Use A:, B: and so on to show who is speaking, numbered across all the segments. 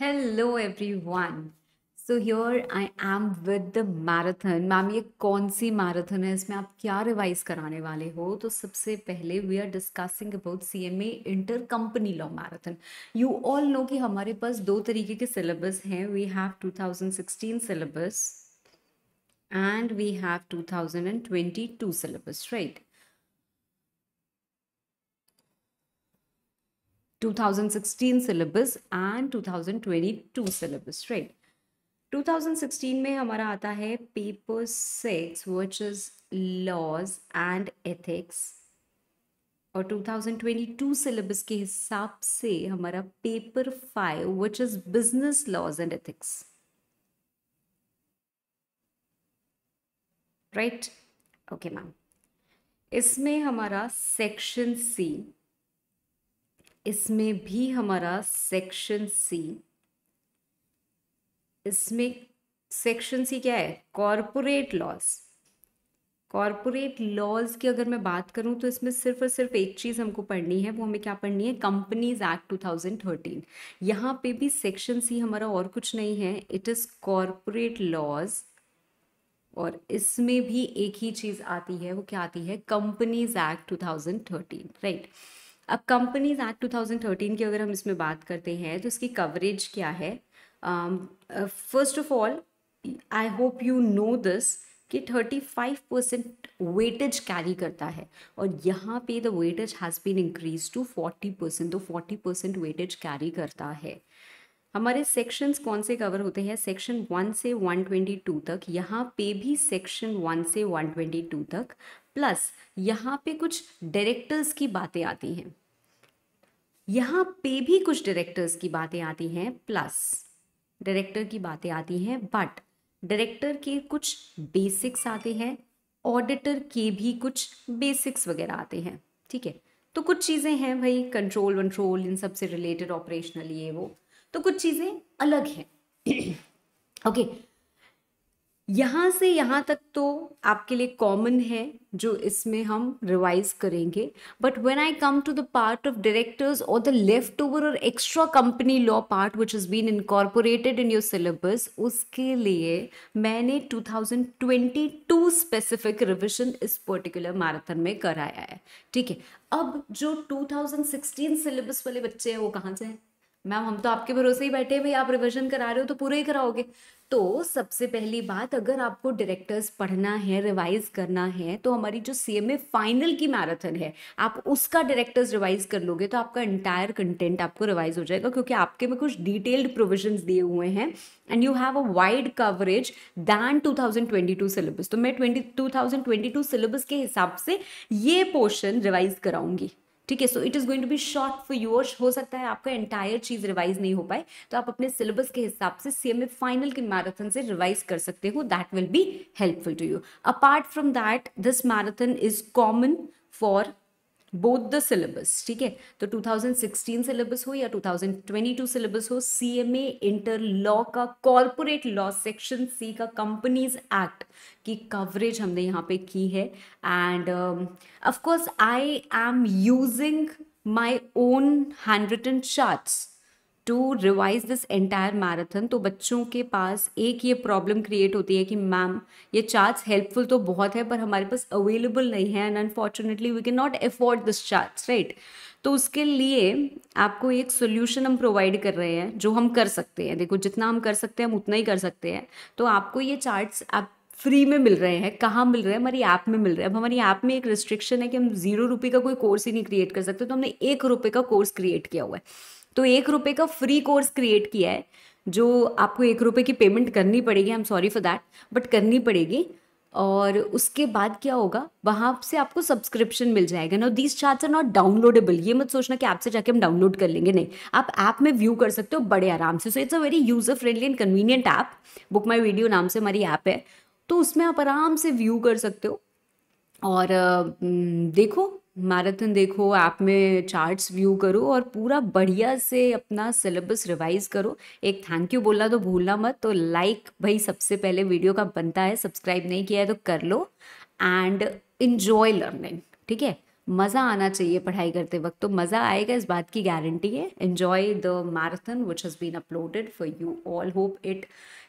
A: Hello everyone so here I am with the marathon ma'am ये कौन सी marathon है इसमें आप क्या रिवाइज कराने वाले हो तो सबसे पहले we are discussing about C M A inter company law marathon you all know कि हमारे पास दो तरीके के सिलेबस हैं we have 2016 syllabus and we have 2022 syllabus right 2016 syllabus and 2022 syllabus right 2016 में हमारा आता है paper six which is laws and ethics और 2022 सिलेबस के हिसाब से हमारा paper five which is business laws and ethics right okay ma'am इसमें हमारा सेक्शन सी इसमें भी हमारा सेक्शन सी इसमें सेक्शन सी क्या है कॉरपोरेट लॉज कॉरपोरेट लॉज की अगर मैं बात करूं तो इसमें सिर्फ और सिर्फ एक चीज़ हमको पढ़नी है वो हमें क्या पढ़नी है कंपनीज एक्ट 2013 यहाँ पे भी सेक्शन सी हमारा और कुछ नहीं है इट इज़ कॉरपोरेट लॉज और इसमें भी एक ही चीज़ आती है वो क्या आती है कंपनीज एक्ट 2013 राइट right? अब कंपनीज एक्ट 2013 की अगर हम इसमें बात करते हैं तो इसकी कवरेज क्या है first of all I hope you know this कि 35 परसेंट वेटेज कैरी करता है और यहाँ पे the weightage has been increase to 40 percent तो 40 परसेंट वेटेज कैरी करता है हमारे सेक्शंस कौन से कवर होते हैं सेक्शन वन से 122 तक यहाँ पे भी सेक्शन वन से 122 तक प्लस यहाँ पे कुछ डायरेक्टर्स की बातें आती हैं यहाँ पे भी कुछ डायरेक्टर्स की बातें आती हैं प्लस डायरेक्टर की बातें आती हैं बट डायरेक्टर के कुछ बेसिक्स आते हैं ऑडिटर के भी कुछ बेसिक्स वगैरह आते हैं ठीक है तो कुछ चीज़ें हैं भाई कंट्रोल वंट्रोल इन सबसे रिलेटेड ऑपरेशनल ये वो तो कुछ चीज़ें अलग हैं ओके okay, यहाँ से यहाँ तक तो आपके लिए कॉमन है जो इसमें हम रिवाइज करेंगे but when I come to the part of directors और द लेफ्ट ओवर और extra company law part which is been incorporated in your syllabus उसके लिए मैंने 2022 स्पेसिफिक रिविजन इस पर्टिकुलर मैराथन में कराया है ठीक है अब जो 2016 सिलेबस वाले बच्चे हैं वो कहाँ से हैं मैम हम तो आपके भरोसे ही बैठे हैं भाई आप रिविजन करा रहे हो तो पूरे ही कराओगे तो सबसे पहली बात अगर आपको डायरेक्टर्स पढ़ना है रिवाइज करना है तो हमारी जो सी एम ए फाइनल की मैराथन है आप उसका डायरेक्टर्स रिवाइज कर लोगे तो आपका एंटायर कंटेंट आपको रिवाइज हो जाएगा क्योंकि आपके में कुछ डिटेल्ड प्रोविजन दिए हुए हैं and you have a wide coverage than two thousand twenty two syllabus तो मैं twenty two thousand twenty two syllabus के हिसाब से ये पोर्शन रिवाइज कराऊंगी ठीक है so it is going to be short for you हो सकता है आपका एंटायर चीज़ रिवाइज नहीं हो पाए तो आप अपने सिलेबस के हिसाब से सीएमए फाइनल के मैराथन से रिवाइज कर सकते हो that will be helpful to you apart from that this marathon is common for both the syllabus ठीक है तो 2016 सिलेबस हो या 2022 सिलेबस हो C M A inter law का कॉरपोरेट लॉ सेक्शन सी का कंपनीज एक्ट की कवरेज हमने यहाँ पे की है and of course I am using my own handwritten charts to revise this entire marathon तो बच्चों के पास एक ये प्रॉब्लम क्रिएट होती है कि मैम ये चार्ट्स हेल्पफुल तो बहुत है पर हमारे पास अवेलेबल नहीं है and unfortunately we can not afford this charts right तो उसके लिए आपको एक सोल्यूशन हम प्रोवाइड कर रहे हैं जो हम कर सकते हैं देखो जितना हम कर सकते हैं हम उतना ही कर सकते हैं तो आपको ये चार्ट्स आप फ्री में मिल रहे हैं कहाँ मिल रहे हैं हमारी ऐप में मिल रहे हैं अब हमारी ऐप में एक रिस्ट्रिक्शन है कि हम जीरो रुपये का कोई कोर्स ही नहीं क्रिएट कर सकते तो हमने एक रुपये का कोर्स क्रिएट किया हुआ है तो एक रुपये का फ्री कोर्स क्रिएट किया है जो आपको एक रुपये की पेमेंट करनी पड़ेगी I am sorry for that but करनी पड़ेगी और उसके बाद क्या होगा वहाँ से आपको सब्सक्रिप्शन मिल जाएगा ना these charts are not downloadable ये मत सोचना कि ऐप से जाके हम डाउनलोड कर लेंगे नहीं आप ऐप में व्यू कर सकते हो बड़े आराम से so it's a very user friendly and convenient app book my video नाम से हमारी ऐप है तो उसमें आप आराम से व्यू कर सकते हो और देखो मैराथन देखो ऐप में चार्ट्स व्यू करो और पूरा बढ़िया से अपना सिलेबस रिवाइज करो एक थैंक यू बोलना तो भूलना मत तो लाइक भाई सबसे पहले वीडियो का बनता है सब्सक्राइब नहीं किया है तो कर लो एंड इन्जॉय लर्निंग ठीक है मज़ा आना चाहिए पढ़ाई करते वक्त तो मज़ा आएगा इस बात की गारंटी है enjoy the marathon which has been uploaded for you all hope it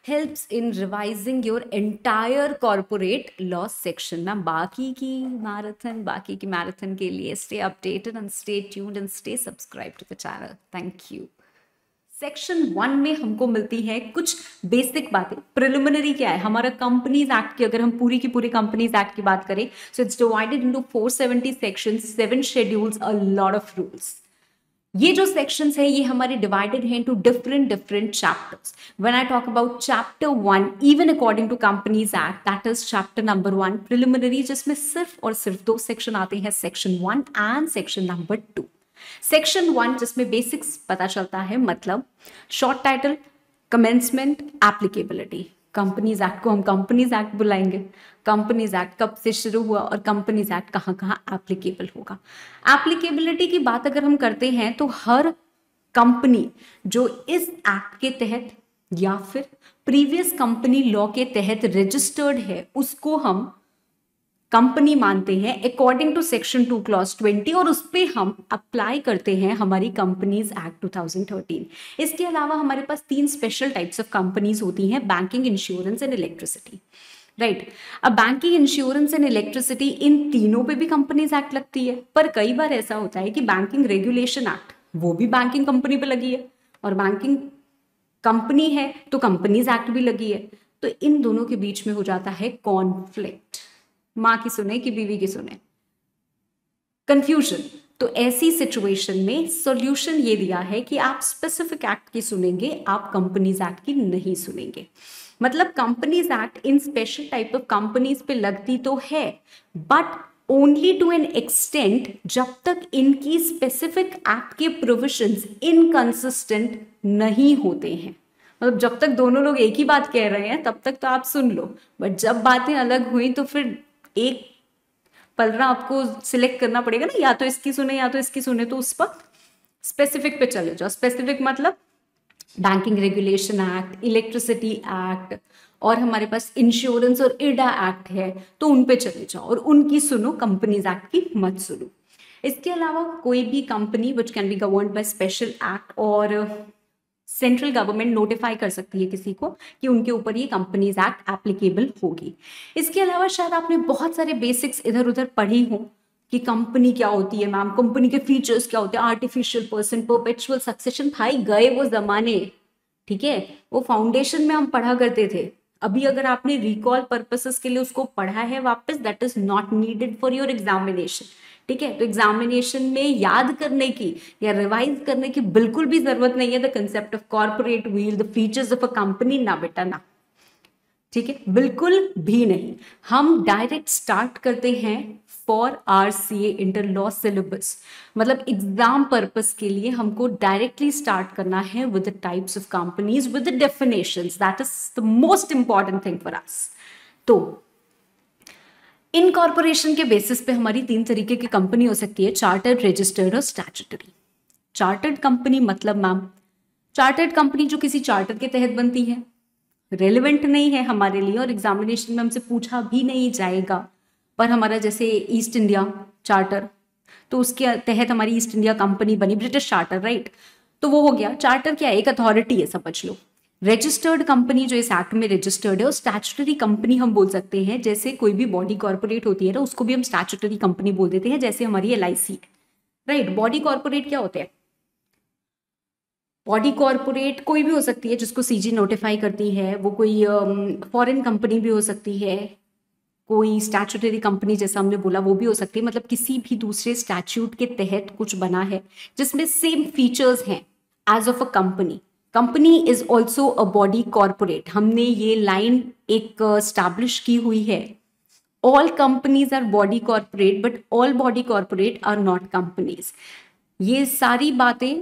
A: helps in revising your entire corporate law section. Now, बाकी की marathon, बाकी की marathon के लिए stay updated and stay tuned and stay subscribed to the channel. Thank you. Section one में हमको मिलती है कुछ बेसिक बातें प्रिलिमिनरी क्या है हमारा कंपनीज एक्ट की अगर हम पूरी की पूरी कंपनीज एक्ट की बात करें so it's divided into 470 sections seven schedules a lot of rules ये जो सेक्शन है ये हमारे डिवाइडेड हैं to different different chapters when I talk about chapter one even according to companies act that is chapter number one preliminary जिसमें सिर्फ और सिर्फ दो सेक्शन आते हैं section one and section number two section one जिसमें basics पता चलता है मतलब short title commencement applicability companies act को हम कंपनीज एक्ट बुलाएंगे कंपनीज एक्ट कब से शुरू हुआ और कंपनीज एक्ट कहाँ कहाँ एप्लीकेबल होगा एप्लीकेबिलिटी की बात अगर हम करते हैं तो हर कंपनी जो इस एक्ट के तहत या फिर प्रीवियस कंपनी लॉ के तहत रजिस्टर्ड है उसको हम कंपनी मानते हैं according to section two clause twenty और उस पर हम अप्लाई करते हैं हमारी कंपनीज एक्ट टू थर्टीन इसके अलावा हमारे पास तीन स्पेशल टाइप्स ऑफ कंपनीज होती हैं banking insurance and electricity right अब बैंकिंग इंश्योरेंस एंड इलेक्ट्रिसिटी इन तीनों पे भी कंपनीज एक्ट लगती है पर कई बार ऐसा होता है कि बैंकिंग रेगुलेशन एक्ट वो भी बैंकिंग कंपनी पे लगी है और बैंकिंग कंपनी है तो कंपनीज एक्ट भी लगी है तो इन दोनों के बीच में हो जाता है कॉन्फ्लिक्ट माँ की सुने कि बीवी की सुने कंफ्यूजन तो ऐसी सिचुएशन में सॉल्यूशन ये दिया है कि आप स्पेसिफिक एक्ट की सुनेंगे आप कंपनीज एक्ट की नहीं सुनेंगे मतलब कंपनीज एक्ट इन स्पेशल टाइप ऑफ कंपनीज पे लगती तो है but only to an extent जब तक इनकी स्पेसिफिक एक्ट के प्रोविजन इनकन्सिस्टेंट नहीं होते हैं मतलब जब तक दोनों लोग एक ही बात कह रहे हैं तब तक तो आप सुन लो बट जब बातें अलग हुई तो फिर एक पलड़ा आपको सिलेक्ट करना पड़ेगा ना या तो इसकी सुने या तो इसकी सुने तो उस पर स्पेसिफिक पे चले जाओ स्पेसिफिक मतलब banking regulation act electricity act और हमारे पास इंश्योरेंस और इडा एक्ट है तो उन पे चले जाओ और उनकी सुनो कंपनीज एक्ट की मत सुनो इसके अलावा कोई भी company which can be govern by special act और सेंट्रल गवर्नमेंट नोटिफाई कर सकती है किसी को कि उनके ऊपर ये कंपनीज एक्ट एप्लीकेबल होगी इसके अलावा शायद आपने बहुत सारे बेसिक्स इधर उधर पढ़ी हो कि कंपनी क्या होती है मैम कंपनी के फीचर्स क्या होते हैं आर्टिफिशियल पर्सन परपेचुअल सक्सेशन भाई गए वो जमाने ठीक है वो फाउंडेशन में हम पढ़ा करते थे अभी अगर आपने रिकॉल पर्पसेस के लिए उसको पढ़ा है वापस that is not needed for your examination ठीक है तो एग्जामिनेशन में याद करने की या रिवाइज करने की बिल्कुल भी जरूरत नहीं है the concept of corporate veil the features of a company ना बेटा ना ठीक है बिल्कुल भी नहीं हम डायरेक्ट स्टार्ट करते हैं for our C A inter law syllabus मतलब एग्जाम पर्पस के लिए हमको डायरेक्टली स्टार्ट करना है with the types of companies with the definitions that is the most important thing for us तो इनकॉर्पोरेशन के बेसिस पे हमारी तीन तरीके की कंपनी हो सकती है चार्टर्ड रजिस्टर्ड और स्टैचूटरी चार्टर्ड कंपनी मतलब मैम चार्टर्ड कंपनी जो किसी चार्टर के तहत बनती है रेलिवेंट नहीं है हमारे लिए और एग्जामिनेशन में हमसे पूछा भी नहीं जाएगा पर हमारा जैसे ईस्ट इंडिया चार्टर तो उसके तहत हमारी ईस्ट इंडिया कंपनी बनी ब्रिटिश चार्टर राइट तो वो हो गया चार्टर क्या एक अथॉरिटी है समझ लो रजिस्टर्ड कंपनी जो इस एक्ट में रजिस्टर्ड है और स्टैचुटरी कंपनी हम बोल सकते हैं जैसे कोई भी बॉडी कॉर्पोरेट होती है ना उसको भी हम स्टैचुटरी कंपनी बोल देते हैं जैसे हमारी एल है राइट बॉडी कॉर्पोरेट क्या होते हैं बॉडी कॉर्पोरेट कोई भी हो सकती है जिसको सीजी नोटिफाई करती है वो कोई फॉरेन um, कंपनी भी हो सकती है कोई स्टैचुटरी कंपनी जैसा हमने बोला वो भी हो सकती है मतलब किसी भी दूसरे स्टैच्यूट के तहत कुछ बना है जिसमें सेम फीचर्स हैं as of a company company is also a body corporate हमने ये लाइन एक स्टैब्लिश uh, की हुई है all companies are body corporate but all body corporate are not companies ये सारी बातें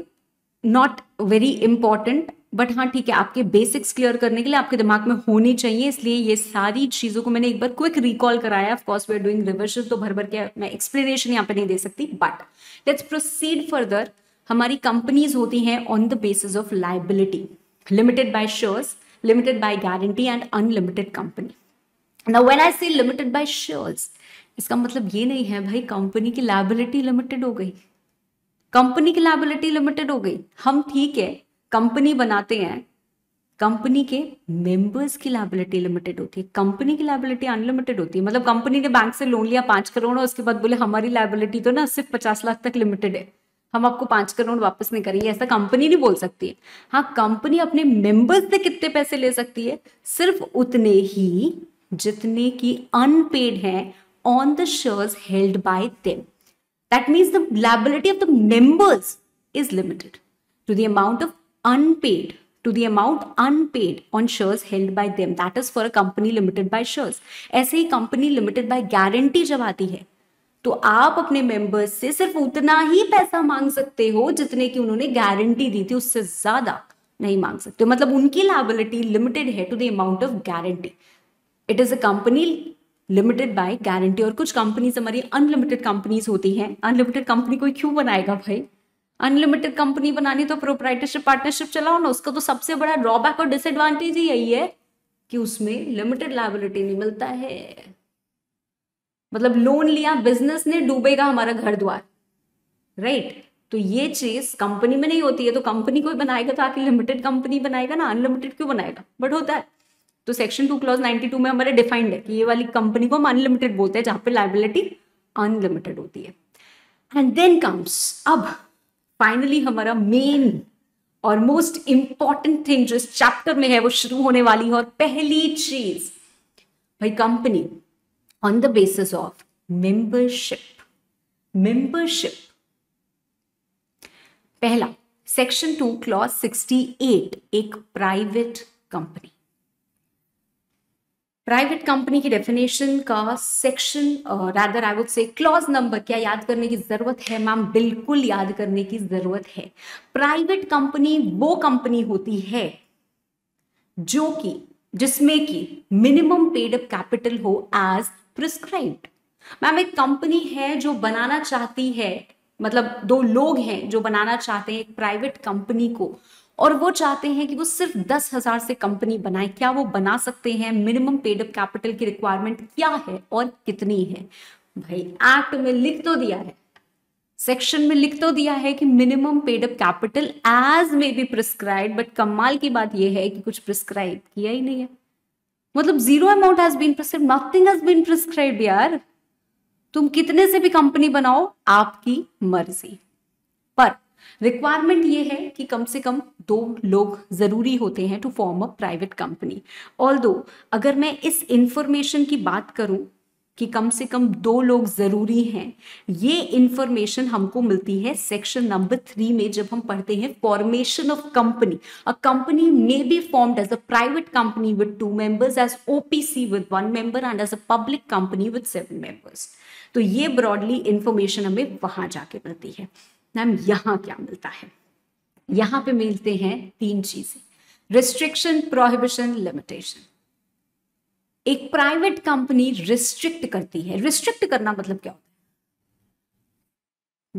A: नॉट वेरी इंपॉर्टेंट बट हाँ ठीक है आपके बेसिक्स क्लियर करने के लिए आपके दिमाग में होनी चाहिए इसलिए ये सारी चीज़ों को मैंने एक बार क्विक रिकॉल कराया of course we are doing revision तो भर भर के मैं एक्सप्लेनेशन यहाँ पे नहीं दे सकती बट लेट्स प्रोसीड फर्दर हमारी कंपनीज होती हैं on the basis of liability limited by shares limited by guarantee and unlimited company now when I say limited by shares इसका मतलब ये नहीं है भाई कंपनी की लाइबिलिटी लिमिटेड हो गई कंपनी की लाइबिलिटी लिमिटेड हो गई हम ठीक है कंपनी बनाते हैं कंपनी के मेंबर्स की लाइबिलिटी लिमिटेड होती है कंपनी की लाइबिलिटी अनलिमिटेड होती है मतलब कंपनी ने बैंक से लोन लिया पांच करोड़ और उसके बाद बोले हमारी लाइबिलिटी तो ना सिर्फ पचास लाख तक लिमिटेड है हम आपको पांच करोड़ वापस नहीं करेंगे ऐसा कंपनी नहीं बोल सकती है हाँ कंपनी अपने मेंबर्स से कितने पैसे ले सकती है सिर्फ उतने ही जितने की अनपेड है on the shares held by them that means the liability of the members is limited to the amount of unpaid to the amount unpaid on shares held by them that is for a company limited by shares ऐसे ही company limited by guarantee जब आती है तो आप अपने members से सिर्फ उतना ही पैसा मांग सकते हो जितने की उन्होंने गारंटी दी थी उससे ज्यादा नहीं मांग सकते मतलब उनकी लाइबिलिटी लिमिटेड है to the amount of guarantee it is a company limited by guarantee और कुछ कंपनीज हमारी अनलिमिटेड कंपनीज होती हैं अनलिमिटेड कंपनी कोई क्यों बनाएगा भाई अनलिमिटेड कंपनी बनानी तो प्रोपराइटरशिप पार्टनरशिप चलाओ ना उसका तो सबसे बड़ा ड्रॉबैक और डिसएडवांटेज यही है कि उसमें लिमिटेड लाइबिलिटी नहीं मिलता है मतलब लोन लिया बिजनेस ने डूबेगा हमारा घर द्वार राइट तो ये चीज कंपनी में नहीं होती है तो कंपनी कोई बनाएगा तो आखिर लिमिटेड कंपनी बनाएगा ना अनलिमिटेड क्यों बनाएगा बट होता है तो सेक्शन टू क्लॉज टू में हमारे डिफाइंड है कि ये वाली कंपनी को हम अनलिमिटेड बोलते हैं जहां पे लाइबिलिटी अनलिमिटेड होती है एंड देन कम्स अब फाइनली हमारा मेन और मोस्ट इंपॉर्टेंट थिंग जो इस चैप्टर में है वो शुरू होने वाली है और पहली चीज भाई company on the basis of membership. Membership. पहला सेक्शन टू क्लॉज 68 एक प्राइवेट कंपनी प्राइवेट कंपनी की डेफिनेशन का section rather I would say clause number क्या याद करने की जरूरत है मैम बिल्कुल याद करने की जरूरत है प्राइवेट कंपनी वो कंपनी होती है जो कि जिसमें कि मिनिमम पेड अप कैपिटल हो एज प्रिस्क्राइब्ड मैम एक कंपनी है जो बनाना चाहती है मतलब दो लोग हैं जो बनाना चाहते हैं एक प्राइवेट कंपनी को और वो चाहते हैं कि वो सिर्फ दस हजार से कंपनी बनाए क्या वो बना सकते हैं मिनिमम पेड अप कैपिटल की रिक्वायरमेंट क्या है और कितनी है भाई एक्ट में लिख तो दिया है सेक्शन में लिख तो दिया है कि minimum paid up capital as may be prescribe but कमाल की बात यह है कि कुछ प्रिस्क्राइब किया ही नहीं है मतलब zero amount has been prescribe nothing has been prescribe यार तुम कितने से भी कंपनी बनाओ आपकी मर्जी पर रिक्वायरमेंट ये है कि कम से कम दो लोग जरूरी होते हैं to form a private company all अगर मैं इस इंफॉर्मेशन की बात करूं कि कम से कम दो लोग ज़रूरी हैं ये इंफॉर्मेशन हमको मिलती है सेक्शन नंबर थ्री में जब हम पढ़ते हैं formation of company a company may be form as a private company with two members as OPC with one member and as a public company with seven members तो ये broadly information हमें वहां जाके मिलती है मैम यहाँ क्या मिलता है यहाँ पे मिलते हैं तीन चीजें रिस्ट्रिक्शन प्रोहिबिशन लिमिटेशन एक प्राइवेट कंपनी रिस्ट्रिक्ट करती है रिस्ट्रिक्ट करना मतलब क्या होता है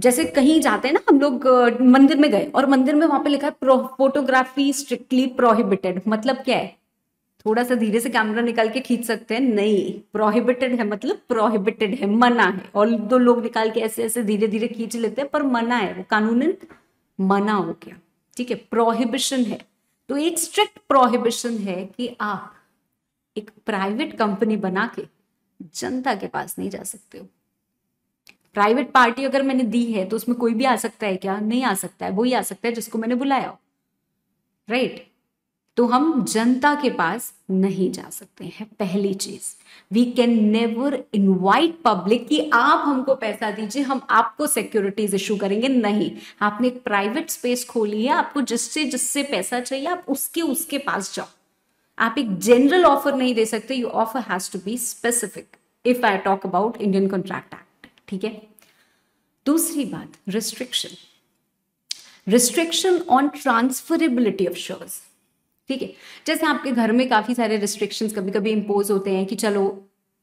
A: जैसे कहीं जाते हैं ना हम लोग मंदिर में गए और मंदिर में वहां पे लिखा है फोटोग्राफी स्ट्रिक्टली प्रोहिबिटेड मतलब क्या है थोड़ा सा धीरे से कैमरा निकाल के खींच सकते हैं नहीं प्रोहिबिटेड है मतलब प्रोहिबिटेड है मना है और दो लोग निकाल के ऐसे ऐसे धीरे धीरे खींच लेते हैं पर मना है वो कानून मना हो गया ठीक है प्रोहिबिशन है तो एक स्ट्रिक्ट प्रोहिबिशन है कि आप एक प्राइवेट कंपनी बना के जनता के पास नहीं जा सकते हो प्राइवेट पार्टी अगर मैंने दी है तो उसमें कोई भी आ सकता है क्या नहीं आ सकता है वो ही आ सकता है जिसको मैंने बुलाया हो राइट right? तो हम जनता के पास नहीं जा सकते हैं पहली चीज we can never invite public कि आप हमको पैसा दीजिए हम आपको सिक्योरिटीज इशू करेंगे नहीं आपने एक प्राइवेट स्पेस खोली है आपको जिससे जिससे पैसा चाहिए आप उसके उसके पास जाओ आप एक जनरल ऑफर नहीं दे सकते you offer has to be specific if I talk about Indian Contract Act ठीक है दूसरी बात restriction restriction on transferability of shares ठीक है जैसे आपके घर में काफी सारे रिस्ट्रिक्शन कभी कभी इंपोज होते हैं कि चलो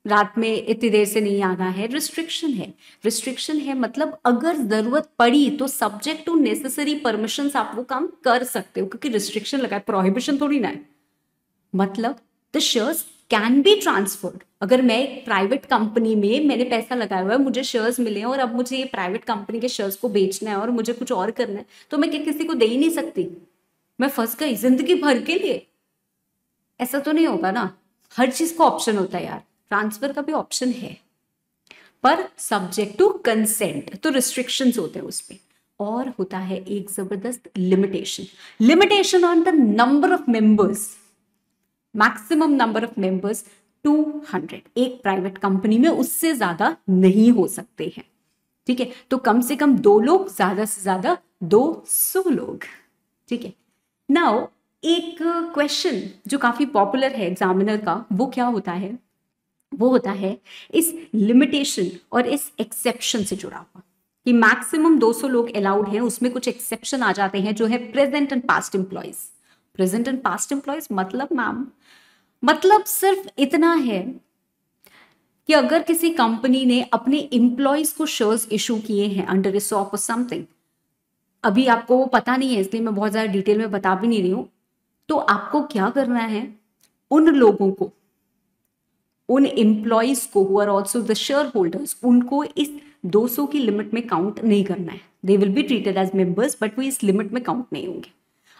A: रात में इतनी देर से नहीं आना है रिस्ट्रिक्शन है रिस्ट्रिक्शन है मतलब अगर जरूरत पड़ी तो सब्जेक्ट टू नेसेसरी परमिशन आप वो काम कर सकते हो क्योंकि रिस्ट्रिक्शन लगा है प्रोहिबिशन थोड़ी ना है मतलब the shares can be transferred अगर मैं एक प्राइवेट कंपनी में मैंने पैसा लगाया हुआ है मुझे शेयर्स मिले हैं और अब मुझे ये प्राइवेट कंपनी के शेयर्स को बेचना है और मुझे कुछ और करना है तो मैं क्या किसी को दे ही नहीं सकती मैं फंस गई जिंदगी भर के लिए ऐसा तो नहीं होगा ना हर चीज का ऑप्शन होता है यार ट्रांसफर का भी ऑप्शन है पर सब्जेक्ट टू कंसेंट तो रिस्ट्रिक्शन होते हैं उसमें और होता है एक जबरदस्त limitation limitation on the number of members maximum number of members 200 एक प्राइवेट कंपनी में उससे ज्यादा नहीं हो सकते हैं ठीक है तो कम से कम दो लोग ज्यादा से ज्यादा दो सौ लोग ठीक है नाउ एक क्वेश्चन जो काफी पॉपुलर है एग्जामिनर का वो क्या होता है वो होता है इस लिमिटेशन और इस एक्सेप्शन से जुड़ा हुआ कि मैक्सिमम 200 लोग अलाउड हैं उसमें कुछ एक्सेप्शन आ जाते हैं जो है present and past employees present and past employees मतलब मैम मतलब सिर्फ इतना है कि अगर किसी कंपनी ने अपने इंप्लॉयज को शेयर्स इशू किए हैं अंडर ए सॉप और समथिंग अभी आपको वो पता नहीं है इसलिए मैं बहुत ज़्यादा डिटेल में बता भी नहीं रही हूं तो आपको क्या करना है उन लोगों को उन इंप्लॉयज को who are also the share holders उनको इस 200 की लिमिट में काउंट नहीं करना है they will be treated as members but वो इस लिमिट में काउंट नहीं होंगे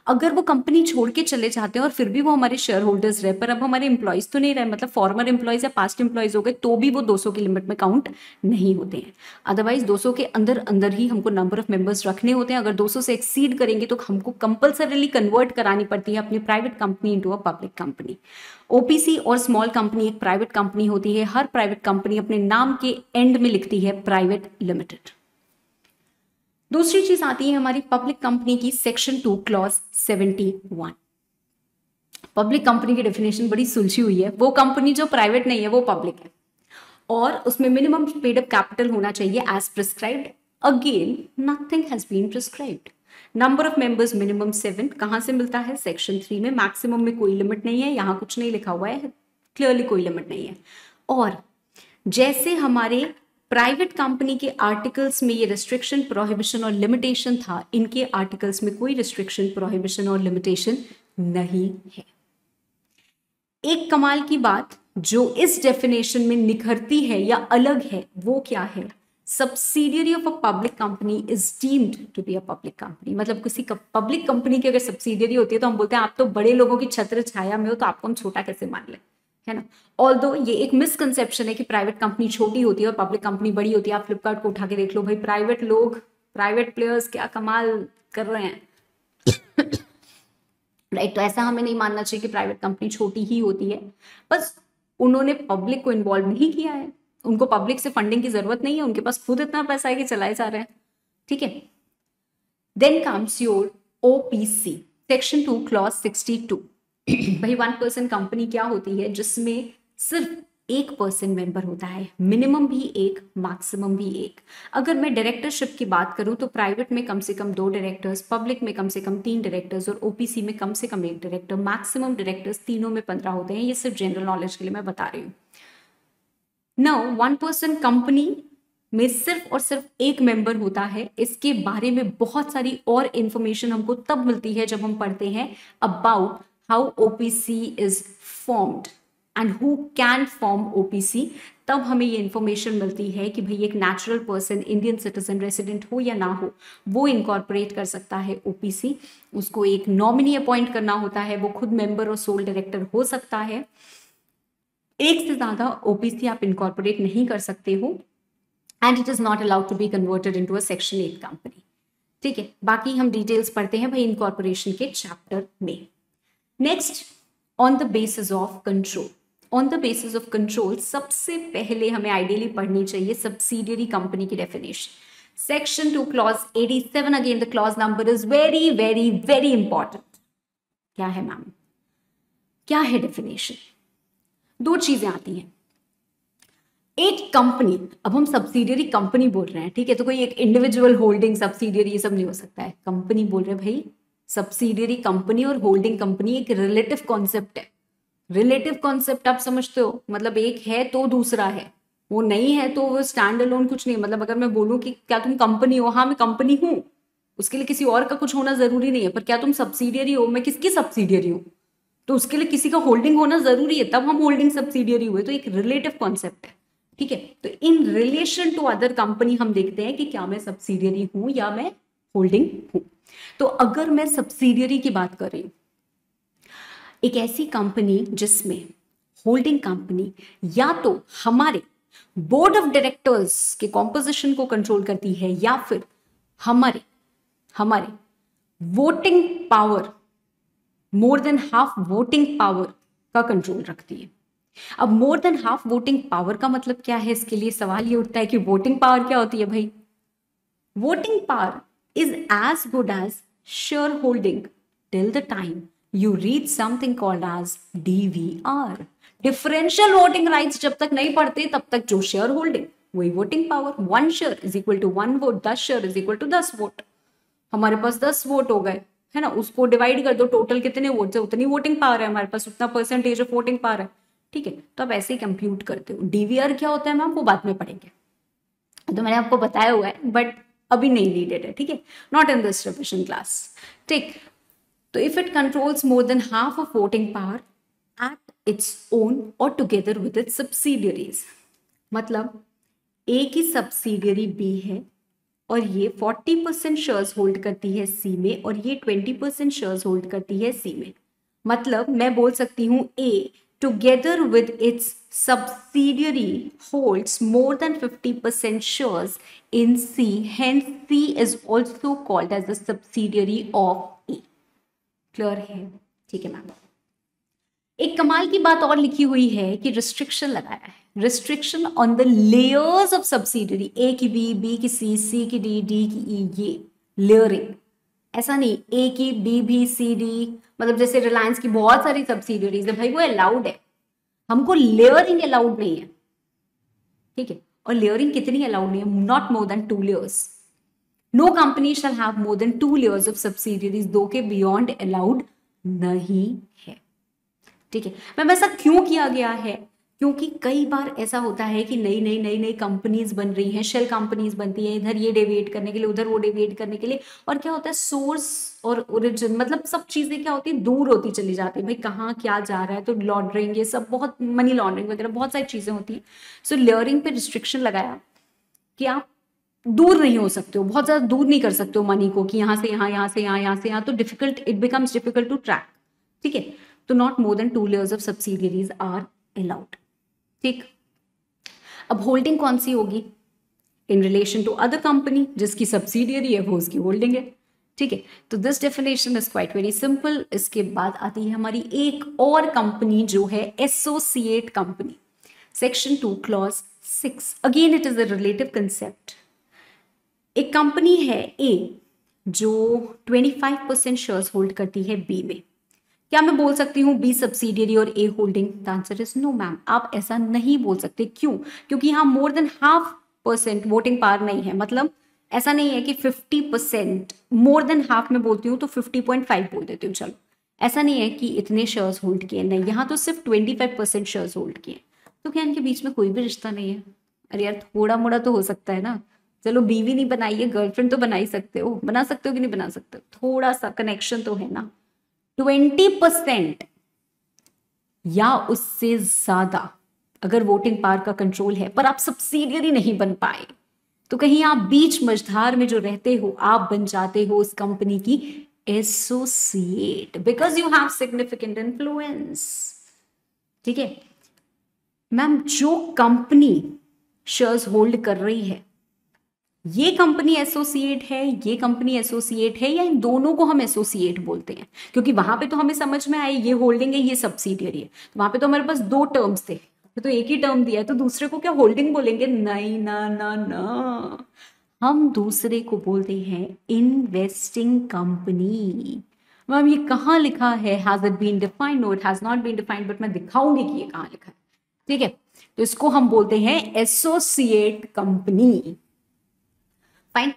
A: अगर वो कंपनी छोड़ के चले जाते हैं और फिर भी वो हमारे शेयर होल्डर्स रहे पर अब हमारे एम्प्लॉयज़ तो नहीं रहे मतलब फॉर्मर इंप्लॉयज या पास्ट एम्प्लॉयज़ हो गए तो भी वो 200 की लिमिट में काउंट नहीं होते हैं अदरवाइज 200 के अंदर अंदर ही हमको नंबर ऑफ मेंबर्स रखने होते हैं अगर 200 से एक्सीड करेंगे तो हमको कंपल्सरली कन्वर्ट करानी पड़ती है अपनी private company into a public company OPC और स्मॉल कंपनी एक प्राइवेट कंपनी होती है हर प्राइवेट कंपनी अपने नाम के एंड में लिखती है प्राइवेट लिमिटेड दूसरी चीज आती है हमारी पब्लिक कंपनी की section two clause seventy one public company की डेफिनेशन बड़ी सुलझी हुई है वो कंपनी जो प्राइवेट नहीं है वो पब्लिक है और उसमें मिनिमम पेड अप कैपिटल होना चाहिए as prescribed again nothing has been prescribed number of members minimum seven कहां से मिलता है सेक्शन थ्री में मैक्सिमम में कोई लिमिट नहीं है यहाँ कुछ नहीं लिखा हुआ है क्लियरली कोई लिमिट नहीं है और जैसे हमारे प्राइवेट कंपनी के आर्टिकल्स में ये रिस्ट्रिक्शन प्रोहिबिशन और लिमिटेशन था इनके आर्टिकल्स में कोई रिस्ट्रिक्शन प्रोहिबिशन और लिमिटेशन नहीं है एक कमाल की बात जो इस डेफिनेशन में निखरती है या अलग है वो क्या है subsidiary of a public company is deemed to be a public company मतलब किसी पब्लिक कंपनी की अगर सब्सिडियरी होती है तो हम बोलते हैं आप तो बड़े लोगों की छत्र छाया में हो तो आपको हम छोटा कैसे मान लें है ना ऑल दो ये एक मिसकनसेप्शन है कि प्राइवेट कंपनी छोटी होती है और पब्लिक कंपनी बड़ी होती है आप फ्लिपकार्ट को उठा के देख लो भाई प्राइवेट लोग प्राइवेट प्लेयर्स क्या कमाल कर रहे हैं राइट right, तो ऐसा हमें नहीं मानना चाहिए कि प्राइवेट कंपनी छोटी ही होती है बस उन्होंने पब्लिक को इन्वॉल्व नहीं किया है उनको पब्लिक से फंडिंग की जरूरत नहीं है उनके पास खुद इतना पैसा है कि चलाए जा रहे हैं ठीक है then comes your OPC section two clause sixty two भाई वन पर्सन कंपनी क्या होती है जिसमें सिर्फ एक पर्सन मेंबर होता है मिनिमम भी एक मैक्सिमम भी एक अगर मैं डायरेक्टरशिप की बात करूं तो प्राइवेट में कम से कम दो डायरेक्टर्स पब्लिक में कम से कम तीन डायरेक्टर्स और ओपीसी में कम से कम एक डायरेक्टर मैक्सिमम डायरेक्टर्स तीनों में पंद्रह होते हैं ये सिर्फ जनरल नॉलेज के लिए मैं बता रही हूँ नाउ वन पर्सन कंपनी में सिर्फ और सिर्फ एक मेंबर होता है इसके बारे में बहुत सारी और इन्फॉर्मेशन हमको तब मिलती है जब हम पढ़ते हैं about how OPC is formed and who can form OPC तब हमें ये इन्फॉर्मेशन मिलती है कि भाई एक natural person Indian citizen resident हो या ना हो वो इनकॉर्पोरेट कर सकता है ओपीसी उसको एक नॉमिनी अपॉइंट करना होता है वो खुद मेंबर और सोल डायरेक्टर हो सकता है एक से ज़्यादा ओपीसी आप इनकॉर्पोरेट नहीं कर सकते हो and it is not allowed to be converted to a section eight company ठीक है बाकी हम डिटेल्स पढ़ते हैं भाई इनकॉर्पोरेशन के चैप्टर में next on the basis of control on the basis of control सबसे पहले हमें आइडियली पढ़नी चाहिए सब्सिडियरी कंपनी की definition section two clause 87 again the clause number is very very very important क्या है मैम क्या है डेफिनेशन दो चीजें आती हैं एक कंपनी अब हम सब्सिडियरी कंपनी बोल रहे हैं ठीक है तो कोई एक इंडिविजुअल होल्डिंग सब्सिडियरी ये सब नहीं हो सकता है कंपनी बोल रहे हैं भाई सब्सिडियरी कंपनी और होल्डिंग कंपनी एक रिलेटिव कॉन्सेप्ट है रिलेटिव कॉन्सेप्ट आप समझते हो मतलब एक है तो दूसरा है वो नहीं है तो वो स्टैंड अलोन कुछ नहीं मतलब अगर मैं बोलूं कि क्या तुम कंपनी हो हाँ मैं कंपनी हूं उसके लिए किसी और का कुछ होना जरूरी नहीं है पर क्या तुम सब्सिडियरी हो मैं किसकी सब्सिडियरी हूं तो उसके लिए किसी का होल्डिंग होना जरूरी है तब हम होल्डिंग सब्सिडियरी हुए तो एक रिलेटिव कॉन्सेप्ट है ठीक है तो in relation to other company हम देखते हैं कि क्या मैं सब्सिडियरी हूं या मैं होल्डिंग हूं तो अगर मैं सब्सिडियरी की बात करें एक ऐसी कंपनी जिसमें होल्डिंग कंपनी या तो हमारे बोर्ड ऑफ डायरेक्टर्स के कॉम्पोजिशन को कंट्रोल करती है या फिर हमारे हमारे voting power more than half voting power का कंट्रोल रखती है अब more than half voting power का मतलब क्या है इसके लिए सवाल ये उठता है कि वोटिंग पावर क्या होती है भाई voting power is as good as holding till the time you read something called as DVR. differential voting rights जब तक नहीं पढ़ते तब तक जो शेयर होल्डिंग वही voting power one share is equal to one vote दस शेयर इज इक्वल टू दस वोट हमारे पास दस वोट हो गए है ना उसको डिवाइड कर दो टोटल कितने वोट है उतनी वोटिंग पावर है हमारे पास उतना परसेंटेज ऑफ वोटिंग पावर है ठीक है तो आप ऐसे ही कंप्यूट करते हो डीवीआर क्या होता है मैम वो बाद में पढ़ेंगे तो मैंने आपको बताया हुआ है बट अभी नहीं नीडेड है ठीक है not in this revision class ठीक तो if it controls more than half of voting power at its own और टुगेदर विद इट्स सब्सिडियरीज मतलब ए की सब्सिडियरी बी है और ये 40 परसेंट शेयर्स होल्ड करती है सी में और ये 20 परसेंट शेयर्स होल्ड करती है सी में मतलब मैं बोल सकती हूँ A together with its subsidiary holds more than 50% shares in C. Hence, C is also called as the subsidiary of A. Clear है ठीक है मैम एक कमाल की बात और लिखी हुई है कि रिस्ट्रिक्शन लगाया है restriction on the layers of subsidiary A की बी बी की सी सी की डी डी की ई e, ये लेयरिंग ऐसा नहीं ए की बी बी सी डी मतलब जैसे रिलायंस की बहुत सारी सब्सिडरीज है भाई वो अलाउड है हमको लेयरिंग अलाउड नहीं है ठीक है और लेयरिंग कितनी अलाउड नहीं है not more than two layers no company shall have more than two layers of subsidiaries दो के बियॉन्ड अलाउड नहीं है ठीक है मैम ऐसा क्यों किया गया है क्योंकि कई बार ऐसा होता है कि नई नई नई नई कंपनीज बन रही हैं शेल कंपनीज बनती हैं इधर ये डेविएट करने के लिए उधर वो डेविएट करने के लिए और क्या होता है सोर्स और ओरिजिन मतलब सब चीज़ें क्या होती है दूर होती चली जाती है भाई कहाँ क्या जा रहा है तो लॉन्ड्रिंग ये सब बहुत मनी लॉन्ड्रिंग वगैरह बहुत सारी चीज़ें होती हैं सो so, लेयरिंग पर रिस्ट्रिक्शन लगाया कि आप दूर नहीं हो सकते हो बहुत ज़्यादा दूर नहीं कर सकते हो मनी को कि यहाँ से यहाँ यहाँ से यहाँ यहाँ से यहाँ तो difficult it becomes difficult to track ठीक है तो not more than two layers of subsidiaries are allowed ठीक अब होल्डिंग कौन सी होगी in relation to other company जिसकी सब्सिडियरी है वो उसकी होल्डिंग है ठीक है तो this definition is quite very simple इसके बाद आती है हमारी एक और कंपनी जो है associate company section two clause six again it is a relative concept एक कंपनी है ए जो 25 परसेंट शेयर्स होल्ड करती है बी में क्या मैं बोल सकती हूँ बी सब्सिडियरी और A holding the answer is no ma'am आप ऐसा नहीं बोल सकते क्यों क्योंकि यहाँ more than half percent voting power नहीं है मतलब ऐसा नहीं है कि fifty percent more than half में बोलती हूँ तो फिफ्टी पॉइंट फाइव बोल देती हूँ चलो ऐसा नहीं है कि इतने शेयर्स होल्ड किए नहीं यहाँ तो सिर्फ twenty five percent shares hold किए तो क्या इनके बीच में कोई भी रिश्ता नहीं है अरे यार थोड़ा मोड़ा तो हो सकता है ना चलो बीवी नहीं बनाइए गर्लफ्रेंड तो बना ही सकते हो बना सकते हो कि नहीं बना सकते थोड़ा सा कनेक्शन तो है ना ट्वेंटी परसेंट या उससे ज्यादा अगर वोटिंग पार का कंट्रोल है पर आप सब्सिडियरी नहीं बन पाए तो कहीं आप बीच मझधार में जो रहते हो आप बन जाते हो उस कंपनी की associate because you have significant influence ठीक है मैम जो कंपनी शेयर्स होल्ड कर रही है ये कंपनी एसोसिएट है ये कंपनी एसोसिएट है या इन दोनों को हम एसोसिएट बोलते हैं क्योंकि वहां पे तो हमें समझ में आए ये होल्डिंग है ये सब्सिडियरी है तो वहां पे तो हमारे पास दो टर्म्स थे तो एक ही टर्म दिया है तो दूसरे को क्या होल्डिंग बोलेंगे नहीं ना ना ना हम दूसरे को बोलते हैं इन्वेस्टिंग कंपनी मैम ये कहाँ लिखा है has it been defined no it has not been defined but मैं दिखाऊंगी कि ये कहाँ लिखा है ठीक है तो इसको हम बोलते हैं associate company fine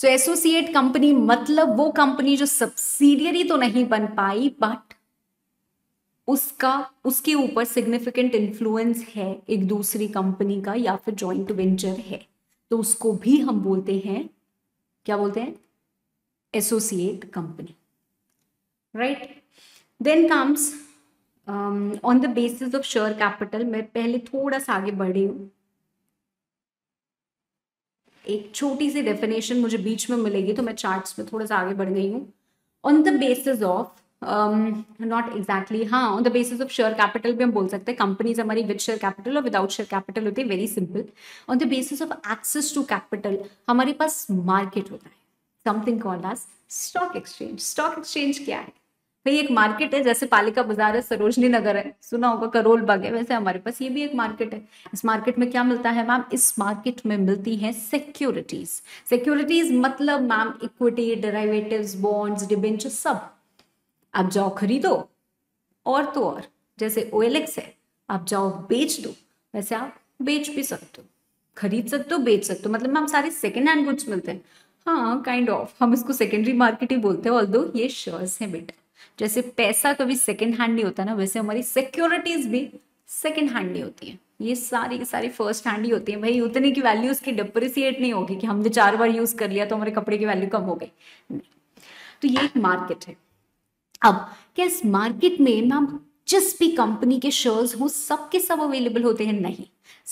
A: so associate company मतलब वो कंपनी जो सब्सिडियरी तो नहीं बन पाई बट उसका उसके ऊपर सिग्निफिकेंट इन्फ्लुएंस है एक दूसरी कंपनी का या फिर जॉइंट वेंचर है तो उसको भी हम बोलते हैं क्या बोलते हैं associate company right then comes on the basis of share capital मैं पहले थोड़ा सा आगे बढ़ी हूं एक छोटी सी डेफिनेशन मुझे बीच में मिलेगी तो मैं चार्ट्स में थोड़ा सा आगे बढ़ गई हूँ on the basis of not exactly हाँ on the basis of share capital भी हम बोल सकते हैं कंपनीज हमारी विद शेयर कैपिटल और विदाउट शेयर कैपिटल होती है very simple on the basis of access to capital हमारे पास मार्केट होता है something called as stock exchange stock exchange क्या है भाई एक मार्केट है जैसे पालिका बाजार है सरोजनी नगर है सुना होगा करोल बाग है वैसे हमारे पास ये भी एक मार्केट है इस मार्केट में क्या मिलता है मैम इस मार्केट में मिलती है सिक्योरिटीज सिक्योरिटीज मतलब ma'am equity derivatives bonds debenture सब आप जाओ खरीदो और तो और जैसे ओ है आप जाओ बेच दो वैसे आप बेच भी सकते हो खरीद सकते हो बेच सकते हो मतलब मैम सारे सेकेंड हैंड गुड्स मिलते हैं हाँ काइंड kind ऑफ of. हम इसको सेकेंडरी मार्केट ही बोलते हैं ऑल ये शेयर्स हैं बेटा जैसे पैसा कभी सेकेंड हैंड नहीं होता ना वैसे हमारी सिक्योरिटीज भी सेकेंड हैंड नहीं होती है ये सारी की सारी फर्स्ट हैंड ही होती है भाई उतने की वैल्यू उसकी डिप्रिसिएट नहीं होगी कि हमने चार बार यूज कर लिया तो हमारे कपड़े की वैल्यू कम हो गई तो ये एक मार्केट है अब क्या इस मार्केट में मैम जिस भी कंपनी के शेयर्स हो सबके सब अवेलेबल होते हैं नहीं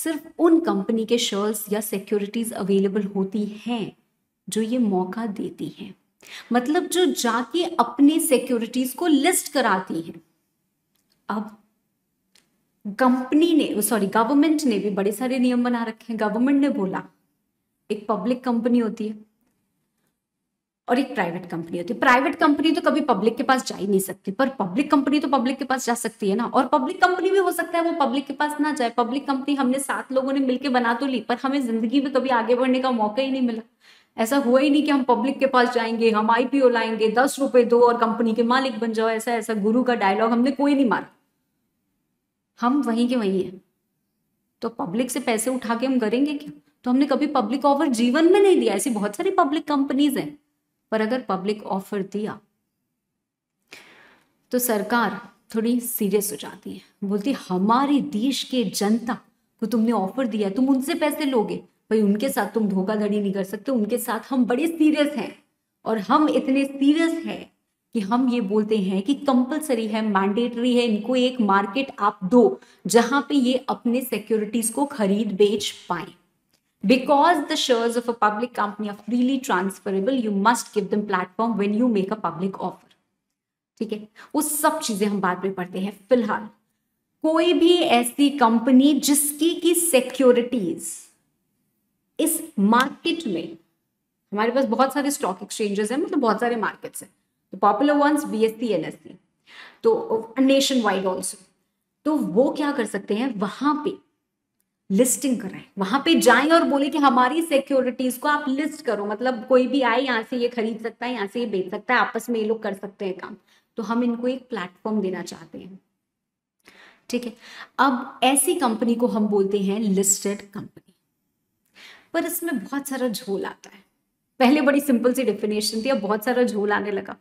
A: सिर्फ उन कंपनी के शेयर्स या सिक्योरिटीज अवेलेबल होती हैं जो ये मौका देती हैं मतलब जो जाके अपने सिक्योरिटीज को लिस्ट कराती है अब कंपनी ने सॉरी गवर्नमेंट ने भी बड़े सारे नियम बना रखे हैं गवर्नमेंट ने बोला एक पब्लिक कंपनी होती है और एक प्राइवेट कंपनी होती है प्राइवेट कंपनी तो कभी पब्लिक के पास जा ही नहीं सकती पर पब्लिक कंपनी तो पब्लिक के पास जा सकती है ना और पब्लिक कंपनी भी हो सकता है वो पब्लिक के पास ना जाए पब्लिक कंपनी हमने सात लोगों ने मिलकर बना तो ली पर हमें जिंदगी में कभी आगे बढ़ने का मौका ही नहीं मिला ऐसा हुआ ही नहीं कि हम पब्लिक के पास जाएंगे हम आईपीओ लाएंगे दस रुपए दो और कंपनी के मालिक बन जाओ ऐसा ऐसा गुरु का डायलॉग हमने कोई नहीं मारा हम वहीं के वहीं हैं तो पब्लिक से पैसे उठा के हम करेंगे क्या तो हमने कभी पब्लिक ऑफर जीवन में नहीं दिया ऐसी बहुत सारी पब्लिक कंपनीज हैं पर अगर पब्लिक ऑफर दिया तो सरकार थोड़ी सीरियस हो जाती है बोलती हमारे देश के जनता को तुमने ऑफर दिया तुम उनसे पैसे लोगे भाई उनके साथ तुम धोखाधड़ी नहीं कर सकते उनके साथ हम बड़े सीरियस हैं और हम इतने सीरियस हैं कि हम ये बोलते हैं कि कंपलसरी है मैंडेटरी है इनको एक मार्केट आप दो जहां पे ये अपने सिक्योरिटीज को खरीद बेच पाए because the shares of a public company are freely transferable you must give them platform when you make a public offer ठीक है वो सब चीजें हम बाद में पढ़ते हैं फिलहाल कोई भी ऐसी कंपनी जिसकी की सिक्योरिटीज़ इस मार्केट में हमारे पास बहुत सारे स्टॉक एक्सचेंजेस हैं मतलब बहुत सारे मार्केट्स हैं e, e। तो popular ones B S C N S C तो नेशन वाइड ऑल्सो तो वो क्या कर सकते हैं वहां पे लिस्टिंग कराए वहां पे जाए और बोले कि हमारी सिक्योरिटीज को आप लिस्ट करो मतलब कोई भी आए यहाँ से ये खरीद सकता है यहाँ से ये बेच सकता है आपस में ये लोग कर सकते हैं काम तो हम इनको एक प्लेटफॉर्म देना चाहते हैं ठीक है अब ऐसी कंपनी को हम बोलते हैं लिस्टेड कंपनी पर इसमें बहुत सारा झोल आता है पहले बड़ी सिंपल सी डेफिनेशन थी अब बहुत सारा झोल आने लगा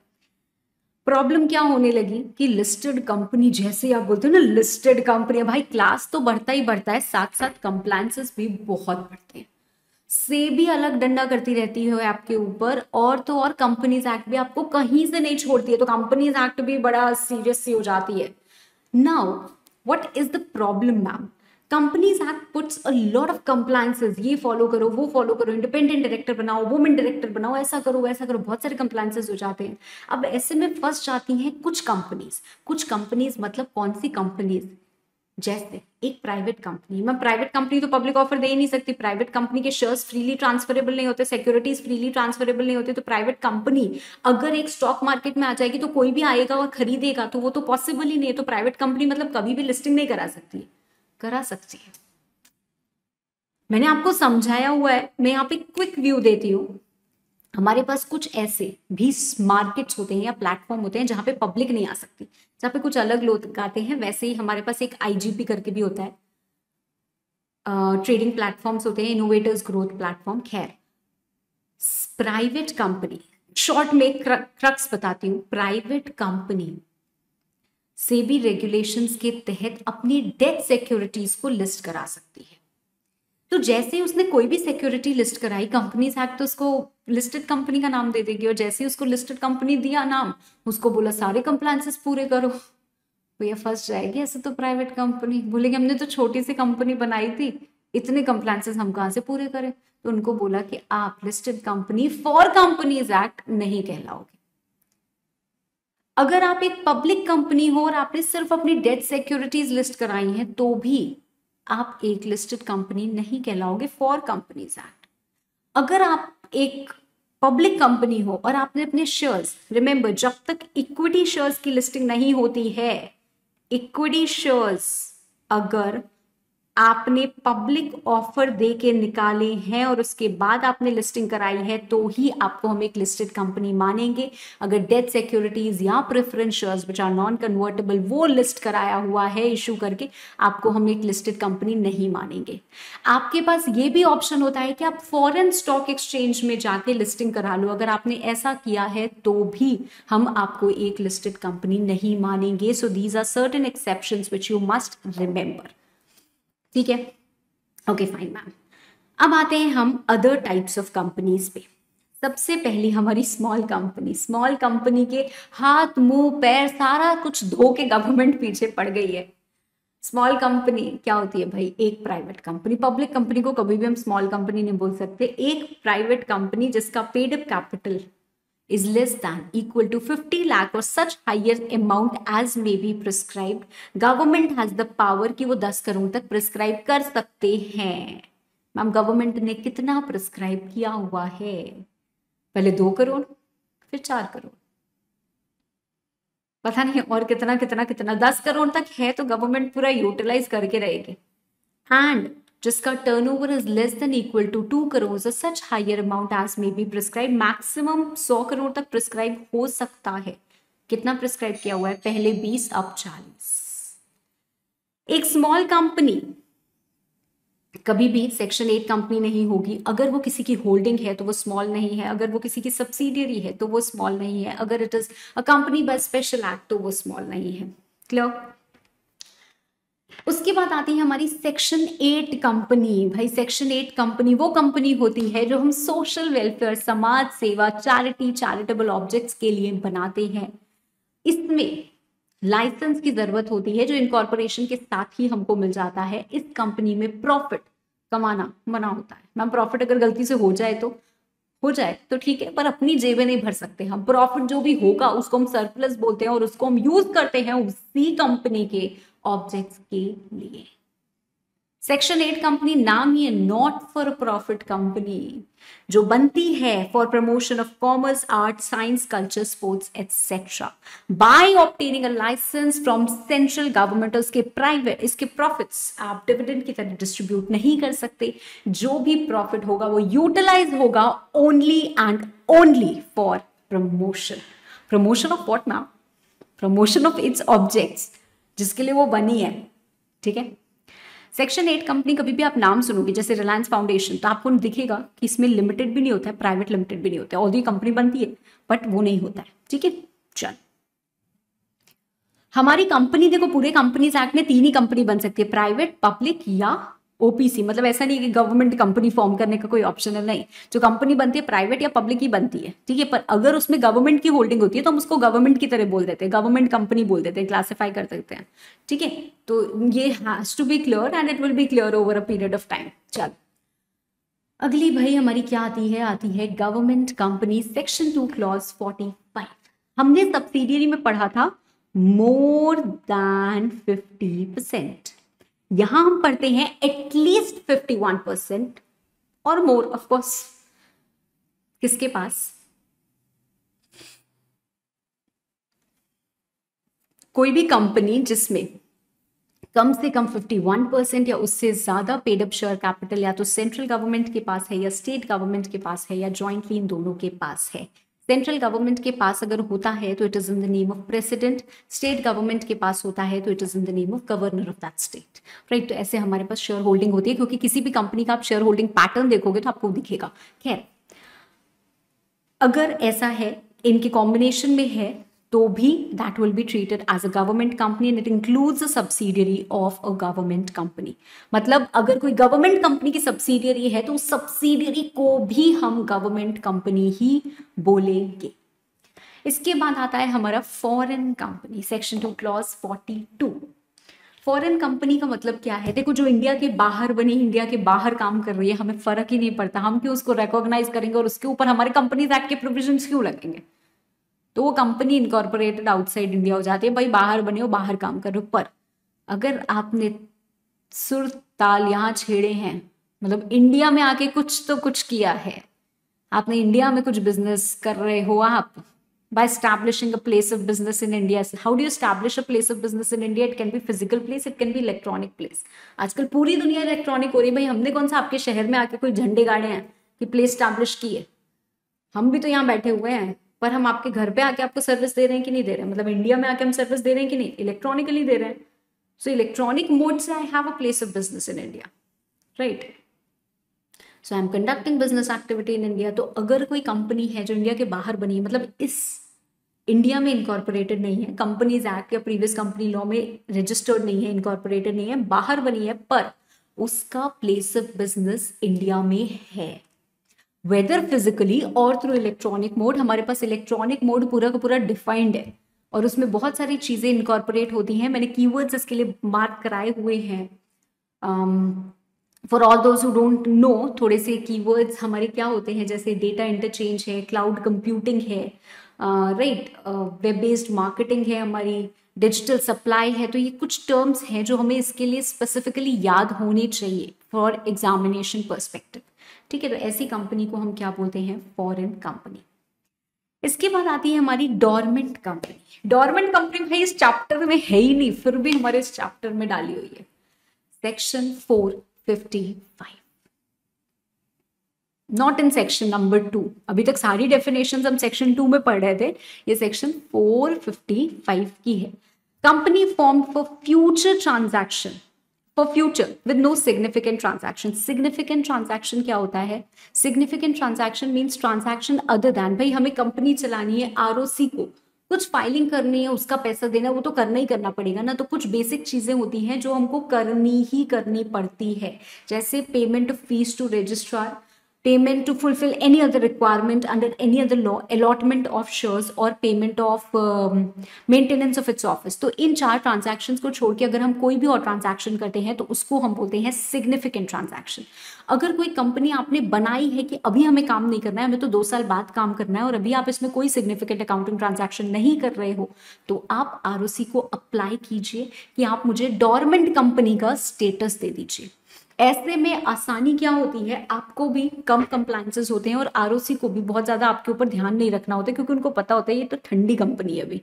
A: प्रॉब्लम क्या होने लगी कि लिस्टेड कंपनी जैसे आप बोलते हो ना लिस्टेड कंपनी भाई क्लास तो बढ़ता ही बढ़ता है साथ साथ कंप्लायंसेस भी बहुत बढ़ते हैं से भी अलग डंडा करती रहती है आपके ऊपर और तो और कंपनीज एक्ट भी आपको कहीं से नहीं छोड़ती है तो कंपनीज एक्ट भी बड़ा सीरियस सी हो जाती है now what is the problem ma'am companies act puts a lot of compliances ये फॉलो करो वो फॉलो करो इंडिपेंडेंट डायरेक्टर बनाओ वुमेन डायरेक्टर बनाओ ऐसा करो वैसा करो बहुत सारे कंप्लायंसेज हो जाते हैं अब ऐसे में फंस जाती हैं कुछ कंपनीज कुछ कंपनीज मतलब कौन सी कंपनीज जैसे एक प्राइवेट कंपनी मैं प्राइवेट कंपनी तो पब्लिक ऑफर दे ही नहीं सकती प्राइवेट कंपनी के शेयर्स फ्रीली ट्रांसफरेबल नहीं होते सिक्योरिटीज फ्रीली ट्रांसफरेबल नहीं होते तो प्राइवेट कंपनी अगर एक स्टॉक मार्केट में आ जाएगी तो कोई भी आएगा और खरीदेगा तो वो तो पॉसिबल ही नहीं है तो प्राइवेट कंपनी मतलब कभी भी लिस्टिंग नहीं करा सकती है करा सकती है मैंने आपको समझाया हुआ है मैं यहाँ पे क्विक व्यू देती हूँ हमारे पास कुछ ऐसे भी मार्केट्स होते हैं या प्लेटफॉर्म होते हैं जहाँ पे पब्लिक नहीं आ सकती जहाँ पे कुछ अलग लोग आते हैं वैसे ही हमारे पास एक आईजीपी करके भी होता है ट्रेडिंग uh, प्लेटफॉर्म्स होते हैं इनोवेटर्स ग्रोथ प्लेटफॉर्म खैर प्राइवेट कंपनी शॉर्ट में क्रक्स बताती हूँ प्राइवेट कंपनी सेबी रेगुलेशंस के तहत अपनी डेट सिक्योरिटीज को लिस्ट करा सकती है तो जैसे ही उसने कोई भी सिक्योरिटी लिस्ट कराई कंपनीज एक्ट तो उसको लिस्टेड कंपनी का नाम दे देगी और जैसे ही उसको लिस्टेड कंपनी दिया नाम उसको बोला सारे कंप्लायंसेस पूरे करो भैया फर्स्ट जाएगी ऐसे तो प्राइवेट कंपनी बोलेगी हमने तो छोटी सी कंपनी बनाई थी इतने कंप्लायंसेस हम कहाँ से पूरे करें तो उनको बोला कि आप listed company for companies act नहीं कहलाओगे अगर आप एक पब्लिक कंपनी हो और आपने सिर्फ अपनी डेट सिक्योरिटीज लिस्ट कराई हैं तो भी आप एक लिस्टेड कंपनी नहीं कहलाओगे फॉर कंपनीज एक्ट अगर आप एक पब्लिक कंपनी हो और आपने अपने शेयर्स रिमेंबर जब तक इक्विटी शेयर्स की लिस्टिंग नहीं होती है इक्विटी शेयर्स अगर आपने पब्लिक ऑफर दे के निकाले हैं और उसके बाद आपने लिस्टिंग कराई है तो ही आपको हम एक लिस्टेड कंपनी मानेंगे अगर डेट सिक्योरिटीज या preference shares which are non convertible वो लिस्ट कराया हुआ है इशू करके आपको हम एक लिस्टेड कंपनी नहीं मानेंगे आपके पास ये भी ऑप्शन होता है कि आप फॉरन स्टॉक एक्सचेंज में जाके लिस्टिंग करा लो अगर आपने ऐसा किया है तो भी हम आपको एक लिस्टेड कंपनी नहीं मानेंगे so these are certain exception which you must remember ठीक है ओके फाइन मैम अब आते हैं हम अदर टाइप्स ऑफ कंपनीज पे सबसे पहली हमारी स्मॉल कंपनी स्मॉल कंपनी के हाथ मुंह पैर सारा कुछ धो के गवर्नमेंट पीछे पड़ गई है स्मॉल कंपनी क्या होती है भाई एक प्राइवेट कंपनी पब्लिक कंपनी को कभी भी हम स्मॉल कंपनी नहीं बोल सकते एक प्राइवेट कंपनी जिसका paid up capital is less than equal to 50 lakh or such higher amount as may be prescribed government has the power ki wo 10 crore tak prescribe kar sakte hain mam government ne kitna prescribe kiya hua hai pehle 2 crore fir 4 crore पता नहीं और कितना कितना कितना दस करोड़ तक है तो गवर्नमेंट पूरा यूटिलाइज करके रहेगी एंड जिसका turnover is less than equal to two crore such higher amount as may be prescribe maximum सौ करोड़ तक प्रिस्क्राइब हो सकता है कितना प्रिस्क्राइब किया हुआ है पहले बीस अब चालीस एक स्मॉल कंपनी कभी भी सेक्शन एट कंपनी नहीं होगी अगर वो किसी की होल्डिंग है तो वो स्मॉल नहीं है अगर वो किसी की सब्सिडियरी है तो वो स्मॉल नहीं है अगर it is a company by special act तो वो स्मॉल नहीं है क्लियर उसके बाद आती है हमारी सेक्शन एट कंपनी भाई सेक्शन एट कंपनी वो कंपनी होती है जो हम सोशल वेलफेयर समाज सेवा चैरिटी चैरिटेबल ऑब्जेक्ट्स के लिए बनाते हैं इसमें लाइसेंस की जरूरत होती है जो इनकॉर्पोरेशन के साथ ही हमको मिल जाता है इस कंपनी में प्रॉफिट कमाना मना होता है मैम प्रॉफिट अगर गलती से हो जाए तो हो जाए तो ठीक है पर अपनी जेबें नहीं भर सकते हम प्रॉफिट जो भी होगा उसको हम सरप्लस बोलते हैं और उसको हम यूज करते हैं उसी कंपनी के ऑब्जेक्ट्स के लिए सेक्शन एट कंपनी नाम ही नॉट फॉर प्रॉफिट कंपनी जो बनती है for promotion of commerce art science culture sports etcetera by optaining a license from central government और इसके प्राइवेट इसके प्रॉफिट्स आप डिविडेंड की तरह डिस्ट्रीब्यूट नहीं कर सकते जो भी प्रॉफिट होगा वो यूटिलाइज होगा only and only for promotion promotion of what ma'am promotion of its objects जिसके लिए वो बनी है ठीक है सेक्शन एट कंपनी कभी भी आप नाम सुनोगे जैसे रिलायंस फाउंडेशन तो आपको दिखेगा कि इसमें लिमिटेड भी नहीं होता है प्राइवेट लिमिटेड भी नहीं होता है और कंपनी बनती है बट वो नहीं होता है ठीक है चल हमारी कंपनी देखो पूरे कंपनीज एक्ट में तीन ही कंपनी बन सकती है प्राइवेट पब्लिक या ओपीसी मतलब ऐसा नहीं है कि गवर्नमेंट कंपनी फॉर्म करने का कोई ऑप्शन है नहीं जो कंपनी बनती है प्राइवेट या पब्लिक ही बनती है ठीक है पर अगर उसमें गवर्नमेंट की होल्डिंग होती है तो हम उसको गवर्नमेंट की तरह बोल देते हैं गवर्नमेंट कंपनी बोल देते हैं क्लासीफाई कर सकते हैं ठीक है तो ये has to be clear and it will be clear over a period of time चल अगली भाई हमारी क्या आती है आती है government company section two clause forty five हमने सब्सिडियरी में पढ़ा था मोर देन फिफ्टी परसेंट यहां हम पढ़ते हैं एटलीस्ट फिफ्टी वन परसेंट और मोर ऑफकोर्स किसके पास कोई भी कंपनी जिसमें कम से कम 51 परसेंट या उससे ज्यादा पेड अप शेयर कैपिटल या तो सेंट्रल गवर्नमेंट के पास है या स्टेट गवर्नमेंट के पास है या ज्वाइंटली इन दोनों के पास है सेंट्रल गवर्नमेंट के पास अगर होता है तो it is in the name of president state government के पास होता है तो it is in the name of governor of that state right तो ऐसे हमारे पास शेयर होल्डिंग होती है क्योंकि किसी भी कंपनी का आप शेयर होल्डिंग पैटर्न देखोगे तो आपको दिखेगा खैर अगर ऐसा है इनके कॉम्बिनेशन में है तो भी that will be treated as a government company and it includes a subsidiary of a government company मतलब अगर कोई गवर्नमेंट कंपनी की सब्सिडियरी है तो उस सब्सिडियरी को भी हम गवर्नमेंट कंपनी ही बोलेंगे इसके बाद आता है हमारा foreign company section two clause forty two foreign company का मतलब क्या है देखो जो इंडिया के बाहर बनी इंडिया के बाहर काम कर रही है हमें फर्क ही नहीं पड़ता हम क्यों उसको रिकॉग्नाइज करेंगे और उसके ऊपर हमारे कंपनी एक्ट के प्रोविजन क्यों लगेंगे तो वो कंपनी इनकॉर्पोरेटेड आउटसाइड इंडिया हो जाती है भाई बाहर बने हो बाहर काम करो पर अगर आपने सुर ताल यहाँ छेड़े हैं मतलब इंडिया में आके कुछ तो कुछ किया है आपने इंडिया में कुछ बिजनेस कर रहे हो आप by establishing a place of business in India how do establish you establish a place of business in India? It can be physical place, it can be आजकल पूरी दुनिया इलेक्ट्रॉनिक हो रही है भाई हमने कौन सा आपके शहर में आके कोई झंडे गाड़े हैं कि प्लेस स्टैब्लिश की है हम भी तो यहाँ बैठे हुए हैं पर हम आपके घर पे आके आपको सर्विस दे रहे हैं कि नहीं दे रहे हैं मतलब इंडिया में आके हम सर्विस दे रहे हैं कि नहीं इलेक्ट्रॉनिकली दे रहे हैं सो इलेक्ट्रॉनिक मोड से I have a place of business in India right so I am conducting business activity in India तो अगर कोई कंपनी है जो इंडिया के बाहर बनी है मतलब इस इंडिया में इंकॉर्पोरेटेड नहीं है कंपनीज एक्ट या प्रीवियस कंपनी लॉ में रजिस्टर्ड नहीं है इंकॉर्पोरेटेड नहीं है बाहर बनी है पर उसका प्लेस ऑफ बिजनेस इंडिया में है वेदर फिजिकली और थ्रू इलेक्ट्रॉनिक मोड हमारे पास इलेक्ट्रॉनिक मोड पूरा का पूरा डिफाइंड है और उसमें बहुत सारी चीज़ें इनकॉर्पोरेट होती हैं मैंने कीवर्ड्स इसके लिए मार्क कराए हुए हैं for all those who don't know थोड़े से कीवर्ड्स हमारे क्या होते हैं जैसे डेटा इंटरचेंज है क्लाउड कंप्यूटिंग है राइट वेब बेस्ड मार्केटिंग है हमारी डिजिटल सप्लाई है तो ये कुछ टर्म्स हैं जो हमें इसके लिए स्पेसिफिकली याद होने चाहिए फॉर एग्जामिनेशन परस्पेक्टिव ठीक है तो ऐसी कंपनी को हम क्या बोलते हैं फॉरेन कंपनी इसके बाद आती है हमारी डॉर्मेंट कंपनी डॉर्मेंट कंपनी भाई इस चैप्टर में है ही नहीं फिर भी हमारे इस चैप्टर में डाली हुई है section four fifty five not in section number two अभी तक सारी डेफिनेशन हम सेक्शन टू में पढ़ रहे थे ये सेक्शन फोर फिफ्टी फाइव की है company form for future transaction for future with no significant transaction significant transaction क्या होता है significant transaction means transaction other than भाई हमें कंपनी चलानी है आर को कुछ फाइलिंग करनी है उसका पैसा देना वो तो करना ही करना पड़ेगा ना तो कुछ बेसिक चीज़ें होती हैं जो हमको करनी ही करनी पड़ती है जैसे payment fees to registrar payment to fulfill any other requirement under any other law allotment of shares और payment of maintenance of its office तो इन चार ट्रांजैक्शन को छोड़ के अगर हम कोई भी और ट्रांजैक्शन करते हैं तो उसको हम बोलते हैं सिग्निफिकेंट ट्रांजैक्शन अगर कोई कंपनी आपने बनाई है कि अभी हमें काम नहीं करना है हमें तो दो साल बाद काम करना है और अभी आप इसमें कोई सिग्निफिकेंट अकाउंटिंग ट्रांजैक्शन नहीं कर रहे हो तो आप आर को अप्लाई कीजिए कि आप मुझे डॉर्मेंट कंपनी का स्टेटस दे दीजिए ऐसे में आसानी क्या होती है आपको भी कम कंप्लाइंसेस होते हैं और आर को भी बहुत ज़्यादा आपके ऊपर ध्यान नहीं रखना होता क्योंकि उनको पता होता है ये तो ठंडी कंपनी है अभी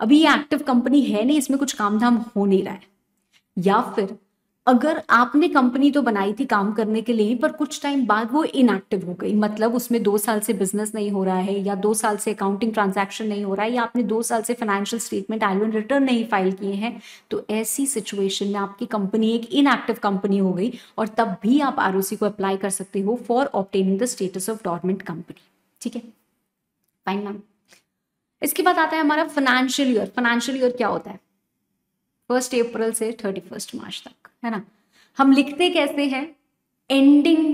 A: अभी ये एक्टिव कंपनी है नहीं इसमें कुछ काम धाम हो नहीं रहा है या फिर अगर आपने कंपनी तो बनाई थी काम करने के लिए पर कुछ टाइम बाद वो इनएक्टिव हो गई मतलब उसमें दो साल से बिजनेस नहीं हो रहा है या दो साल से अकाउंटिंग ट्रांजैक्शन नहीं हो रहा है या आपने दो साल से फाइनेंशियल स्टेटमेंट एनुअल रिटर्न नहीं फाइल किए हैं तो ऐसी सिचुएशन में आपकी कंपनी एक इनएक्टिव कंपनी हो गई और तब भी आप आर को अप्लाई कर सकते हो for optaining the status of dormant company ठीक है फाइन मैम इसके बाद आता है हमारा फाइनेंशियल ईयर फाइनेंशियल ईयर क्या होता है फर्स्ट अप्रैल से थर्टी मार्च तक है ना हम लिखते कैसे हैं ending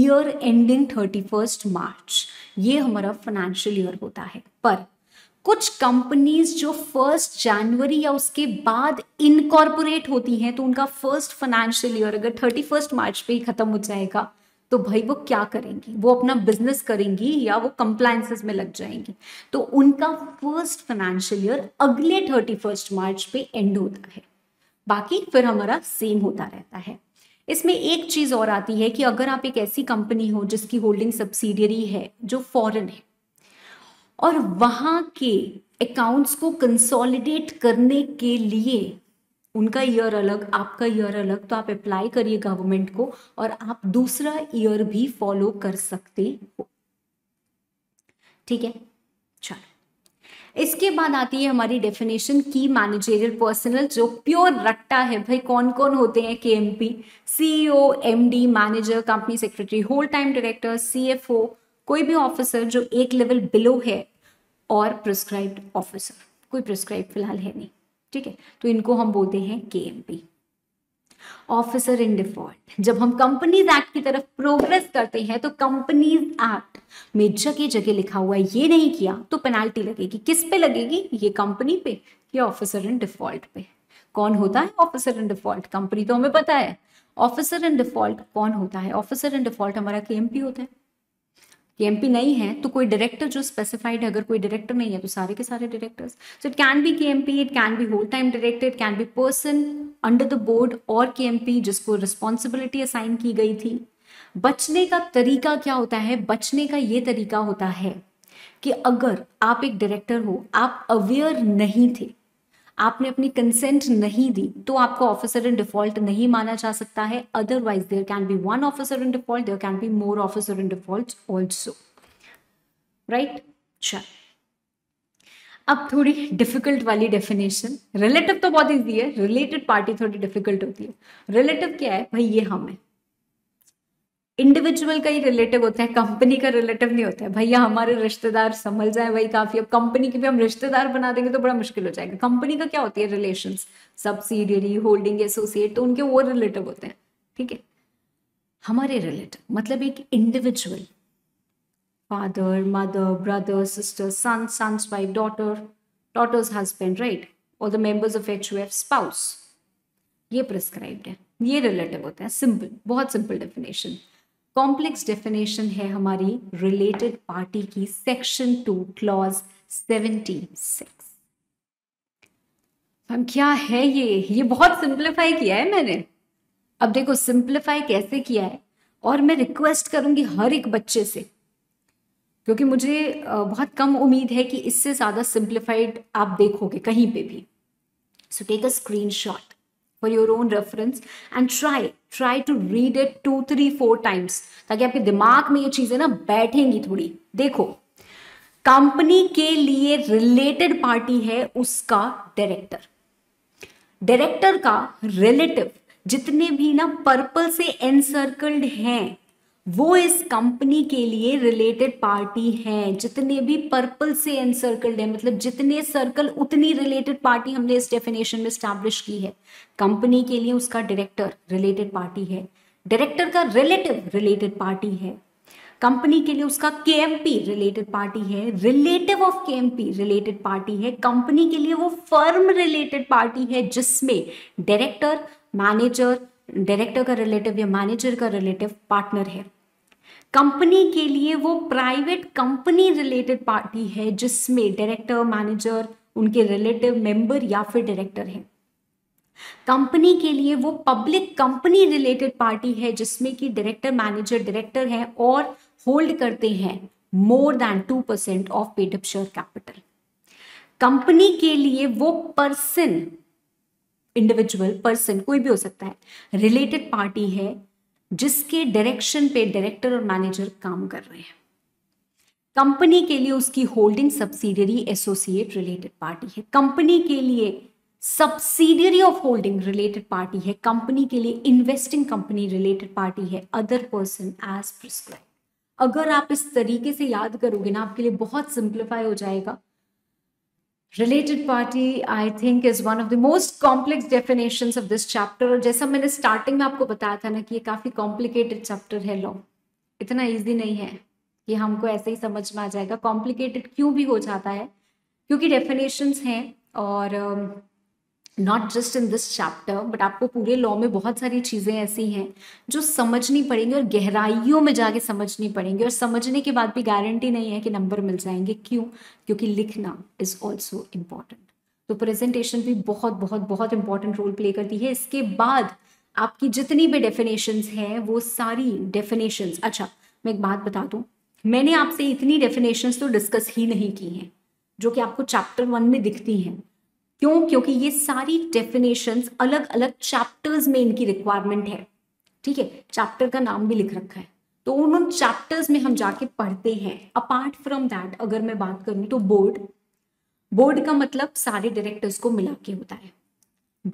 A: year ending thirty first March ये हमारा फाइनेंशियल ईयर होता है पर कुछ कंपनीज जो फर्स्ट जनवरी या उसके बाद इनकॉर्पोरेट होती हैं तो उनका फर्स्ट फाइनेंशियल ईयर अगर थर्टी फर्स्ट मार्च पे ही खत्म हो जाएगा तो भाई वो क्या करेंगी वो अपना बिजनेस करेंगी या वो कंप्लायंसेस में लग जाएंगी तो उनका फर्स्ट फाइनेंशियल ईयर अगले थर्टी फर्स्ट मार्च पे एंड होता है बाकी फिर हमारा सेम होता रहता है इसमें एक चीज और आती है कि अगर आप एक ऐसी कंपनी हो जिसकी होल्डिंग सब्सिडियरी है जो फॉरेन है और वहां के अकाउंट्स को कंसोलिडेट करने के लिए उनका ईयर अलग आपका ईयर अलग तो आप अप्लाई करिए गवर्नमेंट को और आप दूसरा ईयर भी फॉलो कर सकते हो ठीक है चलो इसके बाद आती है हमारी डेफिनेशन की मैनेजेरियल पर्सनल जो प्योर रट्टा है भाई कौन कौन होते हैं K M P C O M D manager company secretary whole time director C F O कोई भी ऑफिसर जो एक लेवल बिलो है और प्रिस्क्राइब्ड ऑफिसर कोई प्रिस्क्राइब फिलहाल है नहीं ठीक है तो इनको हम बोलते हैं K M P officer in default जब हम कंपनीज एक्ट की तरफ प्रोग्रेस करते हैं तो कंपनीज एक्ट में जगह जगह लिखा हुआ है ये नहीं किया तो पेनाल्टी लगेगी किस पे लगेगी ये कंपनी पे या ऑफिसर इन डिफॉल्ट पे कौन होता है ऑफिसर इन डिफॉल्ट कंपनी तो हमें पता है ऑफिसर इन डिफॉल्ट कौन होता है ऑफिसर इन डिफॉल्ट हमारा के होता है ये पी नहीं है तो कोई डायरेक्टर जो स्पेसिफाइड है अगर कोई डायरेक्टर नहीं है तो सारे के सारे directors so it can be K M it can be whole time director it can be person under the board और के जिसको रिस्पॉन्सिबिलिटी असाइन की गई थी बचने का तरीका क्या होता है बचने का ये तरीका होता है कि अगर आप एक डायरेक्टर हो आप अवेयर नहीं थे आपने अपनी कंसेंट नहीं दी तो आपको ऑफिसर इन डिफॉल्ट नहीं माना जा सकता है otherwise there can be one officer in default there can be more officer in default also right चल अब थोड़ी डिफिकल्ट वाली डेफिनेशन रिलेटिव तो बहुत ईजी है रिलेटेड पार्टी थोड़ी डिफिकल्ट होती है रिलेटिव क्या है भाई ये हम है इंडिविजुअल का ही रिलेटिव होता है कंपनी का रिलेटिव नहीं होता है भैया हमारे रिश्तेदार समझ जाए वही काफी अब कंपनी के भी हम रिश्तेदार बना देंगे तो बड़ा मुश्किल हो जाएगा कंपनी का क्या होती है रिलेशन सब्सिडियरी होल्डिंग एसोसिएट तो उनके वो रिलेटिव होते हैं ठीक है हमारे रिलेटिव मतलब एक individual father mother brother sister son son wife daughter daughters husband right और the members of H U F spouse ये प्रिस्क्राइब्ड है ये रिलेटिव होता है सिंपल बहुत सिंपल डेफिनेशन कॉम्प्लेक्स डेफिनेशन है हमारी रिलेटेड पार्टी की section two clause seventy six हम क्या है ये ये बहुत सिंप्लीफाई किया है मैंने अब देखो सिंप्लीफाई कैसे किया है और मैं रिक्वेस्ट करूंगी हर एक बच्चे से क्योंकि मुझे बहुत कम उम्मीद है कि इससे ज़्यादा सिंप्लीफाइड आप देखोगे कहीं पे भी so take a screenshot for your own reference and try try to read it two three four times ताकि आपके दिमाग में ये चीज़ें ना बैठेंगी थोड़ी देखो कंपनी के लिए रिलेटेड पार्टी है उसका डायरेक्टर डायरेक्टर का रिलेटिव जितने भी ना पर्पल से एनसर्कल्ड हैं वो इस कंपनी के लिए रिलेटेड पार्टी हैं जितने भी पर्पल से एनसर्कल्ड है मतलब जितने सर्कल उतनी रिलेटेड पार्टी हमने इस डेफिनेशन में स्टैब्लिश की है कंपनी के लिए उसका डायरेक्टर रिलेटेड पार्टी है डायरेक्टर का रिलेटिव रिलेटेड पार्टी है कंपनी के लिए उसका के रिलेटेड पार्टी है relative of K related party है कंपनी के लिए वो फर्म रिलेटेड पार्टी है जिसमें डायरेक्टर मैनेजर डायरेक्टर का रिलेटिव या मैनेजर का रिलेटिव पार्टनर है कंपनी के लिए वो प्राइवेट कंपनी रिलेटेड पार्टी है जिसमें डायरेक्टर मैनेजर उनके रिलेटिव मेंबर या फिर डायरेक्टर है कंपनी के लिए वो पब्लिक कंपनी रिलेटेड पार्टी है जिसमें कि डायरेक्टर मैनेजर डायरेक्टर है और होल्ड करते हैं more than two percent of paid up share capital company के लिए वो पर्सन इंडिविजुअल पर्सन कोई भी हो सकता है रिलेटेड पार्टी है जिसके डायरेक्शन पे डायरेक्टर और मैनेजर काम कर रहे हैं कंपनी के लिए उसकी holding subsidiary associate related party है कंपनी के लिए subsidiary of holding related party है कंपनी के लिए इन्वेस्टिंग कंपनी रिलेटेड पार्टी है अदर पर्सन एज प्रिस्क्राइब अगर आप इस तरीके से याद करोगे ना आपके लिए बहुत सिंप्लीफाई हो जाएगा related party I think is one of the most complex definition of this chapter और जैसा मैंने स्टार्टिंग में आपको बताया था ना कि ये काफ़ी कॉम्प्लिकेटेड चैप्टर है लॉ इतना ईजी नहीं है कि हमको ऐसे ही समझ में आ जाएगा कॉम्प्लिकेटेड क्यों भी हो जाता है क्योंकि डेफिनेशंस हैं और um, not just in this chapter but आपको पूरे लॉ में बहुत सारी चीज़ें ऐसी हैं जो समझनी पड़ेंगी और गहराइयों में जाके समझनी पड़ेंगी और समझने के बाद भी गारंटी नहीं है कि नंबर मिल जाएंगे क्यों क्योंकि लिखना इज़ ऑल्सो इम्पॉर्टेंट तो प्रेजेंटेशन भी बहुत बहुत बहुत इंपॉर्टेंट रोल प्ले करती है इसके बाद आपकी जितनी भी डेफिनेशंस हैं वो सारी डेफिनेशंस अच्छा मैं एक बात बता दूँ मैंने आपसे इतनी डेफिनेशंस तो डिस्कस ही नहीं की हैं जो कि आपको चैप्टर वन में दिखती हैं क्यों क्योंकि ये सारी डेफिनेशंस अलग अलग चैप्टर्स में इनकी रिक्वायरमेंट है ठीक है चैप्टर का नाम भी लिख रखा है तो उन उन चैप्टर्स में हम जाके पढ़ते हैं अपार्ट फ्रॉम दैट अगर मैं बात करूं तो बोर्ड बोर्ड का मतलब सारे डायरेक्टर्स को मिला के होता है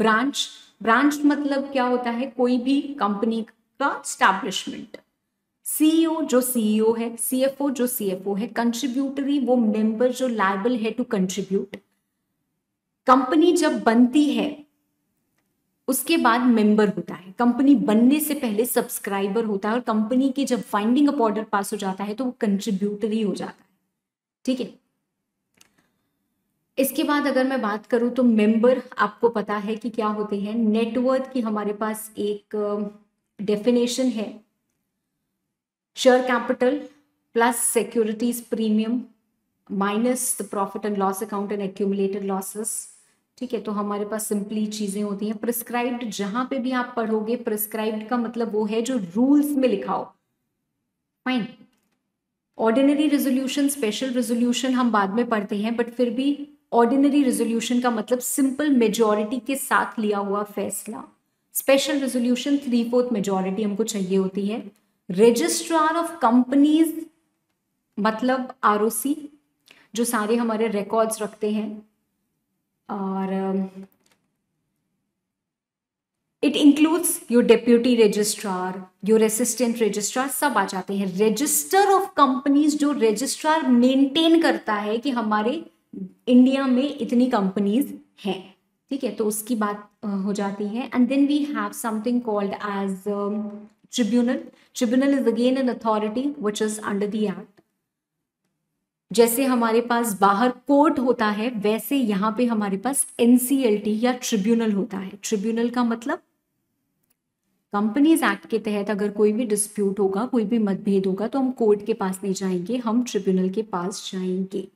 A: ब्रांच ब्रांच मतलब क्या होता है कोई भी कंपनी का स्टैब्लिशमेंट सीईओ e जो सीईओ e है सीएफओ जो सीएफओ है कंट्रीब्यूटरी वो मेंबर जो लाइबल है टू कंट्रीब्यूट कंपनी जब बनती है उसके बाद मेंबर होता है कंपनी बनने से पहले सब्सक्राइबर होता है और कंपनी के जब फाइंडिंग अप ऑर्डर पास हो जाता है तो वो कंट्रीब्यूटरी हो जाता है ठीक है इसके बाद अगर मैं बात करूं तो मेंबर आपको पता है कि क्या होते हैं नेटवर्थ की हमारे पास एक डेफिनेशन है share capital plus securities premium minus the profit and loss account and accumulated losses ठीक है तो हमारे पास सिंपली चीज़ें होती हैं प्रिस्क्राइब्ड जहां पे भी आप पढ़ोगे प्रिस्क्राइब्ड का मतलब वो है जो रूल्स में लिखा हो fine ordinary resolution special resolution हम बाद में पढ़ते हैं बट फिर भी ऑर्डिनरी रेजोल्यूशन का मतलब सिंपल मेजोरिटी के साथ लिया हुआ फैसला special resolution three fourth majority हमको चाहिए होती है रजिस्ट्रार ऑफ कंपनीज मतलब आर जो सारे हमारे रिकॉर्ड्स रखते हैं और it includes your deputy registrar your assistant registrar सब आ जाते हैं रजिस्टर ऑफ कंपनीज जो रजिस्ट्रार मेंटेन करता है कि हमारे इंडिया में इतनी कंपनीज हैं ठीक है तो उसकी बात हो जाती है and then we have something called as tribunal tribunal is again an authority which is under the act जैसे हमारे पास बाहर कोर्ट होता है वैसे यहां पे हमारे पास एनसीएलटी या ट्रिब्यूनल होता है ट्रिब्यूनल का मतलब कंपनीज एक्ट के तहत अगर कोई भी डिस्प्यूट होगा कोई भी मतभेद होगा तो हम कोर्ट के पास नहीं जाएंगे हम ट्रिब्यूनल के पास जाएंगे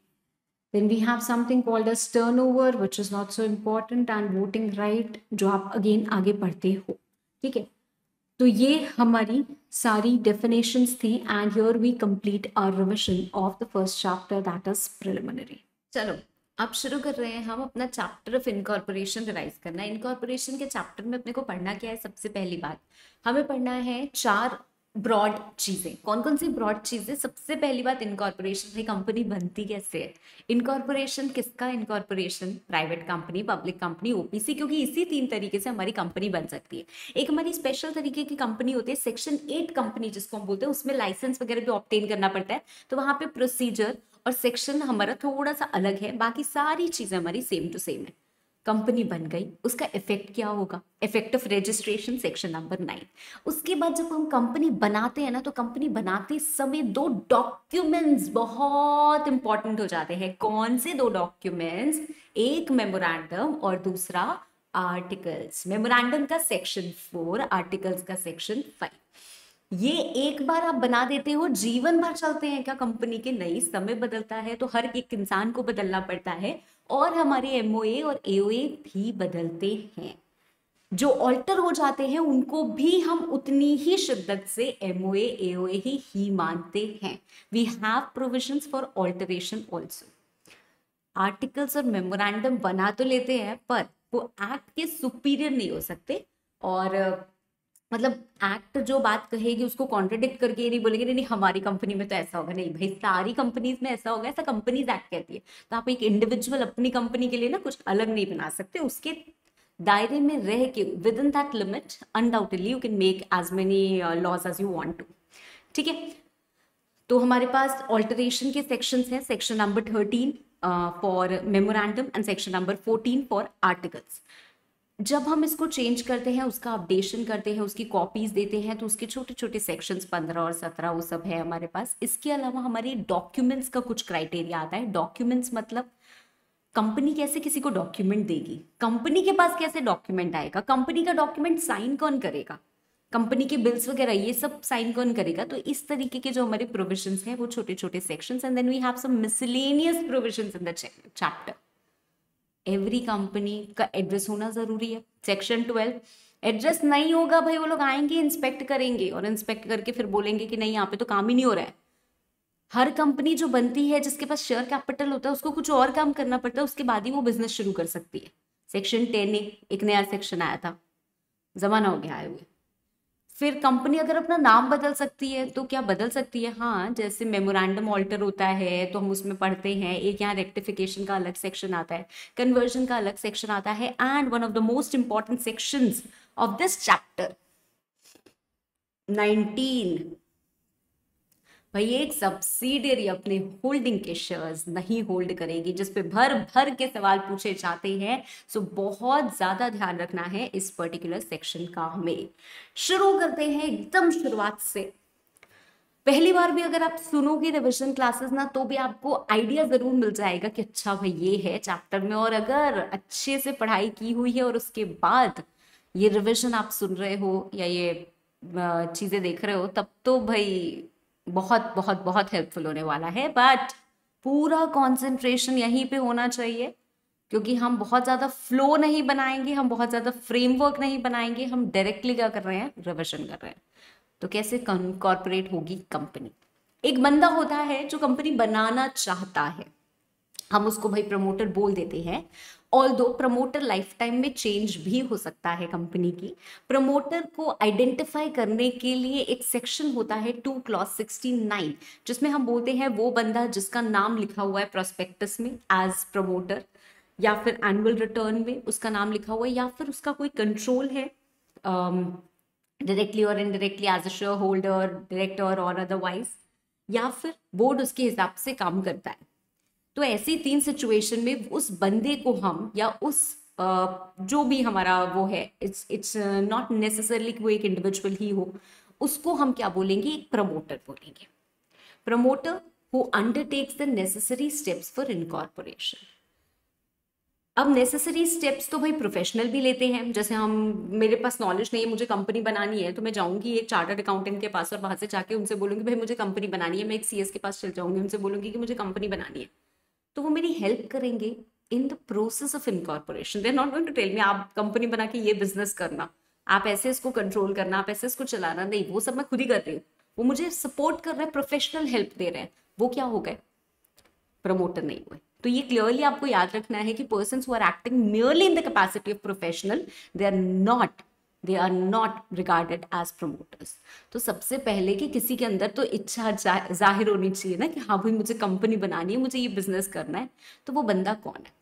A: then we have something called as turn over which is not so important and voting right जो आप अगेन आगे पढ़ते हो ठीक है तो ये हमारी सारी डेफिनेशंस थी and here we complete our revision of the first chapter that is preliminary चलो अब शुरू कर रहे हैं हम अपना चैप्टर ऑफ इनकॉर्पोरेशन रिवाइज करना इनकॉर्पोरेशन के चैप्टर में अपने को पढ़ना क्या है सबसे पहली बात हमें पढ़ना है चार ब्रॉड चीज़ें कौन कौन सी ब्रॉड चीज़ें सबसे पहली बात इनकॉर्पोरेशन से कंपनी बनती कैसे है इनकॉर्पोरेशन किसका incorporation private company public company OPC क्योंकि इसी तीन तरीके से हमारी कंपनी बन सकती है एक हमारी स्पेशल तरीके की कंपनी होती है सेक्शन एट कंपनी जिसको हम बोलते हैं उसमें लाइसेंस वगैरह भी ऑप्टेन करना पड़ता है तो वहाँ पर प्रोसीजर और सेक्शन हमारा थोड़ा सा अलग है बाकी सारी चीज़ें हमारी सेम टू सेम है कंपनी बन गई उसका इफेक्ट क्या होगा effect of registration section number nine उसके बाद जब हम कंपनी बनाते हैं ना तो कंपनी बनाते समय दो डॉक्यूमेंट्स बहुत इंपॉर्टेंट हो जाते हैं कौन से दो डॉक्यूमेंट्स एक मेमोरेंडम और दूसरा आर्टिकल्स मेमोरेंडम का सेक्शन फोर आर्टिकल्स का सेक्शन फाइव ये एक बार आप बना देते हो जीवन भर चलते हैं क्या कंपनी के नई समय बदलता है तो हर एक इंसान को बदलना पड़ता है और हमारे एम और ए भी बदलते हैं जो ऑल्टर हो जाते हैं उनको भी हम उतनी ही शिद्दत से एम ओ ही, ही मानते हैं we have provision for alteration also articles और मेमोरेंडम बना तो लेते हैं पर वो एक्ट के सुपीरियर नहीं हो सकते और मतलब एक्ट जो बात कहेगी उसको कॉन्ट्रोडिक्ट करके नहीं बोलेंगे नहीं नहीं हमारी कंपनी में तो ऐसा होगा नहीं भाई सारी कंपनीज में ऐसा होगा ऐसा कंपनीज एक्ट कहती है तो आप एक इंडिविजुअल अपनी कंपनी के लिए ना कुछ अलग नहीं बना सकते उसके दायरे में रह के within that limit undoubtedly you can make as many laws as you want to ठीक है तो हमारे पास ऑल्टरेशन के सेक्शंस हैं section number thirteen for memorandum and section number fourteen for articles जब हम इसको चेंज करते हैं उसका अपडेशन करते हैं उसकी कॉपीज देते हैं तो उसके छोटे छोटे सेक्शंस पंद्रह और सत्रह वो सब है हमारे पास इसके अलावा हमारे डॉक्यूमेंट्स का कुछ क्राइटेरिया आता है डॉक्यूमेंट्स मतलब कंपनी कैसे किसी को डॉक्यूमेंट देगी कंपनी के पास कैसे डॉक्यूमेंट आएगा कंपनी का डॉक्यूमेंट साइन कौन करेगा कंपनी के बिल्स वगैरह ये सब साइन कौन करेगा तो इस तरीके के जो हमारे प्रोविजन हैं वो छोटे छोटे sections and then we have some miscellaneous provision in the chapter every company का एड्रेस होना ज़रूरी है सेक्शन ट्वेल्व एड्रेस नहीं होगा भाई वो लोग आएंगे इंस्पेक्ट करेंगे और इंस्पेक्ट करके फिर बोलेंगे कि नहीं यहाँ पे तो काम ही नहीं हो रहा है हर कंपनी जो बनती है जिसके पास शेयर कैपिटल होता है उसको कुछ और काम करना पड़ता है उसके बाद ही वो बिजनेस शुरू कर सकती है सेक्शन टेन एक नया सेक्शन आया था जमाना हो गया आए हुए फिर कंपनी अगर अपना नाम बदल सकती है तो क्या बदल सकती है हाँ जैसे मेमोरेंडम ऑल्टर होता है तो हम उसमें पढ़ते हैं एक यहाँ रेक्टिफिकेशन का अलग सेक्शन आता है कन्वर्जन का अलग सेक्शन आता है and one of the most important sections of this chapter 19 भाई एक सब्सिडरी अपने होल्डिंग के शेयर्स नहीं होल्ड करेगी जिस पे भर भर के सवाल पूछे जाते हैं सो बहुत ज़्यादा ध्यान रखना है इस पर्टिकुलर सेक्शन का हमें शुरू करते हैं एकदम शुरुआत से पहली बार भी अगर आप सुनोगे रिविजन क्लासेस ना तो भी आपको आइडिया ज़रूर मिल जाएगा कि अच्छा भाई ये है चैप्टर में और अगर अच्छे से पढ़ाई की हुई है और उसके बाद ये रिविजन आप सुन रहे हो या ये चीज़ें देख रहे हो तब तो भाई बहुत बहुत बहुत हेल्पफुल होने वाला है बट पूरा कॉन्सेंट्रेशन यहीं पे होना चाहिए क्योंकि हम बहुत ज़्यादा फ्लो नहीं बनाएंगे हम बहुत ज़्यादा फ्रेमवर्क नहीं बनाएंगे हम डायरेक्टली क्या कर रहे हैं रिविजन कर रहे हैं तो कैसे कॉरपोरेट होगी कंपनी एक बंदा होता है जो कंपनी बनाना चाहता है हम उसको भाई प्रमोटर बोल देते हैं ऑल दो प्रमोटर लाइफ टाइम में चेंज भी हो सकता है कंपनी की प्रमोटर को आइडेंटिफाई करने के लिए एक सेक्शन होता है टू क्लॉस सिक्सटी नाइन जिसमें हम बोलते हैं वो बंदा जिसका नाम लिखा हुआ है प्रोस्पेक्टस में एज प्रमोटर या फिर एनुअल रिटर्न में उसका नाम लिखा हुआ है या फिर उसका कोई कंट्रोल है डायरेक्टली और indirectly as a shareholder director और अदरवाइज या फिर बोर्ड उसके हिसाब से काम करता है तो ऐसी तीन सिचुएशन में उस बंदे को हम या उस जो भी हमारा वो है इट्स इट्स नॉट नेसेसरली वो एक इंडिविजुअल ही हो उसको हम क्या बोलेंगे एक प्रमोटर बोलेंगे promoter who undertakes the necessary steps for incorporation अब नेसेसरी स्टेप्स तो भाई प्रोफेशनल भी लेते हैं जैसे हम मेरे पास नॉलेज नहीं है मुझे कंपनी बनानी है तो मैं जाऊंगी एक चार्टर्ड अकाउंटेंट के पास और वहां से जाके उनसे बोलूंगी भाई मुझे कंपनी बनानी है मैं एक सीएस के पास चल जाऊंगी उनसे बोलूंगी कि मुझे कंपनी बनानी है तो वो मेरी हेल्प करेंगे in the process of incorporation they're not going to tell me आप कंपनी बना के ये बिजनेस करना आप ऐसे इसको कंट्रोल करना आप ऐसे इसको चलाना नहीं वो सब मैं खुद ही कर रही हूँ वो मुझे सपोर्ट कर रहे हैं प्रोफेशनल हेल्प दे रहे हैं वो क्या हो गए प्रमोटर नहीं हुए तो ये क्लियरली आपको याद रखना है कि person who are acting merely in the capacity of professional they are not they are not regarded as promoters तो सबसे पहले कि किसी के अंदर तो इच्छा जाहिर होनी चाहिए ना कि हाँ भाई मुझे कंपनी बनानी है मुझे ये बिजनेस करना है तो वो बंदा कौन है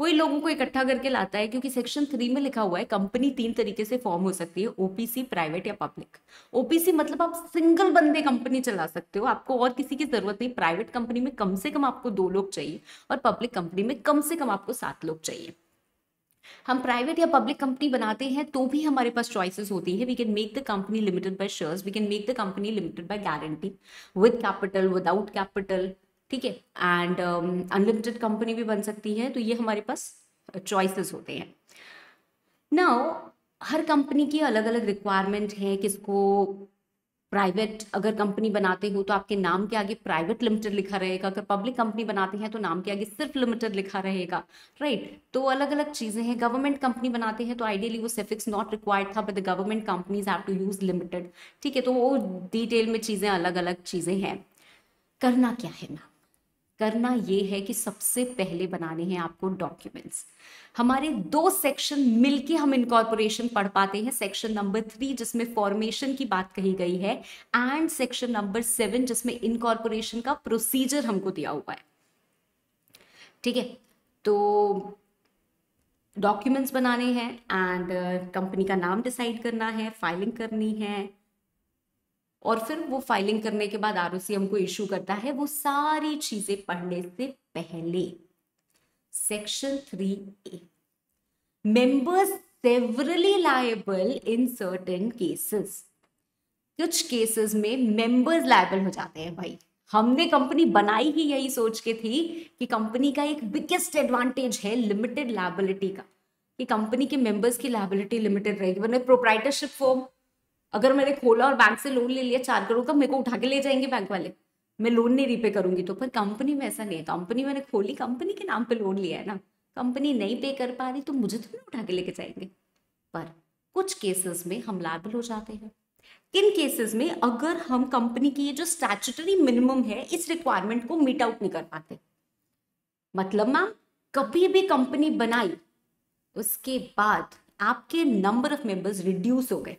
A: वही लोगों को इकट्ठा करके लाता है क्योंकि सेक्शन थ्री में लिखा हुआ है कंपनी तीन तरीके से फॉर्म हो सकती है ओपीसी प्राइवेट या पब्लिक ओपीसी मतलब आप सिंगल बंदे कंपनी चला सकते हो आपको और किसी की जरूरत नहीं प्राइवेट कंपनी में कम से कम आपको दो लोग चाहिए और पब्लिक कंपनी में कम से कम आपको सात लोग चाहिए हम प्राइवेट या पब्लिक कंपनी बनाते हैं तो भी हमारे पास चॉइसेस होती है we can make the company limited by shares we can make the company limited by guarantee with capital without capital ठीक है एंड अनलिमिटेड कंपनी भी बन सकती है तो ये हमारे पास चॉइसेस uh, होते हैं नाउ हर कंपनी की अलग अलग रिक्वायरमेंट है किसको प्राइवेट अगर कंपनी बनाते हो तो आपके नाम के आगे प्राइवेट लिमिटेड लिखा रहेगा अगर पब्लिक कंपनी बनाते हैं तो नाम के आगे सिर्फ लिमिटेड लिखा रहेगा राइट तो अलग अलग चीज़ें हैं गवर्नमेंट कंपनी बनाते हैं तो आइडियली वो सेफिक्स नॉट रिक्वायर्ड था but the government companies have to use limited ठीक है तो वो डिटेल में चीज़ें अलग अलग चीज़ें हैं करना क्या है ना करना ये है कि सबसे पहले बनाने हैं आपको डॉक्यूमेंट्स हमारे दो सेक्शन मिलके हम इनकॉर्पोरेशन पढ़ पाते हैं सेक्शन नंबर थ्री जिसमें फॉर्मेशन की बात कही गई है एंड सेक्शन नंबर सेवन जिसमें इनकॉर्पोरेशन का प्रोसीजर हमको दिया हुआ है ठीक है तो डॉक्यूमेंट्स बनाने हैं एंड कंपनी uh, का नाम डिसाइड करना है फाइलिंग करनी है और फिर वो फाइलिंग करने के बाद आर हमको इश्यू करता है वो सारी चीजें पढ़ने से पहले section three A members severally liable in certain cases कुछ केसेस में मेंबर्स लाइबल हो जाते हैं भाई हमने कंपनी बनाई ही यही सोच के थी कि कंपनी का एक बिगेस्ट एडवांटेज है लिमिटेड लाइबिलिटी का कि कंपनी के मेंबर्स की लाइबिलिटी लिमिटेड रहेगी वरना प्रोप्राइटरशिप फॉर्म अगर मैंने खोला और बैंक से लोन ले लिया चार करोड़ का मेरे को उठा के ले जाएंगे बैंक वाले मैं लोन नहीं रीपे करूंगी तो पर कंपनी में ऐसा नहीं है कंपनी मैंने खोली कंपनी के नाम पर लोन लिया है ना कंपनी नहीं पे कर पा रही तो मुझे थोड़ी उठा के लेके जाएंगे पर कुछ केसेस में हम लाइबल हो जाते हैं किन केसेस में अगर हम कंपनी की ये जो स्टैचुटरी मिनिमम है इस रिक्वायरमेंट को मीट आउट नहीं कर पाते मतलब मैम कभी भी कंपनी बनाई उसके बाद आपके नंबर ऑफ मेंबर्स रिड्यूस हो गए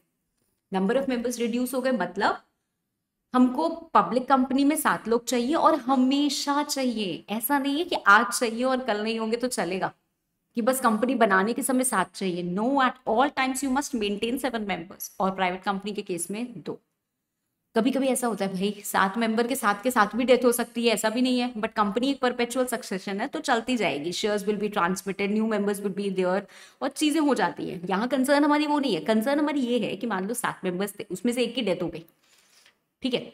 A: नंबर ऑफ मेंबर्स रिड्यूस हो गए मतलब हमको पब्लिक कंपनी में सात लोग चाहिए और हमेशा चाहिए ऐसा नहीं है कि आज चाहिए और कल नहीं होंगे तो चलेगा कि बस कंपनी बनाने के समय सात चाहिए no at all times you must maintain seven members और प्राइवेट कंपनी के केस में दो कभी कभी ऐसा होता है भाई सात मेंबर के साथ के साथ भी डेथ हो सकती है ऐसा भी नहीं है बट कंपनी एक परपेचुअल सक्सेशन है तो चलती जाएगी shares will be transmitted new members will be there और चीज़ें हो जाती है यहाँ कंसर्न हमारी वो नहीं है कंसर्न हमारी ये है कि मान लो सात मेंबर्स थे उसमें से एक की डेथ हो गई ठीक है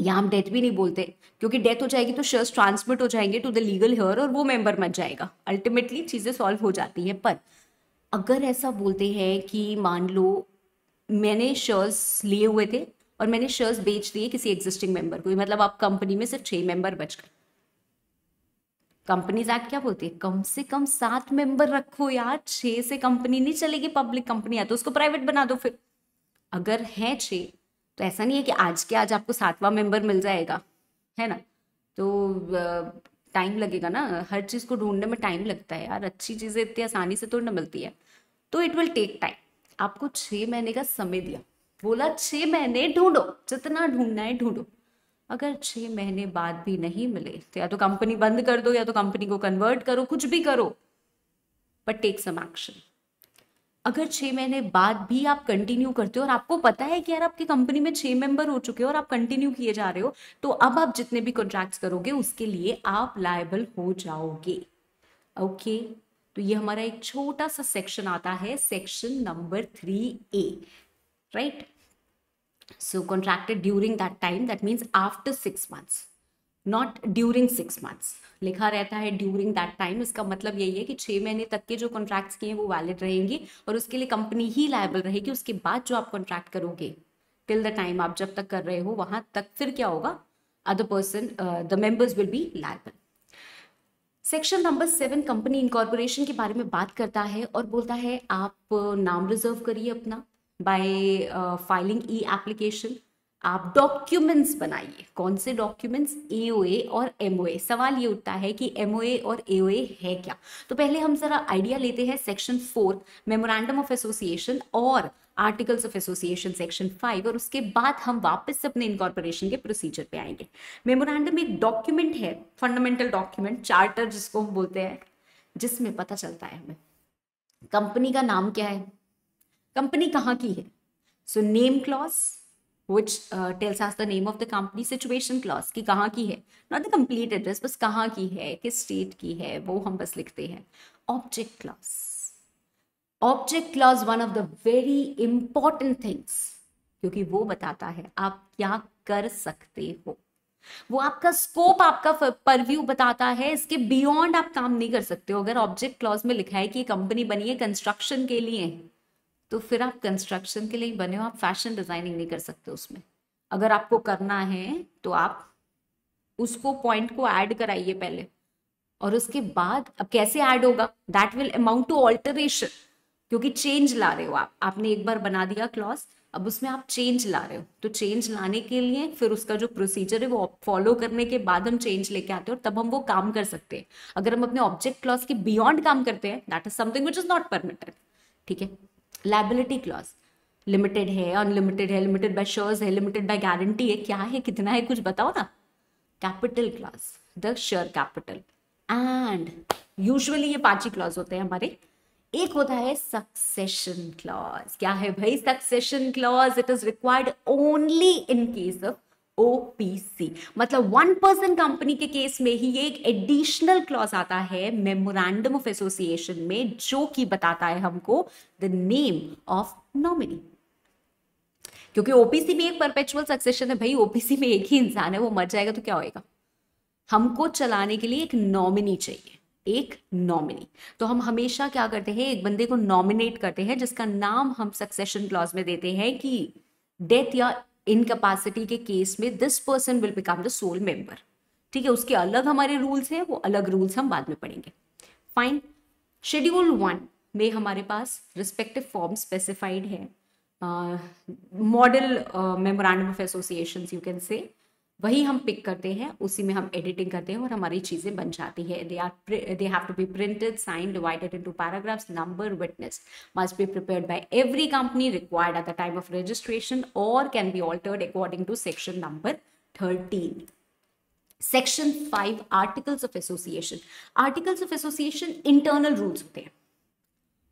A: यहाँ हम डेथ भी नहीं बोलते क्योंकि डेथ हो जाएगी तो शेयर्स ट्रांसमिट हो जाएंगे टू द लीगल हेयर और वो मेंबर मच जाएगा अल्टीमेटली चीज़ें सॉल्व हो जाती हैं पर अगर ऐसा बोलते हैं कि मान लो मैंने शेयर्स लिए हुए थे और मैंने शेयर्स बेच दिए किसी एग्जिस्टिंग मेंबर को मतलब आप कंपनी में सिर्फ छह मेंबर बच गए कंपनीज एक्ट क्या बोलती है कम से कम सात मेंबर रखो यार छह से कंपनी नहीं चलेगी पब्लिक कंपनी है तो उसको प्राइवेट बना दो फिर अगर है छे तो ऐसा नहीं है कि आज के आज आपको सातवां मेंबर मिल जाएगा है ना तो टाइम लगेगा ना हर चीज़ को ढूंढने में टाइम लगता है यार अच्छी चीज़ें इतनी आसानी से तो ना मिलती है तो इट विल टेक टाइम आपको छह महीने का समय दिया बोला छह महीने ढूंढो जितना ढूंढना है ढूंढो अगर छह महीने बाद भी नहीं मिले तो या तो कंपनी बंद कर दो या तो कंपनी को कन्वर्ट करो कुछ भी करो बट टेक सम एक्शन अगर छह महीने बाद भी आप कंटिन्यू करते हो और आपको पता है कि यार आपकी कंपनी में छह मेंबर हो चुके हो और आप कंटिन्यू किए जा रहे हो तो अब आप जितने भी कॉन्ट्रैक्ट करोगे उसके लिए आप लाइबल हो जाओगे ओके okay? तो ये हमारा एक छोटा सा सेक्शन आता है section number three A right So contracted during that time, that means after six months. Not during six months लिखा रहता है ड्यूरिंग दैट टाइम इसका मतलब यही है कि छः महीने तक के जो कॉन्ट्रैक्ट्स किए हैं वो वैलिड रहेंगे और उसके लिए कंपनी ही लाइबल रहेगी उसके बाद जो आप कॉन्ट्रैक्ट करोगे टिल द टाइम आप जब तक कर रहे हो वहाँ तक फिर क्या होगा other person the members will be liable section number seven company incorporation के बारे में बात करता है और बोलता है आप uh, नाम रिजर्व करिए अपना बाय फाइलिंग ई एप्लीकेशन आप डॉक्यूमेंट्स बनाइए कौन से डॉक्यूमेंट्स एओए और एमओए सवाल ये उठता है कि एमओए और एओए है क्या तो पहले हम जरा आइडिया लेते हैं section four memorandum of association और articles of association section five और उसके बाद हम वापस से अपने इनकॉर्पोरेशन के प्रोसीजर पे आएंगे मेमोरेंडम एक डॉक्यूमेंट है फंडामेंटल डॉक्यूमेंट चार्टर जिसको हम बोलते हैं जिसमें पता चलता है हमें कंपनी का नाम क्या है कंपनी कहाँ की है so name clause which tells the name of the company situation clause की कहाँ की है not the complete address bus कहाँ की है किस स्टेट की है वो हम बस लिखते हैं object clause object clause one of the very important things क्योंकि वो बताता है आप क्या कर सकते हो वो आपका स्कोप आपका परव्यू बताता है इसके बियॉन्ड आप काम नहीं कर सकते हो अगर ऑब्जेक्ट क्लॉज में लिखा है कि कंपनी बनी है कंस्ट्रक्शन के लिए तो फिर आप कंस्ट्रक्शन के लिए बने हो आप फैशन डिजाइनिंग नहीं कर सकते उसमें अगर आपको करना है तो आप उसको पॉइंट को ऐड कराइए पहले और उसके बाद अब कैसे ऐड होगा that will amount to alteration क्योंकि चेंज ला रहे हो आप आपने एक बार बना दिया क्लॉज अब उसमें आप चेंज ला रहे हो तो चेंज लाने के लिए फिर उसका जो प्रोसीजर है वो फॉलो करने के बाद हम चेंज लेके आते हैं और तब हम वो काम कर सकते हैं अगर हम अपने ऑब्जेक्ट क्लॉज के बियॉन्ड काम करते हैं that is something which is not permitted ठीक है लाइबिलिटी क्लॉज लिमिटेड है अनलिमिटेड है लिमिटेड बाय शेयर्स है लिमिटेड बाय गारंटी है क्या है कितना है कुछ बताओ ना capital clause the share capital and usually ये पांच ही क्लॉज होते हैं हमारे एक होता है सक्सेशन क्लॉज क्या है भाई succession clause it is required only in case of OPC मतलब वन पर्सन कंपनी के केस में ही ये एक एडिशनल क्लॉज आता है मेमोरेंडम ऑफ एसोसिएशन में जो कि बताता है हमको द नेम ऑफ नॉमिनी क्योंकि ओपीसी में एक परपेचुअल सक्सेशन है भाई ओपीसी में एक ही इंसान है वो मर जाएगा तो क्या होएगा हमको चलाने के लिए एक नॉमिनी चाहिए एक नॉमिनी तो हम हमेशा क्या करते हैं एक बंदे को नॉमिनेट करते हैं जिसका नाम हम सक्सेशन क्लॉज में देते हैं कि डेथ या इनकेपेसिटी के केस में this person will become the sole member ठीक है उसके अलग हमारे रूल्स हैं वो अलग रूल्स हम बाद में पढ़ेंगे फाइन शेड्यूल वन में हमारे पास रिस्पेक्टिव फॉर्म स्पेसिफाइड है model memorandum of association you can say वही हम पिक करते हैं उसी में हम एडिटिंग करते हैं और हमारी चीज़ें बन जाती है they are they have to be printed sign divided into paragraphs number witness must be prepared by every company required at the time of registration और can be altered according to section number thirteen section five articles of association articles of association internal rules होते हैं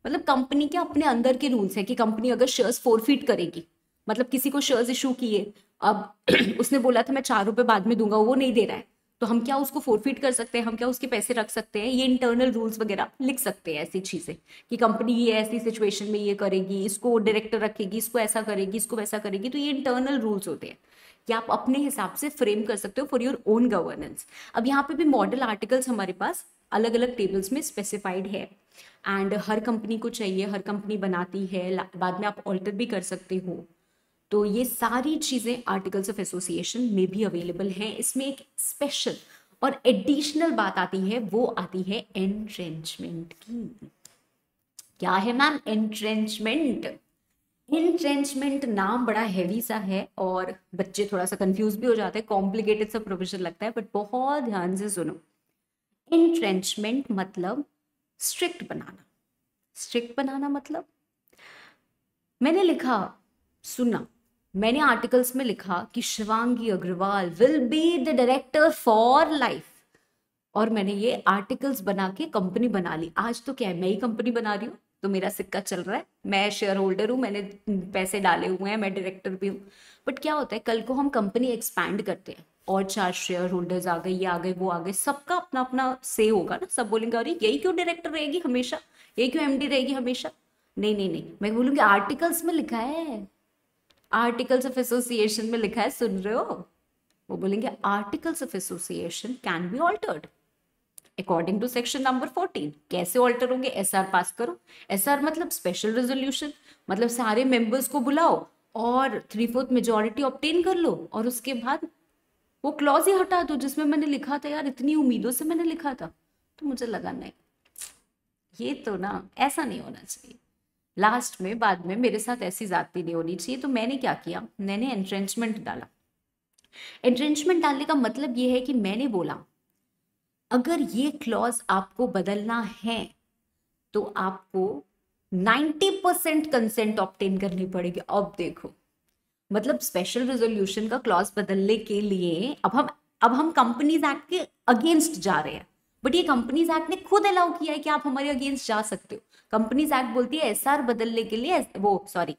A: मतलब company के अपने अंदर के rules हैं कि कंपनी अगर शेयर्स फोरफिट करेगी मतलब किसी को शेयर्स इशू किए अब उसने बोला था मैं चार रुपये बाद में दूंगा वो नहीं दे रहा है तो हम क्या उसको फोरफिट कर सकते हैं हम क्या उसके पैसे रख सकते हैं ये इंटरनल रूल्स वगैरह लिख सकते हैं ऐसी चीज़ें कि कंपनी ये ऐसी सिचुएशन में ये करेगी इसको डायरेक्टर रखेगी इसको ऐसा करेगी इसको वैसा करेगी तो ये इंटरनल रूल्स होते हैं कि आप अपने हिसाब से फ्रेम कर सकते हो फॉर योर ओन गवर्नेंस अब यहाँ पे भी मॉडल आर्टिकल्स हमारे पास अलग अलग टेबल्स में स्पेसिफाइड है एंड हर कंपनी को चाहिए हर कंपनी बनाती है बाद में आप ऑल्टर भी कर सकते हो तो ये सारी चीज़ें आर्टिकल्स ऑफ एसोसिएशन में भी अवेलेबल हैं इसमें एक स्पेशल और एडिशनल बात आती है वो आती है एंट्रेंचमेंट की क्या है मैम एंट्रेंचमेंट इंट्रेंचमेंट नाम बड़ा हैवी सा है और बच्चे थोड़ा सा कंफ्यूज भी हो जाते हैं कॉम्प्लिकेटेड सा प्रोविजन लगता है बट बहुत ध्यान से सुनो इंट्रेंचमेंट मतलब स्ट्रिक्ट बनाना स्ट्रिक्ट बनाना मतलब मैंने लिखा सुना मैंने आर्टिकल्स में लिखा कि Shivangi Agarwal will be the director for life और मैंने ये आर्टिकल्स बना के कंपनी बना ली आज तो क्या है मैं ही कंपनी बना रही हूँ तो मेरा सिक्का चल रहा है मैं शेयर होल्डर हूँ मैंने पैसे डाले हुए हैं मैं डायरेक्टर भी हूँ बट क्या होता है कल को हम कंपनी एक्सपैंड करते हैं और चार शेयर होल्डर्स आ गए ये आ गए वो आ गए सबका अपना अपना से होगा ना सब बोलेंगे अरे यही क्यों डायरेक्टर रहेगी हमेशा यही क्यों एमडी रहेगी हमेशा नहीं नहीं नहीं मैं बोलूँगी आर्टिकल्स में लिखा है आर्टिकल्स ऑफ एसोसिएशन में लिखा है सुन रहे हो वो बोलेंगे articles of association can be altered according to section number fourteen कैसे ऑल्टर होंगे एस आर पास करो एस आर मतलब स्पेशल रेजोल्यूशन मतलब सारे मेंबर्स को बुलाओ और थ्री फोर्थ मेजोरिटी ऑप्टेन कर लो और उसके बाद वो क्लॉज ही हटा दो जिसमें मैंने लिखा था यार इतनी उम्मीदों से मैंने लिखा था तो मुझे लगा नहीं ये तो ना ऐसा नहीं होना चाहिए लास्ट में बाद में मेरे साथ ऐसी जाति नहीं होनी चाहिए तो मैंने क्या किया मैंने एंट्रेंचमेंट डाला एंट्रेंचमेंट डालने का मतलब यह है कि मैंने बोला अगर ये क्लॉज आपको बदलना है तो आपको 90 परसेंट कंसेंट ऑप्टेन करनी पड़ेगी अब देखो मतलब स्पेशल रेजोल्यूशन का क्लॉज बदलने के लिए अब हम अब हम कंपनीज एक्ट के अगेंस्ट जा रहे हैं बट ये कंपनीज एक्ट ने खुद अलाउ किया है कि आप हमारे अगेंस्ट जा सकते हो कंपनीज एक्ट बोलती है एसआर बदलने के लिए वो सॉरी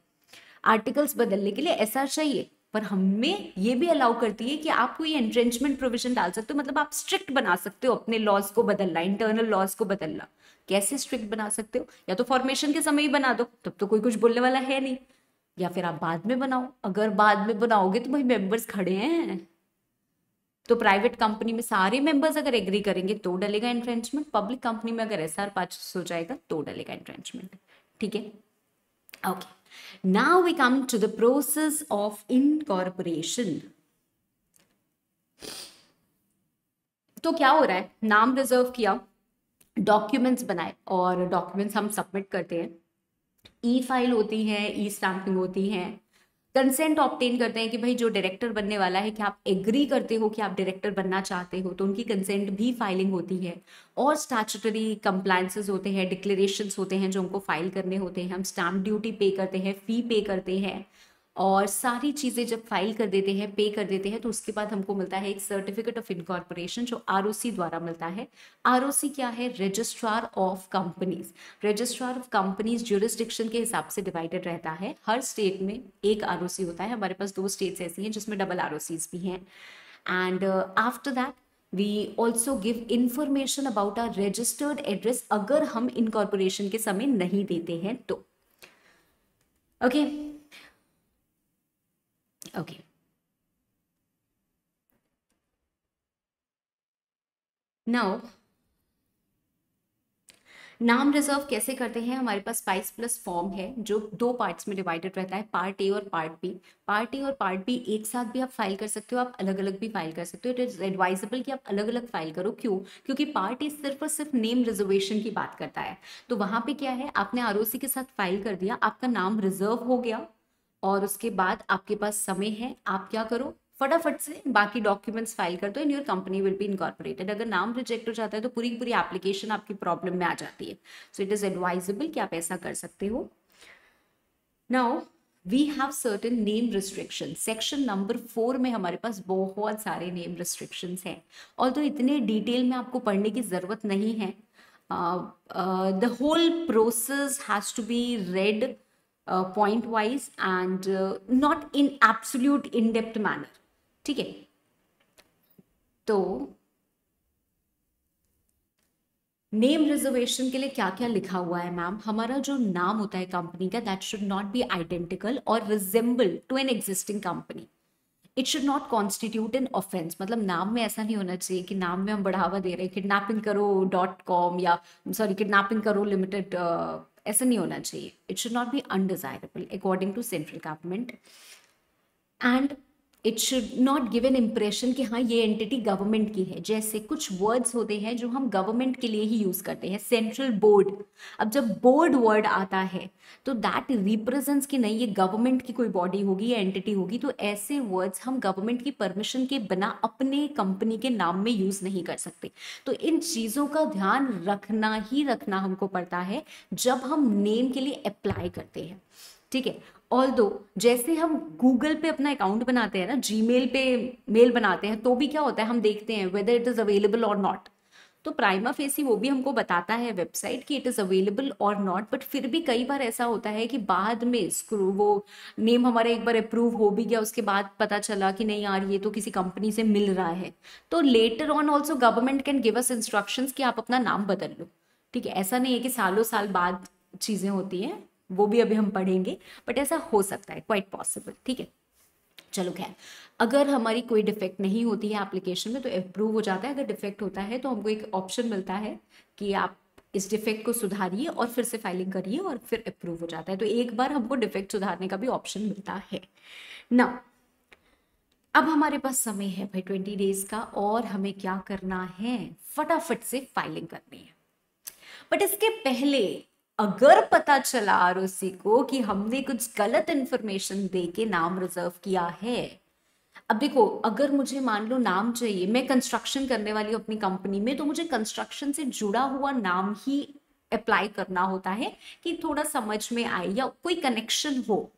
A: आर्टिकल्स बदलने के लिए एसआर चाहिए पर हमें ये भी अलाउ करती है कि आप कोई एंट्रेंचमेंट प्रोविजन डाल सकते हो मतलब आप स्ट्रिक्ट बना सकते हो अपने लॉज को बदलना इंटरनल लॉज को बदलना कैसे स्ट्रिक्ट बना सकते हो या तो फॉर्मेशन के समय ही बना दो तब तो कोई कुछ बोलने वाला है नहीं या फिर आप बाद में बनाओ अगर बाद में बनाओगे तो भाई मेंबर्स खड़े हैं तो प्राइवेट कंपनी में सारे मेंबर्स अगर एग्री करेंगे तो डलेगा एंट्रेंचमेंट पब्लिक कंपनी में अगर एस आर पास हो जाएगा तो डलेगा एंट्रेंचमेंट ठीक है okay now we come to the process of incorporation तो क्या हो रहा है नाम रिजर्व किया डॉक्यूमेंट्स बनाए और डॉक्यूमेंट्स हम सबमिट करते हैं ई फाइल होती है ई स्टैंपिंग होती है कंसेंट ऑप्टेन करते हैं कि भाई जो डायरेक्टर बनने वाला है कि आप एग्री करते हो कि आप डायरेक्टर बनना चाहते हो तो उनकी कंसेंट भी फाइलिंग होती है और स्टैचुटरी कंप्लाइंसेज होते हैं डिक्लेरेशन होते हैं जो उनको फाइल करने होते हैं हम स्टैम्प ड्यूटी पे करते हैं फ़ी पे करते हैं और सारी चीज़ें जब फाइल कर देते हैं पे कर देते हैं तो उसके बाद हमको मिलता है एक सर्टिफिकेट ऑफ इनकॉर्पोरेशन जो आर द्वारा मिलता है आर क्या है registrar of companies registrar of companies jurisdiction के हिसाब से डिवाइडेड रहता है हर स्टेट में एक आर होता है हमारे पास दो स्टेट्स ऐसी हैं जिसमें डबल आर भी हैं and after that we also give information about R registered address अगर हम incorporation के समय नहीं देते हैं तो ओके okay. Okay. now नाम रिजर्व कैसे करते हैं हमारे पास स्पाइस प्लस फॉर्म है जो दो पार्ट्स में डिवाइडेड रहता है पार्ट ए और पार्ट बी पार्ट ए और पार्ट बी एक साथ भी आप फाइल कर सकते हो आप अलग अलग भी फाइल कर सकते हो इट इज एडवाइजेबल कि आप अलग अलग फाइल करो क्यों क्योंकि पार्ट ए सिर्फ और सिर्फ नेम रिजर्वेशन की बात करता है तो वहां पर क्या है आपने आर के साथ फाइल कर दिया आपका नाम रिजर्व हो गया और उसके बाद आपके पास समय है आप क्या करो फटाफट से बाकी डॉक्यूमेंट्स फाइल कर दो in your company will be incorporated अगर नाम रिजेक्ट हो जाता है तो पूरी पूरी एप्लीकेशन आपकी प्रॉब्लम में आ जाती है सो इट इज़ एडवाइजेबल कि आप ऐसा कर सकते हो now we have certain name restriction section number four में हमारे पास बहुत सारे नेम रिस्ट्रिक्शंस हैं और तो इतने डिटेल में आपको पढ़ने की ज़रूरत नहीं है the whole process has to be read point wise and not in absolute in depth manner ठीक है तो नेम रिजर्वेशन के लिए क्या क्या लिखा हुआ है मैम हमारा जो नाम होता है कंपनी का that should not be identical और resemble to an existing company it should not constitute an offence मतलब नाम में ऐसा नहीं होना चाहिए कि नाम में हम बढ़ावा दे रहे हैं किडनैपिंग करो डॉट कॉम या सॉरी किडनैपिंग करो लिमिटेड uh, ऐसा नहीं होना चाहिए it should not be undesirable according to central government and it should not give an impression कि हाँ ये एंटिटी गवर्नमेंट की है जैसे कुछ वर्ड्स होते हैं जो हम गवर्नमेंट के लिए ही यूज़ करते हैं सेंट्रल बोर्ड अब जब बोर्ड वर्ड आता है तो दैट रिप्रेजेंट्स कि नहीं ये गवर्नमेंट की कोई बॉडी होगी या एंटिटी होगी तो ऐसे वर्ड्स हम गवर्नमेंट की परमिशन के बिना अपने कंपनी के नाम में यूज़ नहीं कर सकते तो इन चीज़ों का ध्यान रखना ही रखना हमको पड़ता है जब हम नेम के लिए अप्लाई करते हैं ठीक है ऑल दो जैसे हम गूगल पे अपना अकाउंट बनाते हैं ना जी पे मेल बनाते हैं तो भी क्या होता है हम देखते हैं वेदर इट इज़ अवेलेबल और नॉट तो प्राइमा फेसी वो भी हमको बताता है वेबसाइट कि इट इज़ अवेलेबल और नॉट बट फिर भी कई बार ऐसा होता है कि बाद में स्क्रू वो नेम हमारा एक बार अप्रूव हो भी गया उसके बाद पता चला कि नहीं यार ये तो किसी कंपनी से मिल रहा है तो later on also government can give us instructions कि आप अपना नाम बदल लो ठीक है ऐसा नहीं है कि सालों साल बाद चीज़ें होती हैं वो भी अभी हम पढ़ेंगे बट ऐसा हो सकता है क्वाइट पॉसिबल ठीक है चलो खैर अगर हमारी कोई डिफेक्ट नहीं होती है एप्लीकेशन में तो अप्रूव हो जाता है अगर डिफेक्ट होता है तो हमको एक ऑप्शन मिलता है कि आप इस डिफेक्ट को सुधारिए और फिर से फाइलिंग करिए और फिर अप्रूव हो जाता है तो एक बार हमको डिफेक्ट सुधारने का भी ऑप्शन मिलता है ना अब हमारे पास समय है भाई ट्वेंटी डेज का और हमें क्या करना है फटाफट से फाइलिंग करनी है बट इसके पहले अगर पता चला आर को कि हमने कुछ गलत इंफॉर्मेशन दे के नाम रिजर्व किया है अब देखो अगर मुझे मान लो नाम चाहिए मैं कंस्ट्रक्शन करने वाली हूँ अपनी कंपनी में तो मुझे कंस्ट्रक्शन से जुड़ा हुआ नाम ही अप्लाई करना होता है कि थोड़ा समझ में आए या कोई कनेक्शन हो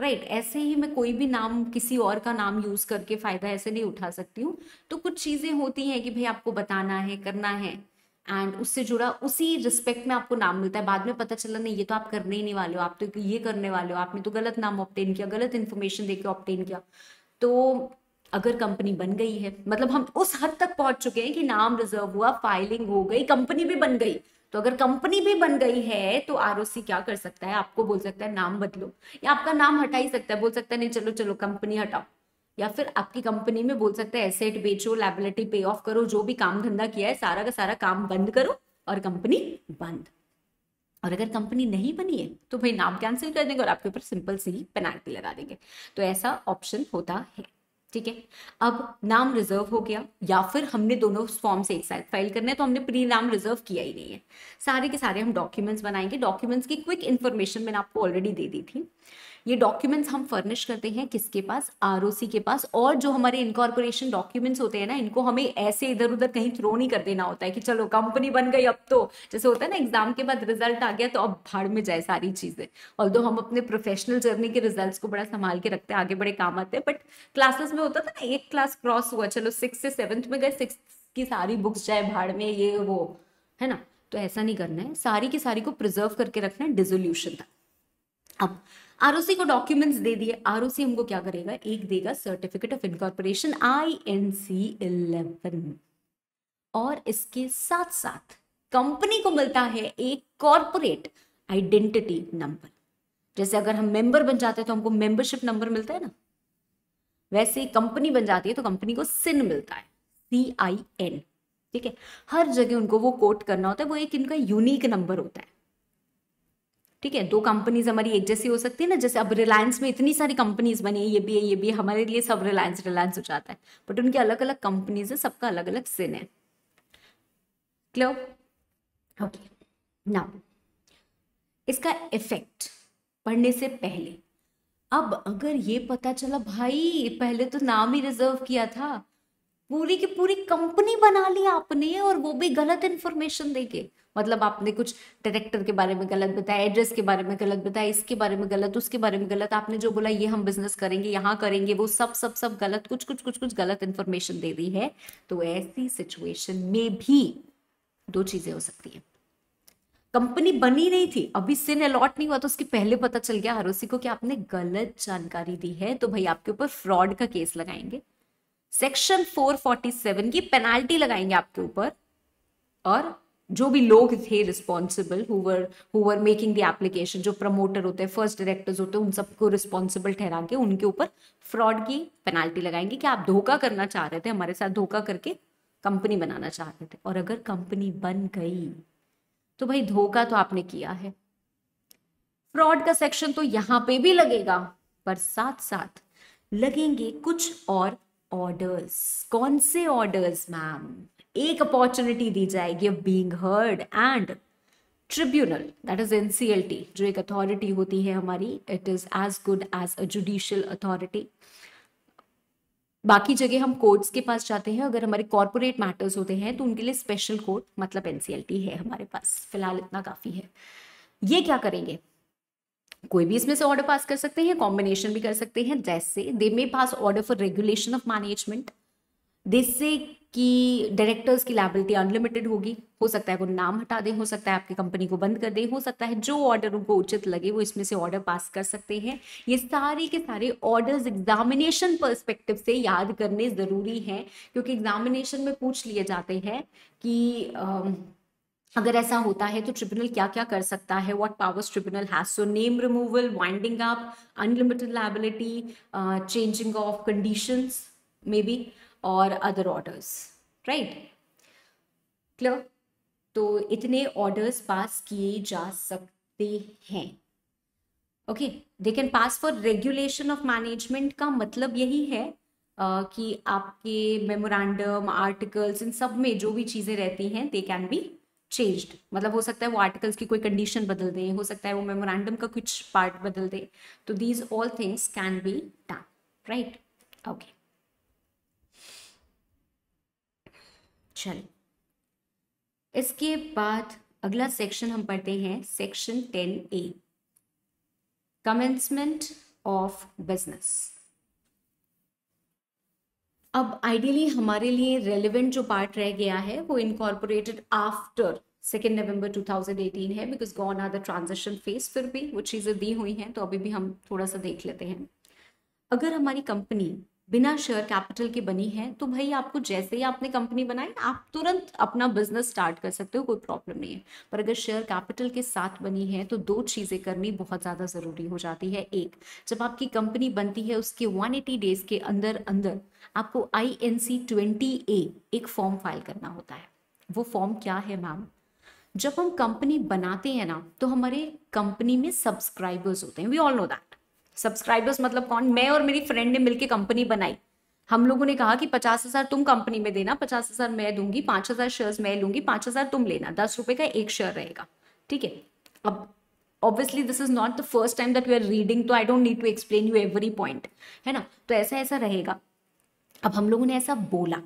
A: राइट right, ऐसे ही मैं कोई भी नाम किसी और का नाम यूज करके फायदा ऐसे नहीं उठा सकती हूँ तो कुछ चीजें होती हैं कि भाई आपको बताना है करना है एंड उससे जुड़ा उसी रिस्पेक्ट में आपको नाम मिलता है बाद में पता चला नहीं ये तो आप करने ही नहीं वाले हो आप तो ये करने वाले हो आपने तो गलत नाम ऑप्टेन किया गलत इन्फॉर्मेशन देकर ऑप्टेन किया तो अगर कंपनी बन गई है मतलब हम उस हद तक पहुंच चुके हैं कि नाम रिजर्व हुआ फाइलिंग हो गई कंपनी भी बन गई तो अगर कंपनी भी बन गई है तो आर क्या कर सकता है आपको बोल सकता है नाम बदलो या आपका नाम हटा ही सकता है बोल सकता है नहीं चलो चलो कंपनी हटाओ या फिर आपकी कंपनी में बोल सकते हैं एसेट बेचो लाइबिलिटी पे ऑफ करो जो भी काम धंधा किया है सारा का सारा काम बंद करो और कंपनी बंद और अगर कंपनी नहीं बनी है तो भाई नाम कैंसिल कर देंगे और आपके ऊपर सिंपल से ही पेनाल्टी लगा देंगे तो ऐसा ऑप्शन होता है ठीक है अब नाम रिजर्व हो गया या फिर हमने दोनों फॉर्म से एक साथ फाइल करना है तो हमने प्री नाम रिजर्व किया ही नहीं है सारे के सारे हम डॉक्यूमेंट्स बनाएंगे डॉक्यूमेंट्स की क्विक इन्फॉर्मेशन मैंने आपको ऑलरेडी दे दी थी ये डॉक्यूमेंट्स हम फर्निश करते हैं किसके पास आर के पास और जो हमारे इनकॉर्पोरेशन डॉक्यूमेंट्स होते हैं ना इनको हमें ऐसे इधर उधर कहीं थ्रो नहीं कर देना होता है कि चलो कंपनी बन गई अब तो जैसे होता है ना एग्जाम के बाद रिजल्ट आ गया तो अब भाड़ में जाए सारी चीज़ें और हम अपने प्रोफेशनल जर्नी के रिजल्ट को बड़ा संभाल के रखते हैं आगे बड़े काम आते हैं बट क्लासेस में होता था ना एक क्लास क्रॉस हुआ चलो सिक्स से सेवन्थ में गए सिक्स की सारी बुक्स जाए भाड़ में ये वो है ना तो ऐसा नहीं करना है सारी की सारी को प्रिजर्व करके रखना है डिजोल्यूशन तक अब आरओसी को डॉक्यूमेंट्स दे दिए आरओसी हमको क्या करेगा एक देगा certificate of incorporation I N C eleven और इसके साथ साथ कंपनी को मिलता है एक कॉरपोरेट आइडेंटिटी नंबर जैसे अगर हम मेंबर बन जाते हैं तो हमको मेंबरशिप नंबर मिलता है ना वैसे कंपनी बन जाती है तो कंपनी को सिन मिलता है सी आई एन ठीक है हर जगह उनको वो कोट करना होता है वो एक इनका यूनिक नंबर होता है ठीक है दो कंपनीज हमारी एक जैसी हो सकती है ना जैसे अब रिलायंस में इतनी सारी कंपनीज बनी है ये भी है ये भी है हमारे लिए सब रिलायंस रिलायंस हो जाता है बट उनकी अलग अलग कंपनीज है सबका अलग अलग सिन है क्लियर ओके नाउ इसका इफेक्ट पढ़ने से पहले अब अगर ये पता चला भाई पहले तो नाम ही रिजर्व किया था पूरी की पूरी कंपनी बना ली आपने और वो भी गलत इन्फॉर्मेशन देके मतलब आपने कुछ डायरेक्टर के बारे में गलत बताया एड्रेस के बारे में गलत बताया इसके बारे में गलत उसके बारे में गलत आपने जो बोला ये हम बिजनेस करेंगे यहाँ करेंगे वो सब सब सब गलत कुछ कुछ कुछ कुछ गलत इन्फॉर्मेशन दे दी है तो ऐसी सिचुएशन में भी दो चीजें हो सकती है कंपनी बनी नहीं थी अभी सिन अलॉट नहीं हुआ तो उसके पहले पता चल गया हरोसी को कि आपने गलत जानकारी दी है तो भाई आपके ऊपर फ्रॉड का केस लगाएंगे सेक्शन 447 की पेनाल्टी लगाएंगे आपके ऊपर और जो भी लोग थे responsible for making the application जो प्रमोटर होते हैं फर्स्ट डायरेक्टर्स होते हैं उन सबको रिस्पॉन्सिबल ठहरा के उनके ऊपर फ्रॉड की पेनाल्टी लगाएंगे कि आप धोखा करना चाह रहे थे हमारे साथ धोखा करके कंपनी बनाना चाह रहे थे और अगर कंपनी बन गई तो भाई धोखा तो आपने किया है फ्रॉड का सेक्शन तो यहां पे भी लगेगा पर साथ साथ लगेंगे कुछ और ऑर्डर्स कौन से ऑर्डर्स मैम एक अपॉर्चुनिटी दी जाएगी of being heard and tribunal that is NCLT जो एक अथॉरिटी होती है हमारी it is as good as a judicial authority बाकी जगह हम कोर्ट्स के पास जाते हैं अगर हमारे कॉर्पोरेट मैटर्स होते हैं तो उनके लिए स्पेशल कोर्ट मतलब एनसीएलटी है हमारे पास फिलहाल इतना काफ़ी है ये क्या करेंगे कोई भी इसमें से ऑर्डर पास कर सकते हैं कॉम्बिनेशन भी कर सकते हैं जैसे they may pass order for regulation of management जिससे कि डायरेक्टर्स की लाइबिलिटी अनलिमिटेड होगी हो सकता है वो नाम हटा दें हो सकता है आपकी कंपनी को बंद कर दें हो सकता है जो ऑर्डर उनको उचित लगे वो इसमें से ऑर्डर पास कर सकते हैं ये सारे के सारे ऑर्डर्स एग्जामिनेशन पर्सपेक्टिव से याद करने ज़रूरी हैं क्योंकि एग्जामिनेशन में पूछ लिए जाते हैं कि आ, अगर ऐसा होता है तो ट्रिब्यूनल क्या क्या कर सकता है what powers tribunal has so name removal winding up unlimited liability changing of condition may be और अदर ऑर्डर्स राइट क्लियर तो इतने ऑर्डर्स पास किए जा सकते हैं okay they can pass for regulation of management का मतलब यही है Uh, कि आपके मेमोरेंडम आर्टिकल्स इन सब में जो भी चीज़ें रहती हैं दे कैन बी चेंज्ड मतलब हो सकता है वो आर्टिकल्स की कोई कंडीशन बदल दें हो सकता है वो मेमोरेंडम का कुछ पार्ट बदल दें तो these all things can be done right okay चल इसके बाद अगला सेक्शन हम पढ़ते हैं section ten A commencement of business अब आइडियली हमारे लिए रेलिवेंट जो पार्ट रह गया है वो इनकॉर्पोरेटेड आफ्टर सेकेंड नवंबर 2018 है because gone are the transaction phase फिर भी वो चीज़ें दी हुई हैं तो अभी भी हम थोड़ा सा देख लेते हैं अगर हमारी कंपनी बिना शेयर कैपिटल के बनी है तो भाई आपको जैसे ही आपने कंपनी बनाई आप तुरंत अपना बिजनेस स्टार्ट कर सकते हो कोई प्रॉब्लम नहीं है पर अगर शेयर कैपिटल के साथ बनी है तो दो चीज़ें करनी बहुत ज़्यादा ज़रूरी हो जाती है एक जब आपकी कंपनी बनती है उसके 180 डेज के अंदर अंदर आपको आई एन सी ट्वेंटी ए एक फॉर्म फाइल करना होता है वो फॉर्म क्या है मैम जब हम कंपनी बनाते हैं ना तो हमारे कंपनी में सब्सक्राइबर्स होते हैं we all know that subscribers मतलब कौन मैं और मेरी फ्रेंड ने मिलकर कंपनी बनाई हम लोगों ने कहा कि पचास हजार तुम कंपनी में देना पचास हजार मैं दूंगी पांच हजार शेयर मैं लूंगी पांच हजार तुम लेना दस रुपए का एक शेयर रहेगा ठीक है अब obviously this is not the first time that you are reading तो I don't need to explain you every point है ना तो ऐसा ऐसा रहेगा अब हम लोगों ने ऐसा बोला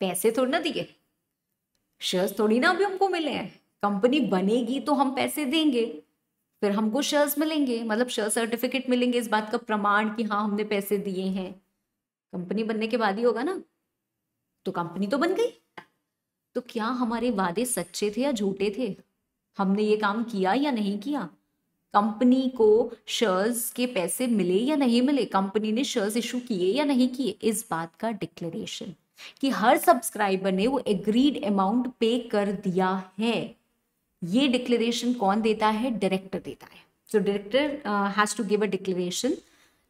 A: पैसे थोड़ी ना दिए शेयर्स थोड़ी ना अभी हमको मिले हैं कंपनी बनेगी तो हम पैसे देंगे फिर हमको शेयर्स मिलेंगे मतलब शेयर सर्टिफिकेट मिलेंगे इस बात का प्रमाण कि हाँ हमने पैसे दिए हैं कंपनी बनने के बाद ही होगा ना तो कंपनी तो बन गई तो क्या हमारे वादे सच्चे थे या झूठे थे हमने ये काम किया या नहीं किया कंपनी को शेयर्स के पैसे मिले या नहीं मिले कंपनी ने शेयर्स इशू किए या नहीं किए इस बात का डिक्लेरेशन कि हर सब्सक्राइबर ने वो एग्रीड अमाउंट पे कर दिया है ये डिक्लेरेशन कौन देता है डायरेक्टर देता है so director has to give a declaration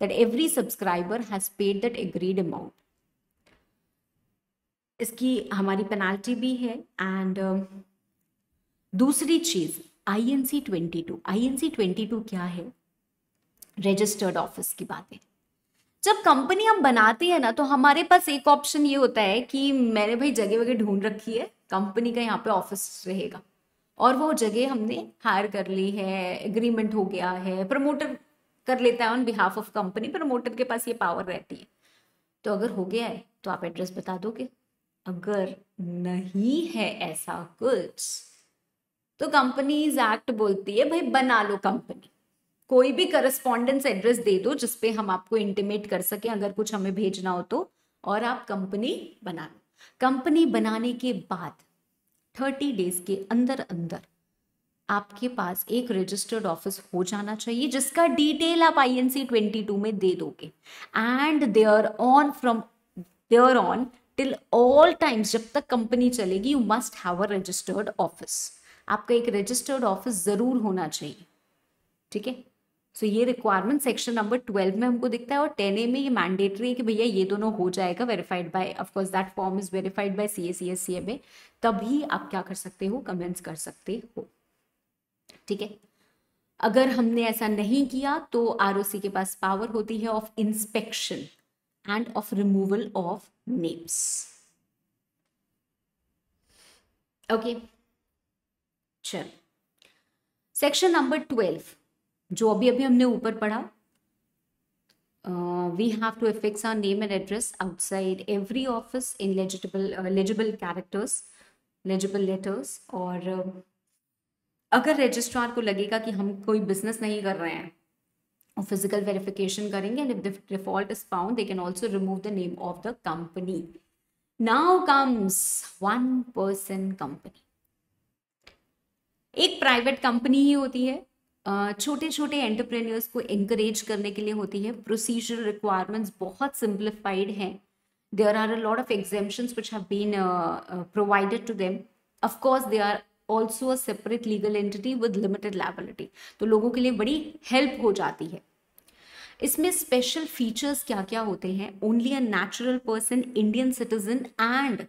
A: that every subscriber has paid that agreed amount इसकी हमारी पेनाल्टी भी है एंड um, दूसरी चीज़ I N C twenty two I N C twenty two क्या है रजिस्टर्ड ऑफिस की बात है जब कंपनी हम बनाते हैं ना तो हमारे पास एक ऑप्शन ये होता है कि मैंने भाई जगह वगैरह ढूंढ रखी है कंपनी का यहाँ पे ऑफिस रहेगा और वो जगह हमने हायर कर ली है एग्रीमेंट हो गया है प्रमोटर कर लेता है on behalf of company promoter के पास ये पावर रहती है तो अगर हो गया है तो आप एड्रेस बता दोगे अगर नहीं है ऐसा कुछ तो कंपनीज एक्ट बोलती है भाई बना लो कंपनी कोई भी करस्पॉन्डेंस एड्रेस दे दो जिसपे हम आपको इंटीमेट कर सकें अगर कुछ हमें भेजना हो तो और आप कंपनी बना लो कंपनी बनाने के बाद थर्टी डेज के अंदर अंदर आपके पास एक रजिस्टर्ड ऑफिस हो जाना चाहिए जिसका डिटेल आप I N C twenty two में दे दोगे and there on from there on till all times जब तक कंपनी चलेगी you must have a registered office आपका एक रजिस्टर्ड ऑफिस ज़रूर होना चाहिए ठीक है सो so, ये रिक्वायरमेंट सेक्शन नंबर ट्वेल्व में हमको दिखता है और टेन ए में ये मैंडेटरी है कि भैया ये दोनों हो जाएगा verified by of course that form is verified by C A C S C A में तभी आप क्या कर सकते हो कमेंट्स कर सकते हो ठीक है अगर हमने ऐसा नहीं किया तो आर के पास पावर होती है of inspection and of removal of names okay चल सेक्शन नंबर ट्वेल्व जो अभी अभी हमने ऊपर पढ़ा uh, we have to affix our name and address outside every office in legible uh, legible characters legible letters और uh, अगर registrar को लगेगा कि हम कोई बिजनेस नहीं कर रहे हैं और फिजिकल वेरिफिकेशन करेंगे and if default is found they can also remove the name of the company now comes one person company एक प्राइवेट कंपनी ही होती है छोटे छोटे एंटरप्रेन्योर्स को इनक्रेज करने के लिए होती है प्रोसीजर रिक्वायरमेंट्स बहुत सिंप्लीफाइड हैं there are a lot of exemptions which have been provided to them of course they are also a separate legal entity with limited liability तो लोगों के लिए बड़ी हेल्प हो जाती है इसमें स्पेशल फीचर्स क्या क्या होते हैं only a natural person Indian citizen and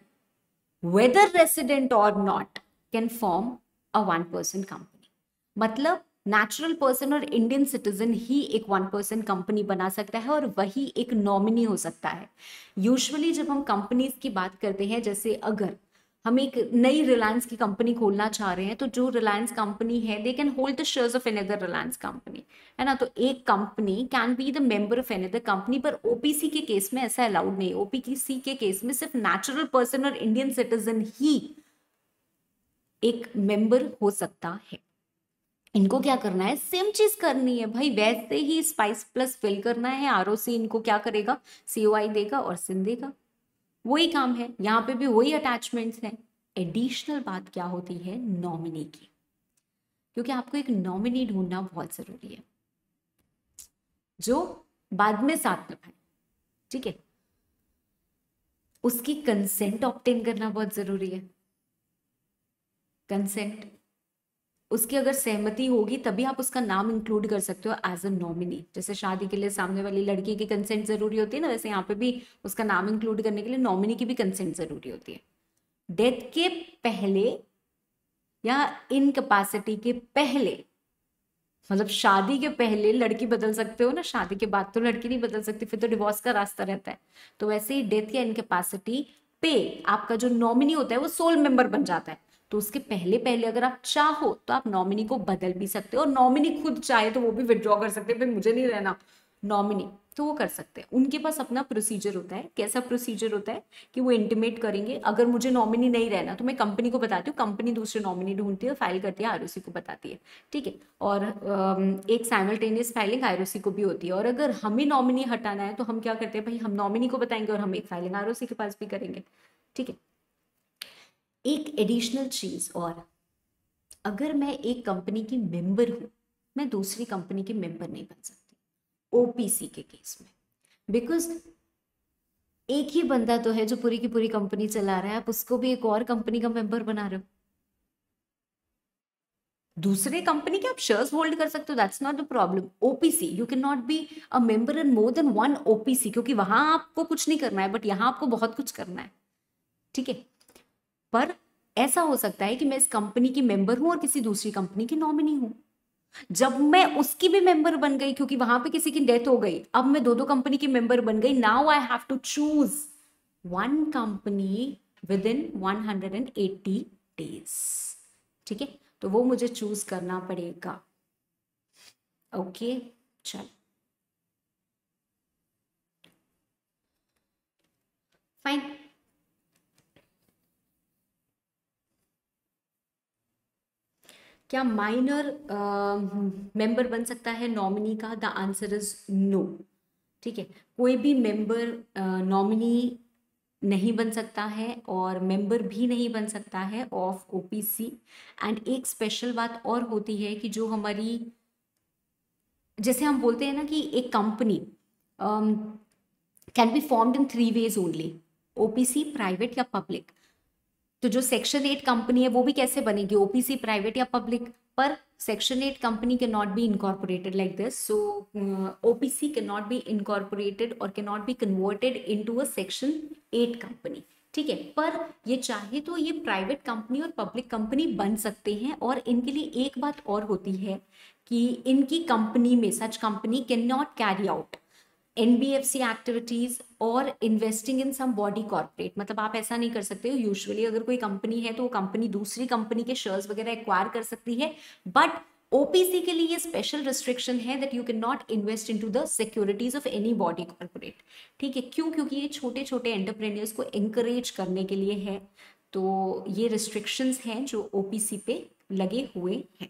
A: whether resident or not can form a one person company मतलब नेचुरल पर्सन और इंडियन सिटीजन ही एक वन पर्सन कंपनी बना सकता है और वही एक नॉमिनी हो सकता है यूजुअली जब हम कंपनीज की बात करते हैं जैसे अगर हम एक नई रिलायंस की कंपनी खोलना चाह रहे हैं तो जो रिलायंस कंपनी है they can hold the shares of another Reliance company है ना तो एक company can be the member of another company पर ओपीसी के केस में ऐसा अलाउड नहीं ओपीसी के केस में सिर्फ नेचुरल पर्सन और इंडियन सिटीजन ही एक मेंबर हो सकता है इनको क्या करना है सेम चीज करनी है भाई वैसे ही स्पाइस प्लस फिल करना है आर सी इनको क्या करेगा सीओ आई देगा और सिन देगा वही काम है यहाँ पे भी वही अटैचमेंट्स हैं एडिशनल बात क्या होती है नॉमिनी की क्योंकि आपको एक नॉमिनी ढूंढना बहुत जरूरी है जो बाद में साथ निभाए ठीक है उसकी कंसेंट ऑप्टेन करना बहुत जरूरी है कंसेंट उसकी अगर सहमति होगी तभी आप उसका नाम इंक्लूड कर सकते हो एज अ नॉमिनी जैसे शादी के लिए सामने वाली लड़की की कंसेंट जरूरी होती है ना वैसे यहाँ पे भी उसका नाम इंक्लूड करने के लिए नॉमिनी की भी कंसेंट जरूरी होती है डेथ के पहले या इनकेपेसिटी के पहले मतलब शादी के पहले लड़की बदल सकते हो ना शादी के बाद तो लड़की नहीं बदल सकती फिर तो डिवोर्स का रास्ता रहता है तो वैसे ही डेथ या इनकेपेसिटी पे आपका जो नॉमिनी होता है वो सोल मेंबर बन जाता है तो उसके पहले पहले अगर आप चाहो तो आप नॉमिनी को बदल भी सकते हो और नॉमिनी खुद चाहे तो वो भी विदड्रॉ कर सकते हैं फिर मुझे नहीं रहना नॉमिनी तो वो कर सकते हैं उनके पास अपना प्रोसीजर होता है कैसा प्रोसीजर होता है कि वो इंटीमेट करेंगे अगर मुझे नॉमिनी नहीं रहना तो मैं कंपनी को बताती हूँ कंपनी दूसरे नॉमिनी ढूंढती है फाइल करती है आर को बताती है ठीक है और एक साइमल्टेनियस फाइलिंग आर को भी होती है और अगर हमें नॉमिनी हटाना है तो हम क्या करते हैं भाई हम नॉमिनी को बताएंगे और हम एक फाइलिंग आर के पास भी करेंगे ठीक है एक एडिशनल चीज़ और अगर मैं एक कंपनी की मेंबर हूं मैं दूसरी कंपनी की मेंबर नहीं बन सकती ओपीसी के केस में बिकॉज एक ही बंदा तो है जो पूरी की पूरी कंपनी चला रहा है आप उसको भी एक और कंपनी का मेंबर बना रहे हो दूसरे कंपनी के आप शेयर्स होल्ड कर सकते हो that's not the problem OPC you can not be a member in more than one OPC क्योंकि वहां आपको कुछ नहीं करना है बट यहां आपको बहुत कुछ करना है ठीक है पर ऐसा हो सकता है कि मैं इस कंपनी की मेंबर हूं और किसी दूसरी कंपनी की नॉमिनी हूं जब मैं उसकी भी मेंबर बन गई क्योंकि वहां पे किसी की डेथ हो गई अब मैं दो दो कंपनी की मेंबर बन गई now I have to choose one company within eighty days ठीक है तो वो मुझे चूज करना पड़ेगा ओके चल फाइन क्या माइनर मेंबर बन सकता है नॉमिनी का द आंसर इज नो ठीक है कोई भी मेंबर नॉमिनी नहीं बन सकता है और मेंबर भी नहीं बन सकता है ऑफ ओपीसी एंड एक स्पेशल बात और होती है कि जो हमारी जैसे हम बोलते हैं ना कि एक company can be formed in three ways only OPC private या पब्लिक तो जो सेक्शन एट कंपनी है वो भी कैसे बनेगी ओपीसी प्राइवेट या पब्लिक पर section eight company can not be incorporated like this so OPC can not be incorporated और can not be converted to a section eight company ठीक है पर ये चाहे तो ये प्राइवेट कंपनी और पब्लिक कंपनी बन सकते हैं और इनके लिए एक बात और होती है कि इनकी कंपनी में such company can not carry out NBFC activities or investing in some body corporate मतलब आप ऐसा नहीं कर सकते हो यूजुअली अगर कोई कंपनी है तो वो कंपनी दूसरी कंपनी के शेयर्स वगैरह एक्वायर कर सकती है बट ओपीसी के लिए ये स्पेशल रिस्ट्रिक्शन है that you can not invest in to the securities of any body corporate ठीक है क्यों क्योंकि ये छोटे छोटे एंटरप्रेन्यर्स को इंकरेज करने के लिए है तो ये रिस्ट्रिक्शंस हैं जो ओपीसी पे लगे हुए हैं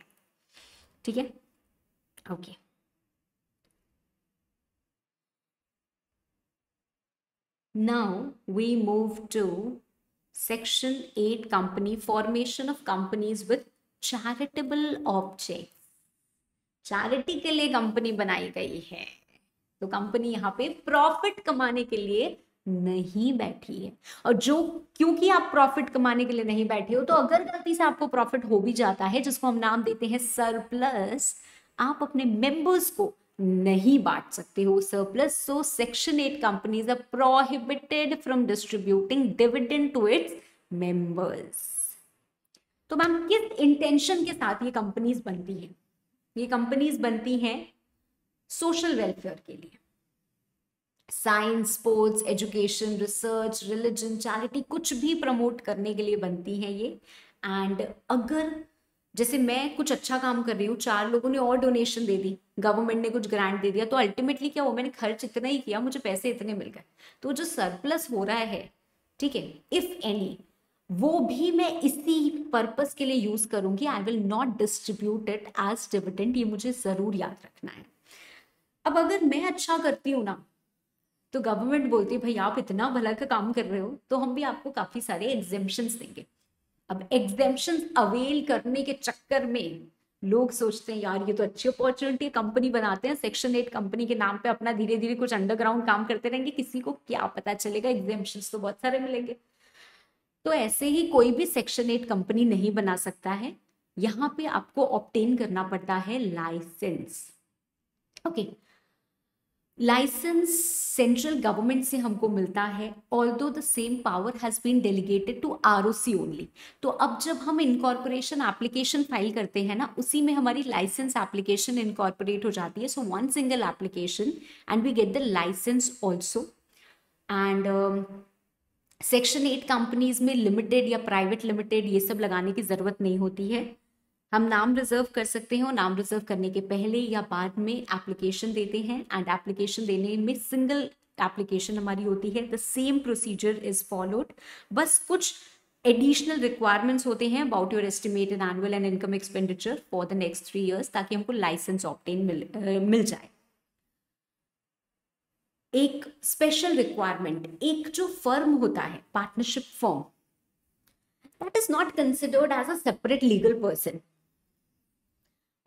A: ठीक है okay okay. Now we move to section 8 company formation of companies with charitable objects. Charity के लिए कंपनी बनाई गई है तो कंपनी यहाँ पे प्रॉफिट कमाने के लिए नहीं बैठी है और जो क्योंकि आप प्रॉफिट कमाने के लिए नहीं बैठे हो तो अगर गलती से आपको प्रॉफिट हो भी जाता है जिसको हम नाम देते हैं सरप्लस आप अपने मेंबर्स को नहीं बांट सकते हो surplus so section eight companies are prohibited from distributing dividend to its members तो मैम किस इंटेंशन के साथ ये कंपनीज बनती हैं ये कंपनीज बनती हैं सोशल वेलफेयर के लिए science sports education research religion charity कुछ भी प्रमोट करने के लिए बनती हैं ये एंड अगर जैसे मैं कुछ अच्छा काम कर रही हूँ चार लोगों ने और डोनेशन दे दी गवर्नमेंट ने कुछ ग्रांट दे दिया तो अल्टीमेटली क्या हुआ मैंने खर्च इतना ही किया मुझे पैसे इतने मिल गए तो जो सरप्लस हो रहा है ठीक है इफ एनी वो भी मैं इसी पर्पज के लिए यूज करूंगी I will not distribute it as dividend ये मुझे जरूर याद रखना है अब अगर मैं अच्छा करती हूँ ना तो गवर्नमेंट बोलती है भाई आप इतना भला का काम कर रहे हो तो हम भी आपको काफी सारे एग्जिबिशन देंगे अब एग्जेम्पन अवेल करने के चक्कर में लोग सोचते हैं यार ये तो अच्छी अपॉर्चुनिटी कंपनी बनाते हैं सेक्शन एट कंपनी के नाम पे अपना धीरे धीरे कुछ अंडरग्राउंड काम करते रहेंगे किसी को क्या पता चलेगा एग्जेम्पन तो बहुत सारे मिलेंगे तो ऐसे ही कोई भी सेक्शन एट कंपनी नहीं बना सकता है यहाँ पे आपको ऑप्टेन करना पड़ता है licence okay okay. Licence central government से हमको मिलता है although the same power has been delegated to R only तो अब जब हम इनकॉर्पोरेशन एप्लीकेशन फाइल करते हैं ना उसी में हमारी लाइसेंस एप्लीकेशन इनकॉर्पोरेट हो जाती है so one single application and we get the licence also and section eight companies में लिमिटेड या प्राइवेट लिमिटेड ये सब लगाने की ज़रूरत नहीं होती है हम नाम रिजर्व कर सकते हैं और नाम रिजर्व करने के पहले या बाद में एप्लीकेशन देते हैं एंड एप्लीकेशन देने में सिंगल एप्लीकेशन हमारी होती है the same procedure is followed बस कुछ एडिशनल रिक्वायरमेंट्स होते हैं about your estimated annual and income expenditure for the next three years ताकि हमको लाइसेंस ऑप्टेन मिल uh, मिल जाए एक स्पेशल रिक्वायरमेंट एक जो फर्म होता है partnership firm that is not considered as a separate legal person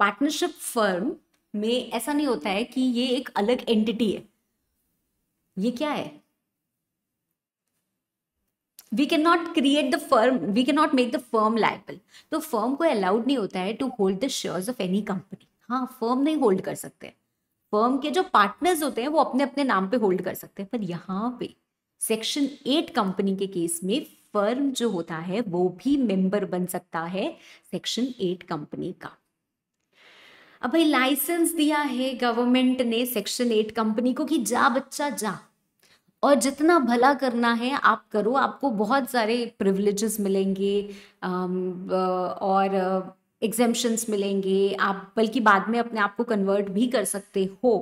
A: partnership firm में ऐसा नहीं होता है कि ये एक अलग एंटिटी है ये क्या है we can not create the firm we can not make the firm liable तो फर्म को अलाउड नहीं होता है to hold the shares of any company हाँ फर्म नहीं होल्ड कर सकते फर्म के जो पार्टनर्स होते हैं वो अपने अपने नाम पे होल्ड कर सकते हैं पर यहाँ पे सेक्शन एट कंपनी के केस में फर्म जो होता है वो भी मेंबर बन सकता है सेक्शन एट कंपनी का अब भाई लाइसेंस दिया है गवर्नमेंट ने सेक्शन एट कंपनी को कि जा बच्चा जा और जितना भला करना है आप करो आपको बहुत सारे प्रिविलेजेस मिलेंगे और एग्जेम्पन्स मिलेंगे आप बल्कि बाद में अपने आप को कन्वर्ट भी कर सकते हो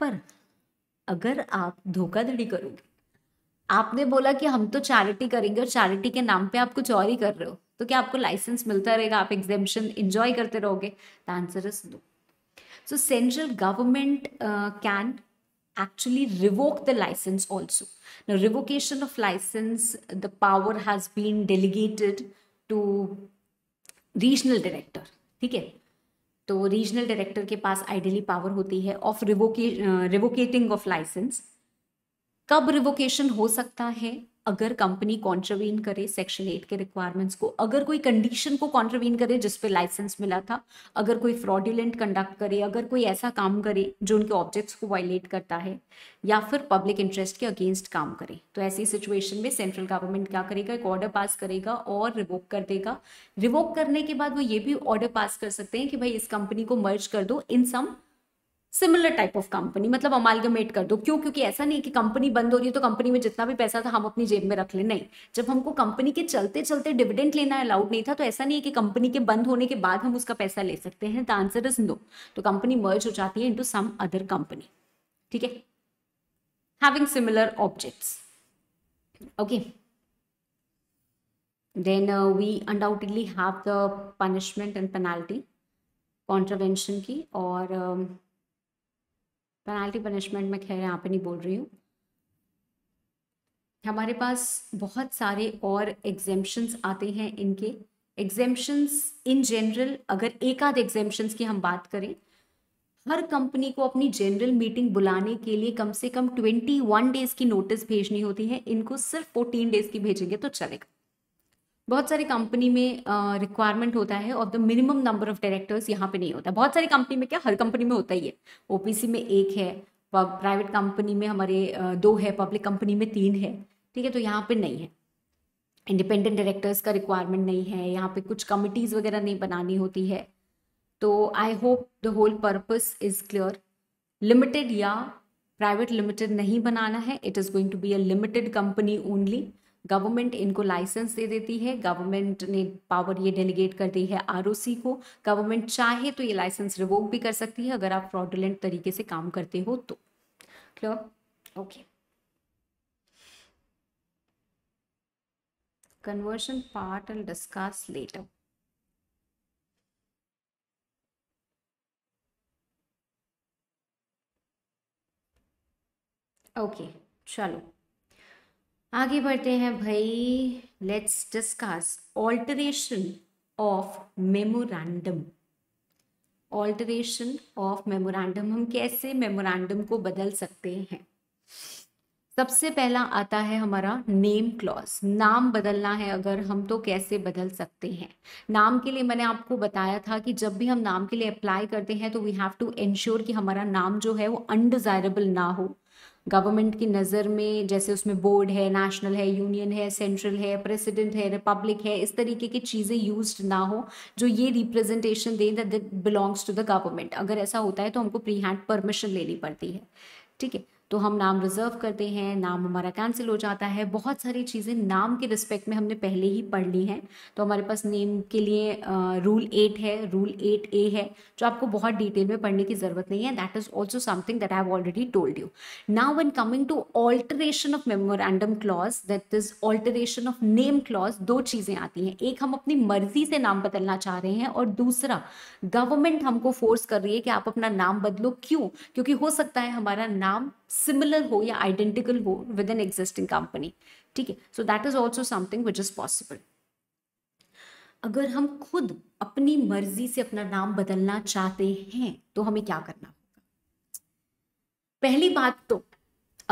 A: पर अगर आप धोखाधड़ी करोगे आपने बोला कि हम तो चैरिटी करेंगे और चैरिटी के नाम पे आप कुछ और ही कर रहे हो तो क्या आपको लाइसेंस मिलता रहेगा आप एग्जेम्पन इंजॉय करते रहोगे the answer is no so central government can actually revoke the license also now revocation of license the power has been delegated to regional director theek hai to regional director ke paas ideally power hoti hai of of uh, revocating of license kab revocation ho sakta hai अगर company contravene करे section eight के requirements को अगर कोई condition को कॉन्ट्रवीन करे जिस पे लाइसेंस मिला था अगर कोई फ्रॉड्यूलेंट कंडक्ट करे अगर कोई ऐसा काम करे जो उनके ऑब्जेक्ट्स को वायलेट करता है या फिर पब्लिक इंटरेस्ट के अगेंस्ट काम करे तो ऐसी सिचुएशन में सेंट्रल गवर्नमेंट क्या करेगा एक ऑर्डर पास करेगा और रिवोक कर देगा रिवोक करने के बाद वो ये भी ऑर्डर पास कर सकते हैं कि भाई इस कंपनी को मर्ज कर दो in some similar type of company मतलब अमालगमेट कर दो क्यों क्योंकि ऐसा नहीं कि कंपनी बंद हो रही है तो कंपनी में जितना भी पैसा था हम अपनी जेब में रख ले नहीं जब हमको कंपनी के चलते चलते डिविडेंड लेना अलाउड नहीं था तो ऐसा नहीं है कि कंपनी के बंद होने के बाद हम उसका पैसा ले सकते हैं द आंसर इज नो तो कंपनी मर्ज हो जाती है इंटू सम अदर कंपनी ठीक है having similar objects okay then we undoubtedly have the punishment and penalty contravention की और uh, पेनाल्टी पनिशमेंट मैं खैर यहाँ पे नहीं बोल रही हूँ हमारे पास बहुत सारे और एग्जेम्पन्स आते हैं इनके एग्जेम्पन्स इन जनरल अगर एक आध एग्जेम्पन्स की हम बात करें हर कंपनी को अपनी जनरल मीटिंग बुलाने के लिए कम से कम ट्वेंटी वन डेज की नोटिस भेजनी होती है इनको सिर्फ फोर्टीन डेज की भेजेंगे तो चलेगा बहुत सारी कंपनी में रिक्वायरमेंट होता है और the minimum number of directors यहाँ पे नहीं होता बहुत सारी कंपनी में क्या हर कंपनी में होता ही है ओपीसी में एक है प्राइवेट कंपनी में हमारे दो है पब्लिक कंपनी में तीन है ठीक है तो यहाँ पे नहीं है इंडिपेंडेंट डायरेक्टर्स का रिक्वायरमेंट नहीं है यहाँ पे कुछ कमिटीज़ वगैरह नहीं बनानी होती है तो I hope the whole purpose is clear limited या प्राइवेट लिमिटेड नहीं बनाना है it is going to be a limited company only government इनको लाइसेंस दे देती है गवर्नमेंट ने पावर ये डेलीगेट कर दी है आर को गवर्नमेंट चाहे तो ये लाइसेंस रिवोक भी कर सकती है अगर आप फ्रॉडुलेंट तरीके से काम करते हो तो clear okay conversion part and discuss letter okay okay, चलो आगे बढ़ते हैं भाई let's discuss alteration of memorandum alteration of memorandum हम कैसे मेमोरेंडम को बदल सकते हैं सबसे पहला आता है हमारा नेम क्लॉज नाम बदलना है अगर हम तो कैसे बदल सकते हैं नाम के लिए मैंने आपको बताया था कि जब भी हम नाम के लिए अप्लाई करते हैं तो वी हैव टू इंश्योर कि हमारा नाम जो है वो अनडिज़ायरेबल ना हो गवर्नमेंट की नज़र में जैसे उसमें बोर्ड है नेशनल है यूनियन है सेंट्रल है प्रेसिडेंट है रिपब्लिक है इस तरीके की चीज़ें यूज ना हो जो ये रिप्रेजेंटेशन दें that belongs to the government अगर ऐसा होता है तो हमको प्री हैंड परमिशन लेनी पड़ती है ठीक है तो हम नाम रिजर्व करते हैं नाम हमारा कैंसिल हो जाता है बहुत सारी चीज़ें नाम के रिस्पेक्ट में हमने पहले ही पढ़ ली हैं तो हमारे पास नेम के लिए रूल एट है रूल एट ए है जो आपको बहुत डिटेल में पढ़ने की ज़रूरत नहीं है that is also something that I have already told you now one coming to alteration of memorandum clause that is alteration of name clause दो चीज़ें आती हैं एक हम अपनी मर्जी से नाम बदलना चाह रहे हैं और दूसरा गवर्नमेंट हमको फोर्स कर रही है कि आप अपना नाम बदलो क्यों क्योंकि हो सकता है हमारा नाम सिमिलर हो या आइडेंटिकल हो विद एन एग्जिस्टिंग कंपनी ठीक है so that is also something which is possible अगर हम खुद अपनी मर्जी से अपना नाम बदलना चाहते हैं तो हमें क्या करना होगा पहली बात तो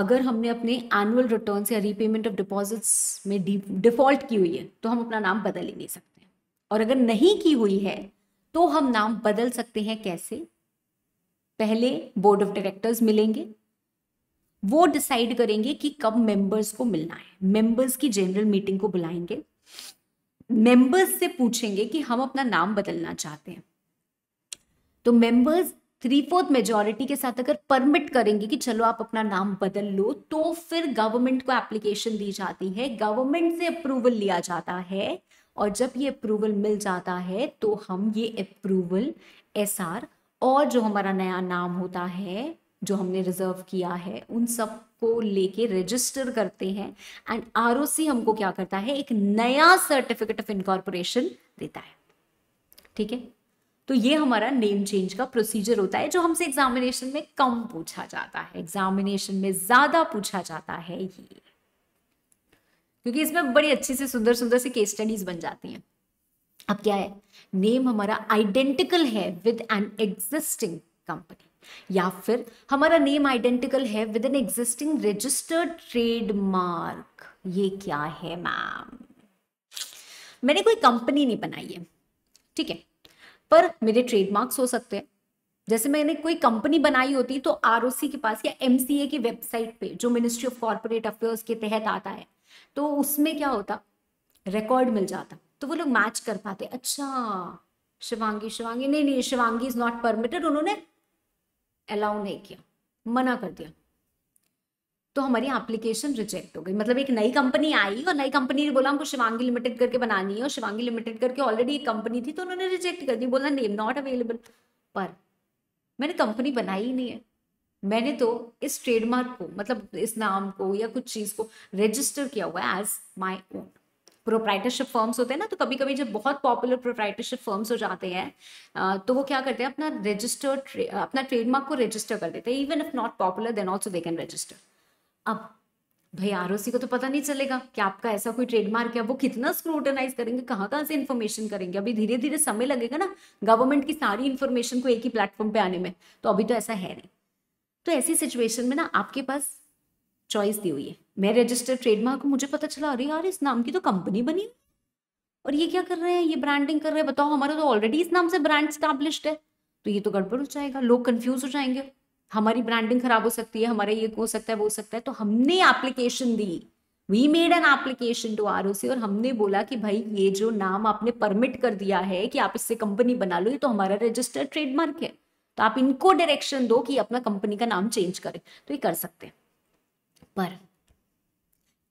A: अगर हमने अपने एनुअल रिटर्न या रीपेमेंट ऑफ डिपॉजिट्स में डिफॉल्ट की हुई है तो हम अपना नाम बदल ही नहीं सकते और अगर नहीं की हुई है तो हम नाम बदल सकते हैं कैसे पहले बोर्ड ऑफ डायरेक्टर्स मिलेंगे वो डिसाइड करेंगे कि कब मेंबर्स को मिलना है मेंबर्स की जनरल मीटिंग को बुलाएंगे मेंबर्स से पूछेंगे कि हम अपना नाम बदलना चाहते हैं तो मेंबर्स थ्री फोर्थ मेजोरिटी के साथ अगर परमिट करेंगे कि चलो आप अपना नाम बदल लो तो फिर गवर्नमेंट को एप्लीकेशन दी जाती है गवर्नमेंट से अप्रूवल लिया जाता है और जब ये अप्रूवल मिल जाता है तो हम ये अप्रूवल एस और जो हमारा नया नाम होता है जो हमने रिजर्व किया है उन सब को लेके रजिस्टर करते हैं एंड आर हमको क्या करता है एक नया सर्टिफिकेट ऑफ इनकॉर्पोरेशन देता है ठीक है तो ये हमारा नेम चेंज का प्रोसीजर होता है जो हमसे एग्जामिनेशन में कम पूछा जाता है एग्जामिनेशन में ज्यादा पूछा जाता है ये क्योंकि इसमें बड़ी अच्छी से सुंदर सुंदर से केस स्टडीज बन जाती हैं अब क्या है नेम हमारा आइडेंटिकल है विद एन एग्जिस्टिंग कंपनी या फिर हमारा नेम आइडेंटिकल है with an existing registered trademark ये क्या है मैम मैंने कोई कंपनी नहीं बनाई है ठीक है पर मेरे ट्रेडमार्क्स हो सकते हैं जैसे मैंने कोई कंपनी बनाई होती तो आर के पास या एम की वेबसाइट पे जो मिनिस्ट्री ऑफ कॉर्पोरेट अफेयर्स के तहत आता है तो उसमें क्या होता रिकॉर्ड मिल जाता तो वो लोग मैच कर पाते अच्छा शिवांगी शिवांगी नहीं नहीं शिवांगी इज नॉट परमिटेड उन्होंने अलाउ नहीं किया मना कर दिया तो हमारी एप्लीकेशन रिजेक्ट हो गई मतलब एक नई कंपनी आई और नई कंपनी ने बोला हमको शिवांगी लिमिटेड करके बनानी है और शिवांगी लिमिटेड करके ऑलरेडी एक कंपनी थी तो उन्होंने रिजेक्ट कर दी बोला नेम नॉट अवेलेबल पर मैंने कंपनी बनाई ही नहीं है मैंने तो इस ट्रेडमार्क को मतलब इस नाम को या कुछ चीज़ को रजिस्टर किया हुआ है as my own proprietorship firms होते हैं ना तो कभी कभी जब बहुत पॉपुलर प्रोप्राइटरशिप फर्म्स हो जाते हैं तो वो क्या करते हैं अपना रजिस्टर अपना ट्रेडमार्क को रजिस्टर कर देते हैं even if not popular then also they can register अब भाई आर को तो पता नहीं चलेगा कि आपका ऐसा कोई ट्रेडमार्क है वो कितना स्क्रूटनाइज करेंगे कहाँ कहाँ से इन्फॉर्मेशन करेंगे अभी धीरे धीरे समय लगेगा ना गवर्नमेंट की सारी इन्फॉर्मेशन को एक ही प्लेटफॉर्म पे आने में तो अभी तो ऐसा है नहीं तो ऐसी सिचुएशन में ना आपके पास चॉइस दी हुई है मैं रजिस्टर्ड ट्रेडमार्क मुझे पता चला अरे यार इस नाम की तो कंपनी बनी और ये क्या कर रहे हैं ये ब्रांडिंग कर रहे हैं बताओ हमारा तो ऑलरेडी इस नाम से ब्रांड स्टैब्लिश्ड है तो ये तो गड़बड़ हो जाएगा लोग कन्फ्यूज हो जाएंगे हमारी ब्रांडिंग खराब हो सकती है हमारा ये हो सकता है वो हो सकता है तो हमने एप्लीकेशन दी we made an application to R और हमने बोला कि भाई ये जो नाम आपने परमिट कर दिया है कि आप इससे कंपनी बना लो ये तो हमारा रजिस्टर्ड ट्रेडमार्क है तो आप इनको डायरेक्शन दो कि अपना कंपनी का नाम चेंज करें तो ये कर सकते हैं पर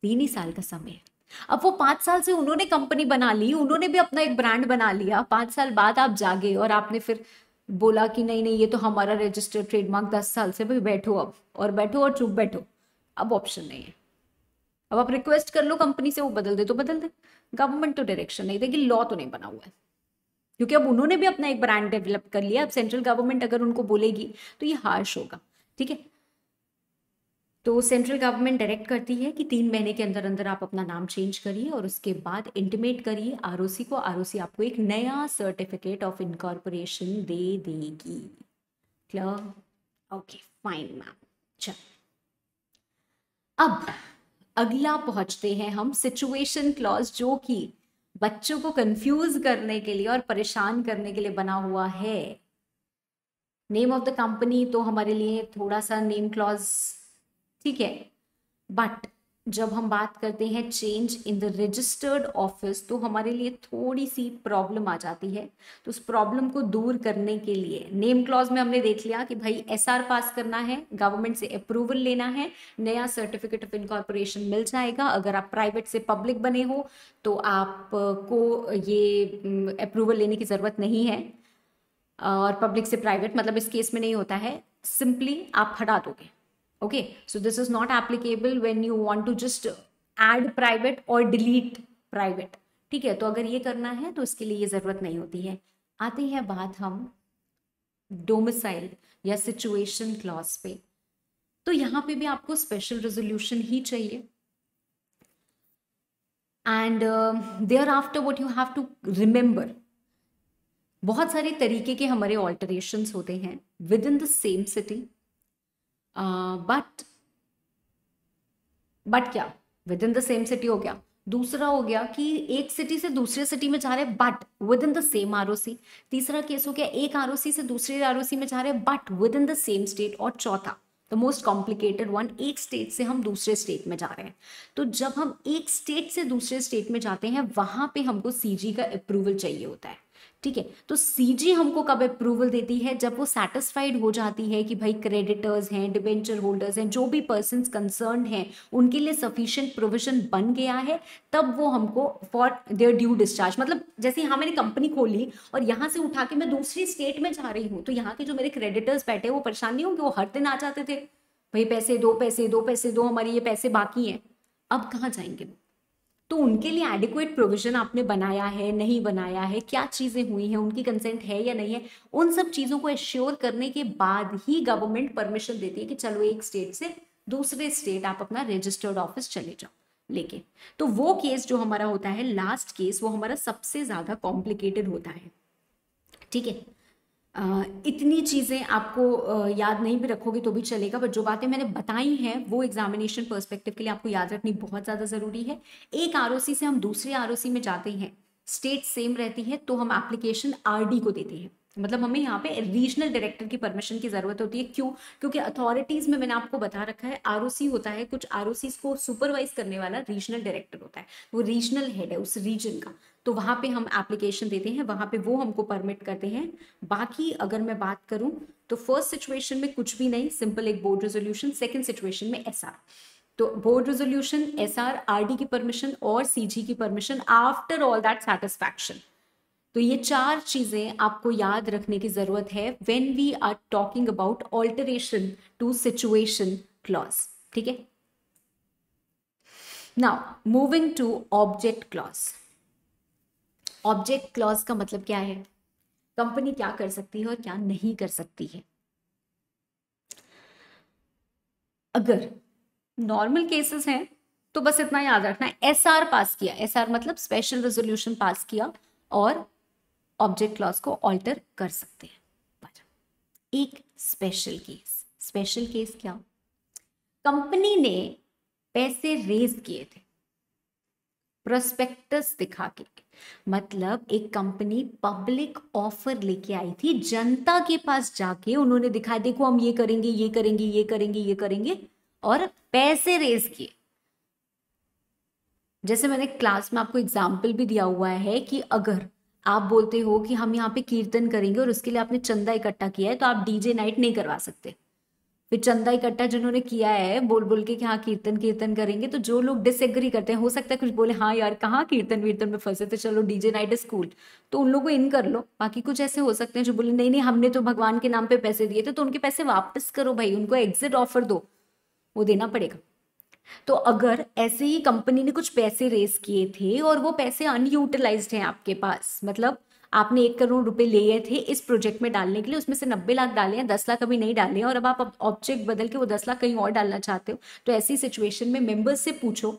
A: तीन ही साल का समय है अब वो पांच साल से उन्होंने कंपनी बना ली उन्होंने भी अपना एक ब्रांड बना लिया पांच साल बाद आप जागे और आपने फिर बोला कि नहीं नहीं ये तो हमारा रजिस्टर्ड ट्रेडमार्क दस साल से भाई बैठो अब और बैठो और चुप बैठो अब ऑप्शन नहीं है अब आप रिक्वेस्ट कर लो कंपनी से वो बदल दे तो बदल दे गवर्नमेंट तो डायरेक्शन नहीं देगी लॉ तो नहीं बना हुआ है क्योंकि अब उन्होंने भी अपना एक ब्रांड डेवलप कर लिया अब सेंट्रल गवर्नमेंट अगर उनको बोलेगी तो ये हार्श होगा ठीक है तो सेंट्रल गवर्नमेंट डायरेक्ट करती है कि तीन महीने के अंदर अंदर आप अपना नाम चेंज करिए और उसके बाद इंटीमेट करिए आर को आर आपको एक नया सर्टिफिकेट ऑफ इनकॉर्पोरेशन दे देगी क्लियर ओके फाइन मैम चल अब अगला पहुंचते हैं हम सिचुएशन क्लॉज जो कि बच्चों को कंफ्यूज करने के लिए और परेशान करने के लिए बना हुआ है नेम ऑफ द कंपनी तो हमारे लिए थोड़ा सा नेम क्लॉज ठीक है बट जब हम बात करते हैं change in the registered office तो हमारे लिए थोड़ी सी प्रॉब्लम आ जाती है तो उस प्रॉब्लम को दूर करने के लिए नेम क्लॉज में हमने देख लिया कि भाई एसआर पास करना है गवर्नमेंट से अप्रूवल लेना है नया सर्टिफिकेट ऑफ इनकॉर्पोरेशन मिल जाएगा अगर आप प्राइवेट से पब्लिक बने हो तो आपको ये अप्रूवल लेने की ज़रूरत नहीं है और पब्लिक से प्राइवेट मतलब इस केस में नहीं होता है सिंपली आप हटा दोगे okay so this is not applicable when you want to just add private or delete private ठीक है तो अगर ये करना है तो इसके लिए ये जरूरत नहीं होती है आती है बात हम डोमिसाइल या सिचुएशन क्लॉज पे तो यहां पे भी आपको स्पेशल रेजोल्यूशन ही चाहिए and thereafter what you have to remember बहुत सारे तरीके के हमारे ऑल्टरेशन होते हैं with within the same city but uh, but क्या within the same city हो गया दूसरा हो गया कि एक सिटी से दूसरे सिटी में जा रहे but within the same R तीसरा केस हो गया एक आर से दूसरे आर में जा रहे but within the same state और चौथा द मोस्ट कॉम्प्लिकेटेड वन एक स्टेट से हम दूसरे स्टेट में जा रहे हैं तो जब हम एक स्टेट से दूसरे स्टेट में जाते हैं वहां पे हमको सी का अप्रूवल चाहिए होता है ठीक है तो सीजी हमको कब अप्रूवल देती है जब वो सेटिस्फाइड हो जाती है कि भाई क्रेडिटर्स हैं डिबेंचर होल्डर्स हैं जो भी पर्सन कंसर्न हैं उनके लिए सफिशियंट प्रोविजन बन गया है तब वो हमको फॉर देयर ड्यू डिस्चार्ज मतलब जैसे यहाँ मैंने कंपनी खोली और यहाँ से उठा के मैं दूसरी स्टेट में जा रही हूँ तो यहाँ के जो मेरे क्रेडिटर्स बैठे वो परेशान नहीं होंगे वो हर दिन आ जाते थे भाई पैसे दो पैसे दो पैसे दो हमारे ये पैसे बाकी हैं अब कहाँ जाएंगे वो तो उनके लिए एडिक्वेट प्रोविजन आपने बनाया है नहीं बनाया है क्या चीज़ें हुई हैं उनकी कंसेंट है या नहीं है उन सब चीज़ों को एश्योर करने के बाद ही गवर्नमेंट परमिशन देती है कि चलो एक स्टेट से दूसरे स्टेट आप अपना रजिस्टर्ड ऑफिस चले जाओ लेकिन तो वो केस जो हमारा होता है लास्ट केस वो हमारा सबसे ज़्यादा कॉम्प्लिकेटेड होता है ठीक है इतनी चीज़ें आपको याद नहीं भी रखोगे तो भी चलेगा बट जो बातें मैंने बताई हैं वो एग्जामिनेशन पर्सपेक्टिव के लिए आपको याद रखनी बहुत ज़्यादा ज़रूरी है एक आर से हम दूसरे आर में जाते हैं स्टेट सेम रहती है तो हम एप्लीकेशन आर को देते हैं मतलब हमें यहाँ पे रीजनल डायरेक्टर की परमिशन की ज़रूरत होती है क्यों क्योंकि अथॉरिटीज़ में मैंने आपको बता रखा है आर होता है कुछ आर को सुपरवाइज करने वाला रीजनल डायरेक्टर होता है वो रीजनल हेड है उस रीजन का तो वहाँ पे हम एप्लीकेशन देते हैं वहाँ पे वो हमको परमिट करते हैं बाकी अगर मैं बात करूँ तो फर्स्ट सिचुएशन में कुछ भी नहीं सिंपल एक बोर्ड रेजोल्यूशन सेकेंड सिचुएशन में एस तो बोर्ड रेजोल्यूशन एस आर की परमिशन और सी की permission after all that satisfaction तो ये चार चीज़ें आपको याद रखने की ज़रूरत है when we are talking about alteration to situation clause ठीक है now moving to object clause object clause का मतलब क्या है कंपनी क्या कर सकती है और क्या नहीं कर सकती है अगर नॉर्मल केसेस हैं तो बस इतना याद रखना एसआर पास किया एसआर मतलब स्पेशल रेजोल्यूशन पास किया और ऑब्जेक्ट क्लॉज को ऑल्टर कर सकते हैं पर एक स्पेशल केस स्पेशल केस क्या कंपनी ने पैसे रेज किए थे प्रोस्पेक्टस दिखा के मतलब एक कंपनी पब्लिक ऑफर लेके आई थी जनता के पास जाके उन्होंने दिखाया देखो हम ये करेंगे ये करेंगे ये करेंगे ये करेंगे और पैसे रेज किए जैसे मैंने क्लास में आपको एग्जाम्पल भी दिया हुआ है कि अगर आप बोलते हो कि हम यहाँ पे कीर्तन करेंगे और उसके लिए आपने चंदा इकट्ठा किया है तो आप डीजे नाइट नहीं करवा सकते फिर चंदा इकट्ठा जिन्होंने किया है बोल बोल के कि हाँ कीर्तन कीर्तन करेंगे तो जो लोग डिसएग्री करते हैं हो सकता है कुछ बोले हाँ यार कहाँ कीर्तन वीर्तन में फंसे थे चलो डीजे नाइट स्कूल तो उन लोगों को इन कर लो बाकी कुछ ऐसे हो सकते हैं जो बोले नहीं नहीं हमने तो भगवान के नाम पे पैसे दिए थे तो उनके पैसे वापस करो भाई उनको एग्जिट ऑफर दो वो देना पड़ेगा तो अगर ऐसे ही कंपनी ने कुछ पैसे रेस किए थे और वो पैसे अनयूटिलाइज्ड हैं आपके पास मतलब आपने एक करोड़ रुपए लिए थे इस प्रोजेक्ट में डालने के लिए उसमें से नब्बे लाख डाले हैं दस लाख अभी नहीं डाले हैं और अब आप ऑब्जेक्ट बदल के वो दस लाख कहीं और डालना चाहते हो तो ऐसी सिचुएशन में मेम्बर्स से पूछो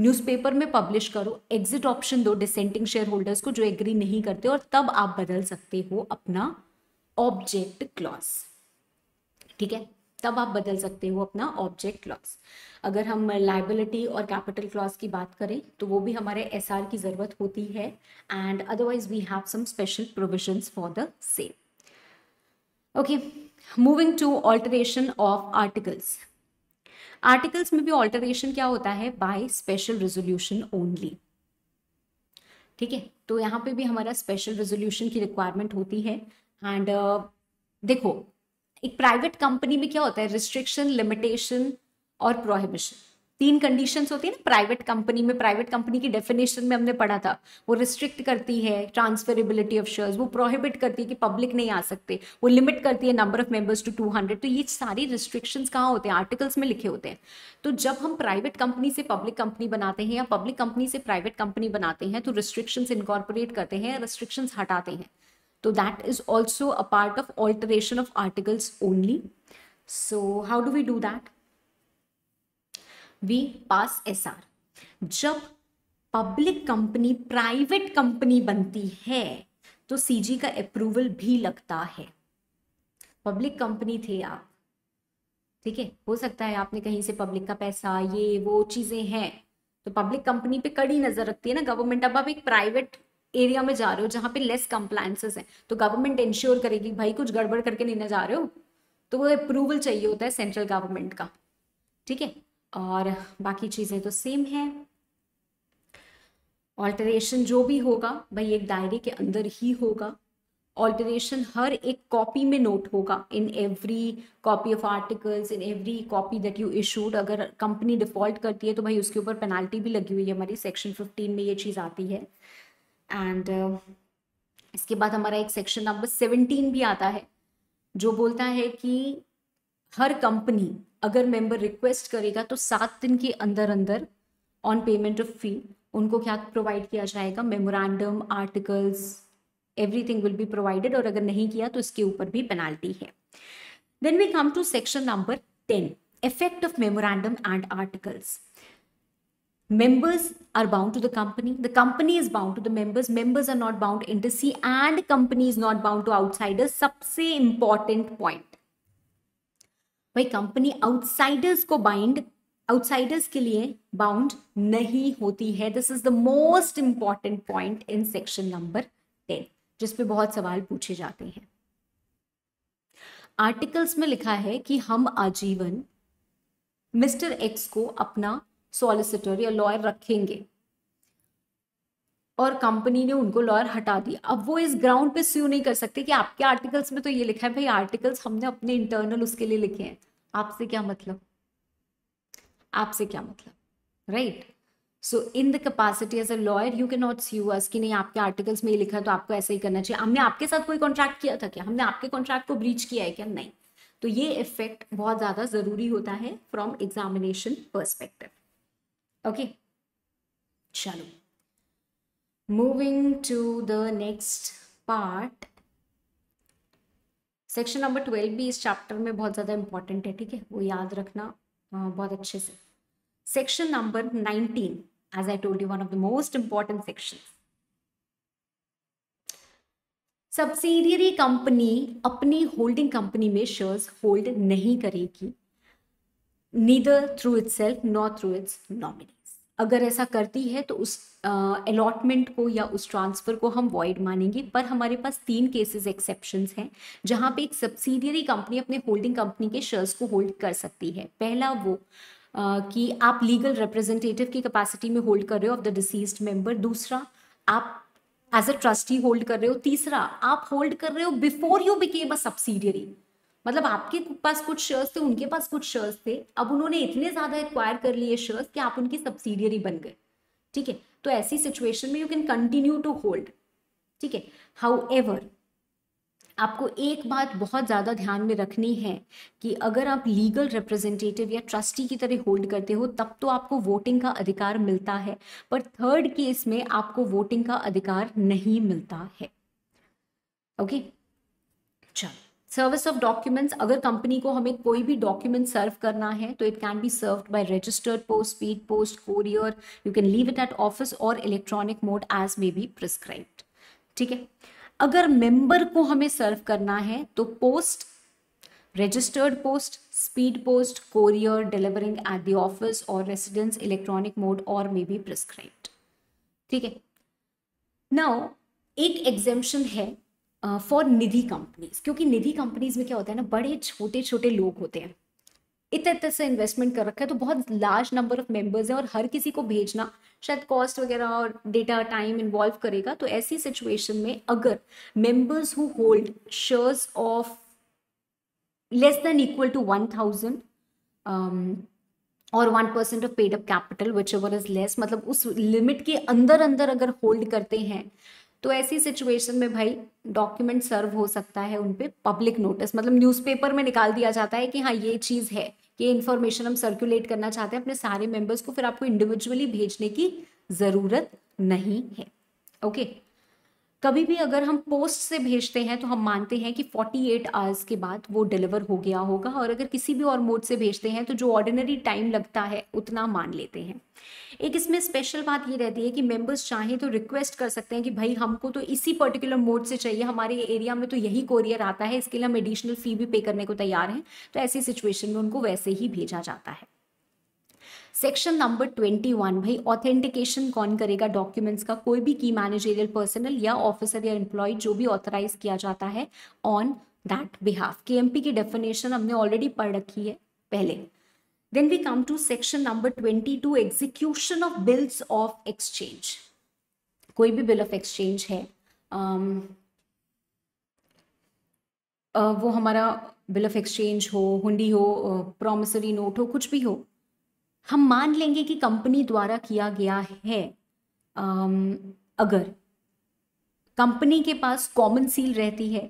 A: न्यूज़पेपर में पब्लिश करो एग्जिट ऑप्शन दो डिसेंटिंग शेयर होल्डर्स को जो एग्री नहीं करते और तब आप बदल सकते हो अपना ऑब्जेक्ट क्लॉज ठीक है तब आप बदल सकते हो अपना ऑब्जेक्ट क्लॉज अगर हम लाइबिलिटी और कैपिटल क्लॉज की बात करें तो वो भी हमारे एस की ज़रूरत होती है and otherwise we have some special provision for the same okay moving to alteration of articles articles में भी ऑल्टरेशन क्या होता है बाय स्पेशल रेजोल्यूशन ओनली ठीक है तो यहाँ पे भी हमारा स्पेशल रेजोल्यूशन की रिक्वायरमेंट होती है एंड uh, देखो एक प्राइवेट कंपनी में क्या होता है रिस्ट्रिक्शन लिमिटेशन और प्रोहिबिशन तीन कंडीशंस होती है ना प्राइवेट कंपनी में प्राइवेट कंपनी की डेफिनेशन में हमने पढ़ा था वो रिस्ट्रिक्ट करती है ट्रांसफरेबिलिटी ऑफ शेयर्स वो प्रोहिबिट करती है कि पब्लिक नहीं आ सकते वो लिमिट करती है नंबर ऑफ मेंबर्स टू 200 तो ये सारी रिस्ट्रिक्शंस कहाँ होते हैं आर्टिकल्स में लिखे होते हैं तो जब हम प्राइवेट कंपनी से पब्लिक कंपनी बनाते हैं या पब्लिक कंपनी से प्राइवेट कंपनी बनाते हैं तो रिस्ट्रिक्शंस इनकॉर्पोरेट करते हैं रिस्ट्रिक्शंस हटाते हैं तो that is also a part of alteration of articles only so how do we do that we pass S R जब पब्लिक कंपनी प्राइवेट कंपनी बनती है तो सीजी का अप्रूवल भी लगता है पब्लिक कंपनी थे आप ठीक है हो सकता है आपने कहीं से पब्लिक का पैसा ये वो चीजें हैं तो पब्लिक कंपनी पे कड़ी नजर रखती है ना गवर्नमेंट अब आप एक प्राइवेट एरिया में जा रहे हो जहां पे लेस कंप्लायसेस हैं तो गवर्नमेंट इंश्योर करेगी भाई कुछ गड़बड़ करके नहीं ना जा रहे हो तो वो अप्रूवल चाहिए होता है सेंट्रल गवर्नमेंट का ठीक है और बाकी चीज़ें तो सेम है ऑल्टरेशन जो भी होगा भाई एक डायरी के अंदर ही होगा ऑल्टरेशन हर एक कॉपी में नोट होगा in every copy of articles in every copy that you issued अगर कंपनी डिफॉल्ट करती है तो भाई उसके ऊपर पेनाल्टी भी लगी हुई है हमारी सेक्शन फिफ्टीन में ये चीज़ आती है एंड uh, इसके बाद हमारा एक सेक्शन नंबर सेवनटीन भी आता है जो बोलता है कि हर कंपनी अगर मेंबर रिक्वेस्ट करेगा तो सात दिन के अंदर अंदर ऑन पेमेंट ऑफ फी उनको क्या प्रोवाइड किया जाएगा memorandum articles everything will be provided और अगर नहीं किया तो इसके ऊपर भी पेनाल्टी है then we come to section number ten effect of memorandum and articles Members are bound to the company. The company is bound to the members. Members are not bound to industry and company is not bound to outsiders. सबसे important point. भाई company outsiders को bind outsiders के लिए bound नहीं होती है this is the most important point in section number ten जिसपे बहुत सवाल पूछे जाते हैं आर्टिकल्स में लिखा है कि हम आजीवन मिस्टर एक्स को अपना सॉलिसिटर या लॉयर रखेंगे और कंपनी ने उनको लॉयर हटा दिया अब वो इस ग्राउंड पे स्यू नहीं कर सकते कि आपके आर्टिकल्स में तो ये लिखा है भाई आर्टिकल्स हमने अपने इंटरनल उसके लिए लिखे हैं आपसे क्या मतलब आपसे क्या मतलब right so in the capacity as a lawyer you can not sue us कि नहीं आपके आर्टिकल्स में ये लिखा है तो आपको ऐसा ही करना चाहिए हमने आपके साथ कोई कॉन्ट्रैक्ट किया था क्या हमने आपके कॉन्ट्रैक्ट को ब्रीच किया है क्या नहीं तो ये इफेक्ट बहुत ज़्यादा ज़रूरी होता है फ्रॉम एग्जामिनेशन परस्पेक्टिव ओके चलो moving to the next part section number twelve भी इस चैप्टर में बहुत ज़्यादा इंपॉर्टेंट है ठीक है वो याद रखना बहुत अच्छे से section number nineteen as I told you one of the most important section subsidiary company अपनी होल्डिंग कंपनी में शेयर्स होल्ड नहीं करेगी neither through itself not through its nominee अगर ऐसा करती है तो उस अलॉटमेंट को या उस ट्रांसफ़र को हम वॉइड मानेंगे पर हमारे पास तीन केसेस एक्सेप्शंस हैं जहाँ पे एक सब्सिडियरी कंपनी अपने होल्डिंग कंपनी के शेयर्स को होल्ड कर सकती है पहला वो आ, कि आप लीगल रिप्रेजेंटेटिव की कैपेसिटी में होल्ड कर रहे हो ऑफ द डिसीज्ड मेंबर दूसरा आप एज अ ट्रस्टी होल्ड कर रहे हो तीसरा आप होल्ड कर रहे हो before you became a subsidiary मतलब आपके पास कुछ शेयर्स थे उनके पास कुछ शेयर्स थे अब उन्होंने इतने ज़्यादा एक्वायर कर लिए शेयर्स कि आप उनकी सब्सिडियरी बन गए ठीक है तो ऐसी सिचुएशन में you can continue to hold ठीक है हाउ एवर आपको एक बात बहुत ज़्यादा ध्यान में रखनी है कि अगर आप लीगल रिप्रेजेंटेटिव या ट्रस्टी की तरह होल्ड करते हो तब तो आपको वोटिंग का अधिकार मिलता है पर थर्ड केस में आपको वोटिंग का अधिकार नहीं मिलता है ओके okay? चलो सर्विस ऑफ डॉक्यूमेंट्स अगर कंपनी को हमें कोई भी डॉक्यूमेंट सर्व करना है तो it can be serve by registered post speed post courier you can leave it at office और electronic mode as may be prescribe ठीक है अगर मेंबर को हमें सर्व करना है तो post registered post speed post courier delivering at the office और रेसिडेंस इलेक्ट्रॉनिक मोड और मे बी प्रिस्क्राइब ठीक है नाउ एक एग्जेम्पन है फॉर निधि कंपनीज क्योंकि निधि कंपनीज में क्या होता है ना बड़े छोटे छोटे लोग होते हैं इतने इतने से इन्वेस्टमेंट कर रखा है तो बहुत लार्ज नंबर ऑफ मेंबर्स हैं और हर किसी को भेजना शायद कॉस्ट वगैरह और डेटा टाइम इन्वॉल्व करेगा तो ऐसी सिचुएशन में अगर members who hold shares of less than equal to one thousand और one percent of paid up capital which ever is less मतलब उस लिमिट के अंदर अंदर अगर होल्ड करते हैं तो ऐसी सिचुएशन में भाई डॉक्यूमेंट सर्व हो सकता है उन पर पब्लिक नोटिस मतलब न्यूज़पेपर में निकाल दिया जाता है कि हाँ ये चीज़ है ये इन्फॉर्मेशन हम सर्कुलेट करना चाहते हैं अपने सारे मेंबर्स को फिर आपको इंडिविजुअली भेजने की ज़रूरत नहीं है ओके okay? कभी भी अगर हम पोस्ट से भेजते हैं तो हम मानते हैं कि 48 आवर्स के बाद वो डिलीवर हो गया होगा और अगर किसी भी और मोड से भेजते हैं तो जो ऑर्डिनरी टाइम लगता है उतना मान लेते हैं एक इसमें स्पेशल बात ये रहती है कि मेंबर्स चाहें तो रिक्वेस्ट कर सकते हैं कि भाई हमको तो इसी पर्टिकुलर मोड से चाहिए हमारे एरिया में तो यही कोरियर आता है इसके लिए हम एडिशनल फ़ी भी पे करने को तैयार हैं तो ऐसी सिचुएशन में उनको वैसे ही भेजा जाता है सेक्शन नंबर ट्वेंटी वन भाई ऑथेंटिकेशन कौन करेगा डॉक्यूमेंट्स का कोई भी की मैनेजेरियल पर्सनल या ऑफिसर या एम्प्लॉय जो भी ऑथराइज किया जाता है ऑन दैट बिहाफ के की डेफिनेशन हमने ऑलरेडी पढ़ रखी है पहले we come to section number twenty 22 execution of bills of exchange कोई भी बिल ऑफ एक्सचेंज है um, uh, वो हमारा बिल ऑफ एक्सचेंज हो हुंडी हो प्रोमिसरी नोट हो कुछ भी हो हम मान लेंगे कि कंपनी द्वारा किया गया है अगर कंपनी के पास कॉमन सील रहती है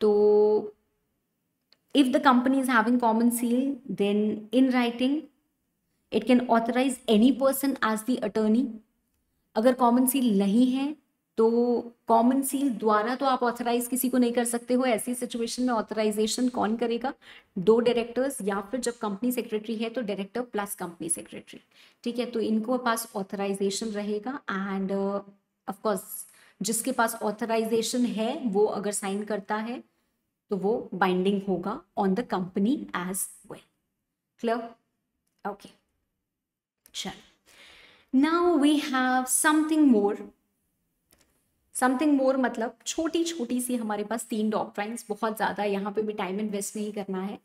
A: तो if the company is having common seal then in writing it can authorise any person as the attorney अगर कॉमन सील नहीं है तो कॉमन सील द्वारा तो आप ऑथराइज किसी को नहीं कर सकते हो ऐसी सिचुएशन में ऑथराइजेशन कौन करेगा दो डायरेक्टर्स या फिर जब कंपनी सेक्रेटरी है तो डायरेक्टर प्लस कंपनी सेक्रेटरी ठीक है तो इनको पास ऑथराइजेशन रहेगा एंड ऑफकोर्स uh, जिसके पास ऑथराइजेशन है वो अगर साइन करता है तो वो बाइंडिंग होगा on the company as well clear okay चल now we have something more something more मतलब छोटी छोटी सी हमारे पास तीन डॉक्ट्राइन्स बहुत ज़्यादा यहाँ पे भी टाइम इन्वेस्ट नहीं करना है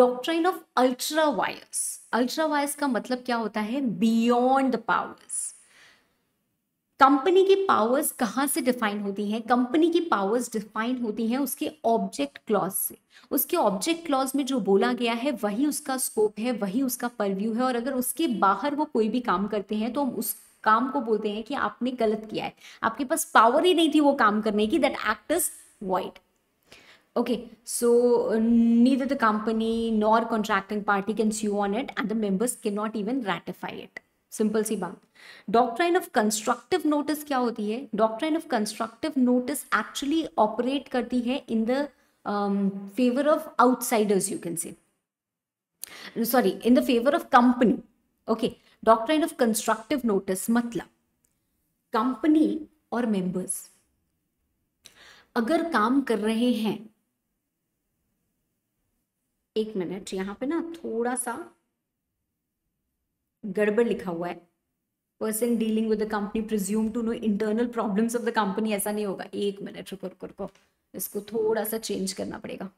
A: doctrine of ultra vires ultra vires का मतलब क्या होता है बियॉन्ड पावर्स कंपनी की पावर्स कहाँ से डिफाइन होती हैं कंपनी की पावर्स डिफाइन होती हैं उसके ऑब्जेक्ट क्लॉज से उसके ऑब्जेक्ट क्लॉज में जो बोला गया है वही उसका स्कोप है वही उसका परव्यू है और अगर उसके बाहर वो कोई भी काम करते हैं तो हम उस काम को बोलते हैं कि आपने गलत किया है आपके पास पावर ही नहीं थी वो काम करने की that act is void so so the company nor contracting party can can on it and the members can not even ratify it simple सी बात डॉक्ट्राइन ऑफ कंस्ट्रक्टिव नोटिस क्या होती है doctrine of constructive notice actually operate करती है in the favour of outsiders you can say sorry in the favour of company okay doctrine of constructive notice मतलब company और members अगर काम कर रहे हैं एक मिनट यहां पे ना थोड़ा सा गड़बड़ लिखा हुआ है person dealing with the company presume to know internal problems of the company ऐसा नहीं होगा एक मिनट रुको रुको रुको इसको थोड़ा सा चेंज करना पड़ेगा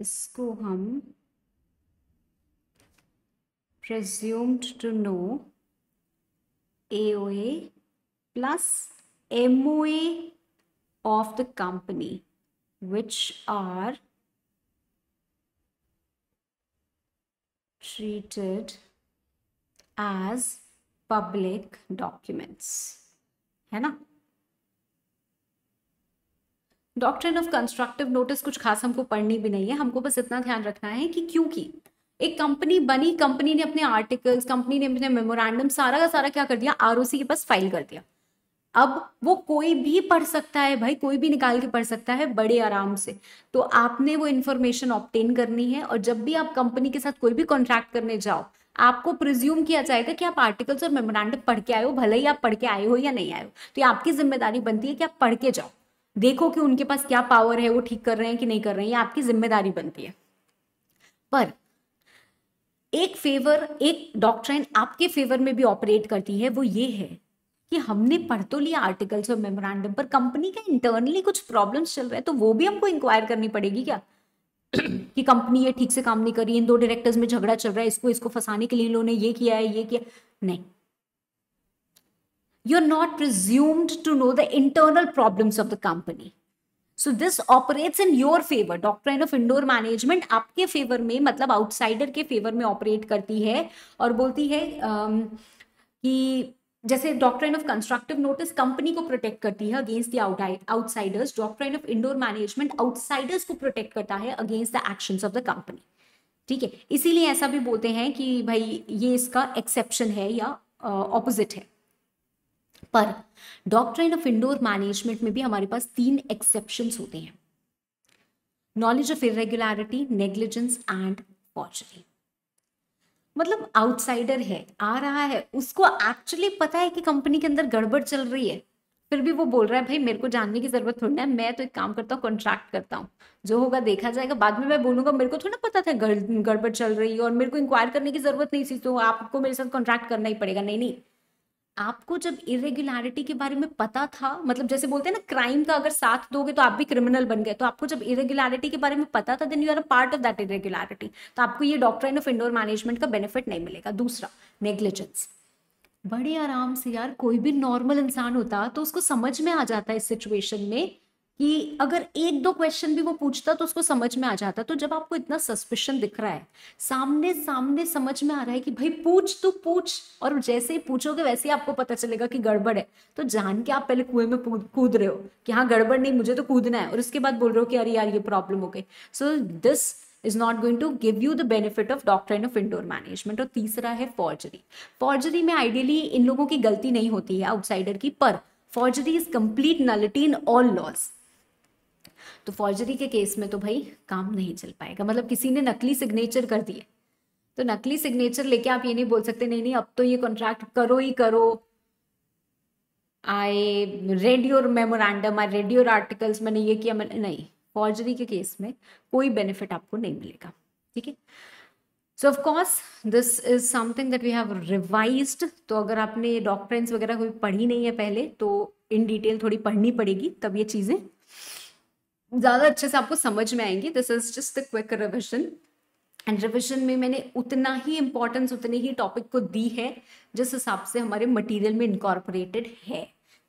A: इसको हम presumed to know AOA plus MOA of the company which are treated as public documents है ना डॉक्ट्रिन ऑफ कंस्ट्रक्टिव नोटिस कुछ खास हमको पढ़नी भी नहीं है हमको बस इतना ध्यान रखना है कि क्योंकि एक कंपनी बनी कंपनी ने अपने आर्टिकल्स कंपनी ने अपने मेमोरेंडम सारा का सारा क्या कर दिया आर के पास फाइल कर दिया अब वो कोई भी पढ़ सकता है भाई कोई भी निकाल के पढ़ सकता है बड़े आराम से तो आपने वो इन्फॉर्मेशन ऑप्टेन करनी है और जब भी आप कंपनी के साथ कोई भी कॉन्ट्रैक्ट करने जाओ आपको प्रिज्यूम किया जाएगा कि आप आर्टिकल्स और मेमोरेंडम पढ़ के आए हो भले ही आप पढ़ के आए हो या नहीं आए हो तो ये आपकी जिम्मेदारी बनती है कि आप पढ़ के जाओ देखो कि उनके पास क्या पावर है वो ठीक कर रहे हैं कि नहीं कर रहे हैं ये आपकी जिम्मेदारी बनती है पर एक फेवर एक डॉक्ट्राइन आपके फेवर में भी ऑपरेट करती है वो ये है कि हमने पढ़ तो लिया आर्टिकल्स और मेमोरेंडम पर कंपनी का इंटरनली कुछ प्रॉब्लम्स चल रहे हैं तो वो भी हमको इंक्वायर करनी पड़ेगी क्या कि कंपनी ये ठीक से काम नहीं कर रही इन दो डायरेक्टर्स में झगड़ा चल रहा है इसको इसको फंसाने के लिए इन्होंने ये किया है ये किया नहीं you're not presumed to know the internal problems of the company. So this operates in your favour doctrine of indoor management आपके फेवर में मतलब आउटसाइडर के फेवर में ऑपरेट करती है और बोलती है um, कि जैसे doctrine of constructive notice company को प्रोटेक्ट करती है against the outsiders doctrine of indoor management outsiders को प्रोटेक्ट करता है against the actions of the company ठीक है इसीलिए ऐसा भी बोलते हैं कि भाई ये इसका एक्सेप्शन है या ऑपोजिट uh, है पर डॉक्ट्राइन ऑफ इंडोर मैनेजमेंट में भी हमारे पास तीन एक्सेप्शन होते हैं knowledge of irregularity negligence and पॉचरी मतलब आउटसाइडर है आ रहा है उसको एक्चुअली पता है कि कंपनी के अंदर गड़बड़ चल रही है फिर भी वो बोल रहा है भाई मेरे को जानने की जरूरत थोड़ी ना है मैं तो एक काम करता हूँ कॉन्ट्रैक्ट करता हूँ जो होगा देखा जाएगा बाद में मैं बोलूंगा मेरे को थोड़ा पता था गड़बड़ चल रही है और मेरे को इंक्वायर करने की जरूरत नहीं थी तो आपको मेरे साथ कॉन्ट्रैक्ट करना ही पड़ेगा नहीं नहीं आपको जब इरेगुलरिटी के बारे में पता था मतलब जैसे बोलते हैं ना क्राइम का अगर साथ दोगे तो आप भी क्रिमिनल बन गए तो आपको जब इरेगुलरिटी के बारे में पता था then you are a part of that irregularity तो आपको ये डॉक्ट्राइन ऑफ इंडोर मैनेजमेंट का बेनिफिट नहीं मिलेगा दूसरा नेग्लिजेंस बड़े आराम से यार कोई भी नॉर्मल इंसान होता तो उसको समझ में आ जाता है इस सिचुएशन में कि अगर एक दो क्वेश्चन भी वो पूछता तो उसको समझ में आ जाता तो जब आपको इतना सस्पेशन दिख रहा है सामने सामने समझ में आ रहा है कि भाई पूछ तो पूछ और जैसे ही पूछोगे वैसे ही आपको पता चलेगा कि गड़बड़ है तो जान के आप पहले कुएं में कूद रहे हो कि हाँ गड़बड़ नहीं मुझे तो कूदना है और उसके बाद बोल रहे हो कि अरे यार ये प्रॉब्लम हो गई so this is not going to give you the benefit of doctor doctrine of indoor management और तीसरा है फॉर्जरी फॉर्जरी में आइडियली इन लोगों की गलती नहीं होती है आउटसाइडर की पर forgery is complete nullity in all laws तो फॉर्जरी के केस में तो भाई काम नहीं चल पाएगा मतलब किसी ने नकली सिग्नेचर कर दिए तो नकली सिग्नेचर लेके आप ये नहीं बोल सकते नहीं नहीं अब तो ये कॉन्ट्रैक्ट करो ही करो I read your memorandum I read your articles मैंने ये किया मैंने नहीं फॉर्जरी के केस में कोई बेनिफिट आपको नहीं मिलेगा ठीक है so of course this is something that we have revise तो अगर आपने डॉक्ट्रेंस वगैरह कोई पढ़ी नहीं है पहले तो इन डिटेल थोड़ी पढ़नी पड़ेगी तब ये चीज़ें ज़्यादा अच्छे से आपको समझ में आएंगी this is just the quick revision and revision में मैंने उतना ही इम्पोर्टेंस उतनी ही टॉपिक को दी है जिस हिसाब से हमारे मटीरियल में इनकॉर्पोरेटेड है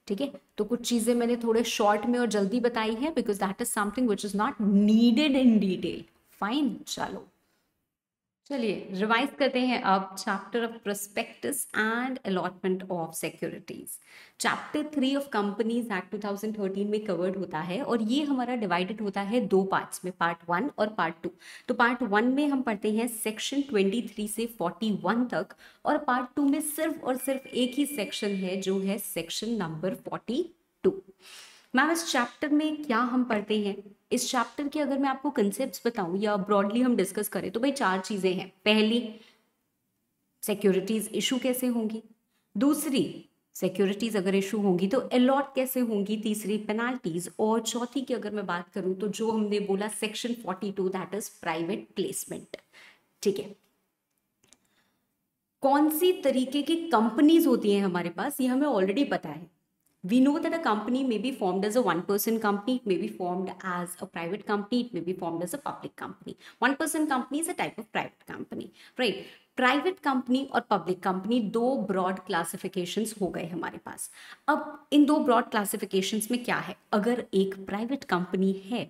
A: ठीक है तो कुछ चीज़ें मैंने थोड़े शॉर्ट में और जल्दी बताई है because that is something which is not needed in detail fine चलो चलिए रिवाइज करते हैं अब chapter of prospectus and allotment of securities chapter three of companies act 2013 में कवर्ड होता है और ये हमारा डिवाइडेड होता है दो पार्ट्स में पार्ट वन और पार्ट टू तो पार्ट वन में हम पढ़ते हैं सेक्शन 23 से 41 तक और पार्ट टू में सिर्फ और सिर्फ एक ही सेक्शन है जो है सेक्शन नंबर फोर्टी मैम इस चैप्टर में क्या हम पढ़ते हैं इस चैप्टर के अगर मैं आपको कंसेप्ट बताऊं या ब्रॉडली हम डिस्कस करें तो भाई चार चीज़ें हैं पहली सिक्योरिटीज़ इशू कैसे होंगी दूसरी सिक्योरिटीज़ अगर इशू होंगी तो अलॉट कैसे होंगी तीसरी पेनाल्टीज़ और चौथी की अगर मैं बात करूं तो जो हमने बोला section 42 that is private placement ठीक है कौन सी तरीके की कंपनीज होती हैं हमारे पास ये हमें ऑलरेडी पता है We know that a company may be formed as a one-person company, it may be formed as a private company, it may be formed as a public company. One-person company is a type of private company, right? private company or public company do broad classifications ho gaye hamare paas ab in do broad classifications mein kya hai agar ek private company hai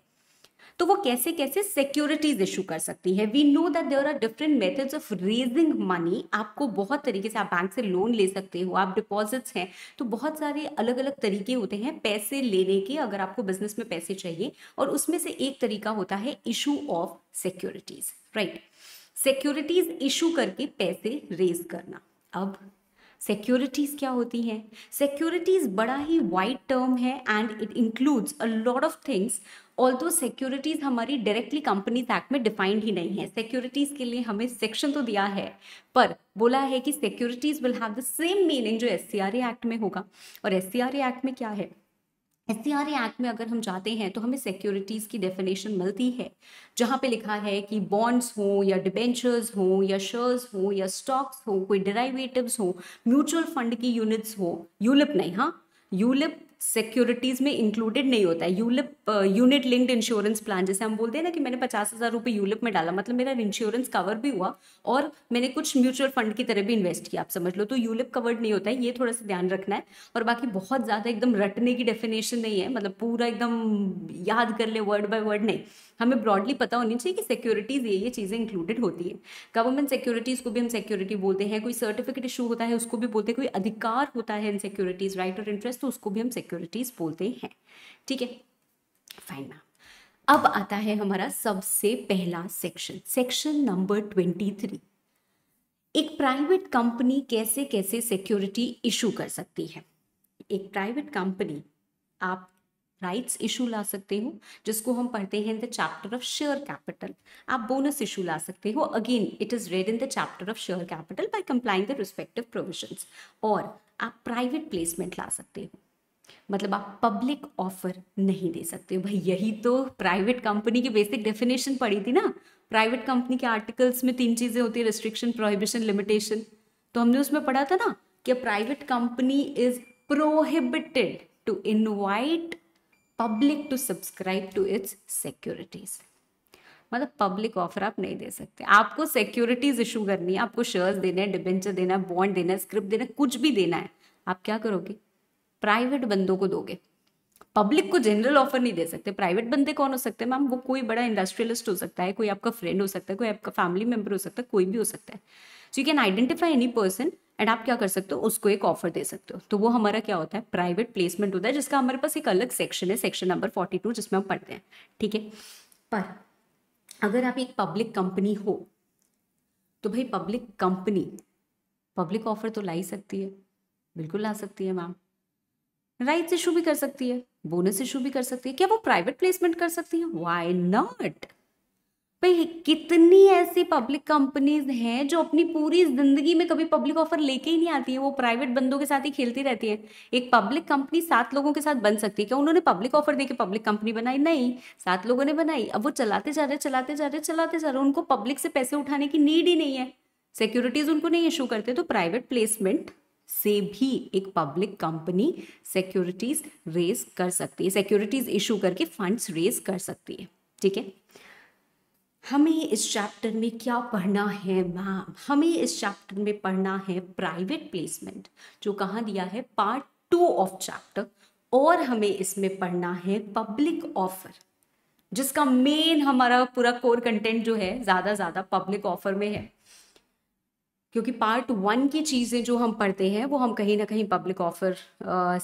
A: तो वो कैसे कैसे securities issue कर सकती है we know that there are different methods of raising money आपको बहुत तरीके से आप बैंक से लोन ले सकते हो आप डिपॉजिट्स हैं तो बहुत सारे अलग अलग तरीके होते हैं पैसे लेने के अगर आपको बिजनेस में पैसे चाहिए और उसमें से एक तरीका होता है issue of securities right securities issue करके पैसे रेज करना अब सिक्योरिटीज़ क्या होती हैं सिक्योरिटीज़ बड़ा ही वाइड टर्म है and it includes a lot of things all दो सिक्योरिटीज़ हमारी डायरेक्टली कंपनीज एक्ट में डिफाइंड ही नहीं है सिक्योरिटीज़ के लिए हमें सेक्शन तो दिया है पर बोला है कि securities will have the same meaning जो एस एक्ट में होगा और एस एक्ट में क्या है एस एक्ट में अगर हम जाते हैं तो हमें सिक्योरिटीज़ की डेफिनेशन मिलती है जहाँ पे लिखा है कि बॉन्ड्स हो या डिबेंचर्स हो या शेयर्स हों या स्टॉक्स हो कोई डेराइवेटिव्स हो म्यूचुअल फंड की यूनिट्स हो यूलिप नहीं हाँ यूलिप सिक्योरिटीज़ में इंक्लूडेड नहीं होता है ULIP unit linked insurance plan जैसे हम बोलते हैं ना कि मैंने पचास हज़ार रुपये यूलिप में डाला मतलब मेरा इंश्योरेंस कवर भी हुआ और मैंने कुछ म्यूचुअल फंड की तरह भी इन्वेस्ट किया आप समझ लो तो यूलिप कवर्ड नहीं होता है ये थोड़ा सा ध्यान रखना है और बाकी बहुत ज़्यादा एकदम रटने की डेफिनेशन नहीं है मतलब पूरा एकदम याद कर ले वर्ड बाय वर्ड नहीं हमें ब्रॉडली पता होनी चाहिए कि सिक्योरिटीज़ ये ये चीज़ें इंक्लूडेड होती है गवर्नमेंट सिक्योरिटीज़ को भी हम सिक्योरिटी बोलते हैं कोई सर्टिफिकेट इशू होता है उसको भी बोलते हैं कोई अधिकार होता है इन सिक्योरिटीज़ राइट और इंटरेस्ट तो उसको भी हम सिक्योरिटीज़ बोलते हैं ठीक है फाइन मैम अब आता है हमारा सबसे पहला section section number twenty three एक प्राइवेट कंपनी कैसे कैसे सिक्योरिटी इशू कर सकती है एक प्राइवेट कंपनी आप राइट्स इशू ला सकते हो जिसको हम पढ़ते हैं in the chapter of share capital आप बोनस इशू ला सकते हो again it is read in the chapter of share capital by complying the respective provisions और आप प्राइवेट प्लेसमेंट ला सकते हो मतलब आप पब्लिक ऑफर नहीं दे सकते हो भाई यही तो प्राइवेट कंपनी की बेसिक डेफिनेशन पड़ी थी ना प्राइवेट कंपनी के आर्टिकल्स में तीन चीज़ें होती है रिस्ट्रिक्शन प्रोहिबिशन लिमिटेशन तो हमने उसमें पढ़ा था ना कि private company is prohibited to invite public to subscribe to its securities मतलब पब्लिक ऑफर आप नहीं दे सकते आपको सिक्योरिटीज इशू करनी है आपको शेयर्स देने हैं डिबेंचर देना है बॉन्ड देना है स्क्रिप्ट देना है कुछ भी देना है आप क्या करोगे प्राइवेट बंदों को दोगे पब्लिक को जनरल ऑफर नहीं दे सकते प्राइवेट बंदे कौन हो सकते हैं मैम वो कोई बड़ा इंडस्ट्रियलिस्ट हो सकता है कोई आपका फ्रेंड हो सकता है कोई आपका फैमिली मेंबर हो सकता है कोई भी हो सकता है so you can identify any person and आप क्या कर सकते हो उसको एक ऑफर दे सकते हो तो वो हमारा क्या होता है प्राइवेट प्लेसमेंट होता है जिसका हमारे पास एक अलग सेक्शन है सेक्शन नंबर फोर्टी टू जिसमें हम पढ़ते हैं ठीक है पर अगर आप एक पब्लिक कंपनी हो तो भाई पब्लिक कंपनी पब्लिक ऑफर तो ला ही सकती है बिल्कुल ला सकती है मैम राइट्स इशू भी कर सकती है बोनस इशू भी कर सकती है क्या वो प्राइवेट प्लेसमेंट कर सकती है वाई नॉट भाई कितनी ऐसी पब्लिक कंपनीज हैं जो अपनी पूरी जिंदगी में कभी पब्लिक ऑफर लेके ही नहीं आती है वो प्राइवेट बंदों के साथ ही खेलती रहती है एक पब्लिक कंपनी सात लोगों के साथ बन सकती है क्या उन्होंने पब्लिक ऑफर देके पब्लिक कंपनी बनाई नहीं सात लोगों ने बनाई अब वो चलाते जा रहे चलाते जा रहे चलाते जा रहे उनको पब्लिक से पैसे उठाने की नीड ही नहीं है सिक्योरिटीज उनको नहीं इशू करते तो प्राइवेट प्लेसमेंट से भी एक पब्लिक कंपनी सिक्योरिटीज रेज कर सकती है सिक्योरिटीज इशू करके फंड्स रेज कर सकती है ठीक है हमें इस चैप्टर में क्या पढ़ना है मैम हमें इस चैप्टर में पढ़ना है प्राइवेट प्लेसमेंट जो कहाँ दिया है पार्ट टू ऑफ चैप्टर और हमें इसमें पढ़ना है पब्लिक ऑफर जिसका मेन हमारा पूरा कोर कंटेंट जो है ज़्यादा ज़्यादा पब्लिक ऑफर में है क्योंकि पार्ट वन की चीज़ें जो हम पढ़ते हैं वो हम कहीं ना कहीं पब्लिक ऑफर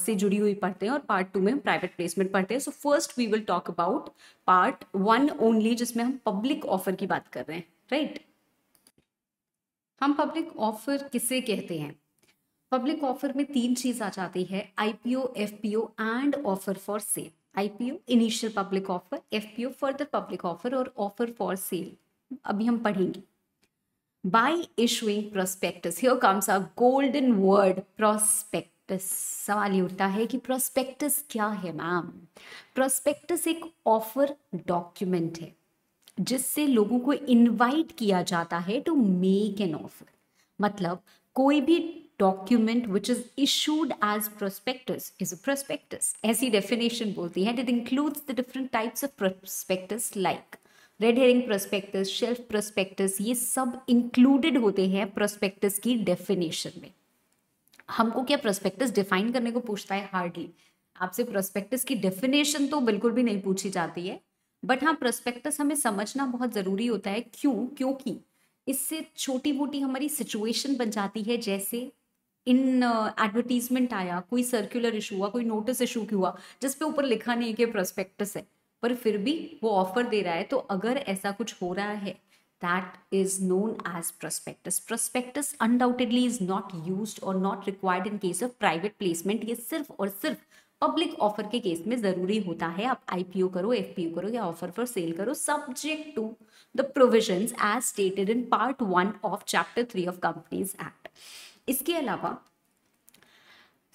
A: से जुड़ी हुई पढ़ते हैं और पार्ट टू में हम प्राइवेट प्लेसमेंट पढ़ते हैं so first we will talk about part one only जिसमें हम पब्लिक ऑफर की बात कर रहे हैं राइट right? हम पब्लिक ऑफर किसे कहते हैं पब्लिक ऑफर में तीन चीज आ जाती है IPO or and offer for sale IPO initial public offer or further public offer और ऑफर फॉर सेल अभी हम पढ़ेंगे by issuing prospectus. Here comes our golden word prospect सवाल ये उठता है कि प्रोस्पेक्टस क्या है मैम प्रोस्पेक्टस एक ऑफर डॉक्यूमेंट है जिससे लोगों को इनवाइट किया जाता है टू मेक एन ऑफर मतलब कोई भी document which is issued as prospectus is a prospectus ऐसी डेफिनेशन बोलती है it includes the different types of prospectus like red herring prospectus shelf prospectus ये सब इंक्लूडेड होते हैं प्रोस्पेक्टस की डेफिनेशन में हमको क्या प्रोस्पेक्टस डिफाइन करने को पूछता है हार्डली आपसे प्रोस्पेक्टस की डेफिनेशन तो बिल्कुल भी नहीं पूछी जाती है बट हाँ प्रोस्पेक्टस हमें समझना बहुत ज़रूरी होता है क्यों क्योंकि इससे छोटी मोटी हमारी सिचुएशन बन जाती है जैसे इन एडवर्टीजमेंट uh, आया कोई सर्कुलर इशू हुआ कोई नोटिस इशू हुआ जिसपे ऊपर लिखा नहीं है कि प्रोस्पेक्टस है पर फिर भी वो ऑफर दे रहा है तो अगर ऐसा कुछ हो रहा है that is known as prospectus prospectus undoubtedly is not use और not required in case of private placement ये सिर्फ और सिर्फ पब्लिक ऑफर के केस में ज़रूरी होता है आप आईपीओ करो एफपीओ करो या ऑफर फॉर सेल करो subject to the provisions as stated in part one of chapter three of companies act इसके अलावा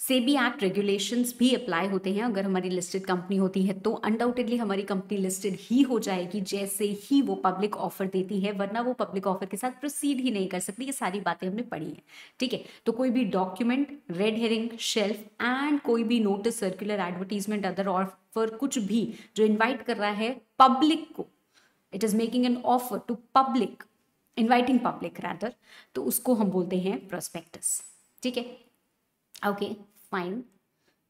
A: सेबी एक्ट रेगुलेशंस भी अप्लाई होते हैं अगर हमारी लिस्टेड कंपनी होती है तो अनडाउटेडली हमारी कंपनी लिस्टेड ही हो जाएगी जैसे ही वो पब्लिक ऑफर देती है वरना वो पब्लिक ऑफर के साथ प्रोसीड ही नहीं कर सकती ये सारी बातें हमने पढ़ी हैं ठीक है तो कोई भी document red herring shelf and कोई भी notice circular advertisement other offer कुछ भी जो इन्वाइट कर रहा है पब्लिक को it is making an offer to public inviting public rather तो उसको हम बोलते हैं प्रोस्पेक्टस ठीक है ओके फाइन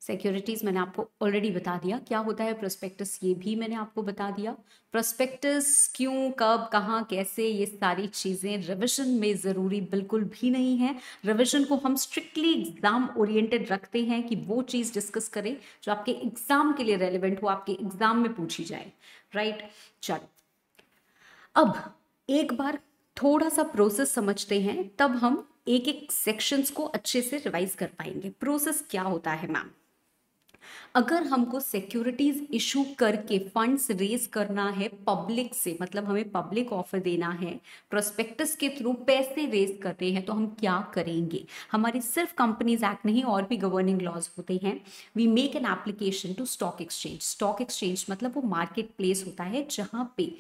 A: सिक्योरिटीज़ मैंने आपको ऑलरेडी बता दिया क्या होता है प्रोस्पेक्टस ये भी मैंने आपको बता दिया प्रोस्पेक्टस क्यों कब कहाँ कैसे ये सारी चीज़ें रिविजन में ज़रूरी बिल्कुल भी नहीं है रिविजन को हम स्ट्रिक्टली एग्ज़ाम ओरिएंटेड रखते हैं कि वो चीज़ डिस्कस करें जो आपके एग्ज़ाम के लिए रेलिवेंट हो आपके एग्ज़ाम में पूछी जाए राइट चलो अब एक बार थोड़ा सा प्रोसेस समझते हैं तब हम एक एक सेक्शंस को अच्छे से रिवाइज कर पाएंगे प्रोसेस क्या होता है मैम अगर हमको सिक्योरिटीज इशू करके फंड्स रेज करना है पब्लिक से मतलब हमें पब्लिक ऑफर देना है प्रोस्पेक्टस के थ्रू पैसे रेज करने हैं तो हम क्या करेंगे हमारी सिर्फ कंपनीज एक्ट नहीं और भी गवर्निंग लॉज होते हैं we make an application to stock exchange stock exchange मतलब वो मार्केट प्लेस होता है जहाँ पे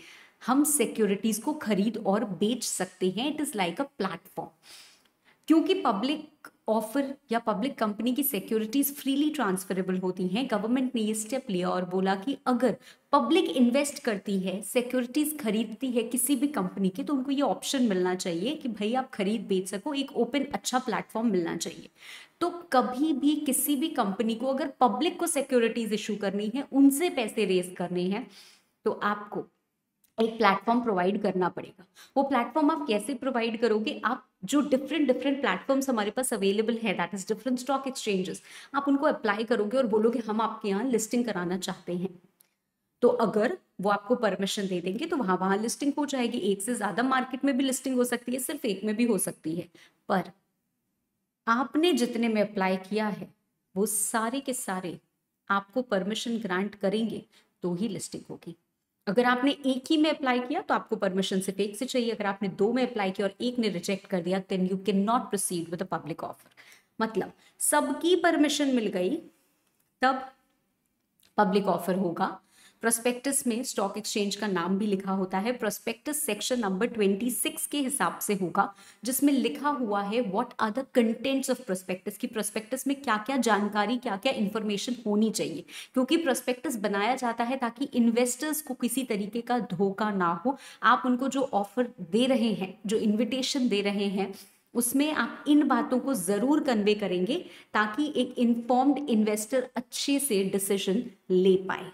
A: हम सिक्योरिटीज को खरीद और बेच सकते हैं it is like a platform क्योंकि पब्लिक ऑफर या पब्लिक कंपनी की सिक्योरिटीज फ्रीली ट्रांसफरेबल होती हैं गवर्नमेंट ने ये स्टेप लिया और बोला कि अगर पब्लिक इन्वेस्ट करती है सिक्योरिटीज खरीदती है किसी भी कंपनी के तो उनको ये ऑप्शन मिलना चाहिए कि भाई आप खरीद बेच सको एक ओपन अच्छा प्लेटफॉर्म मिलना चाहिए तो कभी भी किसी भी कंपनी को अगर पब्लिक को सिक्योरिटीज इशू करनी है उनसे पैसे रेज करने हैं तो आपको एक प्लेटफॉर्म प्रोवाइड करना पड़ेगा वो प्लेटफॉर्म आप कैसे प्रोवाइड करोगे आप जो डिफरेंट डिफरेंट प्लेटफॉर्म्स हमारे पास अवेलेबल है that is different stock exchanges आप उनको अप्लाई करोगे और बोलोगे हम आपके यहाँ लिस्टिंग कराना चाहते हैं तो अगर वो आपको परमिशन दे देंगे तो वहां वहां लिस्टिंग हो जाएगी एक से ज़्यादा मार्केट में भी लिस्टिंग हो सकती है सिर्फ एक में भी हो सकती है पर आपने जितने में अप्लाई किया है वो सारे के सारे आपको परमिशन ग्रांट करेंगे तो ही लिस्टिंग होगी अगर आपने एक ही में अप्लाई किया तो आपको परमिशन सिर्फ एक से चाहिए अगर आपने दो में अप्लाई किया और एक ने रिजेक्ट कर दिया then you can not proceed with a public offer मतलब सबकी परमिशन मिल गई तब पब्लिक ऑफर होगा प्रोस्पेक्टस में स्टॉक एक्सचेंज का नाम भी लिखा होता है prospectus section number twenty six के हिसाब से होगा जिसमें लिखा हुआ है what are the contents of prospectus की प्रोस्पेक्टस में क्या क्या जानकारी क्या क्या इंफॉर्मेशन होनी चाहिए क्योंकि प्रोस्पेक्टस बनाया जाता है ताकि इन्वेस्टर्स को किसी तरीके का धोखा ना हो आप उनको जो ऑफर दे रहे हैं जो इन्विटेशन दे रहे हैं उसमें आप इन बातों को ज़रूर कन्वे करेंगे ताकि एक इन्फॉर्म्ड इन्वेस्टर अच्छे से डिसीजन ले पाए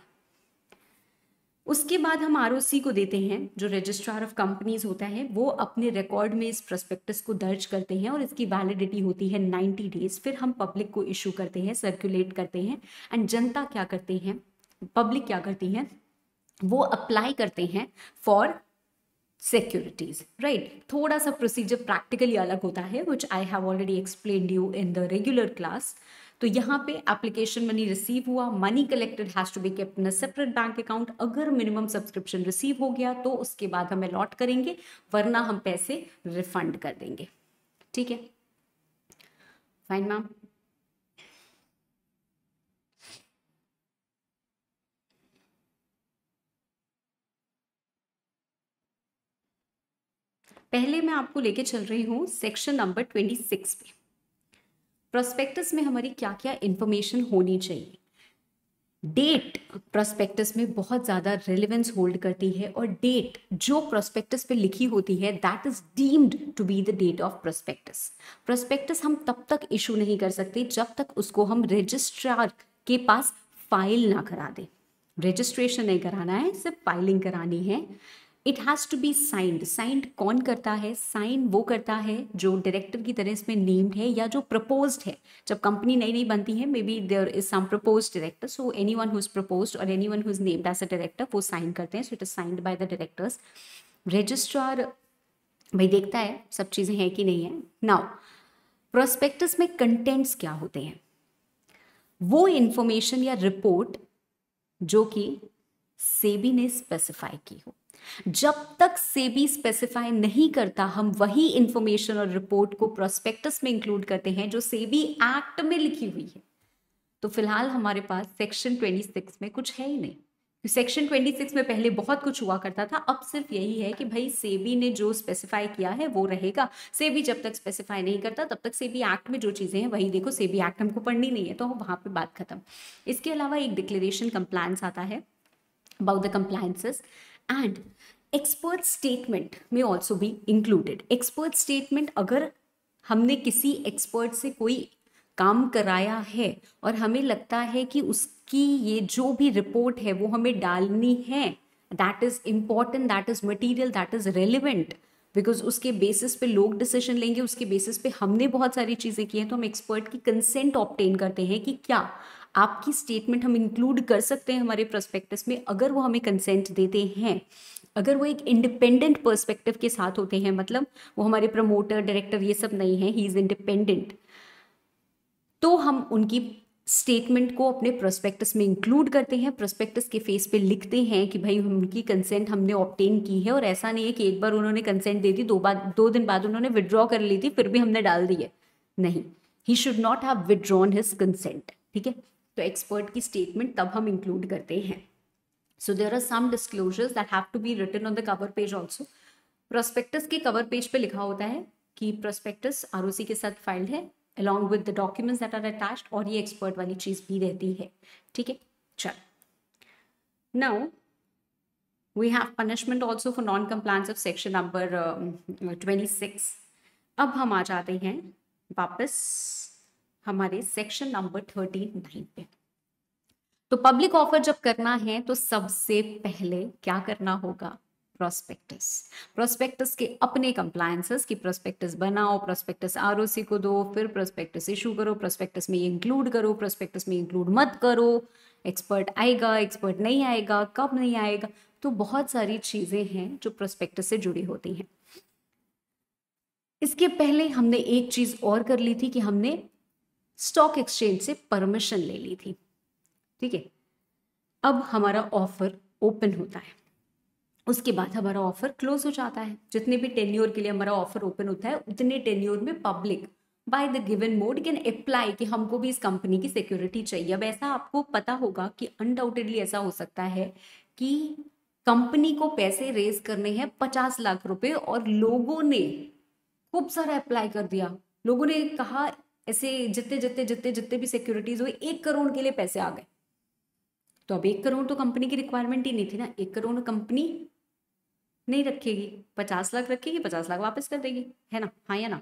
A: उसके बाद हम आर को देते हैं जो रजिस्ट्रार ऑफ कंपनीज होता है वो अपने रिकॉर्ड में इस प्रोस्पेक्टस को दर्ज करते हैं और इसकी वैलिडिटी होती है 90 डेज फिर हम पब्लिक को इशू करते हैं सर्कुलेट करते हैं एंड जनता क्या करते हैं पब्लिक क्या करती है वो अप्लाई करते हैं फॉर सिक्योरिटीज राइट थोड़ा सा प्रोसीजर प्रैक्टिकली अलग होता है which I have already explain you in the regular class तो यहाँ पे एप्लीकेशन मनी रिसीव हुआ money collected has to be kept in separate bank account अगर मिनिमम सब्सक्रिप्शन रिसीव हो गया तो उसके बाद हम अलॉट करेंगे वरना हम पैसे रिफंड कर देंगे ठीक है फाइन मैम पहले मैं आपको लेके चल रही हूं सेक्शन नंबर ट्वेंटी सिक्स पे प्रोस्पेक्टस में हमारी क्या क्या इन्फॉर्मेशन होनी चाहिए डेट प्रोस्पेक्टस में बहुत ज़्यादा रेलिवेंस होल्ड करती है और डेट जो प्रोस्पेक्टस पे लिखी होती है that is deemed to be the date of prospectus prospectus हम तब तक इशू नहीं कर सकते जब तक उसको हम रजिस्ट्रार के पास फाइल ना करा दें रजिस्ट्रेशन नहीं कराना है सिर्फ फाइलिंग करानी है it has to be signed signed कौन करता है साइन वो करता है जो डायरेक्टर की तरह इसमें नेम्ड है या जो प्रपोज है जब कंपनी नई नई बनती है may be there is some propose director so any one whose propose और any one whose named as a director वो साइन करते हैं so it is signed by the directors registrar भाई देखता है सब चीज़ें हैं कि नहीं है नाउ प्रोस्पेक्टस में कंटेंट्स क्या होते हैं वो इंफॉर्मेशन या रिपोर्ट जो कि सेबी ने स्पेसिफाई की हो जब तक सेबी स्पेसिफाई नहीं करता हम वही इंफॉर्मेशन और रिपोर्ट को प्रोस्पेक्टस में इंक्लूड करते हैं जो सेबी एक्ट में लिखी हुई है तो फिलहाल हमारे पास सेक्शन 26 में कुछ है ही नहीं सेक्शन 26 में पहले बहुत कुछ हुआ करता था अब सिर्फ यही है कि भाई सेबी ने जो स्पेसिफाई किया है वो रहेगा सेबी जब तक स्पेसिफाई नहीं करता तब तक सेबी एक्ट में जो चीज़ें हैं वही देखो सेबी एक्ट हमको पढ़नी नहीं है तो वहां पे बात खत्म इसके अलावा एक डिक्लेरेशन कंप्लायंस आता है about the compliances and expert statement में ऑल्सो भी इंक्लूडेड एक्सपर्ट स्टेटमेंट अगर हमने किसी एक्सपर्ट से कोई काम कराया है और हमें लगता है कि उसकी ये जो भी रिपोर्ट है वो हमें डालनी है that is important that is material that is relevant because उसके बेसिस पे लोग डिसीजन लेंगे उसके बेसिस पे हमने बहुत सारी चीज़ें की हैं तो हम एक्सपर्ट की कंसेंट ऑप्टेन करते हैं कि क्या आपकी स्टेटमेंट हम इंक्लूड कर सकते हैं हमारे प्रोस्पेक्टस में अगर वो हमें कंसेंट देते हैं अगर वो एक इंडिपेंडेंट पर्सपेक्टिव के साथ होते हैं मतलब वो हमारे प्रमोटर डायरेक्टर ये सब नहीं है ही इज़ इंडिपेंडेंट तो हम उनकी स्टेटमेंट को अपने प्रोस्पेक्टस में इंक्लूड करते हैं प्रोस्पेक्टस के फेस पे लिखते हैं कि भाई उनकी कंसेंट हमने ऑप्टेन की है और ऐसा नहीं है कि एक बार उन्होंने कंसेंट दे दी दो बार दो दिन बाद उन्होंने विड्रॉ कर ली थी फिर भी हमने डाल दी है नहीं ही should not have withdrawn his consent ठीक है तो एक्सपर्ट की स्टेटमेंट तब हम इंक्लूड करते हैं so there are some disclosures that have to be written on the cover page also prospectus के कवर पेज पे लिखा होता है कि प्रोस्पेक्टस आर के साथ फाइल्ड है along with the documents that are attached और ये एक्सपर्ट वाली चीज भी रहती है ठीक है चल now we have punishment also for non compliance of section number twenty 26 अब हम आ जाते हैं वापस हमारे सेक्शन नंबर थर्टी नाइन पे तो पब्लिक ऑफर जब करना है तो सबसे पहले क्या करना होगा प्रोस्पेक्टस प्रोस्पेक्टस के अपने कंप्लायंसेस की प्रोस्पेक्टस बनाओ प्रोस्पेक्टस आर को दो फिर प्रोस्पेक्टस इशू करो प्रोस्पेक्टस में इंक्लूड करो प्रोस्पेक्टस में इंक्लूड मत करो एक्सपर्ट आएगा एक्सपर्ट नहीं आएगा कब नहीं आएगा तो बहुत सारी चीज़ें हैं जो प्रोस्पेक्टस से जुड़ी होती हैं इसके पहले हमने एक चीज़ और कर ली थी कि हमने स्टॉक एक्सचेंज से परमिशन ले ली थी ठीक है अब हमारा ऑफर ओपन होता है उसके बाद हमारा ऑफर क्लोज हो जाता है जितने भी टेन्योर के लिए हमारा ऑफर ओपन होता है उतने टेन्योर में public by the given mode can apply कि हमको भी इस कंपनी की सिक्योरिटी चाहिए अब ऐसा आपको पता होगा कि अनडाउटेडली ऐसा हो सकता है कि कंपनी को पैसे रेज करने हैं पचास लाख रुपए और लोगों ने खूब सारा अप्लाई कर दिया लोगों ने कहा ऐसे जितने जितने जितने जितने भी सिक्योरिटीज हुई एक करोड़ के लिए पैसे आ गए तो अब एक करोड़ तो कंपनी की रिक्वायरमेंट ही नहीं थी ना एक करोड़ कंपनी नहीं रखेगी पचास लाख रखेगी पचास लाख वापस कर देगी है ना हाँ या ना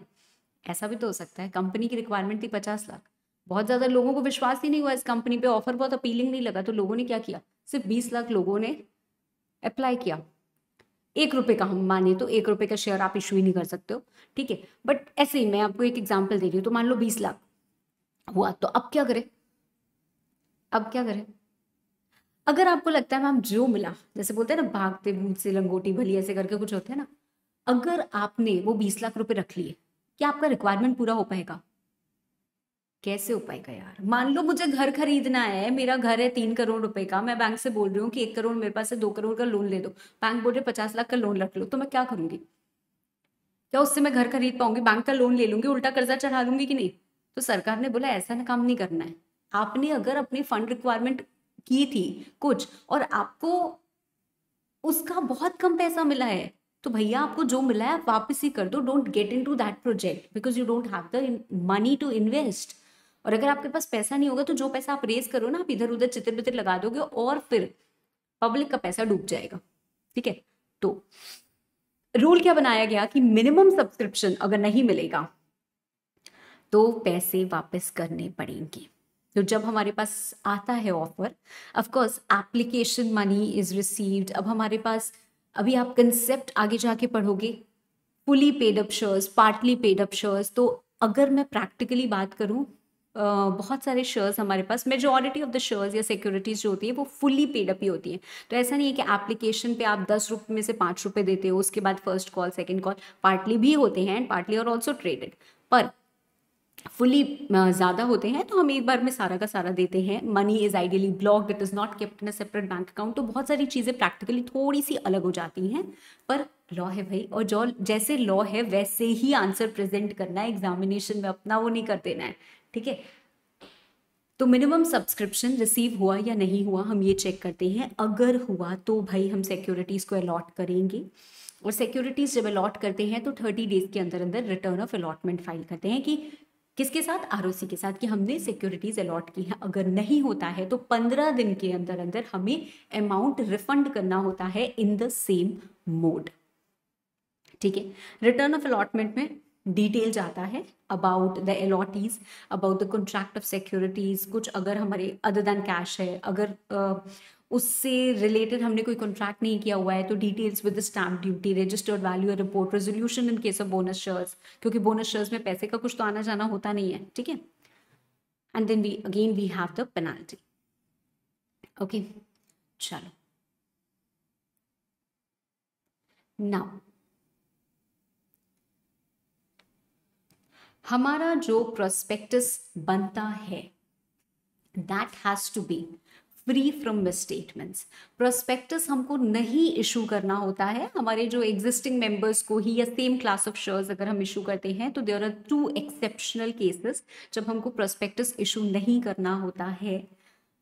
A: ऐसा भी तो हो सकता है कंपनी की रिक्वायरमेंट थी पचास लाख बहुत ज़्यादा लोगों को विश्वास ही नहीं हुआ इस कंपनी पे ऑफर बहुत अपीलिंग नहीं लगा तो लोगों ने क्या किया सिर्फ बीस लाख लोगों ने अप्लाई किया एक रुपए का हम माने तो एक रुपए का शेयर आप इश्यू ही नहीं कर सकते हो ठीक है बट ऐसे ही मैं आपको एक एग्जाम्पल दे रही हूँ तो मान लो बीस लाख हुआ तो अब क्या करें अब क्या करें अगर आपको लगता है मैम जो मिला जैसे बोलते हैं ना भागते भूत से लंगोटी भली ऐसे करके कुछ होते हैं ना अगर आपने वो बीस लाख रुपए रख लिए क्या आपका रिक्वायरमेंट पूरा हो पाएगा कैसे उपाय का यार मान लो मुझे घर खरीदना है मेरा घर है तीन करोड़ रुपए का मैं बैंक से बोल रही हूँ कि एक करोड़ मेरे पास है दो करोड़ का लोन ले दो बैंक बोल रहे पचास लाख का लोन रख लो तो मैं क्या करूंगी क्या उससे मैं घर खरीद पाऊंगी बैंक का लोन ले लूंगी उल्टा कर्जा चढ़ा लूंगी कि नहीं तो सरकार ने बोला ऐसा ना काम नहीं करना है आपने अगर अपनी फंड रिक्वायरमेंट की थी कुछ और आपको उसका बहुत कम पैसा मिला है तो भैया आपको जो मिला है आप वापस ही कर दो don't get into that project because you don't have the money to invest और अगर आपके पास पैसा नहीं होगा तो जो पैसा आप रेस करो ना आप इधर उधर चित्र बितर लगा दोगे और फिर पब्लिक का पैसा डूब जाएगा ठीक है तो रूल क्या बनाया गया कि मिनिमम सब्सक्रिप्शन अगर नहीं मिलेगा तो पैसे वापस करने पड़ेंगे तो जब हमारे पास आता है offer of course application money is received अब हमारे पास अभी आप कंसेप्ट आगे जाके पढ़ोगे fully paid up shares partly paid up shares तो अगर मैं प्रैक्टिकली बात करूं बहुत सारे शेयर्स हमारे पास मेजॉरिटी ऑफ द शेयर्स या सिक्योरिटीज़ जो होती है वो फुली पेड अप ही होती है तो ऐसा नहीं है कि एप्लीकेशन पे आप दस रुपये में से पाँच रुपये देते हो उसके बाद first call second call partly भी होते हैं एंड पार्टली और ऑल्सो ट्रेडेड पर फुली ज़्यादा होते हैं तो हम एक बार में सारा का सारा देते हैं money is ideally block it is not kept in a separate bank account तो बहुत सारी चीज़ें प्रैक्टिकली थोड़ी सी अलग हो जाती हैं पर लॉ है भाई और जो जैसे लॉ है वैसे ही आंसर प्रेजेंट करना है एग्जामिनेशन में अपना वो नहीं कर देना है ठीक है तो मिनिमम सब्सक्रिप्शन रिसीव हुआ या नहीं हुआ हम ये चेक करते हैं अगर हुआ तो भाई हम सिक्योरिटीज़ को अलॉट करेंगे और सिक्योरिटीज़ जब अलॉट करते हैं तो थर्टी डेज़ के अंदर अंदर रिटर्न ऑफ अलॉटमेंट फाइल करते हैं कि किसके साथ आर के साथ कि हमने सिक्योरिटीज़ अलॉट की है अगर नहीं होता है तो पंद्रह दिन के अंदर अंदर हमें अमाउंट रिफंड करना होता है इन द सेम मोड ठीक है रिटर्न ऑफ अलॉटमेंट में डिटेल जाता है about the allottees about the contract of securities कुछ अगर हमारे अदर देन कैश है अगर uh, उससे रिलेटेड हमने कोई कॉन्ट्रैक्ट नहीं किया हुआ है तो details with stamp duty registered value report resolution in case of bonus shares क्योंकि बोनस शेयर्स में पैसे का कुछ तो आना जाना होता नहीं है ठीक है and then we again we have the penalty okay चलो नाउ हमारा जो प्रोस्पेक्टस बनता है that has to be free from misstatements prospectus हमको नहीं इशू करना होता है हमारे जो एग्जिस्टिंग मेंबर्स को ही या सेम क्लास ऑफ शेयर्स अगर हम इशू करते हैं तो there are two exceptional cases जब हमको प्रोस्पेक्टस इशू नहीं करना होता है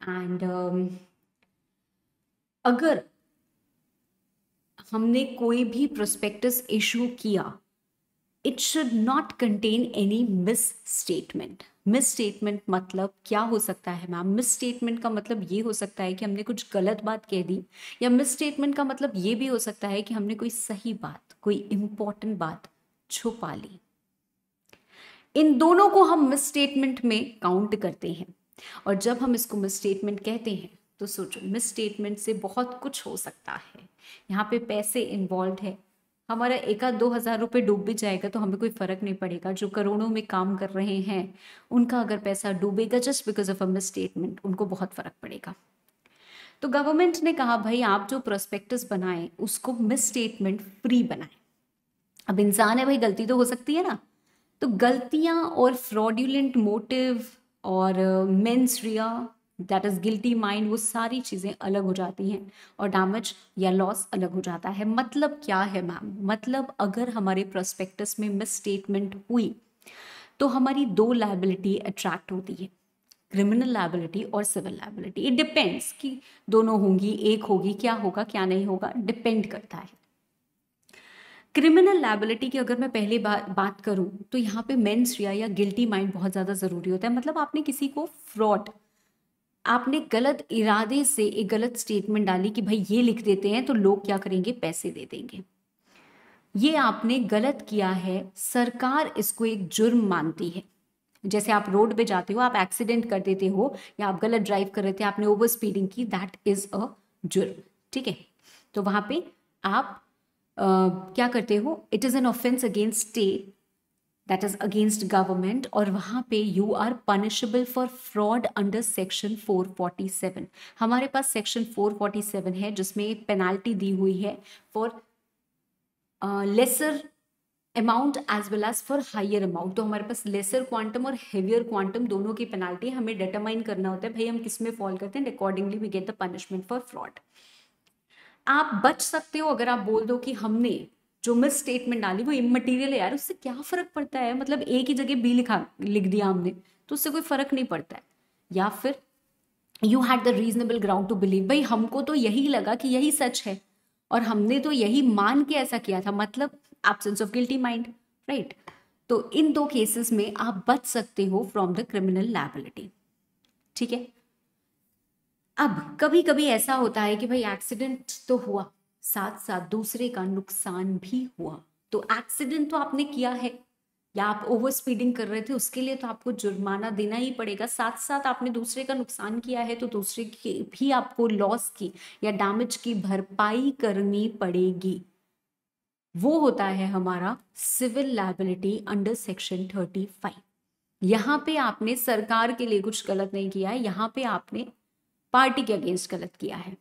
A: एंड um, अगर हमने कोई भी प्रोस्पेक्टस इशू किया it should not contain any misstatement misstatement मतलब क्या हो सकता है मैम मिस स्टेटमेंट का मतलब ये हो सकता है कि हमने कुछ गलत बात कह दी या मिस स्टेटमेंट का मतलब ये भी हो सकता है कि हमने कोई सही बात कोई इंपॉर्टेंट बात छुपा ली इन दोनों को हम मिस स्टेटमेंट में काउंट करते हैं और जब हम इसको मिस स्टेटमेंट कहते हैं तो सोचो मिस स्टेटमेंट से बहुत कुछ हो सकता है यहाँ पे पैसे इन्वॉल्व है हमारा एक आध दो हज़ार रुपये डूब भी जाएगा तो हमें कोई फ़र्क नहीं पड़ेगा जो करोड़ों में काम कर रहे हैं उनका अगर पैसा डूबेगा just because of a statement उनको बहुत फ़र्क पड़ेगा तो गवर्नमेंट ने कहा भाई आप जो प्रोस्पेक्टस बनाएं उसको मिस स्टेटमेंट फ्री बनाएं अब इंसान है भाई गलती तो हो सकती है ना तो गलतियाँ और फ्रॉड्यूलेंट मोटिव और mens uh, rea that is guilty mind वो सारी चीज़ें अलग हो जाती हैं और डैमेज या लॉस अलग हो जाता है मतलब क्या है मैम मतलब अगर हमारे प्रोस्पेक्टस में मिस स्टेटमेंट हुई तो हमारी दो लाइबिलिटी अट्रैक्ट होती है क्रिमिनल लाइबिलिटी और सिविल लाइबिलिटी इट डिपेंड्स कि दोनों होंगी एक होगी क्या होगा क्या नहीं होगा डिपेंड करता है क्रिमिनल लाइबिलिटी की अगर मैं पहले बा, बात करूं तो यहाँ पे मेन्स रिया या गिल्टी माइंड बहुत ज़्यादा ज़रूरी होता है मतलब आपने किसी को फ्रॉड आपने गलत इरादे से एक गलत स्टेटमेंट डाली कि भाई ये लिख देते हैं तो लोग क्या करेंगे पैसे दे देंगे ये आपने गलत किया है सरकार इसको एक जुर्म मानती है जैसे आप रोड पे जाते हो आप एक्सीडेंट कर देते हो या आप गलत ड्राइव कर रहे थे आपने ओवर स्पीडिंग की दैट इज अ जुर्म ठीक है तो वहां पे आप आ, क्या करते हो it is an offence against state that is against government और वहां पे you are punishable for fraud under section 447 हमारे पास सेक्शन 447 है जिसमें एक पेनाल्टी दी हुई है for lesser amount as well as for higher amount तो हमारे पास लेसर क्वांटम और हेवियर क्वांटम दोनों की पेनाल्टी हमें डिटरमाइन करना होता है भाई हम किस में फॉल करते हैं accordingly we get the punishment for fraud आप बच सकते हो अगर आप बोल दो कि हमने जो मिस स्टेटमेंट डाली वो इमटीरियल है यार उससे क्या फ़र्क पड़ता है मतलब ए की जगह बी लिखा लिख दिया हमने तो उससे कोई फ़र्क नहीं पड़ता है या फिर you had the reasonable ground to believe भाई हमको तो यही लगा कि यही सच है और हमने तो यही मान के ऐसा किया था मतलब absence of guilty mind right तो इन दो केसेस में आप बच सकते हो फ्रॉम द क्रिमिनल लाइबिलिटी ठीक है अब कभी कभी ऐसा होता है कि भाई एक्सीडेंट तो हुआ साथ साथ दूसरे का नुकसान भी हुआ तो एक्सीडेंट तो आपने किया है या आप ओवर स्पीडिंग कर रहे थे उसके लिए तो आपको जुर्माना देना ही पड़ेगा साथ साथ आपने दूसरे का नुकसान किया है तो दूसरे की भी आपको लॉस की या डैमेज की भरपाई करनी पड़ेगी वो होता है हमारा civil liability under section thirty five यहाँ पे आपने सरकार के लिए कुछ गलत नहीं किया है यहाँ पे आपने पार्टी के अगेंस्ट गलत किया है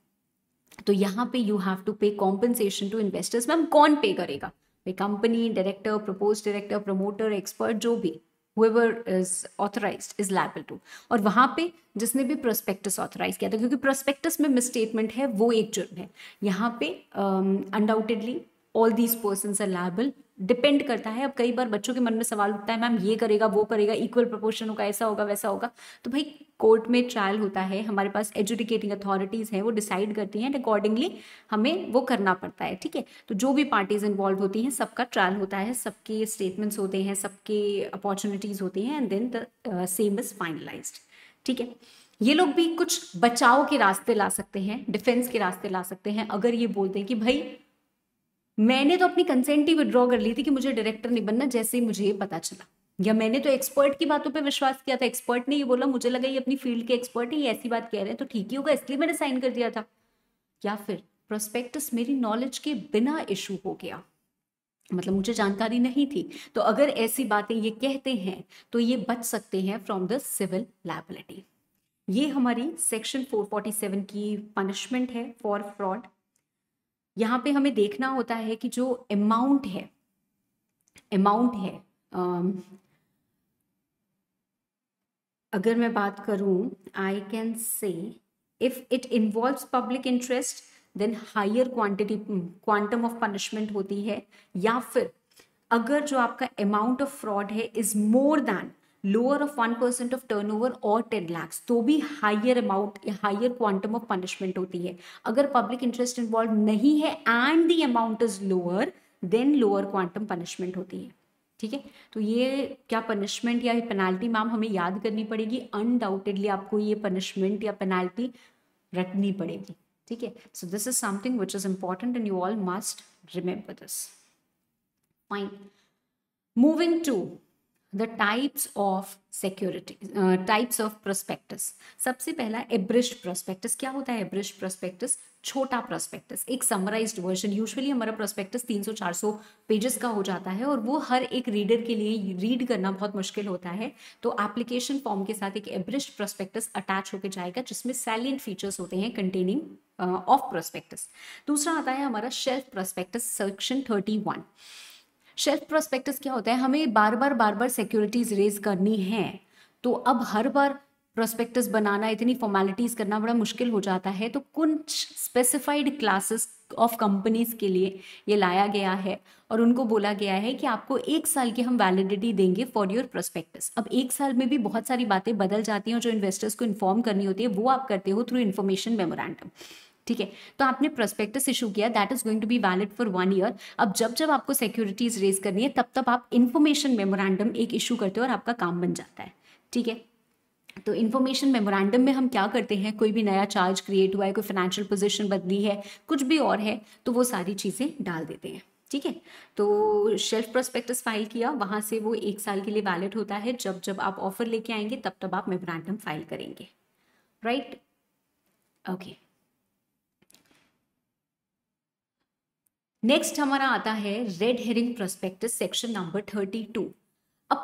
A: तो यहाँ पे you have to pay compensation to investors ma'am कौन पे करेगा company director propose director promoter expert जो भी whoever is authorized is liable to और वहाँ पे जिसने भी प्रोस्पेक्टस ऑथराइज किया था क्योंकि प्रोस्पेक्टस में मिसस्टेटमेंट है वो एक जुर्म है यहाँ पे undoubtedly um, all these person are liable depend करता है अब कई बार बच्चों के मन में सवाल उठता है मैम ये करेगा वो करेगा इक्वल प्रपोर्शन होगा ऐसा होगा वैसा होगा तो भाई कोर्ट में ट्रायल होता है हमारे पास एजुकेटिंग अथॉरिटीज़ हैं वो डिसाइड करती हैं अकॉर्डिंगली हमें वो करना पड़ता है ठीक है तो जो भी पार्टीज़ इन्वॉल्व होती हैं सबका ट्रायल होता है सबके स्टेटमेंट्स होते हैं सबके अपॉर्चुनिटीज़ होती हैं and then the same is finalise ठीक है ये लोग भी कुछ बचाव के रास्ते ला सकते हैं डिफेंस के रास्ते ला सकते हैं अगर ये बोलते हैं कि भाई मैंने तो अपनी कंसेंट ही विड्रॉ कर ली थी कि मुझे डायरेक्टर नहीं बनना जैसे ही मुझे ये पता चला या मैंने तो एक्सपर्ट की बातों पे विश्वास किया था एक्सपर्ट ने ये बोला मुझे लगा ये अपनी फील्ड के एक्सपर्ट है ये ऐसी बात कह रहे हैं तो ठीक ही होगा इसलिए मैंने साइन कर दिया था या फिर प्रोस्पेक्टस मेरी नॉलेज के बिना इशू हो गया मतलब मुझे जानकारी नहीं थी तो अगर ऐसी बातें ये कहते हैं तो ये बच सकते हैं फ्रॉम द सिविल लाइबिलिटी ये हमारी सेक्शन 447 की पनिशमेंट है फॉर फ्रॉड यहाँ पे हमें देखना होता है कि जो अमाउंट है अमाउंट है um, अगर मैं बात करूं I can say if it involve public interest then higher quantity quantum of punishment होती है या फिर अगर जो आपका अमाउंट ऑफ फ्रॉड है is more than lower of one percent of turnover और टेन लैक्स तो भी higher amount higher quantum of punishment होती है अगर पब्लिक इंटरेस्ट इन्वॉल्व नहीं है and the amount is lower than lower quantum punishment होती है ठीक है तो ये क्या पनिशमेंट या पेनाल्टी मैम हमें याद करनी पड़ेगी अनडाउटेडली आपको ये पनिशमेंट या पेनाल्टी रटनी पड़ेगी ठीक है so this is something which is important and you all must remember this fine moving to the types of security types of prospectus सबसे पहला एब्रिस्ट प्रोस्पेक्टस क्या होता है एब्रिस्ट प्रोस्पेक्टस छोटा प्रोस्पेक्टस एक समराइज वर्जन यूजुअली हमारा prospectus 300-400 pages का हो जाता है और वो हर एक रीडर के लिए रीड करना बहुत मुश्किल होता है तो एप्लीकेशन फॉर्म के साथ एक एब्रिस्ट प्रोस्पेक्टस अटैच होकर जाएगा जिसमें सैलियंट फीचर्स होते हैं कंटेनिंग ऑफ प्रोस्पेक्टस दूसरा आता है हमारा shelf prospectus section thirty one shelf prospectus क्या होता है हमें बार बार बार बार सिक्योरिटीज रेज करनी है तो अब हर बार प्रोस्पेक्टस बनाना इतनी फॉर्मेलिटीज करना बड़ा मुश्किल हो जाता है तो कुछ स्पेसिफाइड क्लासेस ऑफ कंपनीज के लिए ये लाया गया है और उनको बोला गया है कि आपको एक साल की हम वैलिडिटी देंगे फॉर योर प्रोस्पेक्टस अब एक साल में भी बहुत सारी बातें बदल जाती हैं जो इन्वेस्टर्स को इन्फॉर्म करनी होती है वो आप करते हो थ्रू इन्फॉर्मेशन मेमोरेंडम ठीक है तो आपने प्रोस्पेक्टस इशू किया that is going to be valid for one year अब जब जब आपको सिक्योरिटीज रेज करनी है तब तब आप इन्फॉर्मेशन मेमोरेंडम एक इशू करते हो और आपका काम बन जाता है ठीक है तो इन्फॉर्मेशन मेमोरेंडम में हम क्या करते हैं कोई भी नया चार्ज क्रिएट हुआ है कोई फाइनेंशियल पोजिशन बदली है कुछ भी और है तो वो सारी चीज़ें डाल देते हैं ठीक है तो शेल्फ प्रोस्पेक्टस फाइल किया वहां से वो एक साल के लिए वैलिड होता है जब जब आप ऑफर लेके आएंगे तब तब आप मेमोरेंडम फाइल करेंगे right right? Okay okay. Next हमारा आता है red herring prospectus section number thirty two अब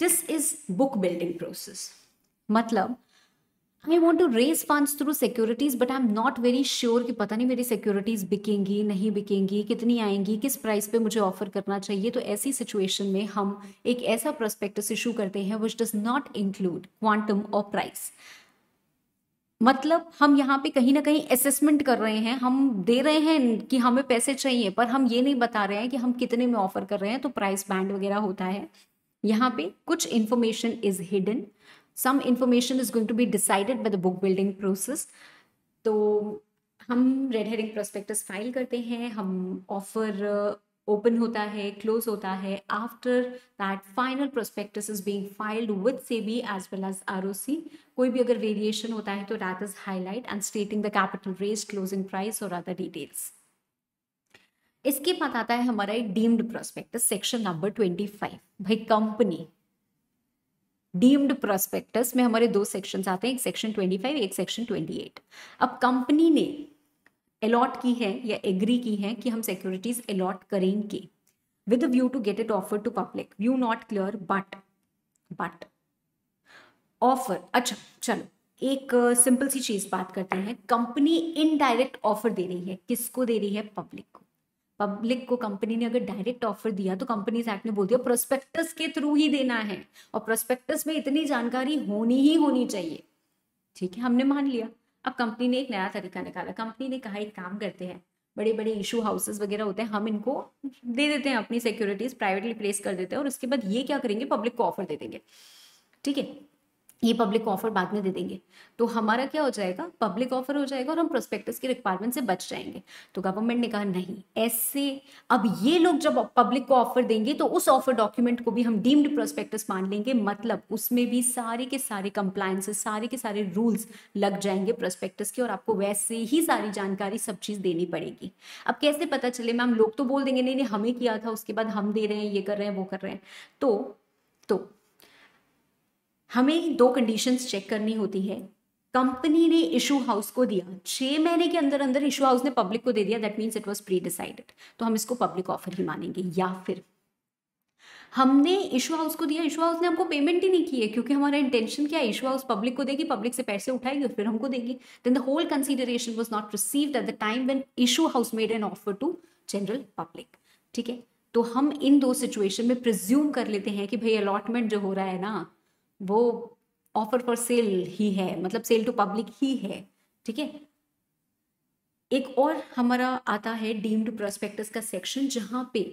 A: this is book building process मतलब I want to raise fund through securities but I am not very sure कि पता नहीं मेरी सिक्योरिटीज बिकेंगी नहीं बिकेंगी कितनी आएंगी किस प्राइस पे मुझे ऑफर करना चाहिए तो ऐसी सिचुएशन में हम एक ऐसा प्रोस्पेक्टस इशू करते हैं which does not include quantum और प्राइस मतलब हम यहाँ पे कहीं ना कहीं असेसमेंट कर रहे हैं हम दे रहे हैं कि हमें पैसे चाहिए पर हम ये नहीं बता रहे हैं कि हम कितने में ऑफर कर रहे हैं तो प्राइस बैंड वगैरह होता है यहाँ पे कुछ information is hidden some information is going to be decided by the book building process तो हम रेड हेडिंग प्रोस्पेक्टस फाइल करते हैं हम ऑफर ओपन होता है क्लोज होता है after that final prospectus is being filed with SEBI as well as are कोई भी अगर वेरिएशन होता है तो that is highlight and stating the capital raise closing price और अदर डिटेल्स इसके बाद आता है हमारा deemed prospectus section number twenty five भाई कंपनी डीम्ड प्रोस्पेक्टस में हमारे दो सेक्शंस आते हैं एक सेक्शन ट्वेंटी फाइव एक सेक्शन ट्वेंटी एट अब कंपनी ने अलॉट की है या एग्री की है कि हम सिक्योरिटीज अलॉट करेंगे with view to get it offer to public view not clear but but offer अच्छा चलो एक सिंपल uh, सी चीज बात करते हैं कंपनी इनडायरेक्ट ऑफर दे रही है किसको दे रही है पब्लिक को पब्लिक को कंपनी ने अगर डायरेक्ट ऑफर दिया तो कंपनी एक्ट ने बोल दिया प्रोस्पेक्टस के थ्रू ही देना है और प्रोस्पेक्टस में इतनी जानकारी होनी ही होनी चाहिए ठीक है हमने मान लिया अब कंपनी ने एक नया तरीका निकाला कंपनी ने कहा एक काम करते हैं बड़े बड़े इशू हाउसेस वगैरह होते हैं हम इनको दे देते हैं अपनी सिक्योरिटीज प्राइवेटली प्लेस कर देते हैं और उसके बाद ये क्या करेंगे पब्लिक को ऑफर दे देंगे ठीक है ये पब्लिक ऑफर बाद में दे देंगे तो हमारा क्या हो जाएगा पब्लिक ऑफर हो जाएगा और हम प्रोस्पेक्टस की रिक्वायरमेंट से बच जाएंगे तो गवर्नमेंट ने कहा नहीं ऐसे अब ये लोग जब पब्लिक को ऑफर देंगे तो उस ऑफर डॉक्यूमेंट को भी हम डीम्ड प्रोस्पेक्टस मान लेंगे मतलब उसमें भी सारे के सारे कंप्लायंसेस सारे के सारे रूल्स लग जाएंगे प्रोस्पेक्टस के और आपको वैसे ही सारी जानकारी सब चीज़ देनी पड़ेगी अब कैसे पता चले मैम लोग तो बोल देंगे नहीं नहीं हमें किया था उसके बाद हम दे रहे हैं ये कर रहे हैं वो कर रहे हैं तो तो हमें दो कंडीशंस चेक करनी होती है कंपनी ने इशू हाउस को दिया छः महीने के अंदर अंदर इशू हाउस ने पब्लिक को दे दिया that means it was pre decided तो हम इसको पब्लिक ऑफर ही मानेंगे या फिर हमने इशू हाउस को दिया इशू हाउस ने हमको पेमेंट ही नहीं की है क्योंकि हमारा इंटेंशन क्या है इशू हाउस पब्लिक को देगी पब्लिक से पैसे उठाएगी और फिर हमको देगी then the whole consideration was not received at the time when issue house made an offer to general public ठीक है तो हम इन दो सिचुएशन में प्रिज्यूम कर लेते हैं कि भाई अलॉटमेंट जो हो रहा है ना वो ऑफर फॉर सेल ही है मतलब सेल टू पब्लिक ही है ठीक है एक और हमारा आता है डीम्ड प्रोस्पेक्टस का सेक्शन जहां पे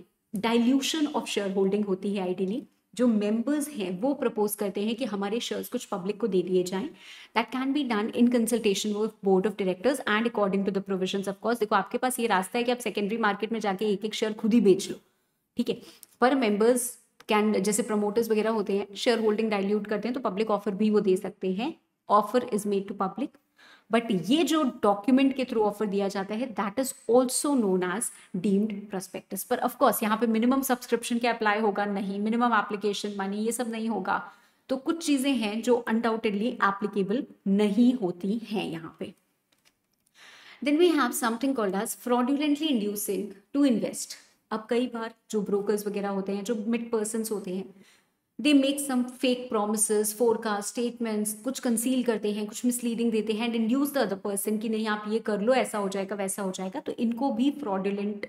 A: डाइल्यूशन ऑफ शेयर होल्डिंग होती है आईडीली जो मेंबर्स हैं वो प्रपोज करते हैं कि हमारे शेयर्स कुछ पब्लिक को दे दिए जाएं that can be done in consultation with board of directors and according to the provision of course देखो आपके पास ये रास्ता है कि आप सेकेंडरी मार्केट में जाके एक एक शेयर खुद ही बेच लो ठीक है पर मेंबर्स कैन जैसे प्रमोटर्स वगैरह होते हैं शेयर होल्डिंग डाइल्यूट करते हैं तो पब्लिक ऑफर भी वो दे सकते हैं offer is made to public but ये जो डॉक्यूमेंट के थ्रू ऑफर दिया जाता है that is also known as deemed prospectus पर ऑफकोर्स यहाँ पे मिनिमम सब्सक्रिप्शन के अप्लाई होगा नहीं मिनिमम एप्लीकेशन मनी ये सब नहीं होगा तो कुछ चीजें हैं जो अनडाउटेडली एप्लीकेबल नहीं होती हैं यहाँ पे then we have something called as fraudulently inducing to invest अब कई बार जो ब्रोकर्स वगैरह होते हैं जो मिड पर्सन होते हैं they make some fake promise forecast statements कुछ कंसील करते हैं कुछ मिसलीडिंग देते हैं and induce the other person कि नहीं आप ये कर लो ऐसा हो जाएगा वैसा हो जाएगा तो इनको भी फ्रॉडुलेंट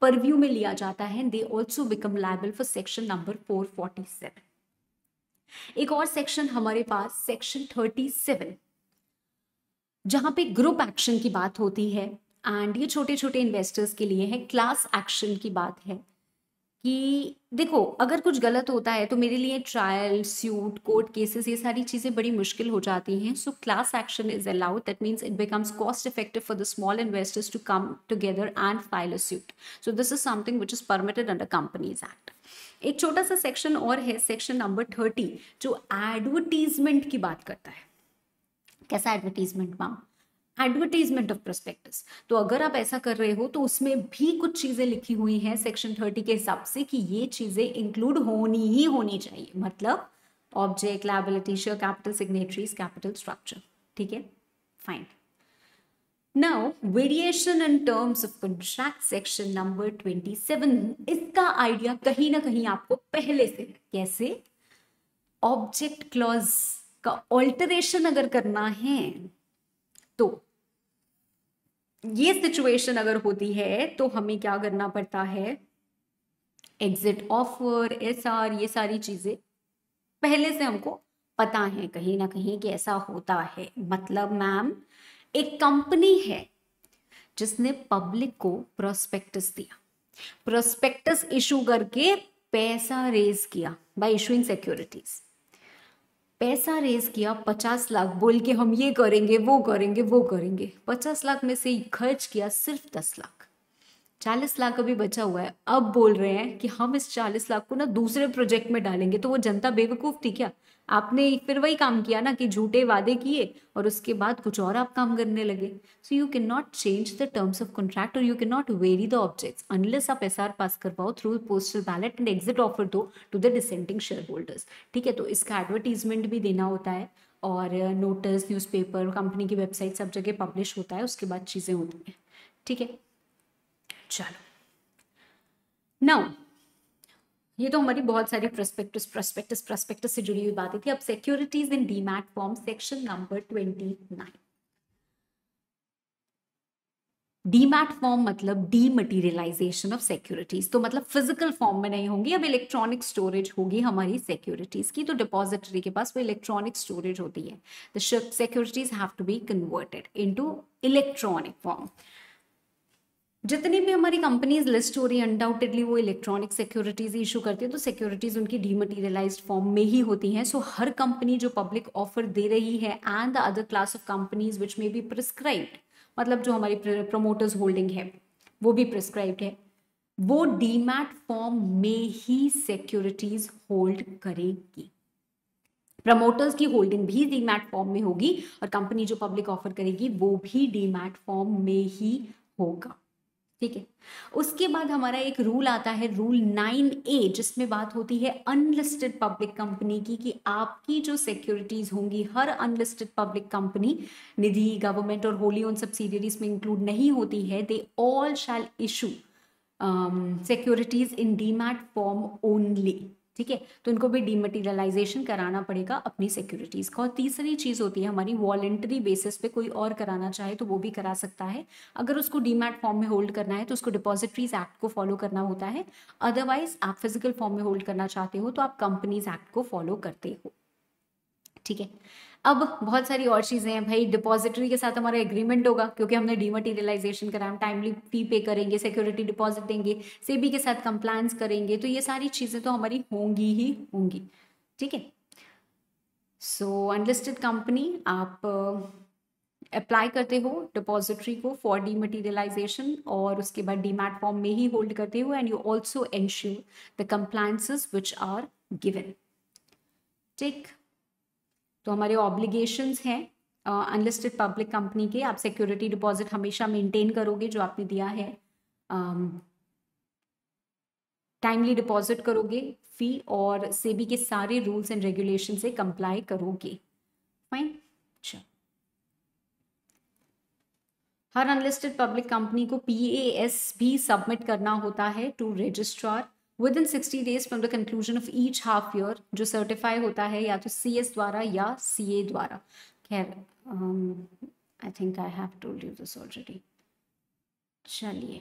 A: परव्यू में लिया जाता है they also become liable for section number four forty seven एक और सेक्शन हमारे पास सेक्शन थर्टी सेवन जहां पे ग्रुप एक्शन की बात होती है एंड ये छोटे छोटे इन्वेस्टर्स के लिए है क्लास एक्शन की बात है कि देखो अगर कुछ गलत होता है तो मेरे लिए ट्रायल सूट कोर्ट केसेस ये सारी चीज़ें बड़ी मुश्किल हो जाती हैं so class action is allowed that means it becomes cost effective for the small investors to come together and file a suit so this is something which is permitted under companies act एक छोटा सा section और है section number thirty जो advertisement की बात करता है कैसा advertisement ma'am advertisement of prospectus तो अगर आप ऐसा कर रहे हो तो उसमें भी कुछ चीज़ें लिखी हुई हैं सेक्शन थर्टी के हिसाब से कि ये चीज़ें इंक्लूड होनी ही होनी चाहिए मतलब object liability share capital signatories capital structure ठीक है fine variation in terms of contract section number twenty seven इसका आइडिया कहीं ना कहीं आपको पहले से कैसे ऑब्जेक्ट क्लॉज का ऑल्टरेशन अगर करना है तो ये सिचुएशन अगर होती है तो हमें क्या करना पड़ता है एग्जिट ऑफर एस आर ये सारी चीज़ें पहले से हमको पता है कहीं ना कहीं कि ऐसा होता है मतलब मैम एक कंपनी है जिसने पब्लिक को प्रोस्पेक्टस दिया प्रोस्पेक्टस इशू करके पैसा रेज किया बाय इशूइंग सिक्योरिटीज़ पैसा रेज किया पचास लाख बोल के हम ये करेंगे वो करेंगे वो करेंगे पचास लाख में से खर्च किया सिर्फ दस लाख चालीस लाख अभी बचा हुआ है अब बोल रहे हैं कि हम इस चालीस लाख को ना दूसरे प्रोजेक्ट में डालेंगे तो वो जनता बेवकूफ़ थी क्या आपने फिर वही काम किया ना कि झूठे वादे किए और उसके बाद कुछ और आप काम करने लगे so you can not change the terms of contract और you can not vary the objects unless आप एस पास करवाओ through postal ballot and exit offer दो to the dissenting share holders ठीक है तो इसका एडवर्टीजमेंट भी देना होता है और नोटिस न्यूज़पेपर कंपनी की वेबसाइट सब जगह पब्लिश होता है उसके बाद चीज़ें होती हैं ठीक है चलो नाउ ये तो हमारी बहुत सारी प्रस्पेक्टिस प्रस्पेक्टिस प्रस्पेक्टिस से जुड़ी हुई बातें थी अब securities in demat form section number twenty nine demat form मतलब डीमटीरियलाइजेशन ऑफ सिक्योरिटीज तो मतलब फिजिकल फॉर्म में नहीं होंगी अब इलेक्ट्रॉनिक स्टोरेज होगी हमारी सिक्योरिटीज की तो डिपॉजिटरी के पास वो इलेक्ट्रॉनिक स्टोरेज होती है the securities have to be converted into electronic form जितनी भी हमारी कंपनीज लिस्ट हो रही है अनडाउटेडली वो इलेक्ट्रॉनिक सिक्योरिटीज़ इशू करती है तो सिक्योरिटीज़ उनकी डीमटीरियलाइज फॉर्म में ही होती हैं सो so, हर कंपनी जो पब्लिक ऑफर दे रही है and the other class of companies which may be prescribe मतलब जो हमारी प्रमोटर्स होल्डिंग है वो भी प्रिस्क्राइब्ड है वो डीमैट फॉर्म में ही सिक्योरिटीज होल्ड करेगी प्रमोटर्स की होल्डिंग भी डीमैट फॉर्म में होगी और कंपनी जो पब्लिक ऑफर करेगी वो भी डीमैट फॉर्म में ही होगा ठीक है उसके बाद हमारा एक रूल आता है रूल नाइन ए जिसमें बात होती है अनलिस्टेड पब्लिक कंपनी की कि आपकी जो सिक्योरिटीज होंगी हर unlisted public company Nidhi government और होली ओन सब्सिडरीज में इंक्लूड नहीं होती है they all shall issue securities in demat form only ठीक है तो इनको भी डीमटेरियलाइजेशन कराना पड़ेगा अपनी सिक्योरिटीज़ का और तीसरी चीज़ होती है हमारी वॉलेंटरी बेसिस पे कोई और कराना चाहे तो वो भी करा सकता है अगर उसको डीमैट फॉर्म में होल्ड करना है तो उसको डिपॉजिटरीज एक्ट को फॉलो करना होता है अदरवाइज आप फिजिकल फॉर्म में होल्ड करना चाहते हो तो आप कंपनीज एक्ट को फॉलो करते हो ठीक है अब बहुत सारी और चीज़ें हैं भाई डिपॉजिटरी के साथ हमारा एग्रीमेंट होगा क्योंकि हमने डीमटेरियलाइजेशन करा हम टाइमली फी पे करेंगे सिक्योरिटी डिपॉजिट देंगे सेबी के साथ कंप्लाइंस करेंगे तो ये सारी चीज़ें तो हमारी होंगी ही होंगी ठीक है सो अनलिस्टेड कंपनी आप अप्लाई uh, करते हो डिपॉजिटरी को फॉर डी और उसके बाद डीमैट फॉर्म में ही होल्ड करते हो and you also ensure the compliances which are given ठीक तो हमारे ऑब्लिगेशंस हैं अनलिस्टेड पब्लिक कंपनी के आप सिक्योरिटी डिपॉजिट हमेशा मेंटेन करोगे जो आपने दिया है टाइमली um, डिपॉजिट करोगे फी और सेबी के सारे रूल्स एंड रेगुलेशन से कंप्लाई करोगे फाइन अच्छा हर अनलिस्टेड पब्लिक कंपनी को पी भी सबमिट करना होता है to registrar within sixty days from the conclusion of each half year जो सर्टिफाई होता है या तो सी एस द्वारा या सी ए द्वारा खैर I think I have told you this already चलिए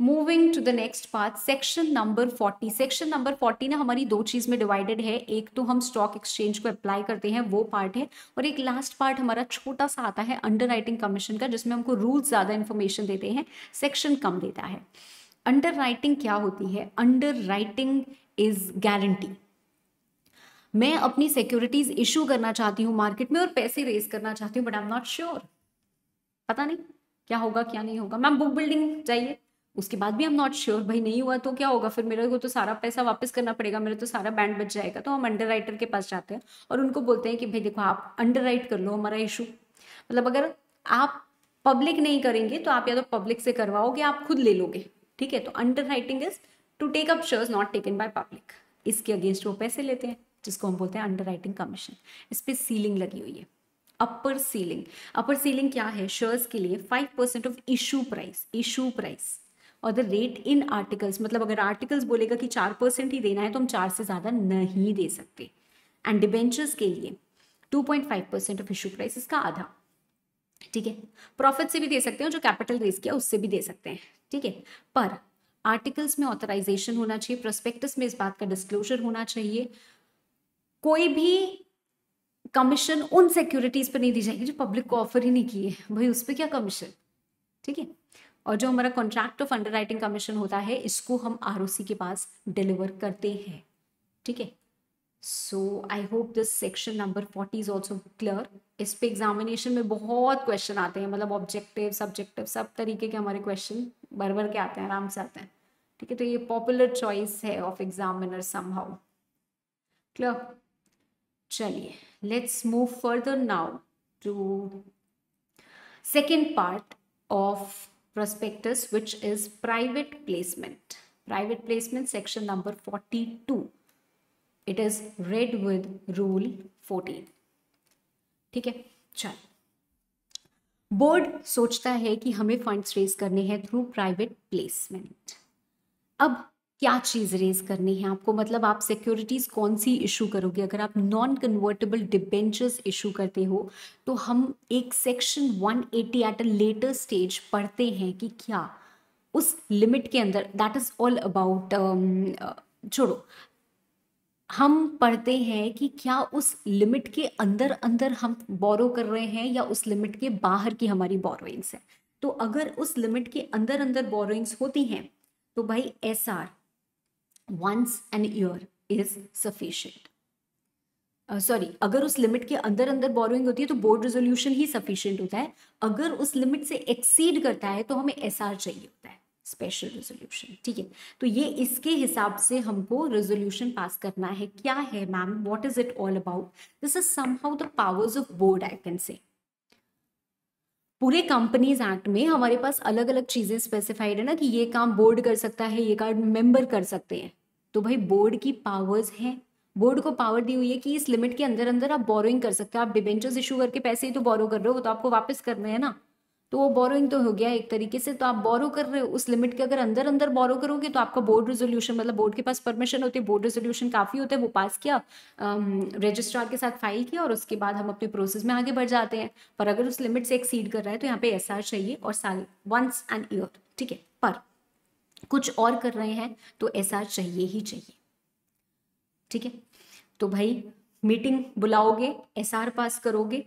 A: moving to the next part section number forty section number forty ना हमारी दो चीज़ में डिवाइडेड है एक तो हम स्टॉक एक्सचेंज को अप्लाई करते हैं वो पार्ट है और एक लास्ट पार्ट हमारा छोटा सा आता है अंडर राइटिंग कमीशन का जिसमें हमको रूल्स ज़्यादा इन्फॉर्मेशन देते हैं सेक्शन कम देता है अंडर राइटिंग क्या होती है अंडर राइटिंग इज गारंटी मैं अपनी सिक्योरिटीज इशू करना चाहती हूँ मार्केट में और पैसे रेस करना चाहती हूँ but I am not sure पता नहीं क्या होगा क्या नहीं होगा मैम बुक बिल्डिंग चाहिए उसके बाद भी आई एम नॉट श्योर भाई नहीं हुआ तो क्या होगा फिर मेरे को तो सारा पैसा वापस करना पड़ेगा मेरा तो सारा बैंड बच जाएगा तो हम अंडर राइटर के पास जाते हैं और उनको बोलते हैं कि भाई देखो आप अंडर राइट कर लो हमारा इशू मतलब अगर आप पब्लिक नहीं करेंगे तो आप या तो पब्लिक से करवाओगे आप खुद ले लोगे ठीक है तो underwriting is to take up share not taken by public इसके अगेंस्ट वो पैसे लेते हैं जिसको हम बोलते हैं अंडर राइटिंग कमीशन इस पर सीलिंग लगी हुई है अपर सीलिंग अपर सीलिंग क्या है शेयर्स के लिए five percent of issue price issue price और द रेट इन आर्टिकल्स मतलब अगर आर्टिकल्स बोलेगा कि चार परसेंट ही देना है तो हम चार से ज़्यादा नहीं दे सकते एंड डिबेंचर्स के लिए two point five percent of issue price इसका आधा ठीक है प्रॉफिट से भी दे सकते हैं जो कैपिटल रेस किया उससे भी दे सकते हैं ठीक है पर आर्टिकल्स में ऑथराइजेशन होना चाहिए प्रोस्पेक्टस में इस बात का डिस्क्लोजर होना चाहिए कोई भी कमीशन उन सिक्योरिटीज पर नहीं दी जाएगी जो पब्लिक को ऑफर ही नहीं की है भाई उस पर क्या कमीशन ठीक है और जो हमारा कॉन्ट्रैक्ट ऑफ अंडर कमीशन होता है इसको हम आर के पास डिलीवर करते हैं ठीक है so I hope this section number forty is also clear इस पे एग्जामिनेशन में बहुत क्वेश्चन आते हैं मतलब ऑब्जेक्टिव सब्जेक्टिव सब तरीके के हमारे क्वेश्चन भर भर के आते हैं आराम से आते हैं ठीक है तो ये पॉपुलर चॉइस है ऑफ एग्जामिनर समहाउ क्लियर चलिए let's move further now to second part of which is private placement private placement section number forty two it is read with rule fourteen ठीक है चल बोर्ड सोचता है कि हमें funds raise करने हैं थ्रू प्राइवेट प्लेसमेंट अब क्या चीज़ रेज करनी है आपको मतलब आप सिक्योरिटीज़ कौन सी इशू करोगे अगर आप नॉन कन्वर्टेबल डिबेंचर्स इशू करते हो तो हम एक section 180 at a later stage पढ़ते हैं कि क्या उस लिमिट के अंदर दैट इज़ ऑल अबाउट छोड़ो हम पढ़ते हैं कि क्या उस लिमिट के अंदर अंदर हम बोरो कर रहे हैं या उस लिमिट के बाहर की हमारी बोरोइंग्स है तो अगर उस लिमिट के अंदर अंदर बोरोइंग्स होती हैं तो भाई S R once an year is sufficient sorry uh, अगर उस लिमिट के अंदर अंदर बोरोइंग होती है तो बोर्ड रेजोल्यूशन ही सफिशियंट होता है अगर उस लिमिट से एक्सीड करता है तो हमें एस चाहिए होता है स्पेशल रेजोल्यूशन ठीक है तो ये इसके हिसाब से हमको रेजोल्यूशन पास करना है क्या है ma'am what is it all about this is somehow the powers of board I can say पूरे कंपनीज एक्ट में हमारे पास अलग अलग चीज़ें स्पेसिफाइड है ना कि ये काम बोर्ड कर सकता है ये काम मेंबर कर सकते हैं तो भाई बोर्ड की पावर्स हैं बोर्ड को पावर दी हुई है कि इस लिमिट के अंदर अंदर आप बोरोइंग कर सकते हो आप डिबेंचर्स इशू करके पैसे ही तो बोरो कर रहे हो तो आपको वापस करने हैं ना तो वो बोरोइंग तो हो गया एक तरीके से तो आप बोरो कर रहे हो उस लिमिट के अगर अंदर अंदर बोरो करोगे तो आपका बोर्ड रेजोल्यूशन मतलब बोर्ड के पास परमिशन होती है बोर्ड रेजोल्यूशन काफ़ी होता है वो पास किया रजिस्ट्रार के साथ फाइल किया और उसके बाद हम अपने प्रोसेस में आगे बढ़ जाते हैं पर अगर उस लिमिट से एक्सीड कर रहा है तो यहाँ पे एस चाहिए और साल वंस एंड ईयर ठीक है पर कुछ और कर रहे हैं तो एस चाहिए ही चाहिए ठीक है तो भाई मीटिंग बुलाओगे एस पास करोगे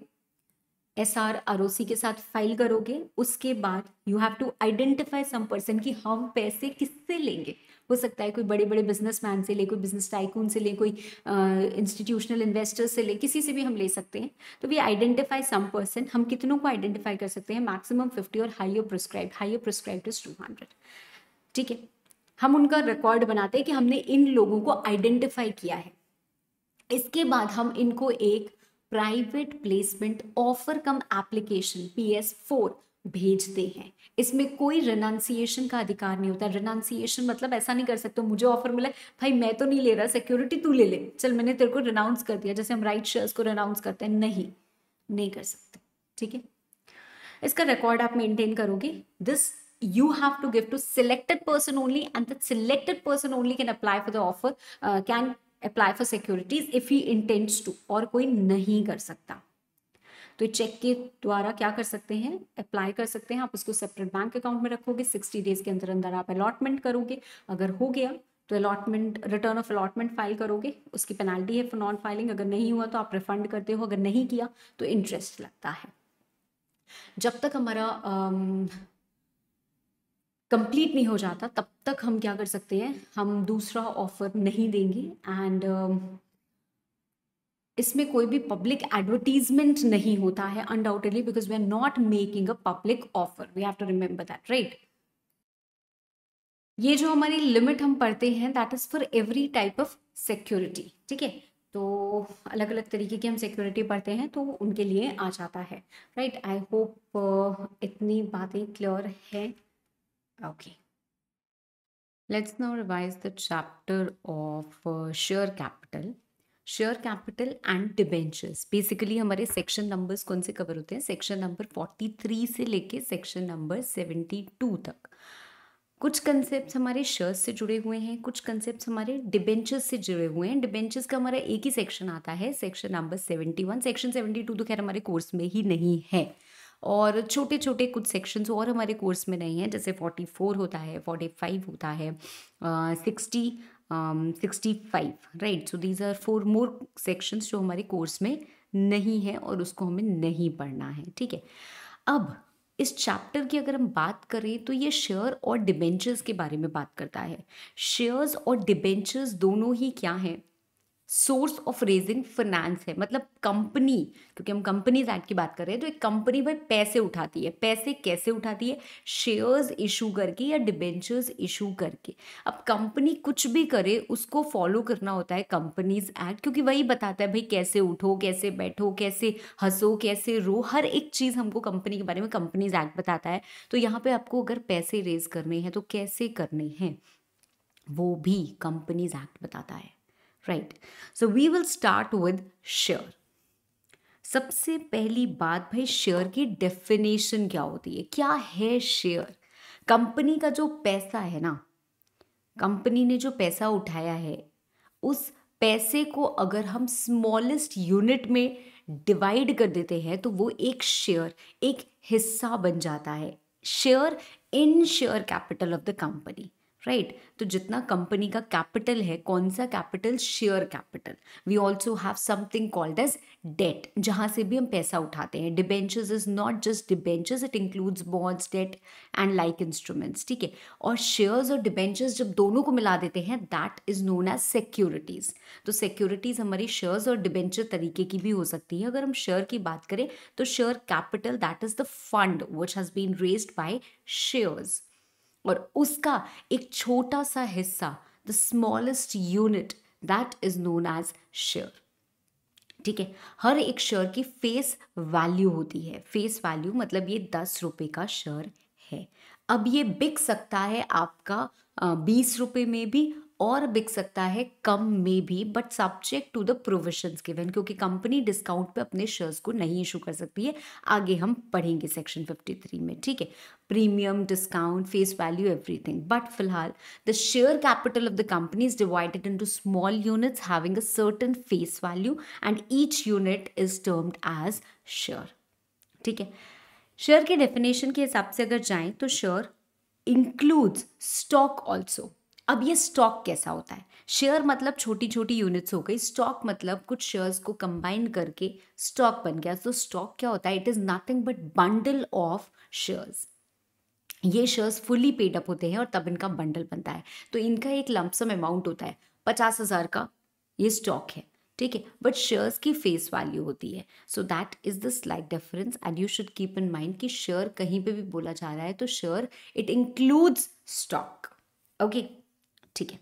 A: S R R O C के साथ फाइल करोगे उसके बाद you have to identify some person कि हम पैसे किससे लेंगे हो सकता है कोई बड़े बड़े बिजनेसमैन से ले कोई बिजनेस टाइकून से ले कोई इंस्टीट्यूशनल इन्वेस्टर से ले किसी से भी हम ले सकते हैं तो वी आइडेंटिफाई सम पर्सन हम कितनों को आइडेंटिफाई कर सकते हैं मैक्सिमम फिफ्टी और higher prescribe higher prescribe is two hundred ठीक है हम उनका रिकॉर्ड बनाते हैं कि हमने इन लोगों को आइडेंटिफाई किया है इसके बाद हम इनको एक private placement offer cum application P S four भेजते हैं इसमें कोई रिनाउंसिएशन का अधिकार नहीं होता रिनाउंसिएशन मतलब ऐसा नहीं कर सकते मुझे ऑफर मिला भाई मैं तो नहीं ले रहा सिक्योरिटी तू ले ले चल मैंने तेरे को रिनाउंस कर दिया जैसे हम राइट शेयर्स को रिनाउंस करते हैं नहीं नहीं कर सकते ठीक है इसका रिकॉर्ड आप मेंटेन करोगे this you have to give to selected person only and that selected person only can apply for the offer uh, apply for securities if he intends to और कोई नहीं कर सकता तो चेक के द्वारा क्या कर सकते हैं अप्लाई कर सकते हैं आप उसको सेपरेट बैंक अकाउंट में रखोगे सिक्सटी डेज के अंदर अंदर आप अलॉटमेंट करोगे अगर हो गया तो allotment return of allotment file करोगे उसकी पेनाल्टी है फॉर नॉन फाइलिंग अगर नहीं हुआ तो आप रिफंड करते हो अगर नहीं किया तो इंटरेस्ट लगता है जब तक हमारा कंप्लीट नहीं हो जाता तब तक हम क्या कर सकते हैं हम दूसरा ऑफर नहीं देंगे एंड um, इसमें कोई भी पब्लिक एडवर्टीजमेंट नहीं होता है undoubtedly because we are not making a public offer we have to remember that right ये जो हमारी लिमिट हम पढ़ते हैं that is for every type of security ठीक है तो अलग अलग तरीके की हम सिक्योरिटी पढ़ते हैं तो उनके लिए आ जाता है राइट आई होप इतनी बातें क्लियर है Okay. Let's now revise the chapter of uh, share capital. Share capital and debentures basically हमारे सेक्शन नंबर्स कौन से कवर होते हैं सेक्शन नंबर 43 से लेके सेक्शन नंबर 72 तक कुछ कंसेप्ट हमारे शेयर्स से जुड़े हुए हैं कुछ कंसेप्ट हमारे डिबेंचर्स से जुड़े हुए हैं डिबेंचर्स का हमारा एक ही सेक्शन आता है सेक्शन नंबर 71 सेक्शन 72 तो खैर हमारे कोर्स में ही नहीं है और छोटे छोटे कुछ सेक्शंस और हमारे कोर्स में नहीं हैं जैसे फोर्टी फोर होता है फोर्टी फाइव होता है sixty sixty five right so these are four more sections जो हमारे कोर्स में नहीं है और उसको हमें नहीं पढ़ना है ठीक है अब इस चैप्टर की अगर हम बात करें तो ये शेयर और डिबेंचर्स के बारे में बात करता है शेयर्स और डिबेंचर्स दोनों ही क्या हैं सोर्स ऑफ रेजिंग फाइनेंस है मतलब कंपनी क्योंकि हम कंपनीज एक्ट की बात कर रहे हैं तो एक कंपनी भाई पैसे उठाती है पैसे कैसे उठाती है शेयर्स इशू करके या डिबेंचर्स इशू करके अब कंपनी कुछ भी करे उसको फॉलो करना होता है कंपनीज एक्ट क्योंकि वही बताता है भाई कैसे उठो कैसे बैठो कैसे हंसो कैसे रो हर एक चीज़ हमको कंपनी के बारे में कंपनीज एक्ट बताता है तो यहाँ पर आपको अगर पैसे रेज करने हैं तो कैसे करने हैं वो भी कंपनीज एक्ट बताता है right so we will start with share सबसे पहली बात भाई शेयर की डेफिनेशन क्या होती है क्या है शेयर कंपनी का जो पैसा है ना कंपनी ने जो पैसा उठाया है उस पैसे को अगर हम स्मॉलेस्ट यूनिट में डिवाइड कर देते हैं तो वो एक शेयर एक हिस्सा बन जाता है share in share capital of the company right right? तो जितना कंपनी का कैपिटल है कौन सा capital share capital we also have something called as debt जहाँ से भी हम पैसा उठाते हैं debentures is not just debentures it includes bonds debt and like instruments ठीक है और शेयर्स और डिबेंचर्स जब दोनों को मिला देते हैं that is known as securities तो सिक्योरिटीज़ हमारी शेयर्स और डिबेंचर तरीके की भी हो सकती है अगर हम शेयर की बात करें तो share capital that is the fund which has been raised by shares और उसका एक छोटा सा हिस्सा the smallest unit that is known as share ठीक है हर एक शेयर की फेस वैल्यू होती है फेस वैल्यू मतलब ये दस रुपए का शेयर है अब ये बिक सकता है आपका बीस रुपए में भी और बिक सकता है कम में भी but subject to the provision given क्योंकि कंपनी डिस्काउंट पे अपने शेयर्स को नहीं इशू कर सकती है आगे हम पढ़ेंगे सेक्शन 53 में ठीक है premium discount face value everything but फिलहाल the share capital of the company is divided into small units having a certain face value and each unit is termed as share ठीक है शेयर के definition के हिसाब से अगर जाएं तो शेयर इंक्लूड्स स्टॉक ऑल्सो अब ये स्टॉक कैसा होता है शेयर मतलब छोटी छोटी यूनिट्स हो गई स्टॉक मतलब कुछ शेयर्स को कंबाइन करके स्टॉक बन गया तो स्टॉक क्या होता है it is nothing but bundle of shares ये शेयर्स फुली पेड अप होते हैं और तब इनका बंडल बनता है तो इनका एक लमसम अमाउंट होता है पचास हज़ार का ये स्टॉक है ठीक है बट शेयर्स की फेस वैल्यू होती है so that is the slight difference and you should keep in mind कि शेयर कहीं पे भी बोला जा रहा है तो share it includes stock okay ठीक है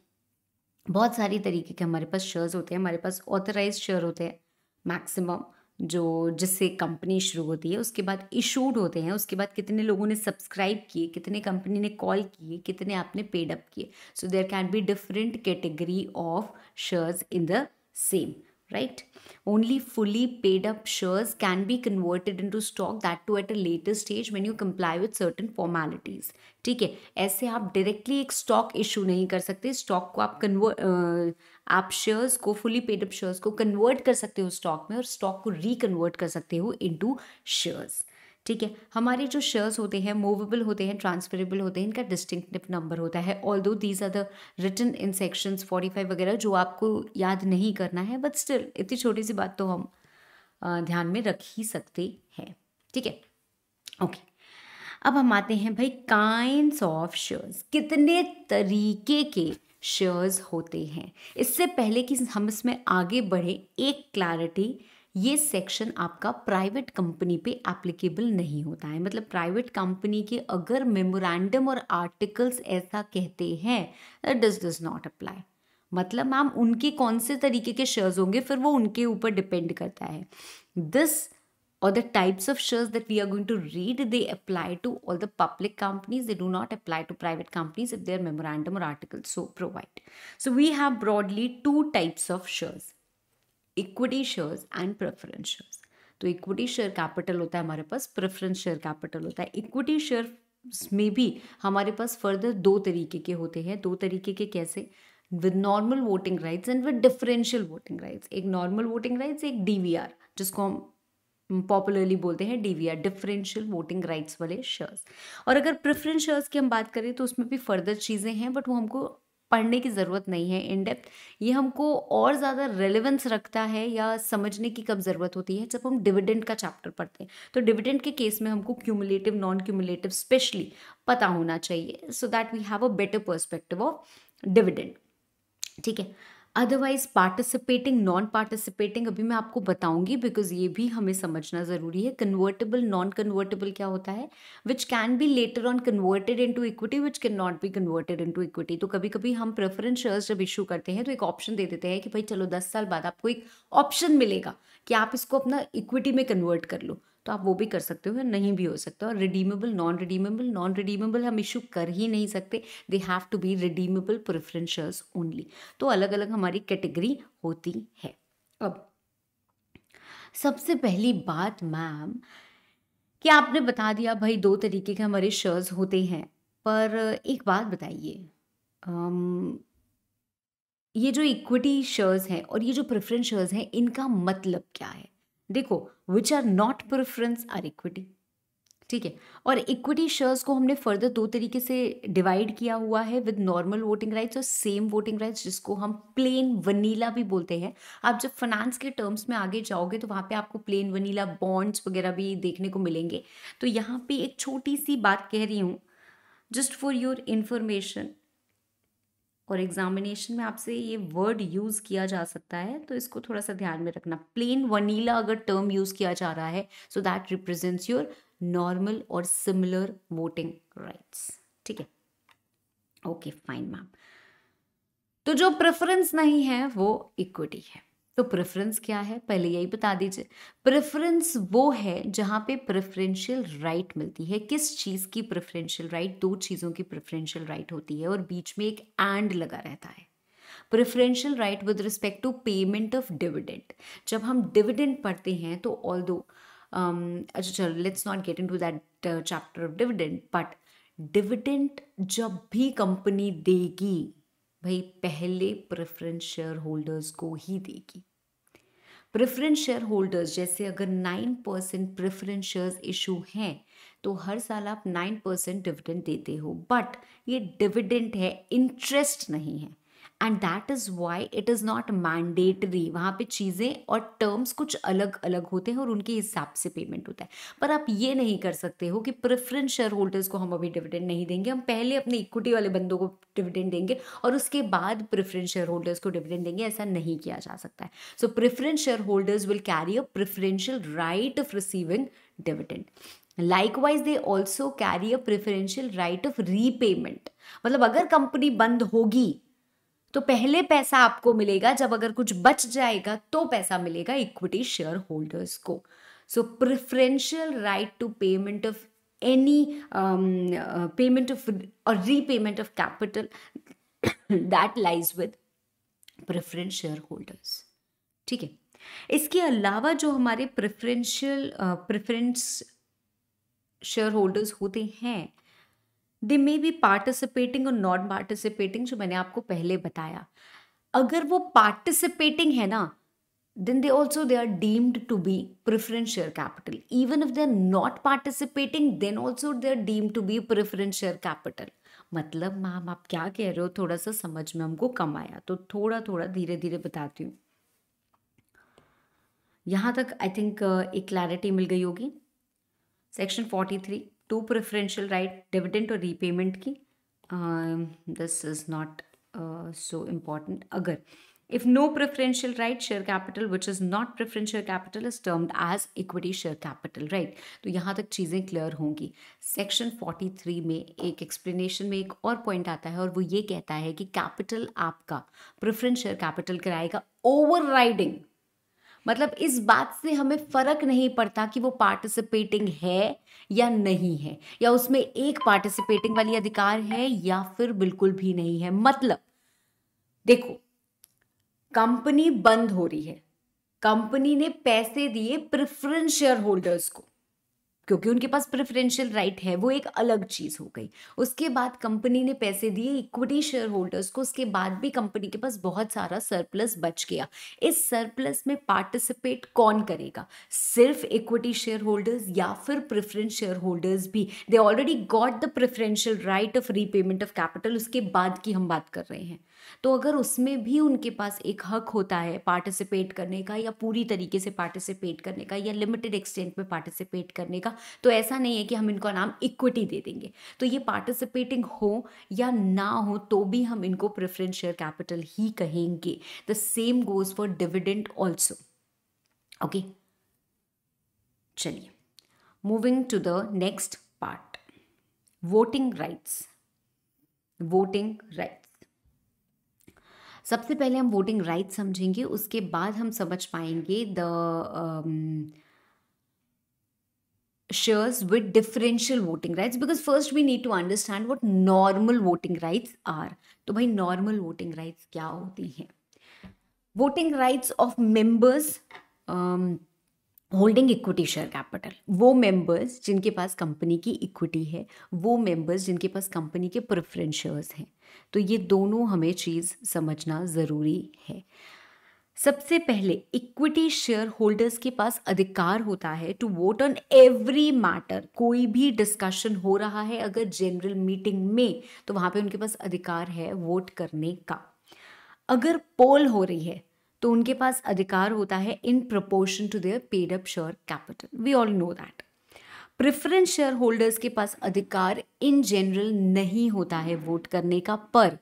A: बहुत सारी तरीके के हमारे पास शेयर्स होते हैं हमारे पास ऑथराइज शेयर होते हैं मैक्सिमम जो जिससे कंपनी शुरू होती है उसके बाद इशूड होते हैं उसके बाद कितने लोगों ने सब्सक्राइब किए कितने कंपनी ने कॉल किए कितने आपने पेड अप किए so there can be different category of shares in the same right? Only fully paid up shares can be converted into stock that too at a later stage when you comply with certain formalities. ठीक है ऐसे आप directly एक stock issue नहीं कर सकते stock को आप convert आप shares को fully paid up shares को convert कर सकते हो stock में और stock को reconvert कर सकते हो into shares. ठीक है हमारे जो शेयर्स होते हैं मूवेबल होते हैं ट्रांसफरेबल होते हैं इनका डिस्टिंक्टिव नंबर होता है although these are the return in section forty five वगैरह जो आपको याद नहीं करना है बट स्टिल इतनी छोटी सी बात तो हम ध्यान में रख ही सकते हैं ठीक है ओके अब हम आते हैं भाई काइंड ऑफ शेयर्स कितने तरीके के शेयर्स होते हैं इससे पहले कि हम इसमें आगे बढ़े एक क्लैरिटी ये सेक्शन आपका प्राइवेट कंपनी पे एप्लीकेबल नहीं होता है मतलब प्राइवेट कंपनी के अगर मेमोरेंडम और आर्टिकल्स ऐसा कहते हैं डज डज नॉट अप्लाई मतलब मैम उनके कौन से तरीके के शेयर्स होंगे फिर वो उनके ऊपर डिपेंड करता है दिस और the types of shares that we are going to read they apply to all the public companies they do not apply to private companies if their memorandum और articles so provide so we have broadly two types of shares equity shares and preference shares तो equity share capital होता है हमारे पास preference share capital होता है equity share में भी हमारे पास फर्दर दो तरीके के होते हैं दो तरीके के कैसे with normal voting rights and with differential voting rights एक नॉर्मल वोटिंग राइट्स एक डीवीआर जिसको हम पॉपुलरली बोलते हैं D V R differential voting rights वाले शेयर्स और अगर प्रेफरेंस शेयर्स की हम बात करें तो उसमें भी फर्दर चीज़ें हैं बट वो हमको पढ़ने की ज़रूरत नहीं है इन डेप्थ ये हमको और ज़्यादा रेलिवेंस रखता है या समझने की कब ज़रूरत होती है जब हम डिविडेंड का चैप्टर पढ़ते हैं तो डिविडेंड के केस में हमको क्यूमुलेटिव नॉन क्यूमुलेटिव स्पेशली पता होना चाहिए so that we have a better perspective of dividend ठीक है अदरवाइज पार्टिसिपेटिंग नॉन पार्टिसिपेटिंग अभी मैं आपको बताऊंगी बिकॉज ये भी हमें समझना ज़रूरी है कन्वर्टेबल नॉन कन्वर्टेबल क्या होता है which can be later on converted into equity which can not be converted into equity तो कभी कभी हम प्रेफरेंस शेयर्स जब इशू करते हैं तो एक ऑप्शन दे देते हैं कि भाई चलो दस साल बाद आपको एक ऑप्शन मिलेगा कि आप इसको अपना इक्विटी में कन्वर्ट कर लो तो आप वो भी कर सकते हो या नहीं भी हो सकता और redeemable non redeemable non redeemable हम इशू कर ही नहीं सकते they have to be redeemable preferential only तो अलग अलग हमारी कैटेगरी होती है अब सबसे पहली बात मैम कि आपने बता दिया भाई दो तरीके के हमारे शेयर्स होते हैं पर एक बात बताइए ये जो इक्विटी शेयर्स हैं और ये जो प्रेफरेंस शेयर्स हैं इनका मतलब क्या है देखो which are not preference are equity ठीक है और इक्विटी शेयर्स को हमने फर्दर दो तरीके से डिवाइड किया हुआ है विद नॉर्मल वोटिंग राइट्स और सेम वोटिंग राइट्स जिसको हम प्लेन वनीला भी बोलते हैं आप जब फाइनेंस के टर्म्स में आगे जाओगे तो वहाँ पे आपको प्लेन वनीला बॉन्ड्स वगैरह भी देखने को मिलेंगे तो यहाँ पे एक छोटी सी बात कह रही हूँ जस्ट फॉर योर इन्फॉर्मेशन और एग्जामिनेशन में आपसे ये वर्ड यूज़ किया जा सकता है तो इसको थोड़ा सा ध्यान में रखना प्लेन वनीला अगर टर्म यूज़ किया जा रहा है so that represents your normal और सिमिलर वोटिंग राइट्स ठीक है ओके फाइन मैम तो जो प्रेफरेंस नहीं है वो इक्विटी है तो प्रेफरेंस क्या है पहले यही बता दीजिए प्रेफरेंस वो है जहाँ पे प्रेफरेंशियल राइट मिलती है किस चीज़ की प्रेफरेंशियल राइट दो चीज़ों की प्रेफरेंशियल राइट होती है और बीच में एक एंड लगा रहता है preferential right with respect to payment of dividend जब हम डिविडेंड पढ़ते हैं तो ऑल दो um, अच्छा चलो let's not get into that chapter of dividend but dividend जब भी कंपनी देगी भाई पहले प्रेफरेंस शेयर होल्डर्स को ही देगी प्रेफरेंस शेयर होल्डर्स जैसे अगर nine percent preference shares issue हैं तो हर साल आप नाइन परसेंट डिविडेंड देते हो बट ये डिविडेंड है इंटरेस्ट नहीं है and that is why it is not mandatory वहाँ पे चीज़ें और टर्म्स कुछ अलग अलग होते हैं और उनके हिसाब से पेमेंट होता है पर आप ये नहीं कर सकते हो कि प्रेफरेंस शेयर होल्डर्स को हम अभी डिविडेंड नहीं देंगे हम पहले अपने इक्विटी वाले बंदों को डिविडेंड देंगे और उसके बाद प्रेफरेंस शेयर होल्डर्स को डिविडेंड देंगे ऐसा नहीं किया जा सकता है so preference share holders will carry a preferential right of receiving dividend likewise they also carry a preferential right of repayment मतलब अगर कंपनी बंद होगी तो पहले पैसा आपको मिलेगा जब अगर कुछ बच जाएगा तो पैसा मिलेगा इक्विटी शेयर होल्डर्स को so preferential right to payment of any payment of और repayment of capital that lies with preference share holders ठीक है इसके अलावा जो हमारे प्रेफरेंशियल प्रेफरेंस शेयर होल्डर्स होते हैं दे मे बी पार्टिसिपेटिंग और नॉट पार्टिसिपेटिंग जो मैंने आपको पहले बताया अगर वो पार्टिसिपेटिंग है ना then they also they are deemed to be preference share capital even if they are not participating then also they are deemed to be preference share capital मतलब मैम आप क्या कह रहे हो थोड़ा सा समझ में हमको कम आया तो थोड़ा थोड़ा धीरे धीरे बताती हूँ यहाँ तक आई थिंक एक क्लैरिटी मिल गई होगी section forty three two preferential right dividend और रीपेमेंट की this is not so important अगर if no preferential right share capital which is not preferential capital is termed as equity share capital right तो यहाँ तक चीज़ें clear होंगी section forty three में एक एक्सप्लेनेशन में एक और पॉइंट आता है और वो ये कहता है कि कैपिटल आपका प्रेफरेंस शेयर कैपिटल कराएगा ओवर राइडिंग मतलब इस बात से हमें फ़र्क नहीं पड़ता कि वो पार्टिसिपेटिंग है या नहीं है या उसमें एक पार्टिसिपेटिंग वाली अधिकार है या फिर बिल्कुल भी नहीं है मतलब देखो कंपनी बंद हो रही है कंपनी ने पैसे दिए प्रिफरेंस शेयर होल्डर्स को क्योंकि उनके पास प्रेफरेंशियल राइट है वो एक अलग चीज़ हो गई उसके बाद कंपनी ने पैसे दिए इक्विटी शेयर होल्डर्स को उसके बाद भी कंपनी के पास बहुत सारा सरप्लस बच गया इस सरप्लस में पार्टिसिपेट कौन करेगा सिर्फ इक्विटी शेयर होल्डर्स या फिर प्रेफरेंस शेयर होल्डर्स भी they already got the preferential right of repayment of capital उसके बाद की हम बात कर रहे हैं तो अगर उसमें भी उनके पास एक हक होता है पार्टिसिपेट करने का या पूरी तरीके से पार्टिसिपेट करने का या लिमिटेड एक्सटेंट में पार्टिसिपेट करने का तो ऐसा नहीं है कि हम इनको नाम इक्विटी दे देंगे तो ये पार्टिसिपेटिंग हो या ना हो तो भी हम इनको प्रेफरेंस शेयर कैपिटल ही कहेंगे the same goes for dividend also okay चलिए moving to the next part voting rights voting rights सबसे पहले हम वोटिंग राइट समझेंगे उसके बाद हम समझ पाएंगे the shares with differential voting rights because first we need to understand what normal voting rights are तो भाई नॉर्मल वोटिंग राइट्स क्या होती हैं voting rights of members holding equity share capital वो मेंबर्स जिनके पास कंपनी की इक्विटी है वो मेंबर्स जिनके पास कंपनी के प्रेफरेंस शेयर्स हैं तो ये दोनों हमें चीज़ समझना ज़रूरी है सबसे पहले इक्विटी शेयर होल्डर्स के पास अधिकार होता है to vote on every matter कोई भी डिस्कशन हो रहा है अगर जनरल मीटिंग में तो वहाँ पे उनके पास अधिकार है वोट करने का अगर पोल हो रही है तो उनके पास अधिकार होता है in proportion to their paid up share capital we all know that preference share holders के पास अधिकार इन जनरल नहीं होता है वोट करने का पर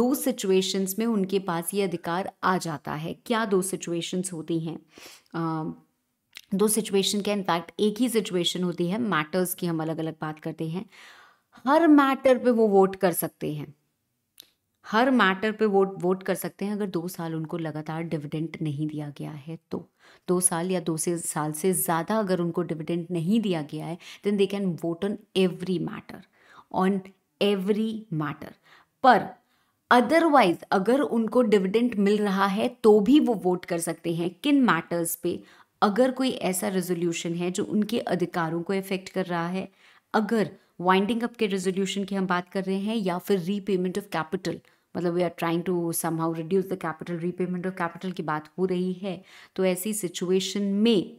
A: दो सिचुएशंस में उनके पास ये अधिकार आ जाता है क्या दो सिचुएशंस होती हैं दो सिचुएशन के इनफैक्ट एक ही सिचुएशन होती है मैटर्स की हम अलग अलग बात करते हैं हर मैटर पे वो वोट कर सकते हैं हर मैटर पे वोट वोट कर सकते हैं अगर दो साल उनको लगातार डिविडेंट नहीं दिया गया है तो दो साल या दो से साल से ज़्यादा अगर उनको डिविडेंट नहीं दिया गया है then they can vote on every matter on every matter पर अदरवाइज अगर उनको डिविडेंट मिल रहा है तो भी वो वोट कर सकते हैं किन मैटर्स पे अगर कोई ऐसा रेजोल्यूशन है जो उनके अधिकारों को इफेक्ट कर रहा है अगर वाइंडिंग अप के रेजोल्यूशन की हम बात कर रहे हैं या फिर रीपेमेंट ऑफ कैपिटल मतलब we are trying to somehow reduce the capital repayment of capital की बात हो रही है तो ऐसी सिचुएशन में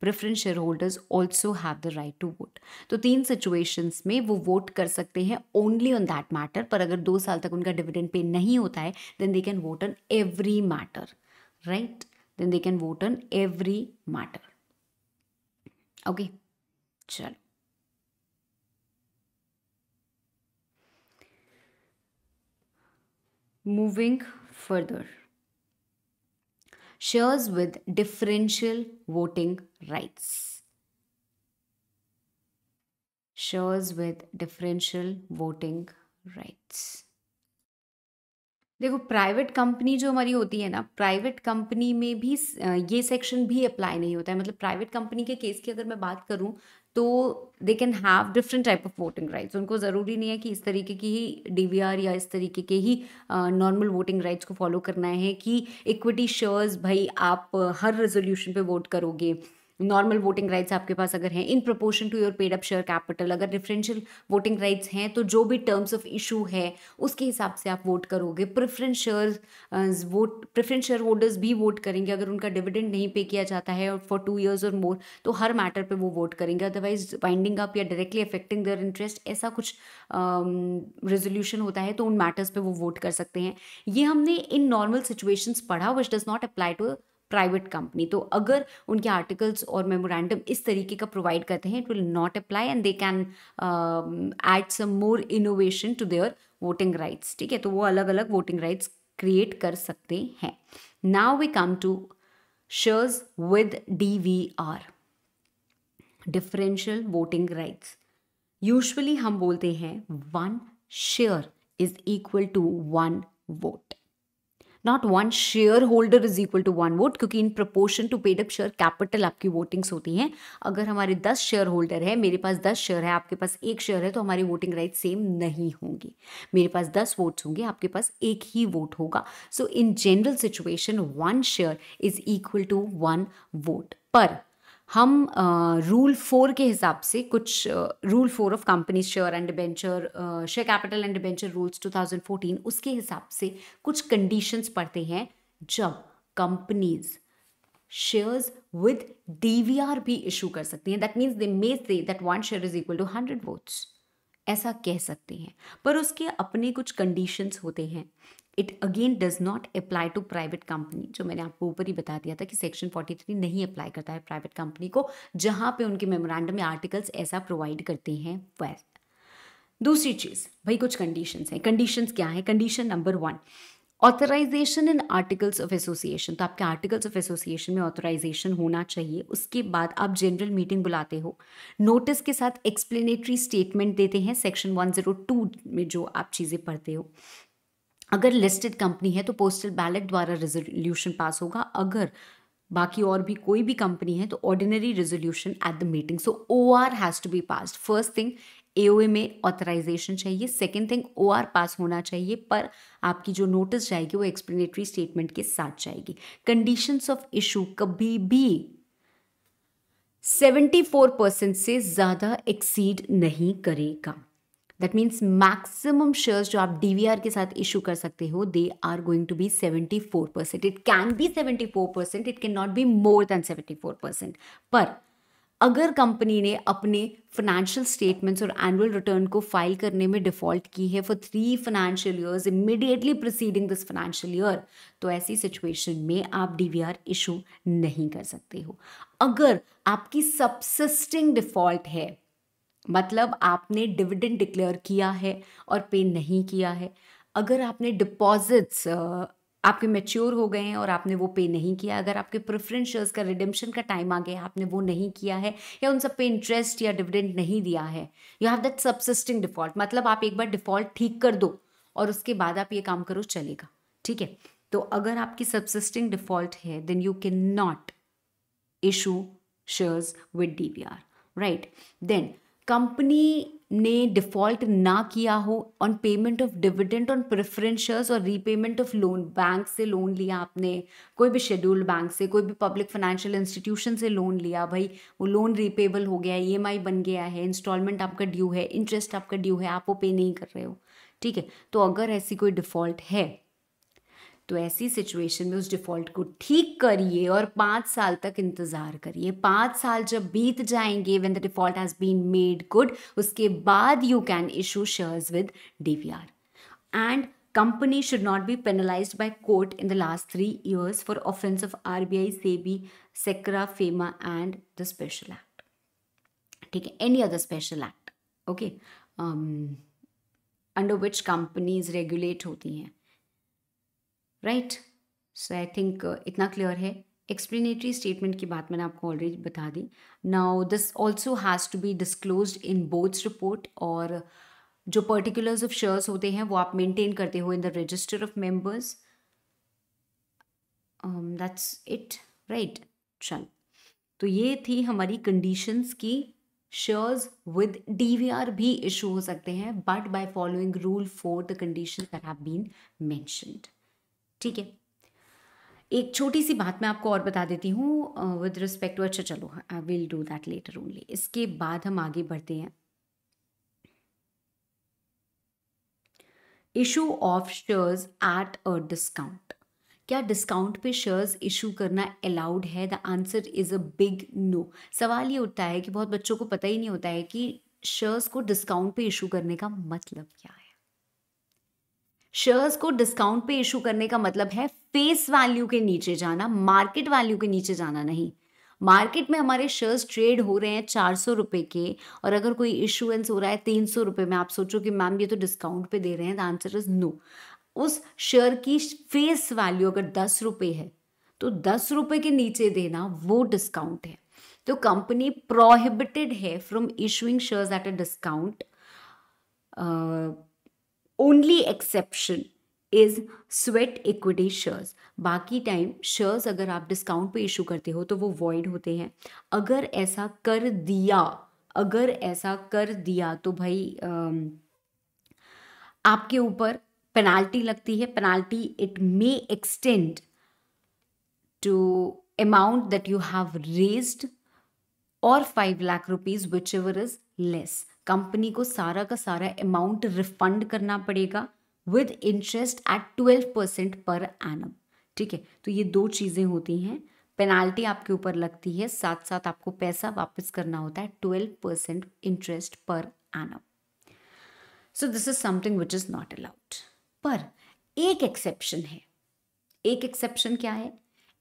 A: preference share holders also have the right to vote तो तीन सिचुएशंस में वो वोट कर सकते हैं ओनली ऑन दैट मैटर पर अगर दो साल तक उनका डिविडेंड पे नहीं होता है then they can vote on every matter right then they can vote on every matter okay चलो Moving further, shares with differential voting rights. Shares with differential voting rights. देखो प्राइवेट कंपनी जो हमारी होती है ना प्राइवेट कंपनी में भी ये सेक्शन भी अप्लाई नहीं होता है मतलब प्राइवेट कंपनी के केस की अगर मैं बात करूं तो they can have different type of voting rights उनको ज़रूरी नहीं है कि इस तरीके की ही डी या इस तरीके के ही नॉर्मल वोटिंग राइट्स को फॉलो करना है कि इक्विटी शेयर्स भाई आप हर रेजोल्यूशन पे वोट करोगे नॉर्मल वोटिंग राइट्स आपके पास अगर हैं in proportion to your paid up share capital अगर डिफरेंशियल वोटिंग राइट्स हैं तो जो भी टर्म्स ऑफ इशू है उसके हिसाब से आप वोट करोगे preference share vote preference share holders भी वोट करेंगे अगर उनका डिविडेंड नहीं पे किया जाता है और फॉर टू ईयर्स और मोर तो हर मैटर पर वो वोट करेंगे अदरवाइज बाइंडिंग अप या डायरेक्टली अफेक्टिंग देयर इंटरेस्ट ऐसा कुछ रेजोल्यूशन um, होता है तो उन मैटर्स पर वो वोट कर सकते हैं ये हमने इन नॉर्मल सिचुएशंस पढ़ा which does not apply to private company तो अगर उनके आर्टिकल्स और मेमोरेंडम इस तरीके का प्रोवाइड करते हैं it will not apply and they can add some more innovation to their voting rights ठीक है तो वो अलग अलग वोटिंग राइट्स क्रिएट कर सकते हैं now we come to shares with D V R differential voting rights usually हम बोलते हैं one share is equal to one vote not one share holder is equal to one vote क्योंकि in proportion to paid up share capital आपकी votings होती हैं अगर हमारे दस शेयर होल्डर है मेरे पास दस शेयर है आपके पास एक शेयर है तो हमारी वोटिंग राइट सेम नहीं होंगी मेरे पास दस वोट्स होंगे आपके पास एक ही वोट होगा so in general situation one share is equal to one vote पर हम रूल फोर के हिसाब से कुछ rule four of company share and debenture share capital and debenture rules 2014 उसके हिसाब से कुछ कंडीशंस पढ़ते हैं जब कंपनीज़ शेयर्स विद डीवीआर भी इशू कर सकती हैं that means they may say that one share is equal to hundred votes ऐसा कह सकते हैं पर उसके अपने कुछ कंडीशंस होते हैं it again does not apply to private company जो मैंने आपको ऊपर ही बता दिया था कि सेक्शन 43 नहीं अप्लाई करता है प्राइवेट कंपनी को जहाँ पे उनके मेमोरेंडम में आर्टिकल्स ऐसा प्रोवाइड करते हैं वेल दूसरी चीज़ भाई कुछ कंडीशन है कंडीशन क्या है condition number one authorization in articles of association तो आपके आर्टिकल्स ऑफ एसोसिएशन में ऑथराइजेशन होना चाहिए उसके बाद आप जनरल मीटिंग बुलाते हो नोटिस के साथ एक्सप्लेनेटरी स्टेटमेंट देते हैं सेक्शन 102 में जो आप चीज़ें पढ़ते हो अगर लिस्टेड कंपनी है तो पोस्टल बैलेट द्वारा रेजोल्यूशन पास होगा अगर बाकी और भी कोई भी कंपनी है तो ordinary resolution at the meeting so O R has to be pass first thing A O A में ऑथराइजेशन चाहिए second thing O R pass होना चाहिए पर आपकी जो नोटिस जाएगी वो एक्सप्लेनेटरी स्टेटमेंट के साथ जाएगी कंडीशंस ऑफ इशू कभी भी सेवेंटी फोर परसेंट से ज़्यादा एक्सीड नहीं करेगा दैट मीन्स मैक्सिमम शेयर्स जो आप डी के साथ इशू कर सकते हो they are going to be 74 percent it can be 74 percent it can not be more than 74 percent पर अगर कंपनी ने अपने फाइनेंशियल स्टेटमेंट्स और एनुअल रिटर्न को फाइल करने में डिफॉल्ट की है for three financial years immediately preceding this financial year तो ऐसी सिचुएशन में आप आर इशू नहीं कर सकते हो अगर आपकी सबसिस्टिंग डिफॉल्ट है मतलब आपने डिविडेंड डिक्लेयर किया है और पे नहीं किया है अगर आपने डिपॉजिट्स आपके मेच्योर हो गए हैं और आपने वो पे नहीं किया अगर आपके प्रेफरेंस शेयर्स का रिडेम्पशन का टाइम आ गया आपने वो नहीं किया है या उन सब पे इंटरेस्ट या डिविडेंड नहीं दिया है you have that subsisting default मतलब आप एक बार डिफॉल्ट ठीक कर दो और उसके बाद आप ये काम करो चलेगा ठीक है तो अगर आपकी सबसिस्टिंग डिफॉल्ट है then you can not issue shares with D right then company ने डिफॉल्ट ना किया हो on payment of dividend on preference shares और रीपेमेंट ऑफ लोन बैंक से लोन लिया आपने कोई भी शेड्यूल्ड बैंक से कोई भी पब्लिक फाइनेंशियल इंस्टीट्यूशन से लोन लिया भाई वो लोन रीपेबल हो गया ई e बन गया है इंस्टॉलमेंट आपका ड्यू है इंटरेस्ट आपका ड्यू है आप वो पे नहीं कर रहे हो ठीक है तो अगर ऐसी कोई डिफ़ॉल्ट है तो ऐसी सिचुएशन में उस डिफॉल्ट को ठीक करिए और पांच साल तक इंतजार करिए पांच साल जब बीत जाएंगे when the default has been made good उसके बाद you can issue shares with D R and company should not be penalise by court in the last three years for offence of R B I SEBI SCRA FEMA and the special act ठीक है any other special act okay under which companies regulate होती हैं right so I think इतना clear है explanatory statement की बात मैंने आपको ऑलरेडी बता दी now this also has to be disclose in board's report और जो पर्टिकुलर्स ऑफ शेयर्स होते हैं वो आप मेंटेन करते हो in the register of members that's it right चल तो ये थी हमारी कंडीशंस की शेयर्स विद डीवीआर भी इशू हो सकते हैं but by following rule for the condition that have been mentioned ठीक है एक छोटी सी बात मैं आपको और बता देती हूँ विद रिस्पेक्ट टू अच्छा चलो I will do that later only इसके बाद हम आगे बढ़ते हैं issue of shares at a discount क्या डिस्काउंट पे शेयर्स इशू करना अलाउड है the answer is a big no सवाल ये उठता है कि बहुत बच्चों को पता ही नहीं होता है कि शेयर्स को डिस्काउंट पे इशू करने का मतलब क्या है शेयर्स को डिस्काउंट पे इशू करने का मतलब है फेस वैल्यू के नीचे जाना मार्केट वैल्यू के नीचे जाना नहीं मार्केट में हमारे शेयर्स ट्रेड हो रहे हैं चार सौ रुपये के और अगर कोई इशुएंस हो रहा है तीन सौ रुपये में आप सोचो कि मैम ये तो डिस्काउंट पे दे रहे हैं द आंसर इज़ नो उस शेयर की फेस वैल्यू अगर दस रुपये है तो दस रुपये के नीचे देना वो डिस्काउंट है तो कंपनी प्रोहिबिटेड है from issuing shares at a discount only exception is sweat equity shares बाकी टाइम शेयर्स अगर आप डिस्काउंट पे इशू करते हो तो वो वॉइड होते हैं अगर ऐसा कर दिया अगर ऐसा कर दिया तो भाई आपके ऊपर पेनाल्टी लगती है penalty it may extend to amount that you have raised और five lakh rupees which ever is less company को सारा का सारा अमाउंट रिफंड करना पड़ेगा with interest at twelve percent per annum ठीक है तो ये दो चीज़ें होती हैं पेनाल्टी आपके ऊपर लगती है साथ साथ आपको पैसा वापस करना होता है twelve percent interest per annum so this is something which is not allowed पर एक एक्सेप्शन है एक एक्सेप्शन क्या है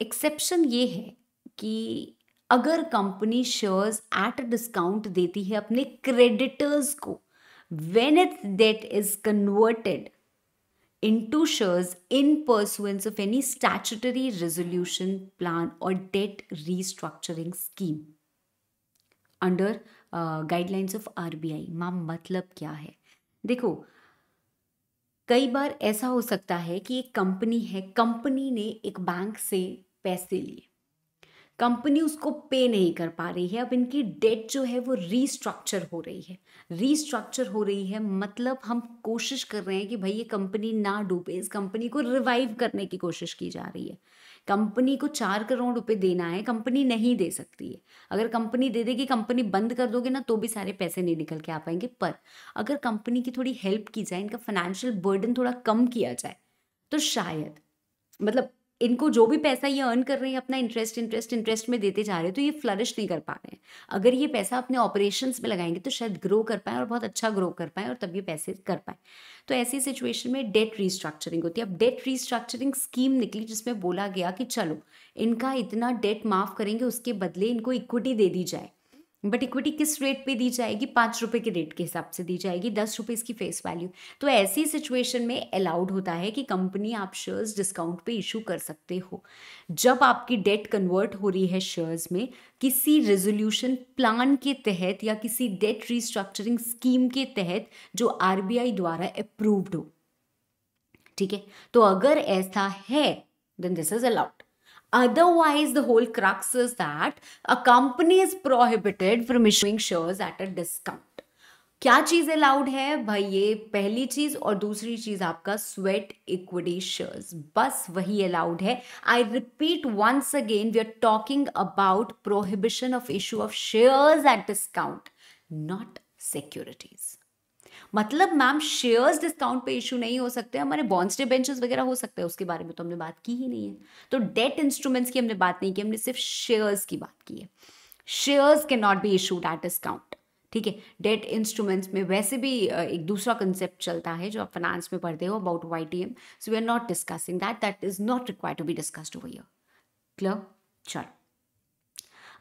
A: एक्सेप्शन ये है कि अगर कंपनी शेयर्स एट डिस्काउंट देती है अपने क्रेडिटर्स को when it debt is converted to shares in pursuance of any statutory resolution plan और debt restructuring scheme under guidelines of RBI ma'am मतलब क्या है देखो कई बार ऐसा हो सकता है कि एक कंपनी है कंपनी ने एक बैंक से पैसे लिए कंपनी उसको पे नहीं कर पा रही है अब इनकी डेट जो है वो रीस्ट्रक्चर हो रही है रीस्ट्रक्चर हो रही है मतलब हम कोशिश कर रहे हैं कि भाई ये कंपनी ना डूबे इस कंपनी को रिवाइव करने की कोशिश की जा रही है कंपनी को चार करोड़ रुपए देना है कंपनी नहीं दे सकती है अगर कंपनी दे देगी कंपनी बंद कर दोगे ना तो भी सारे पैसे नहीं निकल के आ पाएंगे पर अगर कंपनी की थोड़ी हेल्प की जाए इनका फाइनेंशियल बर्डन थोड़ा कम किया जाए तो शायद मतलब इनको जो भी पैसा ये अर्न कर रहे हैं अपना इंटरेस्ट इंटरेस्ट इंटरेस्ट में देते जा रहे हैं तो ये फ्लरिश नहीं कर पा रहे हैं अगर ये पैसा अपने ऑपरेशंस में लगाएंगे तो शायद ग्रो कर पाए और बहुत अच्छा ग्रो कर पाए और तब ये पैसे कर पाए तो ऐसी सिचुएशन में डेट रीस्ट्रक्चरिंग होती है अब डेट रीस्ट्रक्चरिंग स्कीम निकली जिसमें बोला गया कि चलो इनका इतना डेट माफ़ करेंगे उसके बदले इनको इक्विटी दे दी जाए बट इक्विटी किस रेट पे दी जाएगी पाँच रुपये के रेट के हिसाब से दी जाएगी दस रुपये इसकी फेस वैल्यू तो ऐसी सिचुएशन में अलाउड होता है कि कंपनी आप शेयर्स डिस्काउंट पे इशू कर सकते हो जब आपकी डेट कन्वर्ट हो रही है शेयर्स में किसी रेजोल्यूशन प्लान के तहत या किसी डेट रिस्ट्रक्चरिंग स्कीम के तहत जो आर द्वारा अप्रूव्ड हो ठीक है तो अगर ऐसा है then this is allowed Otherwise, the whole crux is that a company is prohibited from issuing shares at a discount. क्या चीज अलाउड है भाई ये पहली चीज और दूसरी चीज आपका स्वेट इक्विटी शेयर्स बस वही अलाउड है I repeat once again we are talking about prohibition of issue of shares at discount not securities मतलब मैम शेयर्स डिस्काउंट पे इशू नहीं हो सकते हमारे बॉन्ड्स बेंचेस वगैरह हो सकते हैं उसके बारे में तो हमने बात की ही नहीं है तो डेट इंस्ट्रूमेंट्स की हमने बात नहीं की हमने सिर्फ शेयर्स की बात की है शेयर्स के not be issued at discount ठीक है डेट इंस्ट्रूमेंट्स में वैसे भी एक दूसरा कंसेप्ट चलता है जो आप फाइनेंस में पढ़ते हो about Y T M so we are not discussing that that is not require to be discussed over here clear चलो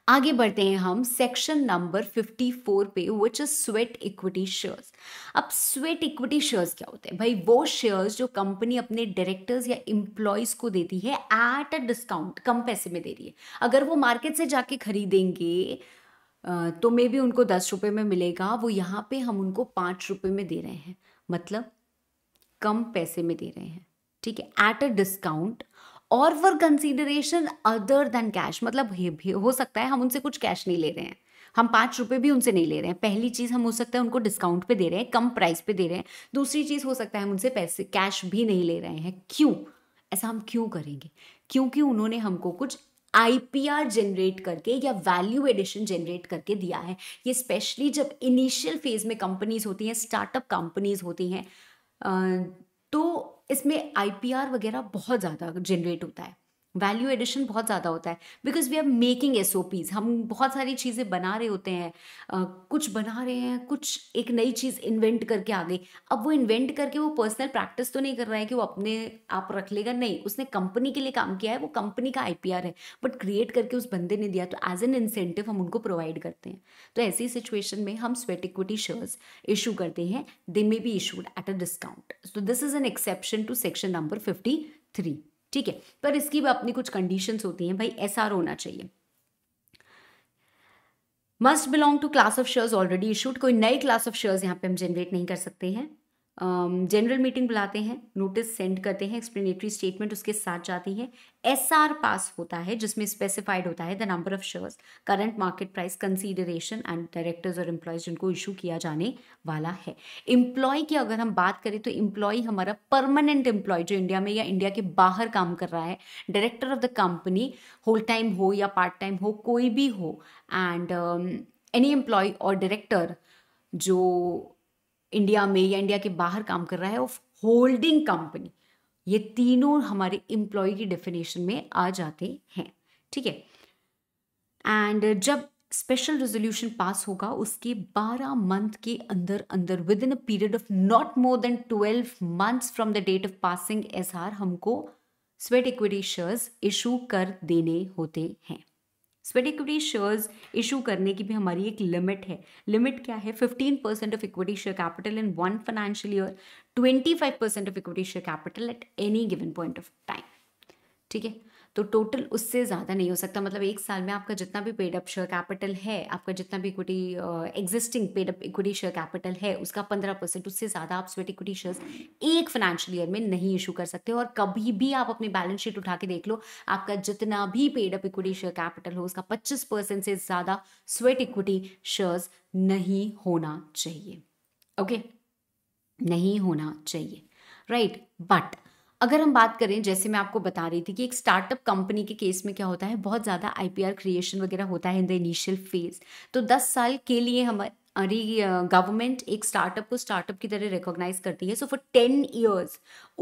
A: आगे बढ़ते हैं हम सेक्शन नंबर 54 पे which is sweat equity shares अब स्वेट इक्विटी शेयर्स क्या होते हैं भाई वो शेयर्स जो कंपनी अपने डायरेक्टर्स या इंप्लॉयज को देती है एट अ डिस्काउंट कम पैसे में दे रही है अगर वो मार्केट से जाके खरीदेंगे तो मे भी उनको दस रुपये में मिलेगा वो यहाँ पे हम उनको पाँच रुपये में दे रहे हैं मतलब कम पैसे में दे रहे हैं ठीक है एट अ डिस्काउंट और for consideration other than cash मतलब हो सकता है हम उनसे कुछ कैश नहीं ले रहे हैं हम पाँच रुपये भी उनसे नहीं ले रहे हैं पहली चीज़ हम हो सकता है उनको डिस्काउंट पे दे रहे हैं कम प्राइस पे दे रहे हैं दूसरी चीज़ हो सकता है हम उनसे पैसे कैश भी नहीं ले रहे हैं क्यों ऐसा हम क्यों करेंगे क्योंकि उन्होंने हमको कुछ आईपीआर जनरेट करके या वैल्यू एडिशन जनरेट करके दिया है ये स्पेशली जब इनिशियल फेज में कंपनीज होती हैं स्टार्टअप कंपनीज होती हैं तो इसमें आई वगैरह बहुत ज़्यादा जनरेट होता है वैल्यू एडिशन बहुत ज़्यादा होता है because we are making S O Ps हम बहुत सारी चीज़ें बना रहे होते हैं आ, कुछ बना रहे हैं कुछ एक नई चीज़ इन्वेंट करके आ गई अब वो इन्वेंट करके वो पर्सनल प्रैक्टिस तो नहीं कर रहा है कि वो अपने आप रख लेगा नहीं उसने कंपनी के लिए काम किया है वो कंपनी का आई पी आर है बट क्रिएट करके उस बंदे ने दिया तो एज एन इंसेंटिव हम उनको प्रोवाइड करते हैं तो ऐसी सिचुएशन में हम स्वेट इक्विटी शेयर्स इशू करते हैं they may be issued at a discount so this is an exception to section number fifty three ठीक है पर इसकी भी अपनी कुछ कंडीशंस होती हैं भाई एस होना चाहिए must belong to class of shares already issued कोई नए क्लास ऑफ शेयर्स यहाँ पे हम जनरेट नहीं कर सकते हैं जनरल मीटिंग बुलाते हैं नोटिस सेंड करते हैं एक्सप्लेनेटरी स्टेटमेंट उसके साथ जाती है एस आर पास होता है जिसमें स्पेसिफाइड होता है the number of shares current market price consideration and directors और एम्प्लॉयज जिनको इशू किया जाने वाला है एम्प्लॉय की अगर हम बात करें तो एम्प्लॉय हमारा परमानेंट एम्प्लॉय जो इंडिया में या इंडिया के बाहर काम कर रहा है director of the company whole time हो या पार्ट टाइम हो कोई भी हो एंड एनी एम्प्लॉय और डायरेक्टर जो इंडिया में या इंडिया के बाहर काम कर रहा है ऑफ होल्डिंग कंपनी ये तीनों हमारे इंप्लॉय की डेफिनेशन में आ जाते हैं ठीक है एंड जब स्पेशल रेजोल्यूशन पास होगा उसके 12 मंथ के अंदर अंदर within a period of not more than 12 months from the date of passing S हमको स्वेट इक्विटी शेयर्स इशू कर देने होते हैं स्वेट इक्विटी शेयर्स इशू करने की भी हमारी एक लिमिट है लिमिट क्या है fifteen percent of equity share capital in one financial year twenty five percent of equity share capital at any given point of time ठीक है तो टोटल उससे ज़्यादा नहीं हो सकता मतलब एक साल में आपका जितना भी पेड अप शेयर कैपिटल है आपका जितना भी equity existing paid up equity share capital है उसका पंद्रह परसेंट उससे ज़्यादा आप स्वेट इक्विटी शेयर्स एक फाइनेंशियल ईयर में नहीं इशू कर सकते और कभी भी आप अपनी बैलेंस शीट उठा के देख लो आपका जितना भी paid up equity share capital हो उसका पच्चीस परसेंट से ज़्यादा स्वेट इक्विटी शेयर्स नहीं होना चाहिए ओके okay? नहीं होना चाहिए राइट right, बट अगर हम बात करें जैसे मैं आपको बता रही थी कि एक स्टार्टअप कंपनी के केस में क्या होता है बहुत ज़्यादा आईपीआर क्रिएशन वगैरह होता है इन द इनिशियल फेज तो 10 साल के लिए हम अरे गवर्नमेंट एक स्टार्टअप को स्टार्टअप की तरह रिकॉग्नाइज करती है सो फॉर टेन ईयर्स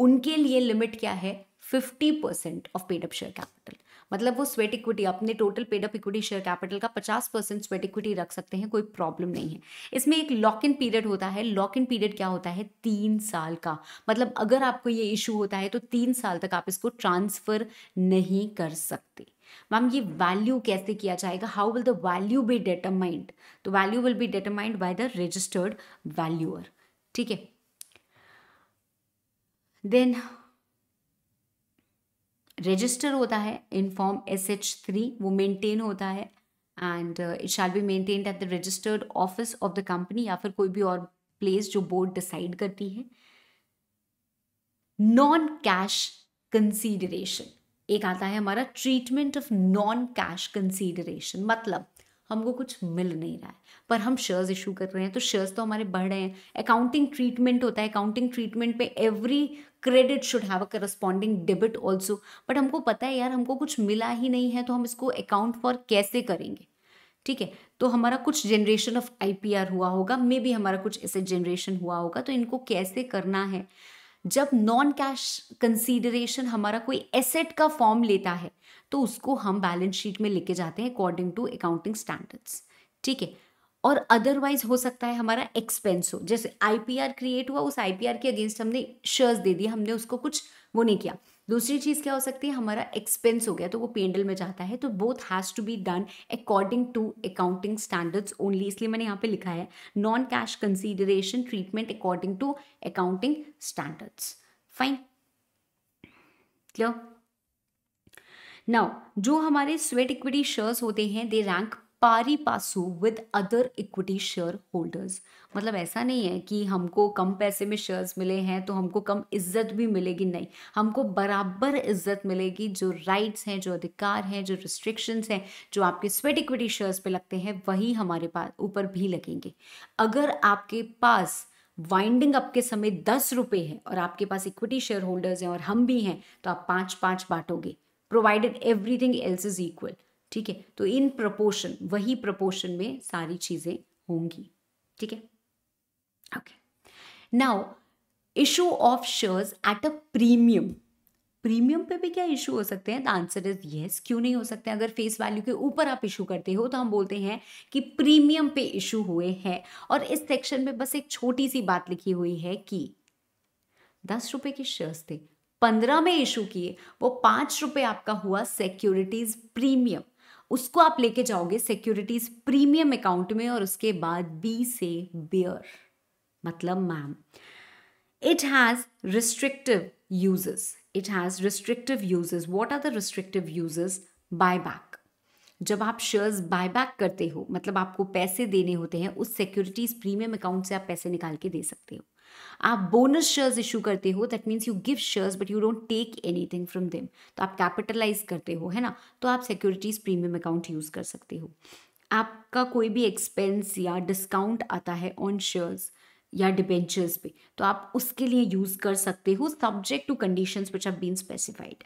A: उनके लिए लिमिट क्या है fifty percent of paid up share capital मतलब वो स्वेट इक्विटी अपने total paid up equity share capital का पचास परसेंट स्वेट इक्विटी रख सकते हैं कोई प्रॉब्लम नहीं है इसमें एक लॉक इन पीरियड होता है लॉक इन पीरियड क्या होता है तीन साल का मतलब अगर आपको ये इशू होता है तो तीन साल तक आप इसको ट्रांसफ़र नहीं कर सकते मैम ये वैल्यू कैसे किया जाएगा how will the value be determined तो value will be determined by the registered valuer ठीक है देन रजिस्टर होता है in form S H three वो मेंटेन होता है and it shall be maintained at the registered office of the company या फिर कोई भी और प्लेस जो बोर्ड डिसाइड करती है नॉन कैश कंसीडरेशन एक आता है हमारा treatment of non cash consideration मतलब हमको कुछ मिल नहीं रहा है पर हम शेयर्स इशू कर रहे हैं तो शेयर्स तो हमारे बढ़ रहे हैं अकाउंटिंग ट्रीटमेंट होता है अकाउंटिंग ट्रीटमेंट पे every credit should have a corresponding debit also but हमको पता है यार हमको कुछ मिला ही नहीं है तो हम इसको अकाउंट फॉर कैसे करेंगे ठीक है तो हमारा कुछ जनरेशन ऑफ आई हुआ होगा मे बी हमारा कुछ ऐसे जनरेशन हुआ होगा तो इनको कैसे करना है जब नॉन कैश कंसीडरेशन हमारा कोई एसेट का फॉर्म लेता है तो उसको हम बैलेंस शीट में लेके जाते हैं अकॉर्डिंग टू अकाउंटिंग स्टैंडर्ड्स ठीक है और अदरवाइज हो सकता है हमारा एक्सपेंस हो जैसे आईपीआर क्रिएट हुआ उस आईपीआर के अगेंस्ट हमने शेयर्स दे दिए हमने उसको कुछ वो नहीं किया दूसरी चीज़ क्या हो सकती है हमारा एक्सपेंस हो गया तो वो पेंडल में जाता है तो both has to be done according to accounting standards only इसलिए मैंने यहाँ पे लिखा है non cash consideration treatment according to accounting standards fine clear now जो हमारे स्वेट इक्विटी शेयर्स होते हैं they rank pari passu with other equity share holders मतलब ऐसा नहीं है कि हमको कम पैसे में शेयर्स मिले हैं तो हमको कम इज्जत भी मिलेगी नहीं हमको बराबर इज्जत मिलेगी जो राइट्स हैं जो अधिकार हैं जो रिस्ट्रिक्शंस हैं जो आपके स्वेट इक्विटी शेयर्स पे लगते हैं वही हमारे पास ऊपर भी लगेंगे अगर आपके पास वाइंडिंग अप के समय दस रुपये है और आपके पास इक्विटी शेयर होल्डर्स हैं और हम भी हैं तो आप पाँच पाँच बांटोगे provided everything else is equal ठीक है तो इन प्रपोर्शन वही प्रपोर्शन में सारी चीज़ें होंगी ठीक है okay now issue of shares at a premium premium पे भी क्या इशू हो सकते हैं द आंसर इज येस क्यों नहीं हो सकते अगर फेस वैल्यू के ऊपर आप इशू करते हो तो हम बोलते हैं कि प्रीमियम पे इशू हुए हैं और इस सेक्शन में बस एक छोटी सी बात लिखी हुई है कि दस रुपए के शेयर्स थे पंद्रह में इशू किए वो पांच रुपए आपका हुआ सिक्योरिटीज प्रीमियम उसको आप लेके जाओगे सिक्योरिटीज प्रीमियम अकाउंट में और उसके बाद बी से बियर मतलब ma'am it has restrictive uses it has restrictive uses what are the restrictive uses buy back जब आप शेयर्स बाय बैक करते हो मतलब आपको पैसे देने होते हैं उस सिक्योरिटीज प्रीमियम अकाउंट से आप पैसे निकाल के दे सकते हो आप बोनस शेयर्स इशू करते हो that means you give shares but you don't take anything from them तो आप कैपिटलाइज करते हो है ना तो आप सिक्योरिटीज़ प्रीमियम अकाउंट यूज़ कर सकते हो आपका कोई भी एक्सपेंस या डिस्काउंट आता है ऑन शेयर्स या डिबेंचर्स पे तो आप उसके लिए यूज़ कर सकते हो subject to conditions which have been specified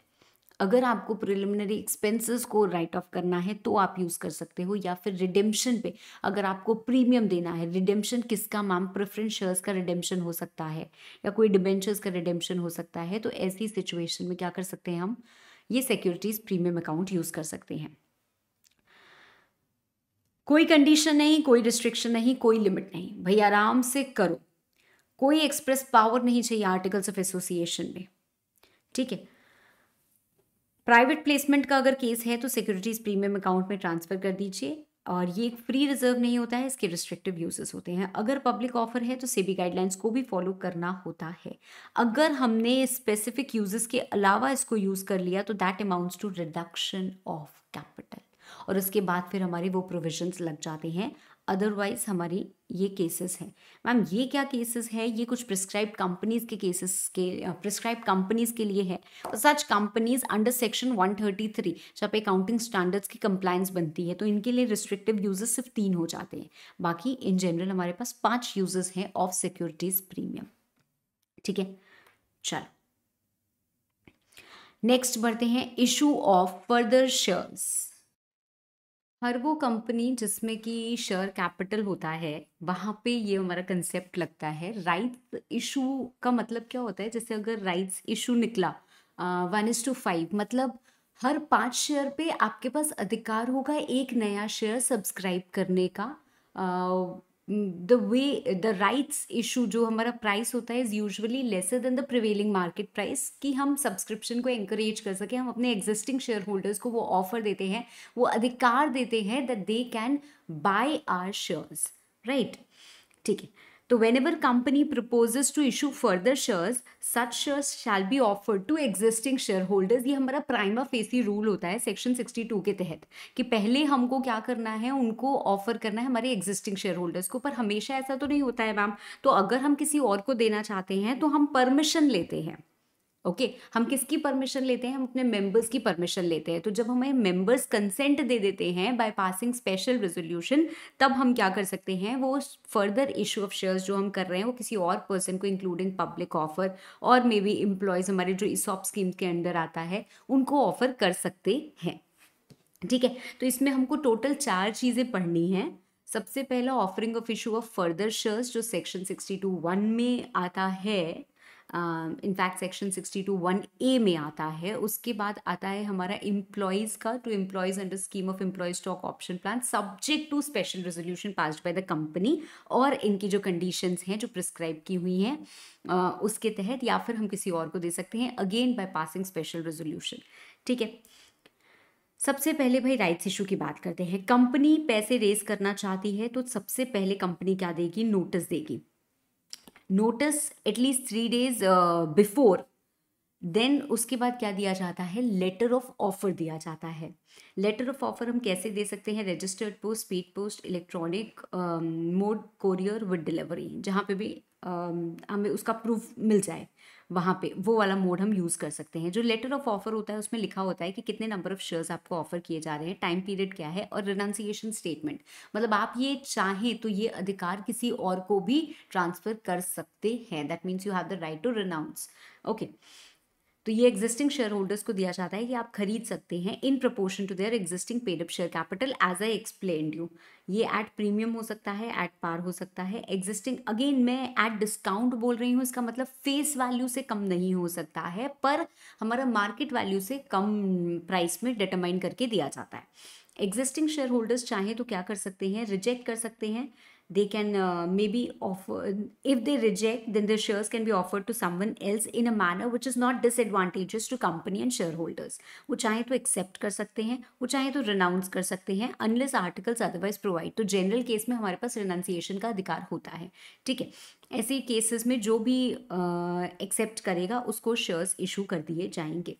A: अगर आपको प्रिलिमिनरी एक्सपेंसेस को राइट ऑफ करना है तो आप यूज़ कर सकते हो या फिर रिडेम्पशन पे अगर आपको प्रीमियम देना है रिडेम्पशन किसका माम प्रेफरेंस शेयर्स का रिडेम्पशन हो सकता है या कोई डिबेंचर्स का रिडेम्पशन हो सकता है तो ऐसी सिचुएशन में क्या कर सकते हैं हम ये सिक्योरिटीज़ प्रीमियम अकाउंट यूज़ कर सकते हैं कोई कंडीशन नहीं कोई रिस्ट्रिक्शन नहीं कोई लिमिट नहीं भाई आराम से करो कोई एक्सप्रेस पावर नहीं चाहिए आर्टिकल्स ऑफ एसोसिएशन में ठीक है प्राइवेट प्लेसमेंट का अगर केस है तो सिक्योरिटीज़ प्रीमियम अकाउंट में ट्रांसफ़र कर दीजिए और ये एक फ्री रिजर्व नहीं होता है इसके रिस्ट्रिक्टिव यूजेस होते हैं अगर पब्लिक ऑफर है तो सेबी गाइडलाइंस को भी फॉलो करना होता है अगर हमने स्पेसिफिक यूजेस के अलावा इसको यूज़ कर लिया तो that amounts to reduction of capital और उसके बाद फिर हमारे वो प्रोविजंस लग जाते हैं अदरवाइज हमारी ये केसेस हैं मैम ये क्या केसेस है ये कुछ प्रिस्क्राइब कंपनीज के केसेस के प्रिस्क्राइब कंपनीज के लिए है such companies under section 133 thirty three जब अकाउंटिंग स्टैंडर्ड्स की कंप्लाइंस बनती है तो इनके लिए रिस्ट्रिक्टिव यूजेस सिर्फ तीन हो जाते हैं बाकी इन जनरल हमारे पास पांच यूजेस हैं ऑफ सिक्योरिटीज प्रीमियम ठीक है चल नेक्स्ट बढ़ते हैं इशू ऑफ फर्दर शेयर्स हर वो कंपनी जिसमें कि शेयर कैपिटल होता है वहाँ पे ये हमारा कंसेप्ट लगता है राइट्स इशू का मतलब क्या होता है जैसे अगर राइट्स इशू निकला वन इज टू फाइव मतलब हर पांच शेयर पे आपके पास अधिकार होगा एक नया शेयर सब्सक्राइब करने का the way the rights issue जो हमारा प्राइस होता है is usually lesser than the prevailing market price कि हम सब्सक्रिप्शन को इंकरेज कर सकें हम अपने एग्जिस्टिंग शेयर होल्डर्स को वो ऑफर देते हैं वो अधिकार देते हैं that they can buy our shares right ठीक है तो when ever company proposes to issue further shares such shares shall be offer to existing share holders ये हमारा प्राइमा फेसी रूल होता है सेक्शन 62 के तहत कि पहले हमको क्या करना है उनको ऑफर करना है हमारे एग्जिस्टिंग शेयर होल्डर्स को पर हमेशा ऐसा तो नहीं होता है मैम तो अगर हम किसी और को देना चाहते हैं तो हम परमिशन लेते हैं ओके okay, हम किसकी परमिशन लेते हैं हम अपने मेंबर्स की परमिशन लेते हैं तो जब हमें मेंबर्स कंसेंट दे देते हैं बाय पासिंग स्पेशल रेजोल्यूशन तब हम क्या कर सकते हैं वो फर्दर इशू ऑफ शेयर्स जो हम कर रहे हैं वो किसी और पर्सन को इंक्लूडिंग पब्लिक ऑफर और मे बी एम्प्लॉयज़ हमारे जो इसॉप स्कीम के अंडर आता है उनको ऑफर कर सकते हैं ठीक है तो इसमें हमको टोटल चार चीज़ें पढ़नी हैं सबसे पहला offering of issue of further shares जो सेक्शन सिक्सटी टू वन में आता है in fact section sixty two one A में आता है उसके बाद आता है हमारा इम्प्लॉयज़ का to employees under scheme of employee stock option plan subject to special resolution passed by the company और इनकी जो कंडीशंस हैं जो प्रिस्क्राइब की हुई हैं उसके तहत या फिर हम किसी और को दे सकते हैं again by passing special resolution ठीक है सबसे पहले भाई राइट्स इशू की बात करते हैं कंपनी पैसे रेज करना चाहती है तो सबसे पहले कंपनी क्या देगी नोटिस देगी notice at least three days before then उसके बाद क्या दिया जाता है लेटर ऑफ ऑफर दिया जाता है लेटर ऑफ ऑफर हम कैसे दे सकते हैं registered post speed post electronic mode courier with delivery जहाँ पे भी uh, हमें उसका प्रूफ मिल जाए वहाँ पे वो वाला मोड हम यूज़ कर सकते हैं जो लेटर ऑफ ऑफर होता है उसमें लिखा होता है कि कितने नंबर ऑफ शेयर्स आपको ऑफर किए जा रहे हैं टाइम पीरियड क्या है और रिनाउंसिएशन स्टेटमेंट मतलब आप ये चाहें तो ये अधिकार किसी और को भी ट्रांसफ़र कर सकते हैं that means you have the right to renounce okay तो ये एग्जिस्टिंग शेयर होल्डर्स को दिया जाता है कि आप खरीद सकते हैं in proportion to their existing paid up share capital as I explain you ये एट प्रीमियम हो सकता है एट पार हो सकता है एग्जिस्टिंग अगेन मैं एट डिस्काउंट बोल रही हूँ इसका मतलब फेस वैल्यू से कम नहीं हो सकता है पर हमारा मार्केट वैल्यू से कम प्राइस में डिटरमाइन करके दिया जाता है एग्जिस्टिंग शेयर होल्डर्स चाहें तो क्या कर सकते हैं रिजेक्ट कर सकते हैं they can uh, maybe offer if they reject then their shares can be offered to someone else in a manner which is not disadvantageous to company and shareholders wo chahe to accept kar sakte hain wo chahe to renounce kar sakte hain unless articles otherwise provide to general case mein hamare paas renunciation ka adhikar hota hai theek hai ऐसे cases में जो भी accept uh, करेगा उसको shares issue कर दिए जाएंगे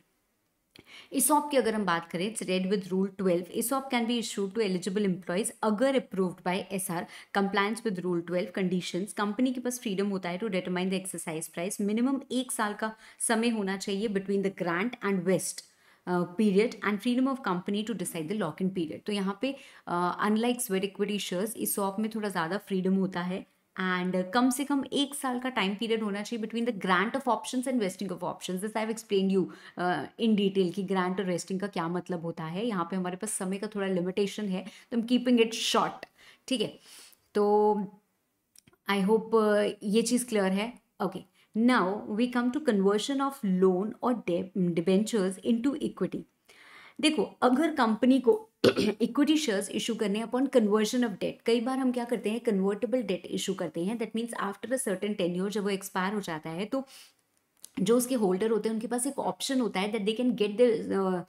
A: ESOP की अगर हम बात करें it's read with rule twelve ESOP can be issue to eligible employees अगर approved by S R compliance with rule twelve condition company के पास फ्रीडम होता है to determine the exercise price minimum एक साल का समय होना चाहिए between the grant and vest period and freedom of company to decide the lock in period तो यहाँ पे unlike sweat equity shares ESOP में थोड़ा ज़्यादा फ्रीडम होता है एंड uh, कम से कम एक साल का टाइम पीरियड होना चाहिए between the grant of options and vesting of options this I have explain you in detail कि ग्रांट और वेस्टिंग का क्या मतलब होता है यहाँ पे हमारे पास समय का थोड़ा लिमिटेशन है तो एम कीपिंग इट शॉर्ट ठीक है तो आई होप uh, ये चीज़ क्लियर है okay now we come to conversion of loan और डिबेंचर्स इन टू इक्विटी देखो अगर कंपनी को इक्विटी शेयर्स इशू करने अपॉन कन्वर्जन ऑफ डेट कई बार हम क्या करते हैं कन्वर्टेबल डेट इशू करते हैं that means after a certain tenure जब वो एक्सपायर हो जाता है तो जो उसके होल्डर होते हैं उनके पास एक ऑप्शन होता है that they can get the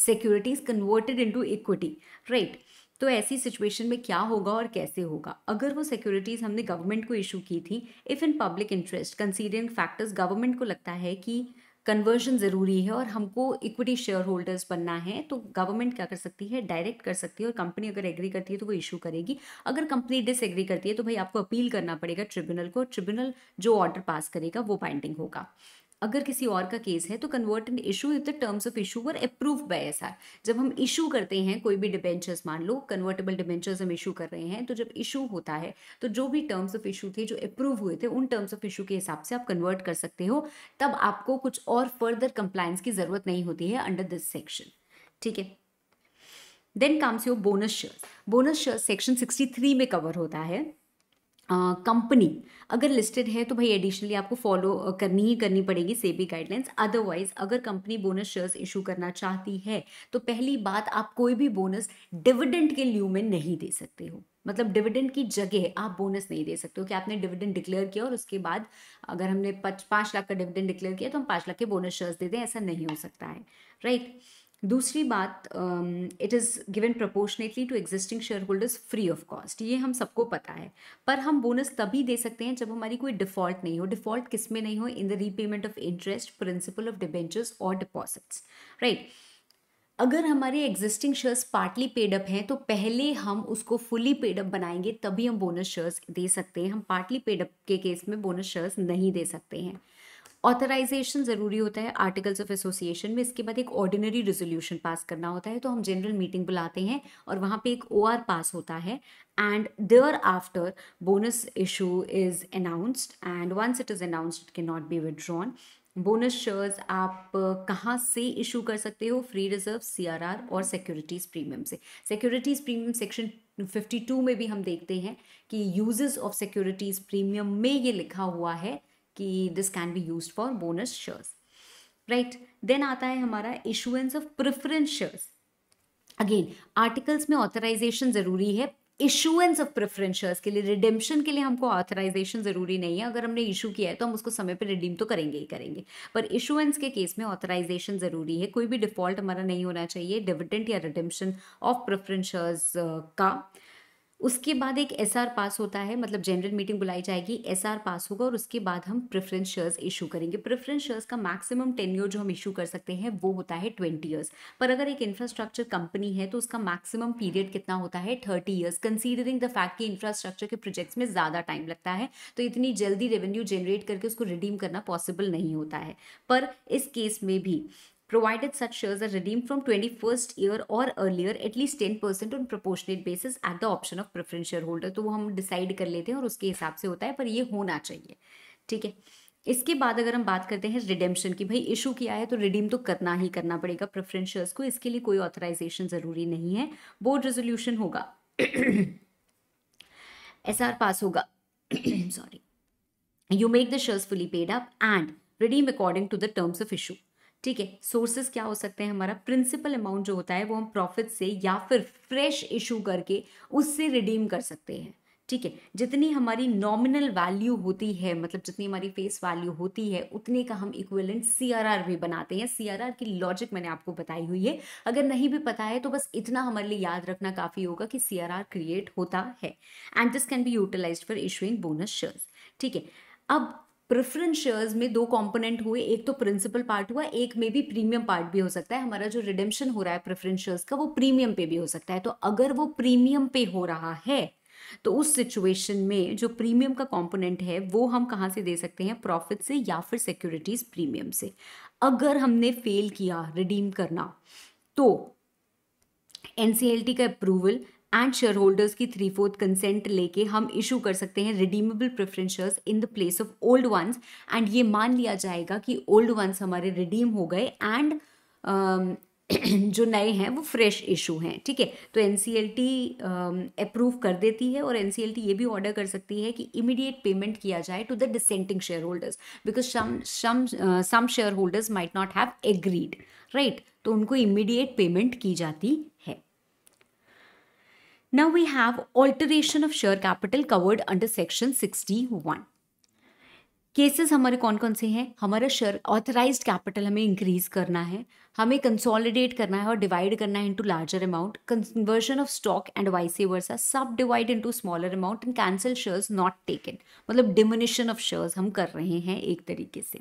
A: securities converted into equity right तो ऐसी सिचुएशन में क्या होगा और कैसे होगा अगर वो सिक्योरिटीज़ हमने गवर्नमेंट को इशू की थी if in public interest considering factors government को लगता है कि कन्वर्जन ज़रूरी है और हमको इक्विटी शेयर होल्डर्स बनना है तो गवर्नमेंट क्या कर सकती है डायरेक्ट कर सकती है और कंपनी अगर एग्री करती है तो वो इशू करेगी अगर कंपनी डिसएग्री करती है तो भाई आपको अपील करना पड़ेगा ट्रिब्यूनल को ट्रिब्यूनल जो ऑर्डर पास करेगा वो बाइंडिंग होगा अगर किसी और का केस है तो convert and issue if the terms of issue were approve by S R जब हम इशू करते हैं कोई भी डिबेंचर्स मान लो कन्वर्टेबल डिबेंचर्स हम इशू कर रहे हैं तो जब इशू होता है तो जो भी टर्म्स ऑफ इशू थे जो अप्रूव हुए थे उन टर्म्स ऑफ इशू के हिसाब से आप कन्वर्ट कर सकते हो तब आपको कुछ और फर्दर कंप्लायंस की जरूरत नहीं होती है अंडर दिस सेक्शन ठीक है then say your bonus share bonus share section three में कवर होता है कंपनी अगर लिस्टेड है तो भाई एडिशनली आपको फॉलो करनी ही करनी पड़ेगी सेबी गाइडलाइंस अदरवाइज अगर कंपनी बोनस शेयर्स इशू करना चाहती है तो पहली बात आप कोई भी बोनस डिविडेंड के ल्यू में नहीं दे सकते हो मतलब डिविडेंड की जगह आप बोनस नहीं दे सकते हो कि आपने डिविडेंड डिक्लेयर किया और उसके बाद अगर हमने पाँच लाख का डिविडेंड डिक्लेयर किया तो हम पाँच लाख के बोनस शेयर्स दे दें ऐसा नहीं हो सकता है राइट right? दूसरी बात it is given proportionately to existing share holders free of cost ये हम सबको पता है पर हम बोनस तभी दे सकते हैं जब हमारी कोई डिफॉल्ट नहीं हो डिफॉल्ट किस में नहीं हो in the repayment of interest principal of debentures और डिपॉजिट्स राइट अगर हमारे एग्जिस्टिंग शेयर्स पार्टली पेडअप हैं तो पहले हम उसको फुली पेडअप बनाएंगे तभी हम बोनस शेयर्स दे सकते हैं हम पार्टली पेडअप के केस में बोनस शेयर्स नहीं दे सकते हैं ऑथराइजेशन ज़रूरी होता है आर्टिकल्स ऑफ एसोसिएशन में इसके बाद एक ऑर्डिनरी रेजोल्यूशन पास करना होता है तो हम जनरल मीटिंग बुलाते हैं और वहाँ पे एक ओ पास होता है and after bonus issue is announced and once it is announced it can not be withdrawn bonus shares आप कहाँ से इशू कर सकते हो free reserve C R R और सिक्योरिटीज़ प्रीमियम से securities premium section fifty two में भी हम देखते हैं कि यूजेस ऑफ सिक्योरिटीज़ प्रीमियम में ये लिखा हुआ है कि this can be use for bonus shares right then आता है हमारा issuance of preference shares again articles में ऑथराइजेशन ज़रूरी है इशुएंस ऑफ प्रेफरेंस शेयर्स के लिए रिडेम्पशन के लिए हमको ऑथराइजेशन ज़रूरी नहीं है अगर हमने इशू किया है तो हम उसको समय पर रिडीम तो करेंगे ही करेंगे पर इशुएंस के केस में ऑथराइजेशन ज़रूरी है कोई भी डिफ़ॉल्ट हमारा नहीं होना चाहिए डिविडेंट या रिडेम्पशन ऑफ प्रेफरेंस शेयर्स का उसके बाद एक एस पास होता है मतलब जनरल मीटिंग बुलाई जाएगी एस पास होगा और उसके बाद हम प्रेफरेंस शेयर्स इशू करेंगे प्रेफरेंस शेयर्स का मैक्सिमम ईयर जो हम इशू कर सकते हैं वो होता है ट्वेंटी ईयर्स पर अगर एक इंफ्रास्ट्रक्चर कंपनी है तो उसका मैक्सिमम पीरियड कितना होता है thirty years considering the fact कि इंफ्रास्ट्रक्चर के प्रोजेक्ट्स में ज़्यादा टाइम लगता है तो इतनी जल्दी रेवेन्यू जनरेट करके उसको रिडीम करना पॉसिबल नहीं होता है पर इस केस में भी provided such shares are redeemed from 21st year or earlier at least 10% on proportionate basis at the option of preference shareholder तो वो हम decide कर लेते हैं और उसके हिसाब से होता है पर ये होना चाहिए ठीक है इसके बाद अगर हम बात करते हैं रिडेम्पशन की भाई इशू किया है तो रिडीम तो करना ही करना पड़ेगा प्रेफरेंस शेयर्स को इसके लिए कोई ऑथराइजेशन ज़रूरी नहीं है बोर्ड रेजोल्यूशन होगा एस आर पास होगा sorry you make the shares fully paid up and redeem according to the terms of issue ठीक है सोर्सेस क्या हो सकते हैं हमारा प्रिंसिपल अमाउंट जो होता है वो हम प्रॉफिट से या फिर फ्रेश इशू करके उससे रिडीम कर सकते हैं ठीक है जितनी हमारी नॉमिनल वैल्यू होती है मतलब जितनी हमारी फेस वैल्यू होती है उतने का हम इक्विवेलेंट सीआरआर भी बनाते हैं सीआरआर की लॉजिक मैंने आपको बताई हुई है अगर नहीं भी पता है तो बस इतना हमारे लिए याद रखना काफ़ी होगा कि सीआरआर क्रिएट होता है and this can be utilize for issuing bonus share ठीक है अब प्रेफरेंस शेयर्स में दो कंपोनेंट हुए एक तो प्रिंसिपल पार्ट हुआ एक में भी प्रीमियम पार्ट भी हो सकता है हमारा जो रिडेम्शन हो रहा है प्रेफरेंस शेयर्स का वो प्रीमियम पे भी हो सकता है तो अगर वो प्रीमियम पे हो रहा है तो उस सिचुएशन में जो प्रीमियम का कंपोनेंट है वो हम कहाँ से दे सकते हैं प्रॉफिट से या फिर सिक्योरिटीज प्रीमियम से अगर हमने फेल किया रिडीम करना तो एन का अप्रूवल एंड शेयर होल्डर्स की थ्री फोर्थ कंसेंट लेके हम इशू कर सकते हैं redeemable preference shares in the place of old ones and ये मान लिया जाएगा कि ओल्ड वंस हमारे रिडीम हो गए एंड um, जो नए हैं वो फ्रेश इशू हैं ठीक है तो N C L T approve कर देती है और एन सी एल टी ये भी ऑर्डर कर सकती है कि इमीडिएट पेमेंट किया जाए to the dissenting share holders because some share holders might not have agreed right तो उनको इमीडिएट पेमेंट की जाती Now we have alteration of share capital covered under section 61. Cases हमारे कौन कौन से हैं हमारा शेयर ऑथराइज्ड कैपिटल हमें इंक्रीज करना है हमें कंसोलिडेट करना है और डिवाइड करना है into larger amount conversion of stock and vice versa subdivide into smaller amount and cancel shares not taken मतलब डिमिनिशन ऑफ शेयर्स हम कर रहे हैं एक तरीके से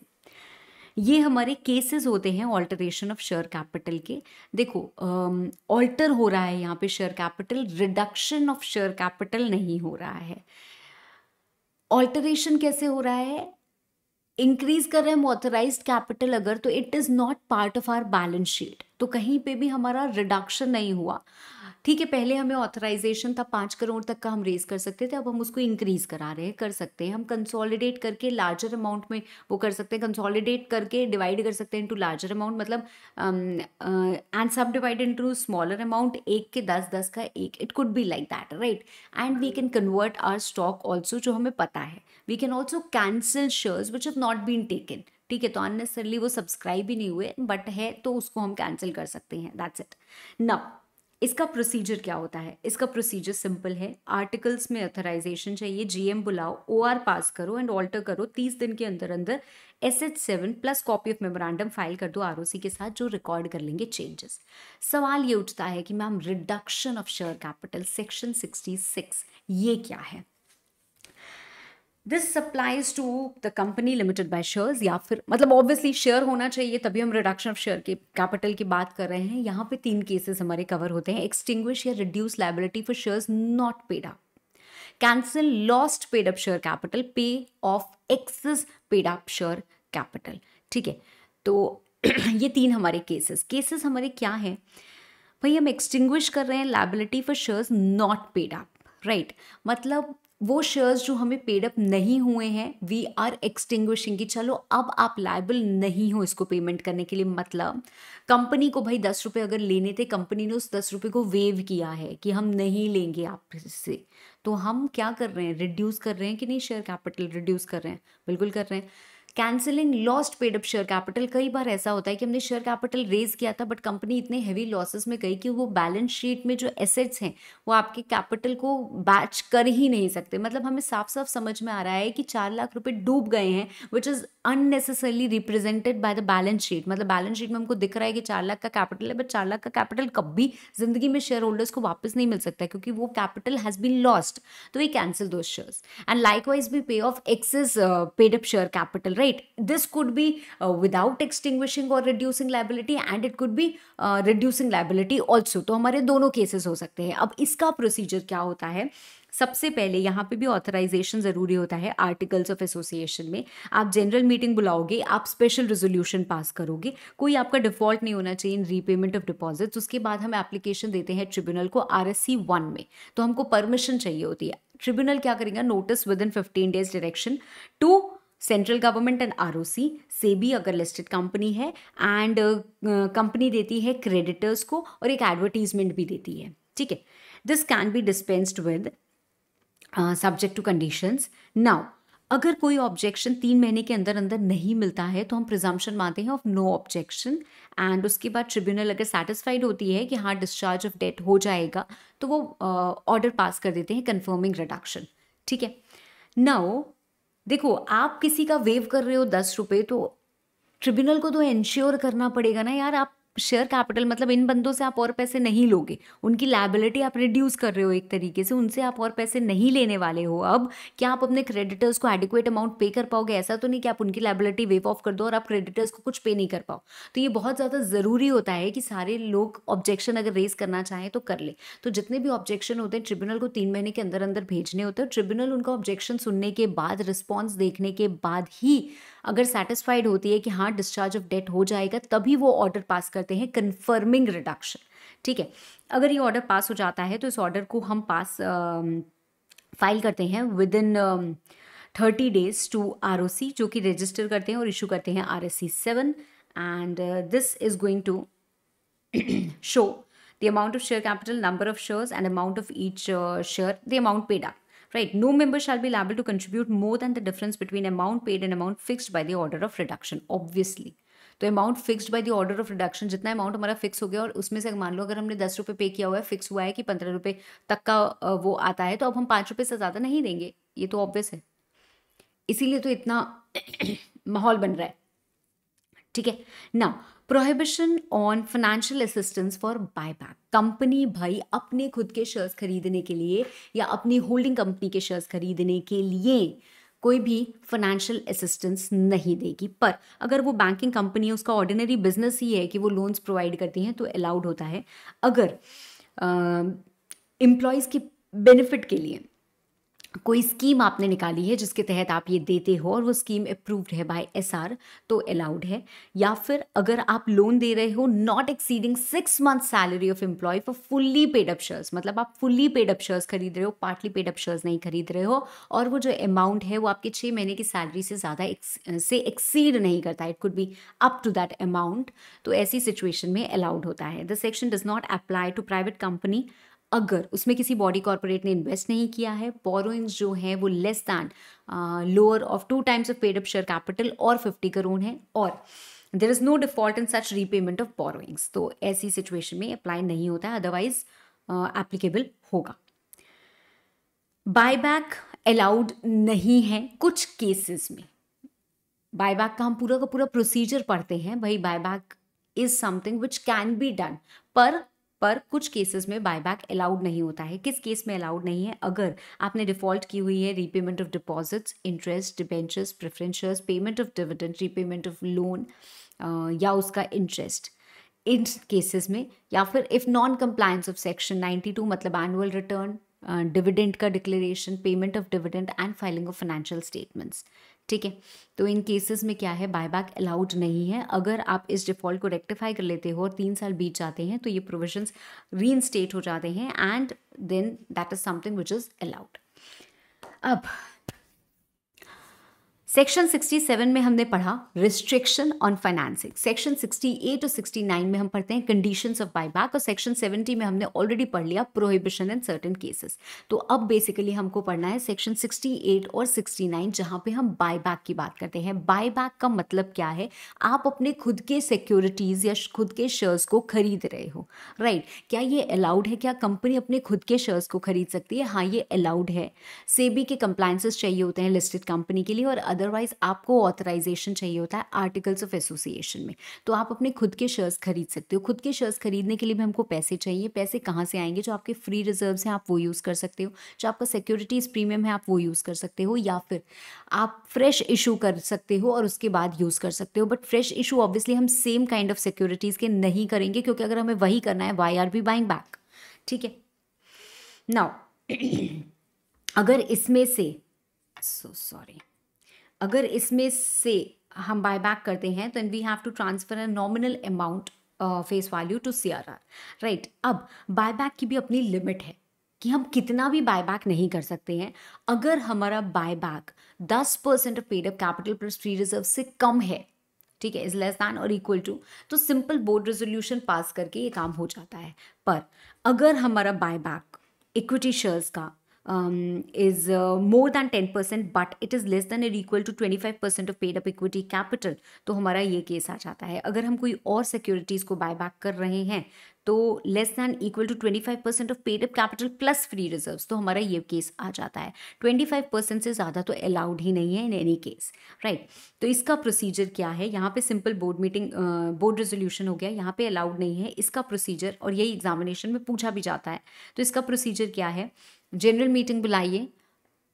A: ये हमारे केसेस होते हैं ऑल्टरेशन ऑफ शेयर कैपिटल के देखो ऑल्टर हो रहा है यहाँ पे share capital reduction of share capital नहीं हो रहा है ऑल्टरेशन कैसे हो रहा है इंक्रीज कर रहे हैं ऑथोराइज कैपिटल अगर तो it is not part of our balance sheet तो कहीं पे भी हमारा रिडक्शन नहीं हुआ ठीक है पहले हमें ऑथराइजेशन था पाँच करोड़ तक का हम रेज कर सकते थे अब हम उसको इंक्रीज करा रहे हैं कर सकते हैं हम कंसोलिडेट करके लार्जर अमाउंट में वो कर सकते हैं कंसोलिडेट करके डिवाइड कर सकते हैं इंटू लार्जर अमाउंट मतलब and subdivide into smaller amount एक के दस दस का एक it could be like that right and we can convert our stock also जो हमें पता है we can also cancel shares which have not been taken ठीक है तो अननेसरली वो सब्सक्राइब ही नहीं हुए बट है तो उसको हम कैंसिल कर सकते हैं दैट्स इट नाउ इसका प्रोसीजर क्या होता है इसका प्रोसीजर सिंपल है आर्टिकल्स में अथोराइजेशन चाहिए जीएम बुलाओ ओआर पास करो एंड ऑल्टर करो तीस दिन के अंदर अंदर S H seven plus copy of memorandum file कर दो आर के साथ जो रिकॉर्ड कर लेंगे चेंजेस सवाल ये उठता है कि ma'am reduction of share capital section sixty six ये क्या है this applies to the company limited by shares या फिर मतलब ऑब्वियसली शेयर होना चाहिए तभी हम रिडक्शन ऑफ शेयर के कैपिटल की बात कर रहे हैं यहाँ पे तीन केसेस हमारे कवर होते हैं एक्सटिंग्विश या reduce liability for shares not paid up cancel lost paid up share capital pay off excess paid up share capital ठीक है तो ये तीन हमारे केसेस केसेस हमारे क्या हैं भाई हम एक्सटिंग्विश कर रहे हैं liability for shares not paid up right मतलब वो शेयर्स जो हमें पेड अप नहीं हुए हैं वी आर एक्सटिंग्विशिंग कि चलो अब आप लाइबल नहीं हो इसको पेमेंट करने के लिए मतलब कंपनी को भाई दस रुपये अगर लेने थे कंपनी ने उस दस रुपये को वेव किया है कि हम नहीं लेंगे आपसे तो हम क्या कर रहे हैं रिड्यूस कर रहे हैं कि नहीं शेयर कैपिटल रिड्यूस कर रहे हैं बिल्कुल कर रहे हैं cancelling lost paid up share capital कई बार ऐसा होता है कि हमने शेयर कैपिटल रेज किया था बट कंपनी इतने हेवी लॉसेस में गई कि वो बैलेंस शीट में जो एसेट्स हैं वो आपके कैपिटल को बैच कर ही नहीं सकते मतलब हमें साफ साफ समझ में आ रहा है कि चार लाख रुपए डूब गए हैं which is unnecessarily represented by the balance sheet मतलब बैलेंस शीट में हमको दिख रहा है कि चार लाख का कैपिटल है बट चार लाख का कैपिटल कभी जिंदगी में शेयर होल्डर्स को वापस नहीं मिल सकता क्योंकि वो कैपिटल हैज़ बीन लॉस्ट तो वी कैंसिल दो शेयर एंड लाइक वाइज भी pay off excess paid up share capital right right this could be uh, without extinguishing or reducing liability and it could be uh, reducing liability also तो हमारे दोनों cases हो सकते हैं अब इसका procedure क्या होता है सबसे पहले यहाँ पे भी ऑथराइजेशन ज़रूरी होता है आर्टिकल्स ऑफ एसोसिएशन में आप जनरल मीटिंग बुलाओगे आप स्पेशल रेजोल्यूशन पास करोगे कोई आपका डिफॉल्ट नहीं होना चाहिए इन रीपेमेंट ऑफ डिपॉजिट्स उसके बाद हम एप्लीकेशन देते हैं ट्रिब्यूनल को आर एस सी वन में तो हमको परमिशन चाहिए होती है ट्रिब्यूनल क्या करेगा notice with in fifteen days direction to central government and R से भी अगर लिस्टेड कंपनी है एंड कंपनी uh, देती है क्रेडिटर्स को और एक एडवर्टीजमेंट भी देती है ठीक है this can be dispensed with subject to conditions now अगर कोई ऑब्जेक्शन तीन महीने के अंदर अंदर नहीं मिलता है तो हम प्रिजम्पन मानते हैं ऑफ नो ऑब्जेक्शन एंड उसके बाद ट्रिब्यूनल अगर सेटिस्फाइड होती है कि हाँ डिस्चार्ज ऑफ डेट हो जाएगा तो वो ऑर्डर uh, पास कर देते हैं कन्फर्मिंग रिडक्शन ठीक है नाउ देखो आप किसी का वेव कर रहे हो दस रुपए तो ट्रिब्यूनल को तो इंश्योर करना पड़ेगा ना यार आप शेयर कैपिटल मतलब इन बंदों से आप और पैसे नहीं लोगे उनकी लाइबिलिटी आप रिड्यूस कर रहे हो एक तरीके से उनसे आप और पैसे नहीं लेने वाले हो अब क्या आप अपने क्रेडिटर्स को एडिक्वेट अमाउंट पे कर पाओगे ऐसा तो नहीं कि आप उनकी लाइबिलिटी वेव ऑफ कर दो और आप क्रेडिटर्स को कुछ पे नहीं कर पाओ तो ये बहुत ज़्यादा ज़रूरी होता है कि सारे लोग ऑब्जेक्शन अगर रेज करना चाहें तो कर ले तो जितने भी ऑब्जेक्शन होते हैं ट्रिब्यूनल को तीन महीने के अंदर अंदर भेजने होते हैं ट्रिब्यूनल उनका ऑब्जेक्शन सुनने के बाद रिस्पॉन्स देखने के बाद ही अगर सेटिस्फाइड होती है कि हाँ डिस्चार्ज ऑफ डेट हो जाएगा तभी वो ऑर्डर पास करते हैं कन्फर्मिंग रिडक्शन ठीक है अगर ये ऑर्डर पास हो जाता है तो इस ऑर्डर को हम पास फाइल करते हैं with in thirty days to R जो कि रजिस्टर करते हैं और इशू करते हैं R S C seven and this is going to show the amount of share capital, number of shares, and amount of each uh, share, the amount paid up. right? No member shall be liable to contribute more than the difference between amount paid and amount fixed by the order of reduction, obviously. तो amount fixed by the order of reduction जितना amount हमारा fix हो गया और उसमें से मान लो अगर हमने दस रुपये पे किया हुआ है फिक्स हुआ है कि पंद्रह रुपये तक का वो आता है तो अब हम पाँच रुपये से ज़्यादा नहीं देंगे ये तो ऑब्वियस है इसीलिए तो इतना माहौल बन रहा है ठीक है ना prohibition on financial assistance for buyback company भाई अपने खुद के शेयर्स खरीदने के लिए या अपनी होल्डिंग कंपनी के शेयर्स खरीदने के लिए कोई भी फाइनेंशियल असिस्टेंस नहीं देगी पर अगर वो बैंकिंग कंपनी उसका ऑर्डिनरी बिजनेस ही है कि वो लोन्स प्रोवाइड करती हैं तो अलाउड होता है अगर एम्प्लॉयज़ के बेनिफिट के लिए कोई स्कीम आपने निकाली है जिसके तहत आप ये देते हो और वो स्कीम अप्रूव्ड है बाय एसआर तो अलाउड है या फिर अगर आप लोन दे रहे हो not exceeding six month salary of employ for fully paid up shares मतलब आप फुल्ली पेड अप शेयर्स खरीद रहे हो पार्टली पेड अप शेयर्स नहीं खरीद रहे हो और वो जो अमाउंट है वो आपके छः महीने की सैलरी से ज़्यादा से एक्सीड नहीं करता it could be up to that amount तो ऐसी सिचुएशन में अलाउड होता है the section does not apply to private company अगर उसमें किसी बॉडी कॉर्पोरेट ने इन्वेस्ट नहीं किया है बोरोइंस जो है वो less than lower of two times of paid up share capital और फिफ्टी करोड़ है और there is no default in such repayment of borrowings तो ऐसी सिचुएशन में अप्लाई नहीं होता है अदरवाइज एप्लीकेबल होगा बायबैक अलाउड नहीं है कुछ केसेस में बायबैक का हम पूरा का पूरा प्रोसीजर पढ़ते हैं भाई buyback is something which can be done पर पर कुछ केसेस में बायबैक अलाउड नहीं होता है किस केस में अलाउड नहीं है अगर आपने डिफॉल्ट की हुई है repayment of deposits interest debentures preference shares payment of dividend repayment of loan या उसका इंटरेस्ट इन केसेस में या फिर if non compliance of section ninety two मतलब एनुअल रिटर्न डिविडेंड का declaration payment of dividend and filing of financial statements ठीक है तो इन केसेस में क्या है बायबैक अलाउड नहीं है अगर आप इस डिफ़ॉल्ट को रेक्टिफाई कर लेते हो और तीन साल बीत जाते हैं तो ये प्रोविजंस रीइंस्टेट हो जाते हैं and then that is something which is allowed अब सेक्शन 67 में हमने पढ़ा रिस्ट्रिक्शन ऑन फाइनेंसिंग सेक्शन 68 और 69 में हम पढ़ते हैं कंडीशन ऑफ बायबैक और सेक्शन 70 में हमने ऑलरेडी पढ़ लिया प्रोहिबिशन इन सर्टेन केसेस तो अब बेसिकली हमको पढ़ना है सेक्शन 68 और 69 जहां पे हम बायबैक की बात करते हैं बायबैक का मतलब क्या है आप अपने खुद के सिक्योरिटीज़ या खुद के शेयर्स को खरीद रहे हो राइट right. क्या ये अलाउड है क्या कंपनी अपने खुद के शेयर्स को खरीद सकती है हाँ ये अलाउड है सेबी के कंप्लाइंसेस चाहिए होते हैं लिस्टेड कंपनी के लिए और अदरवाइज आपको ऑथराइजेशन चाहिए होता है आर्टिकल्स ऑफ एसोसिएशन में तो आप अपने खुद के शेयर्स खरीद सकते हो खुद के शेयर्स खरीदने के लिए भी हमको पैसे चाहिए पैसे कहाँ से आएंगे जो आपके फ्री रिजर्व हैं आप वो यूज़ कर सकते हो जो आपका सिक्योरिटीज़ प्रीमियम है आप वो यूज़ कर सकते हो या फिर आप फ्रेश इशू कर सकते हो और उसके बाद यूज़ कर सकते हो बट फ्रेश इशू ऑब्वियसली हम सेम काइंड ऑफ सिक्योरिटीज़ के नहीं करेंगे क्योंकि अगर हमें वही करना है why are we buying back ठीक है नाउ अगर इसमें से सो सॉरी अगर इसमें से हम बाय बैक करते हैं तो we have to transfer a nominal amount face value to C R R right अब बाय बैक की भी अपनी लिमिट है कि हम कितना भी बाय बैक नहीं कर सकते हैं अगर हमारा बाय बैक दस percent of paid up capital plus free reserve से कम है ठीक है इज लेस दैन और इक्वल टू तो सिंपल बोर्ड रेजोल्यूशन पास करके ये काम हो जाता है पर अगर हमारा बाय बैक इक्विटी शेयर्स का um, is uh, more than 10% but it is less than or equal to 25% of paid up equity capital तो हमारा ये केस आ जाता है अगर हम कोई और सिक्योरिटीज़ को बाय बैक कर रहे हैं तो less than equal to twenty five percent of paid up capital plus free reserve तो हमारा ये केस आ जाता है ट्वेंटी फाइव परसेंट से ज़्यादा तो अलाउड ही नहीं है इन एनी केस राइट तो इसका प्रोसीजर क्या है यहाँ पे simple board meeting board resolution हो गया यहाँ पे अलाउड नहीं है इसका प्रोसीजर और यही एग्जामिनेशन में पूछा भी जाता है तो इसका प्रोसीजर क्या है जनरल मीटिंग बुलाइए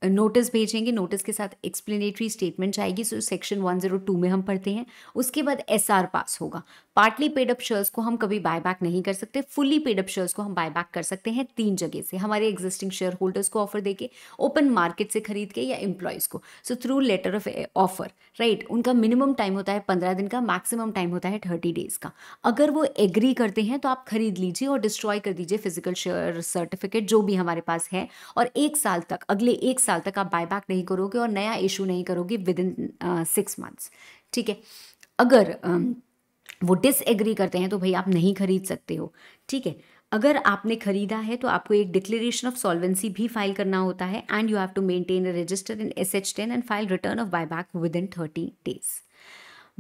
A: नोटिस भेजेंगे नोटिस के साथ एक्सप्लेनेटरी स्टेटमेंट जाएगी सो सेक्शन 102 में हम पढ़ते हैं उसके बाद एसआर पास होगा पार्टली पेड अप शेयर्स को हम कभी बायबैक नहीं कर सकते फुल्ली पेड अप शेयर्स को हम बायबैक कर सकते हैं तीन जगह से हमारे एग्जिस्टिंग शेयर होल्डर्स को ऑफर देके ओपन मार्केट से खरीद के या एम्प्लॉयज़ को so through letter of offer right उनका मिनिमम टाइम होता है पंद्रह दिन का मैक्सिमम टाइम होता है थर्टी डेज़ का अगर वो एग्री करते हैं तो आप खरीद लीजिए और डिस्ट्रॉय कर दीजिए फिजिकल शेयर सर्टिफिकेट जो भी हमारे पास है और एक साल तक अगले एक साल साल तक आप बाय बैक नहीं करोगे और नया इशू नहीं करोगे विद इन सिक्स मंथ्स ठीक है अगर uh, वो डिसएग्री करते हैं तो भाई आप नहीं खरीद सकते हो ठीक है अगर आपने खरीदा है तो आपको एक डिक्लेरेशन ऑफ सॉल्वेंसी भी फाइल करना होता है and you have to maintain register in S H ten and file return of buy back with in thirty days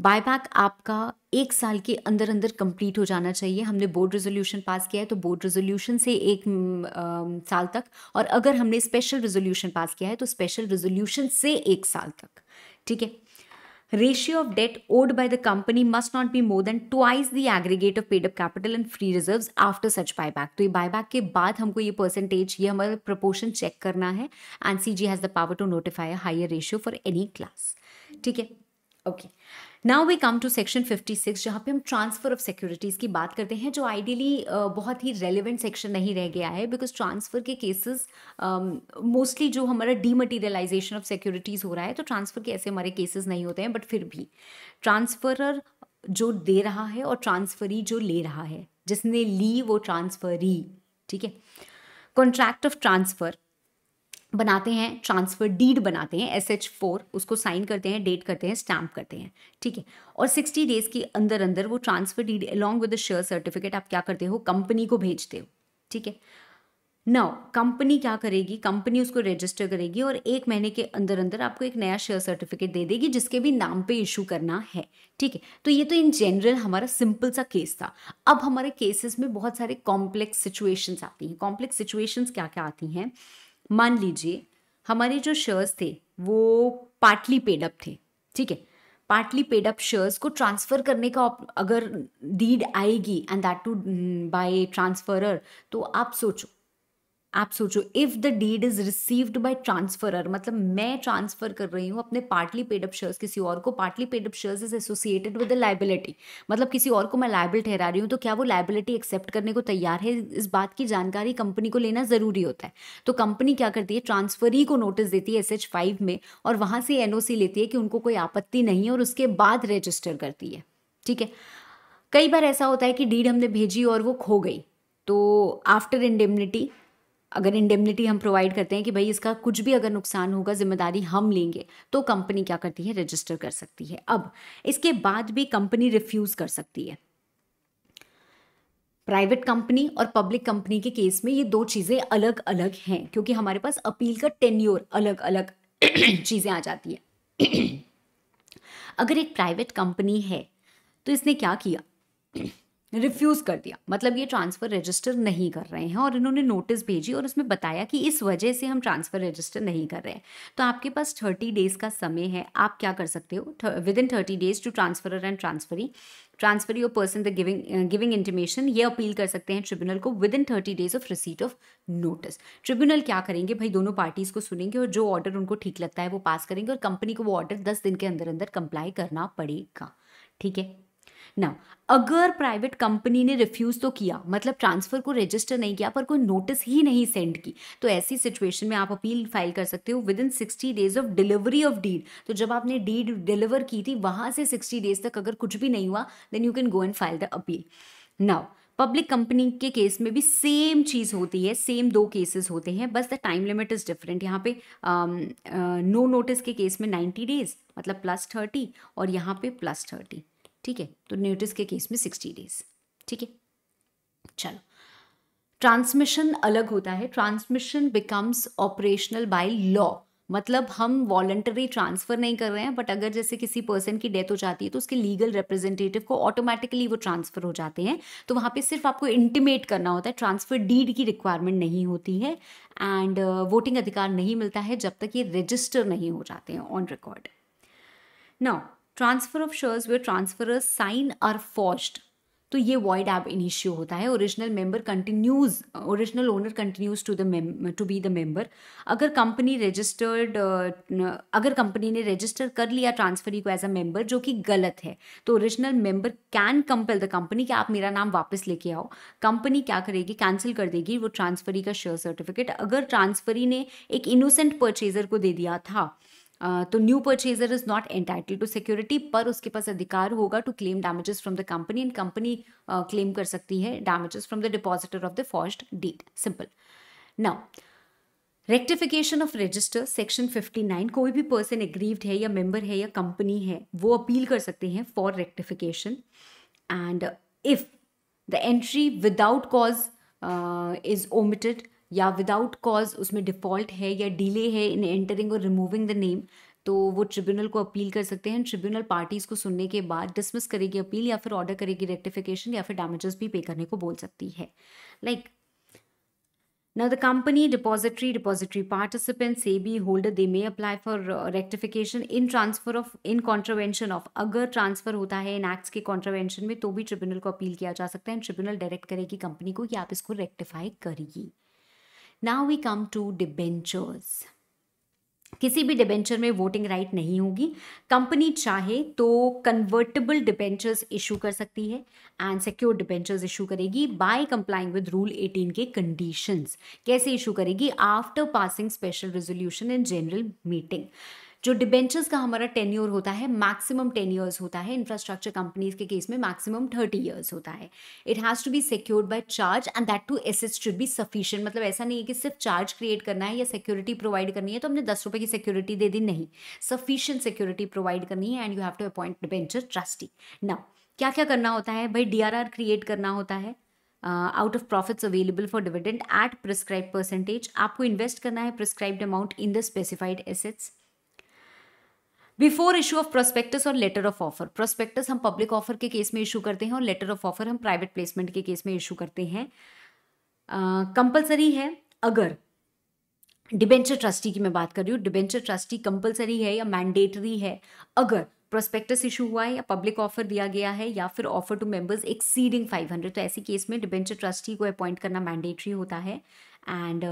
A: buy back आपका एक साल के अंदर अंदर कंप्लीट हो जाना चाहिए हमने बोर्ड रेजोल्यूशन पास किया है तो बोर्ड रेजोल्यूशन से एक आ, साल तक और अगर हमने स्पेशल रेजोल्यूशन पास किया है तो स्पेशल रेजोल्यूशन से एक साल तक ठीक है ratio of debt owed by the company must not be more than twice the aggregate of paid up capital and free reserve after such buy back तो ये बाय बैक के बाद हमको ये परसेंटेज ये हमारा प्रपोर्शन चेक करना है and C has the power to notify higher ratio for any class ठीक है okay okay. Now we come to section 56 जहाँ पे हम ट्रांसफ़र ऑफ सिक्योरिटीज़ की बात करते हैं जो आइडियली बहुत ही रेलिवेंट सेक्शन नहीं रह गया है बिकॉज ट्रांसफ़र के केसेस मोस्टली जो हमारा डीमटीरियलाइजेशन ऑफ सिक्योरिटीज़ हो रहा है तो ट्रांसफ़र के ऐसे हमारे केसेस नहीं होते हैं बट फिर भी ट्रांसफरर जो दे रहा है और ट्रांसफरी जो ले रहा है जिसने ली वो ट्रांसफरी ठीक है कॉन्ट्रैक्ट ऑफ ट्रांसफ़र बनाते हैं ट्रांसफ़र डीड बनाते हैं एस एच फोर उसको साइन करते हैं डेट करते हैं स्टैम्प करते हैं ठीक है और सिक्सटी डेज़ के अंदर अंदर वो transfer deed along with share certificate आप क्या करते हो कंपनी को भेजते हो ठीक है नाउ कंपनी क्या करेगी कंपनी उसको रजिस्टर करेगी और एक महीने के अंदर अंदर आपको एक नया शेयर सर्टिफिकेट दे देगी जिसके भी नाम पे इशू करना है ठीक है तो ये तो इन जनरल हमारा सिंपल सा केस था अब हमारे केसेस में बहुत सारे कॉम्प्लेक्स सिचुएशंस आती हैं कॉम्प्लेक्स सिचुएशंस क्या क्या आती हैं मान लीजिए हमारे जो शर्स थे वो पार्टली पेडअप थे ठीक है पार्टली पेडअप शेयर्स को ट्रांसफ़र करने का अगर डीड आएगी and that too by transferor तो आप सोचो आप सोचो if the deed is received by transferor मतलब मैं ट्रांसफर कर रही हूँ अपने पार्टली पेड अप शेयर्स किसी और को partly paid up shares is associated with the liability मतलब किसी और को मैं लाइबल ठहरा रही हूँ तो क्या वो लाइबिलिटी एक्सेप्ट करने को तैयार है इस बात की जानकारी कंपनी को लेना ज़रूरी होता है तो कंपनी क्या करती है ट्रांसफर ही को नोटिस देती है एस एच फाइव में और वहाँ से एन ओ सी लेती है कि उनको कोई आपत्ति नहीं है और उसके बाद रजिस्टर करती है ठीक है कई बार ऐसा होता है कि डीड हमने भेजी और वो खो गई तो आफ्टर इंडेमनिटी अगर इंडेमनिटी हम प्रोवाइड करते हैं कि भाई इसका कुछ भी अगर नुकसान होगा जिम्मेदारी हम लेंगे तो कंपनी क्या करती है रजिस्टर कर सकती है अब इसके बाद भी कंपनी रिफ्यूज़ कर सकती है प्राइवेट कंपनी और पब्लिक कंपनी के केस में ये दो चीज़ें अलग अलग हैं क्योंकि हमारे पास अपील का टेन्योर अलग अलग चीज़ें आ जाती है अगर एक प्राइवेट कंपनी है तो इसने क्या किया रिफ्यूज़ कर दिया मतलब ये ट्रांसफ़र रजिस्टर नहीं कर रहे हैं और इन्होंने नोटिस भेजी और उसमें बताया कि इस वजह से हम ट्रांसफ़र रजिस्टर नहीं कर रहे हैं तो आपके पास थर्टी डेज़ का समय है आप क्या कर सकते हो with in thirty days to transfer and transferee transfer your person the giving giving intimation ये अपील कर सकते हैं ट्रिब्यूनल को with in thirty days of receipt of notice tribunal क्या करेंगे भाई दोनों पार्टीज़ को सुनेंगे और जो ऑर्डर उनको ठीक लगता है वो पास करेंगे और कंपनी को वो ऑर्डर दस दिन के अंदर अंदर कंप्लाई करना पड़ेगा ठीक है ना अगर प्राइवेट कंपनी ने रिफ्यूज़ तो किया मतलब ट्रांसफ़र को रजिस्टर नहीं किया पर कोई नोटिस ही नहीं सेंड की तो ऐसी सिचुएशन में आप अपील फाइल कर सकते हो within sixty days of delivery of deed तो जब आपने डीड डिलीवर की थी वहाँ से सिक्सटी डेज तक अगर कुछ भी नहीं हुआ then you can go and file the appeal now public company के केस में भी सेम चीज़ होती है सेम दो केसेस होते हैं बस the time limit is different यहाँ पे नो um, नोटिस uh, के केस में नाइन्टी डेज मतलब प्लस थर्टी और यहाँ पे प्लस थर्टी ठीक है तो न्यूटिस के केस में सिक्सटी डेज ठीक है चलो ट्रांसमिशन अलग होता है transmission becomes operational by law मतलब हम वॉलंटरी ट्रांसफ़र नहीं कर रहे हैं बट अगर जैसे किसी पर्सन की डेथ हो जाती है तो उसके लीगल रिप्रेजेंटेटिव को ऑटोमेटिकली वो ट्रांसफ़र हो जाते हैं तो वहाँ पे सिर्फ आपको इंटीमेट करना होता है ट्रांसफ़र डीड की रिक्वायरमेंट नहीं होती है एंड वोटिंग uh, अधिकार नहीं मिलता है जब तक ये रजिस्टर नहीं हो जाते हैं on record now transfer of shares where transfer signs are forged तो ये वॉइड एब इश्यू होता है original member continues original owner continues to the to be the member अगर कंपनी रजिस्टर्ड अगर कंपनी ने रजिस्टर कर लिया ट्रांसफरी को एज अ मेंबर जो कि गलत है तो original member can compel the company कि आप मेरा नाम वापस लेके आओ कंपनी क्या करेगी कैंसिल कर देगी वो ट्रांसफरी का शेयर सर्टिफिकेट अगर ट्रांसफरी ने एक इनोसेंट परचेजर को दे दिया था तो new purchaser is not entitle to security पर उसके पास अधिकार होगा to claim damages from the company and company claim कर सकती है damages from the depositor of the first date simple now rectification of register section 59 कोई भी पर्सन एग्रीव्ड है या मेंबर है या कंपनी है वो अपील कर सकते हैं for rectification and if the entry without cause is omitted या विदाउट कॉज उसमें डिफॉल्ट है या डिले है इन एंटरिंग और रिमूविंग द नेम तो वो ट्रिब्यूनल को अपील कर सकते हैं ट्रिब्यूनल पार्टीज को सुनने के बाद डिसमिस करेगी अपील या फिर ऑर्डर करेगी रेक्टिफिकेशन या फिर डैमेजेस भी पे करने को बोल सकती है like now the company depository depository participant से B holder they may apply for rectification in transfer of in contravention of अगर ट्रांसफर होता है इन एक्ट्स के कॉन्ट्रोवेंशन में तो भी ट्रिब्यूनल को अपील किया जा सकता है ट्रिब्यूनल डायरेक्ट करेगी कंपनी को कि आप इसको रेक्टिफाई करिए now we come to debentures किसी भी डिबेंचर में वोटिंग राइट right नहीं होगी कंपनी चाहे तो कन्वर्टेबल डिबेंचर्स इशू कर सकती है एंड सिक्योर डिबेंचर्स इशू करेगी बाय कंप्लाइंग विद रूल 18 के कंडीशंस कैसे इशू करेगी after passing special resolution in general meeting जो डिबेंचर्स का हमारा टेन्योर होता है मैक्सिमम टेन ईयर्स होता है इंफ्रास्ट्रक्चर कंपनीज के केस में मैक्सिमम थर्टी ईयर्स होता है it has to be secured by charge and that to asset should be sufficient मतलब ऐसा नहीं है कि सिर्फ चार्ज क्रिएट करना है या सिक्योरिटी प्रोवाइड करनी है तो हमने दस रुपये की सिक्योरिटी दे दी नहीं सफिशियंट सिक्योरिटी प्रोवाइड करनी है and you have to appoint debenture trustee now क्या क्या करना होता है भाई डी क्रिएट करना होता है out of profits available for dividend at prescribe percentage आपको इन्वेस्ट करना है prescribed amount in the specified assets before issue of prospectus और लेटर ऑफ ऑफर प्रोस्पेक्टस हम पब्लिक ऑफर के केस में इशू करते हैं और लेटर ऑफ ऑफर हम प्राइवेट प्लेसमेंट के केस में इशू करते हैं कंपलसरी uh, है अगर डिबेंचर ट्रस्टी की मैं बात कर रही हूँ डिबेंचर ट्रस्टी कंपलसरी है या मैंडेटरी है अगर प्रोस्पेक्टस इशू हुआ है या पब्लिक ऑफर दिया गया है या फिर ऑफर टू मेंबर्स एक्सीडिंग 500 तो ऐसे केस में डिबेंचर ट्रस्टी को अपॉइंट करना मैंडेटरी होता है एंड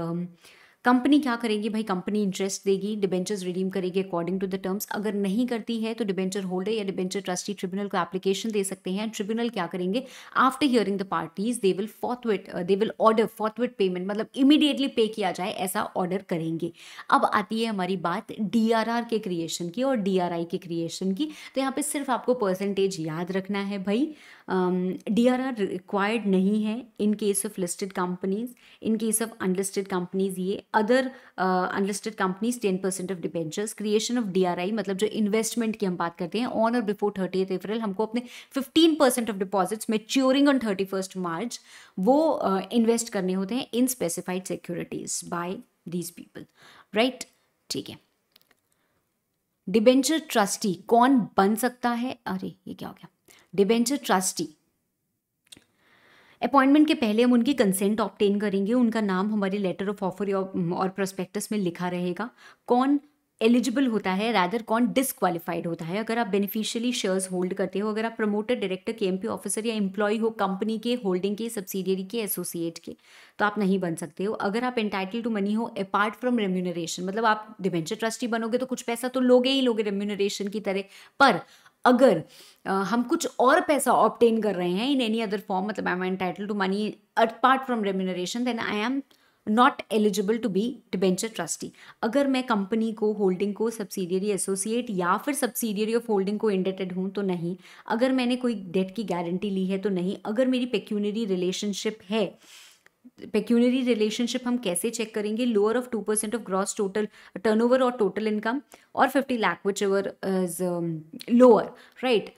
A: कंपनी क्या करेगी भाई कंपनी इंटरेस्ट देगी डिबेंचर्स रिडीम करेगी अकॉर्डिंग टू द टर्म्स अगर नहीं करती है तो डिबेंचर होल्डर या डिबेंचर ट्रस्टी ट्रिब्यूनल को एप्लीकेशन दे सकते हैं ट्रिब्यूनल क्या करेंगे after hearing the parties they will forthwith they will order forthwith payment मतलब इमीडिएटली पे किया जाए ऐसा ऑर्डर करेंगे अब आती है हमारी बात डी के क्रिएशन की और डी के क्रिएशन की तो यहाँ पे सिर्फ आपको परसेंटेज याद रखना है भाई डी आर आर रिक्वायर्ड नहीं है in case of listed companies in case of unlisted companies ये other unlisted companies ten percent of debentures creation of D R I मतलब जो इन्वेस्टमेंट की हम बात करते हैं ऑन और बिफोर थर्टी एथ अप्रैल हमको अपने fifteen percent of deposits maturing on thirty first March वो इन्वेस्ट uh, करने होते हैं in specified securities by these people right ठीक है डिबेंचर ट्रस्टी कौन बन सकता है अरे ये क्या हो गया डिबेंचर ट्रस्टी अपॉइंटमेंट के पहले हम उनकी कंसेंट ऑप्टेन करेंगे उनका नाम हमारे लेटर ऑफ ऑफर और प्रोस्पेक्टस में लिखा रहेगा कौन एलिजिबल होता है रादर कौन डिसक्वालिफाइड होता है अगर आप बेनिफिशियली शेयर्स होल्ड करते हो अगर आप promoter director K MP officer या एम्प्लॉय हो कंपनी के होल्डिंग के सब्सिडियरी के एसोसिएट के तो आप नहीं बन सकते हो अगर आप एंटाइटल टू मनी हो अपार्ट फ्रॉम रेम्यूनरेशन मतलब आप डिवेंचर ट्रस्टी बनोगे तो कुछ पैसा तो लोगे ही लोगे रेम्यूनरेशन की तरह पर अगर हम कुछ और पैसा ऑप्टेन कर रहे हैं इन एनी अदर फॉर्म मतलब I am entitle to money apart from remuneration then I am not eligible to be debenture trustee अगर मैं कंपनी को होल्डिंग को सब्सिडियरी एसोसिएट या फिर सब्सिडियरी ऑफ होल्डिंग को इंडेटेड हूँ तो नहीं अगर मैंने कोई डेट की गारंटी ली है तो नहीं अगर मेरी पेक्यूनरी रिलेशनशिप है पेक्यूनरी रिलेशनशिप हम कैसे चेक करेंगे lower of two percent of gross total turnover और टोटल इनकम और fifty lakh whichever lower right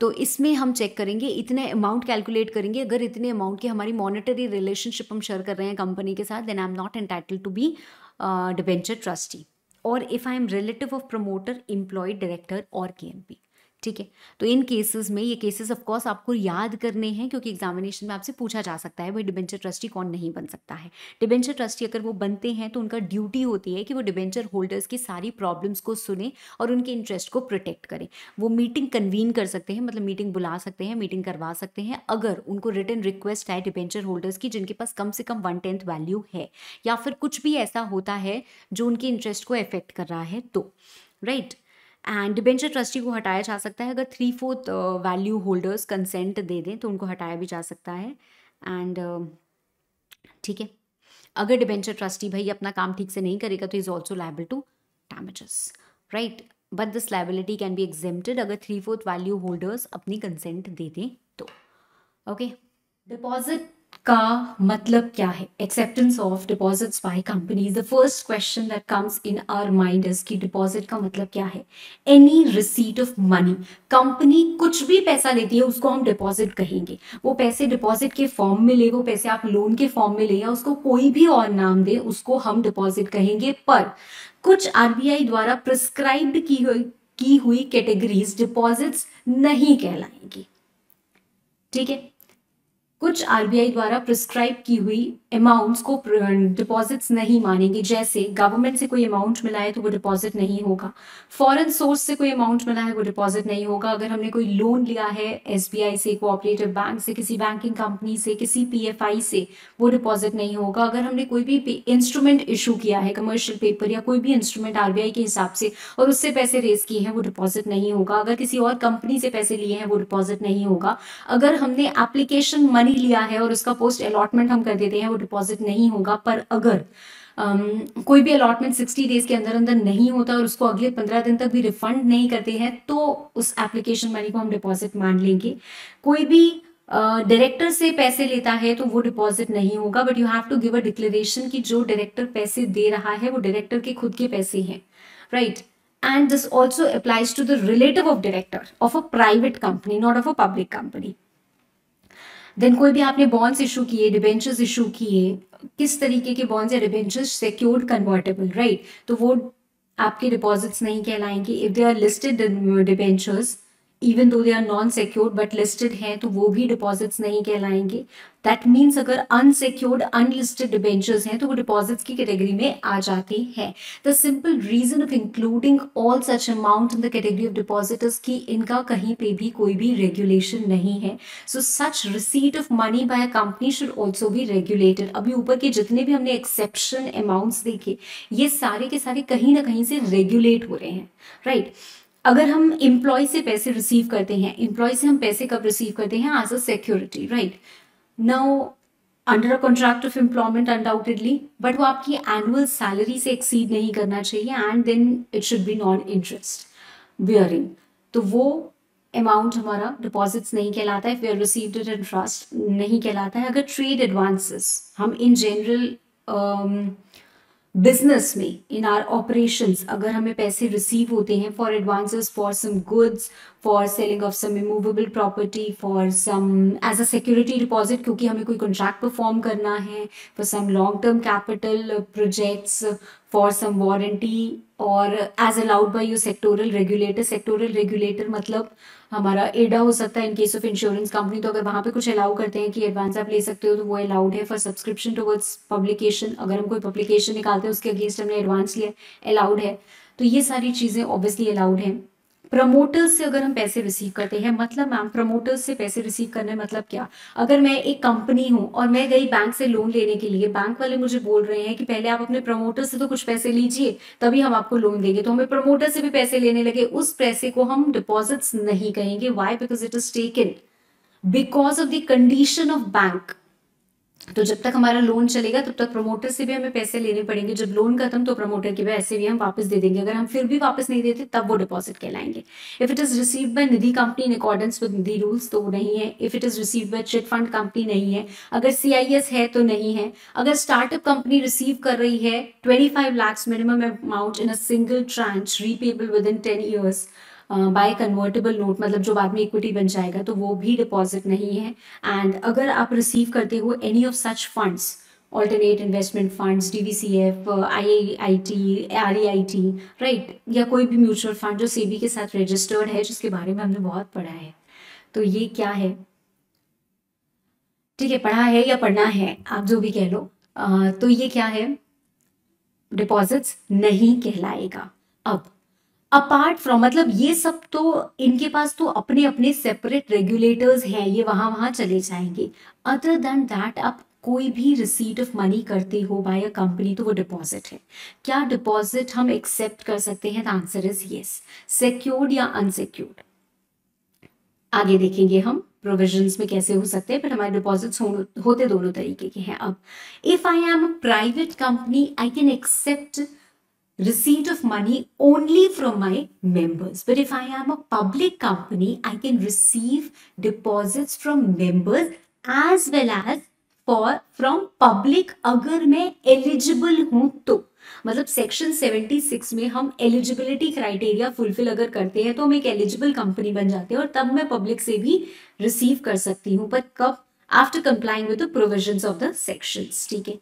A: तो इसमें हम चेक करेंगे इतने अमाउंट कैलकुलेट करेंगे अगर इतने अमाउंट की हमारी मॉनिटरी रिलेशनशिप हम शेयर कर रहे हैं कंपनी के साथ then I am not entitle to be debenture trustee और if I am relative of promoter employ director और के एम पी ठीक है तो इन केसेस में ये केसेस ऑफ कोर्स आपको याद करने हैं क्योंकि एग्जामिनेशन में आपसे पूछा जा सकता है भाई डिबेंचर ट्रस्टी कौन नहीं बन सकता है डिबेंचर ट्रस्टी अगर वो बनते हैं तो उनका ड्यूटी होती है कि वो डिबेंचर होल्डर्स की सारी प्रॉब्लम्स को सुने और उनके इंटरेस्ट को प्रोटेक्ट करें वो मीटिंग कन्वीन कर सकते हैं मतलब मीटिंग बुला सकते हैं मीटिंग करवा सकते हैं अगर उनको रिटर्न रिक्वेस्ट आए डिबेंचर होल्डर्स की जिनके पास कम से कम वन टेंथ वैल्यू है या फिर कुछ भी ऐसा होता है जो उनके इंटरेस्ट को अफेक्ट कर रहा है तो राइट एंड डिबेंचर ट्रस्टी को हटाया जा सकता है अगर three fourth value holders consent दे दें तो उनको हटाया भी जा सकता है एंड uh, ठीक है अगर डिबेंचर ट्रस्टी भाई अपना काम ठीक से नहीं करेगा तो is also liable to damages right but this liability can be exempted अगर थ्री फोर्थ वैल्यू होल्डर्स अपनी कंसेंट दे दें तो ओके डिपॉजिट का मतलब क्या है acceptance of deposits by companies the first question that comes in our mind is कि डिपॉजिट का मतलब क्या है any receipt of money company कुछ भी पैसा लेती है उसको हम डिपॉजिट कहेंगे वो पैसे डिपॉजिट के फॉर्म में ले वो पैसे आप लोन के फॉर्म में ले या उसको कोई भी और नाम दे उसको हम डिपॉजिट कहेंगे पर कुछ आरबीआई द्वारा प्रिस्क्राइब्ड की हुई की हुई कैटेगरीज डिपॉजिट्स नहीं कहलाएंगी ठीक है कुछ आरबीआई द्वारा प्रिस्क्राइब की हुई अमाउंट्स को डिपॉजिट्स नहीं मानेंगे जैसे गवर्नमेंट से कोई अमाउंट मिला है तो वो डिपॉजिट नहीं होगा फॉरेन सोर्स से कोई अमाउंट मिला है वो डिपॉजिट नहीं होगा अगर हमने कोई लोन लिया है एसबीआई से कोऑपरेटिव बैंक से किसी बैंकिंग कंपनी से किसी पीएफआई से वो डिपॉजिट नहीं होगा अगर हमने कोई भी इंस्ट्रूमेंट इशू किया है कमर्शियल पेपर या कोई भी इंस्ट्रूमेंट आरबीआई के हिसाब से और उससे पैसे रेज किए हैं वो डिपॉजिट नहीं होगा अगर किसी और कंपनी से पैसे लिए हैं वो डिपॉजिट नहीं होगा अगर हमने एप्लीकेशन मनी नहीं लिया है और उसका पोस्ट अलॉटमेंट हम कर देते हैं वो डिपॉजिट नहीं होगा पर अगर um, कोई भी अलॉटमेंट 60 डेज के अंदर अंदर नहीं होता और उसको अगले 15 दिन तक भी रिफंड नहीं करते हैं तो उस एप्लीकेशन मनी को हम डिपॉजिट मान लेंगे कोई भी डायरेक्टर uh, से पैसे लेता है तो वो डिपॉजिट नहीं होगा but you have to give a declaration कि जो डायरेक्टर पैसे दे रहा है वो डायरेक्टर के खुद के पैसे हैं right and this also applies to the relative of director of a private company not of a public company then कोई भी आपने बॉन्ड्स इशू किए डिबेंचर्स इशू किए किस तरीके के बॉन्ड्स या डिबेंचर्स सिक्योर्ड कन्वर्टेबल राइट तो वो आपके डिपॉजिट्स नहीं कहलाएंगे if they are listed debentures even though they are non secured but listed हैं तो वो भी डिपॉजिट्स नहीं कहलाएंगे दैट मीन्स अगर अनसिक्योर्ड अनलिस्टेड डिबेंचर्स हैं तो वो डिपॉजिट्स की कैटेगरी में आ जाती हैं the simple reason of including all such amount in the category of depositors की इनका कहीं पे भी कोई भी रेगुलेशन नहीं है so such receipt of money by a company should also भी रेगुलेटेड अभी ऊपर के जितने भी हमने एक्सेप्शन अमाउंट्स देखे ये सारे के सारे कहीं ना कहीं से रेगुलेट हो रहे हैं राइट right? अगर हम इम्प्लॉय से पैसे रिसीव करते हैं एम्प्लॉय से हम पैसे कब रिसीव करते हैं as a security right now under a contract of employment undoubtedly but वो आपकी एनुअल सैलरी से एक्सीड नहीं करना चाहिए and then it should be non interest bearing तो वो अमाउंट हमारा डिपॉजिट्स नहीं कहलाता है फेयर रिसीव्ड इट इंटरेस्ट नहीं कहलाता है अगर ट्रेड एडवांसेस हम इन जनरल बिजनेस में इन आर ऑपरेशंस अगर हमें पैसे रिसीव होते हैं for advances for some goods for selling of some immovable property for some as a security deposit क्योंकि हमें कोई कॉन्ट्रैक्ट परफॉर्म करना है for some long term capital projects for some warranty और as allowed by your sectoral regulator sectoral regulator मतलब uh, हमारा एडा हो सकता है in case of insurance company तो अगर वहाँ पे कुछ अलाउ करते हैं कि एडवांस आप ले सकते हो तो वो अलाउड है फॉर सब्सक्रिप्शन टुवर्ड्स पब्लिकेशन अगर हम कोई पब्लिकेशन निकालते हैं उसके अगेंस्ट हमने एडवांस लिया अलाउड है तो ये सारी चीज़ें ऑब्वियसली अलाउड हैं प्रमोटर्स से अगर हम पैसे रिसीव करते हैं मतलब मैम प्रमोटर्स से पैसे रिसीव करने मतलब क्या अगर मैं एक कंपनी हूं और मैं गई बैंक से लोन लेने के लिए बैंक वाले मुझे बोल रहे हैं कि पहले आप अपने प्रमोटर से तो कुछ पैसे लीजिए तभी हम आपको लोन देंगे तो हमें प्रमोटर से भी पैसे लेने लगे उस पैसे को हम डिपॉजिट्स नहीं कहेंगे why because it is taken because of the condition of bank तो जब तक हमारा लोन चलेगा तब तक प्रमोटर से भी हमें पैसे लेने पड़ेंगे जब लोन खत्म तो प्रमोटर के पैसे भी हम वापस दे देंगे अगर हम फिर भी वापस नहीं देते तब वो डिपॉजिट कहलाएंगे if it is receive by Nidhi company in accordance with Nidhi rules तो नहीं है if it is receive by chit fund company नहीं है अगर सी है तो नहीं है अगर स्टार्टअप कंपनी रिसीव कर रही है twenty five lakhs minimum amount in a single tranche repayable within ten years by convertible note मतलब जो बाद में इक्विटी बन जाएगा तो वो भी डिपॉजिट नहीं है एंड अगर आप रिसीव करते हो any of such funds alternate investment funds D V C F I I T R E I T right या कोई भी म्यूचुअल फंड जो बी के साथ रजिस्टर्ड है जिसके बारे में हमने बहुत पढ़ा है तो ये क्या है ठीक है पढ़ा है या पढ़ना है आप जो भी कह लो आ, तो ये क्या है डिपॉजिट्स नहीं कहलाएगा अब अपार्ट फ्रॉम मतलब ये सब तो इनके पास तो अपने अपने सेपरेट रेगुलेटर्स हैं ये वहां वहां चले जाएंगे अदर देन दैट आप कोई भी रिसीट ऑफ मनी करते हो बाय अ कंपनी तो वो डिपॉजिट है क्या डिपॉजिट हम एक्सेप्ट कर सकते हैं the answer is yes secured या अनसिक्योर्ड आगे देखेंगे हम प्रोविजंस में कैसे हो सकते हैं बट हमारे डिपॉजिट्स हो, होते दोनों तरीके के हैं अब if I am private company I can accept receipt of money only from my members. But if I am a public company, I can receive deposits from members as well as for from public अगर मैं eligible hu तो मतलब section 76 में हम eligibility criteria fulfil अगर करते हैं तो हम एक एलिजिबल कंपनी बन जाते हैं और तब मैं पब्लिक से भी रिसीव कर सकती हूँ पर कब after complying with the provisions of the sections ठीक है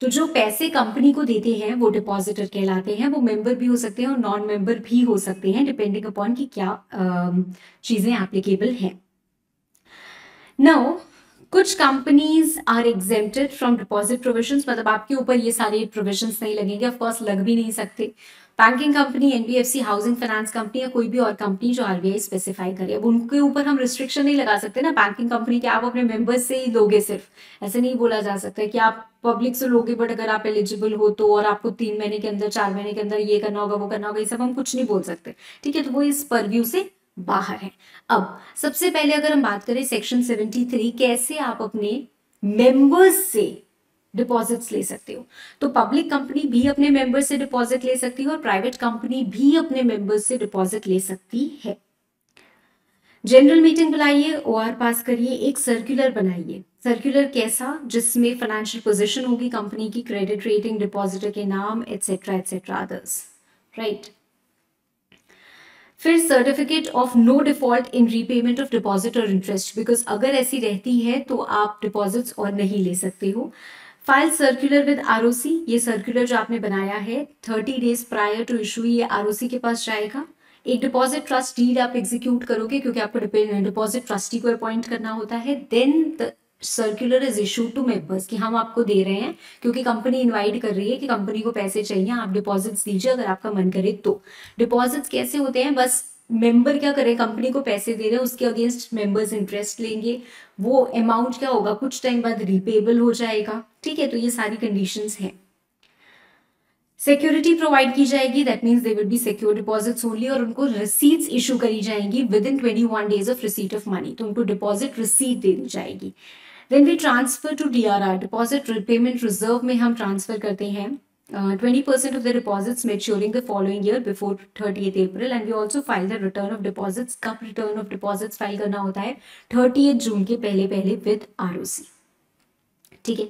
A: तो जो पैसे कंपनी को देते हैं वो डिपॉजिटर कहलाते हैं वो मेंबर भी हो सकते हैं और नॉन मेंबर भी हो सकते हैं डिपेंडिंग अपॉन कि क्या चीज़ें एप्लीकेबल हैं नाउ कुछ companies are exempted from deposit provisions मतलब आपके ऊपर ये सारे प्रोविजंस नहीं लगेंगे ऑफकोर्स लग भी नहीं सकते banking company NBFC housing finance company या कोई भी और कंपनी जो आरबीआई स्पेसिफाई करे अब उनके ऊपर हम रिस्ट्रिक्शन नहीं लगा सकते ना बैंकिंग कंपनी के आप अपने मेंबर्स से ही लोगे सिर्फ ऐसे नहीं बोला जा सकता कि आप पब्लिक से लोगे बट अगर आप एलिजिबल हो तो और आपको तीन महीने के अंदर चार महीने के अंदर ये करना होगा वो करना होगा ये सब हम कुछ नहीं बोल सकते ठीक है तो वो इस परव्यू से बाहर है अब सबसे पहले अगर हम बात करें सेक्शन 73 कैसे आप अपने मेंबर्स से डिपॉजिट्स ले सकते हो तो पब्लिक कंपनी भी अपने मेंबर्स से डिपॉजिट ले सकती है और प्राइवेट कंपनी भी अपने मेंबर्स से डिपॉजिट ले सकती है जनरल मीटिंग बुलाइए ओ पास करिए एक सर्कुलर बनाइए सर्कुलर कैसा जिसमें फाइनेंशियल पोजीशन होगी कंपनी की क्रेडिट रेटिंग डिपॉजिटर के नाम एटसेट्रा एटसेट्रा अदर्स राइट फिर certificate of no default in repayment of deposit और इंटरेस्ट बिकॉज अगर ऐसी रहती है तो आप डिपॉजिट्स और नहीं ले सकते हो फाइल सर्कुलर विद आर ये सर्कुलर जो आपने बनाया है thirty days prior to issue ये आर के पास जाएगा एक डिपॉजिट ट्रस्ट डीड आप एग्जीक्यूट करोगे क्योंकि आपको डिपॉजिट ट्रस्टी को अपॉइंट करना होता है then circular is issue to members कि हम आपको दे रहे हैं क्योंकि कंपनी इनवाइट कर रही है कि कंपनी को पैसे चाहिए आप डिपॉजिट्स दीजिए अगर आपका मन करे तो डिपॉजिट्स कैसे होते हैं बस मेंबर क्या करे कंपनी को पैसे दे रहे हैं उसके अगेंस्ट मेंबर्स इंटरेस्ट लेंगे वो अमाउंट क्या होगा कुछ टाइम बाद रिपेबल हो जाएगा ठीक है तो ये सारी कंडीशन है सिक्योरिटी प्रोवाइड की जाएगी that means they will be secure deposits only और उनको रिसीट्स इशू करी जाएंगी within twenty one days of receipt of money तो उनको डिपॉजिट रिसीट दे दी जाएगी then we transfer to D R R deposit payment reserve में हम ट्रांसफर करते हैं twenty percent of the deposits maturing the following year before thirtieth April and we also file the return of deposits कब return of deposits file करना होता है thirty eighth जून के पहले पहले विद आर ठीक है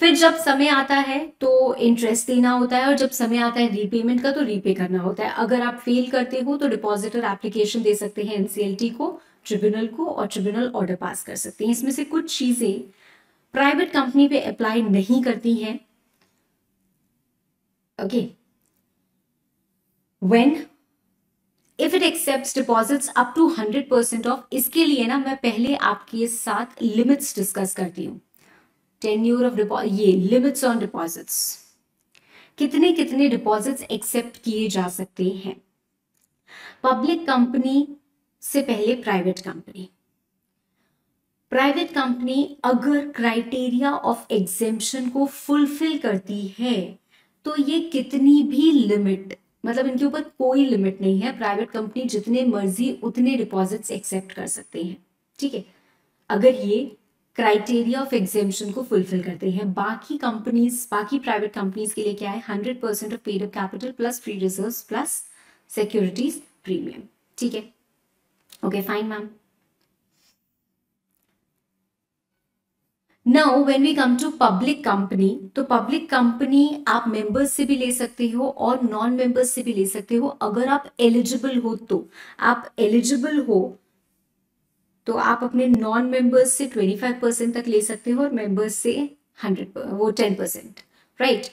A: फिर जब समय आता है तो इंटरेस्ट देना होता है और जब समय आता है रीपेमेंट का तो रीपे करना होता है अगर आप फेल करते हो तो डिपॉजिटर एप्लीकेशन दे सकते हैं एनसीएलटी को ट्रिब्यूनल को और ट्रिब्यूनल ऑर्डर पास कर सकते हैं इसमें से कुछ चीज़ें प्राइवेट कंपनी पे अप्लाई नहीं करती हैं when if it accepts deposits up to hundred percent of इसके लिए ना मैं पहले आपके साथ लिमिट्स डिस्कस करती हूँ टेन्यूर ऑफ ये लिमिट्स ऑन डिपॉजिट्स कितने कितने डिपॉजिट्स एक्सेप्ट किए जा सकते हैं पब्लिक कंपनी से पहले प्राइवेट कंपनी प्राइवेट कंपनी अगर क्राइटेरिया ऑफ एग्जेम्पन को फुलफिल करती है तो ये कितनी भी लिमिट मतलब इनके ऊपर कोई लिमिट नहीं है प्राइवेट कंपनी जितने मर्जी उतने डिपॉजिट्स एक्सेप्ट कर सकते हैं ठीक है अगर ये क्राइटेरिया ऑफ एग्जेम्पन को फुलफिल करते हैं बाकी कंपनीज बाकी प्राइवेट कंपनीज के लिए क्या है hundred percent of paid of capital plus free reserve plus securities premium ठीक है Okay, fine, ma'am. Now when we come to public company तो पब्लिक कंपनी आप मेंबर्स से भी ले सकते हो और नॉन मेंबर्स से भी ले सकते हो अगर आप एलिजिबल हो तो आप एलिजिबल हो तो आप अपने नॉन मेंबर्स से ट्वेंटी फाइव परसेंट तक ले सकते हो और मेंबर्स से हंड्रेड वो ten percent right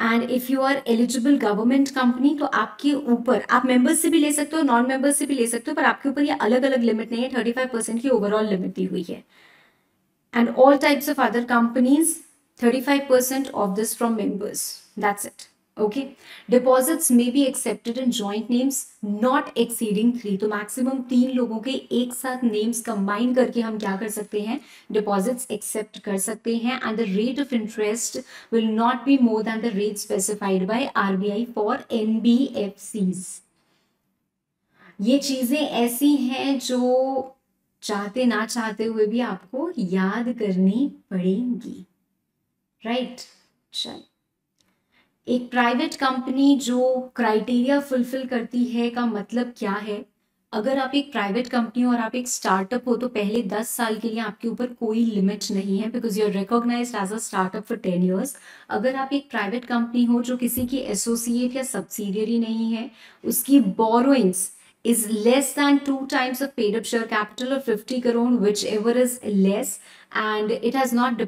A: and if you are eligible government company तो आपके ऊपर आप मेंबर्स से भी ले सकते हो नॉन मेंबर्स से भी ले सकते हो पर आपके ऊपर ये अलग अलग लिमिट नहीं है थर्टी फाइव परसेंट की ओवरऑल लिमिट दी हुई है and all types of other companies thirty five percent of this from members that's it Okay, deposits may be accepted in joint names not exceeding three. तो maximum तीन लोगों के एक साथ names combine करके हम क्या कर सकते हैं Deposits accept कर सकते हैं and the rate of interest will not be more than the rate specified by RBI for NBFCs. ये चीजें ऐसी हैं जो चाहते ना चाहते हुए भी आपको याद करनी पड़ेंगी राइट right? चलिए एक प्राइवेट कंपनी जो क्राइटेरिया फुलफिल करती है का मतलब क्या है अगर आप एक प्राइवेट कंपनी और आप एक स्टार्टअप हो तो पहले दस साल के लिए आपके ऊपर कोई लिमिट नहीं है because you are recognise as a startup for ten years अगर आप एक प्राइवेट कंपनी हो जो किसी की एसोसिएट या सब्सिडियरी नहीं है उसकी borrowings is less than two times paid paid capital share capital of 50 crore, whichever is less, and it has not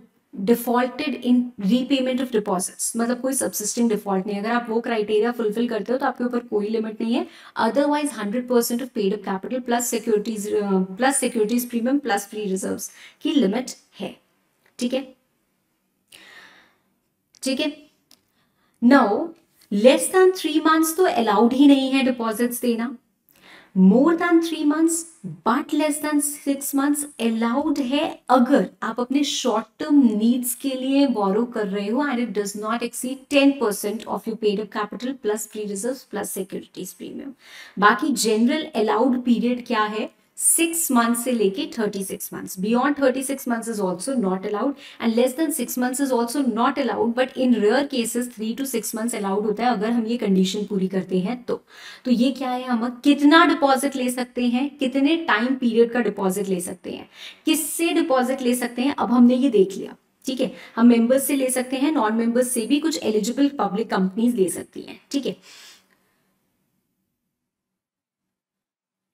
A: defaulted in repayment of deposits मतलब कोई सब्सिस्टिंग डिफॉल्ट नहीं अगर आप वो क्राइटेरिया फुलफिल करते हो तो आपके ऊपर कोई लिमिट नहीं है otherwise hundred percent of paid up capital plus securities plus securities premium plus free reserve की लिमिट है ठीक है ठीक है now less than three months तो अलाउड ही नहीं है डिपॉजिट्स देना more than three months but less than six months allowed है अगर आप अपने शॉर्ट टर्म नीड्स के लिए बोरो कर रहे हो and it does not exceed ten percent of you paid capital plus free reserve plus securities premium बाकी जनरल अलाउड पीरियड क्या है सिक्स मंथ से लेके thirty six months beyond thirty six months is also not allowed and less than six months is also not allowed but in rare cases three to six months allowed होता है अगर हम ये condition पूरी करते हैं तो तो ये क्या है हम कितना डिपॉजिट ले सकते हैं कितने टाइम पीरियड का डिपॉजिट ले सकते हैं किससे डिपॉजिट ले सकते हैं अब हमने ये देख लिया ठीक है हम मेंबर्स से ले सकते हैं नॉन मेंबर्स से भी कुछ एलिजिबल पब्लिक कंपनीज ले सकती हैं ठीक है थीके?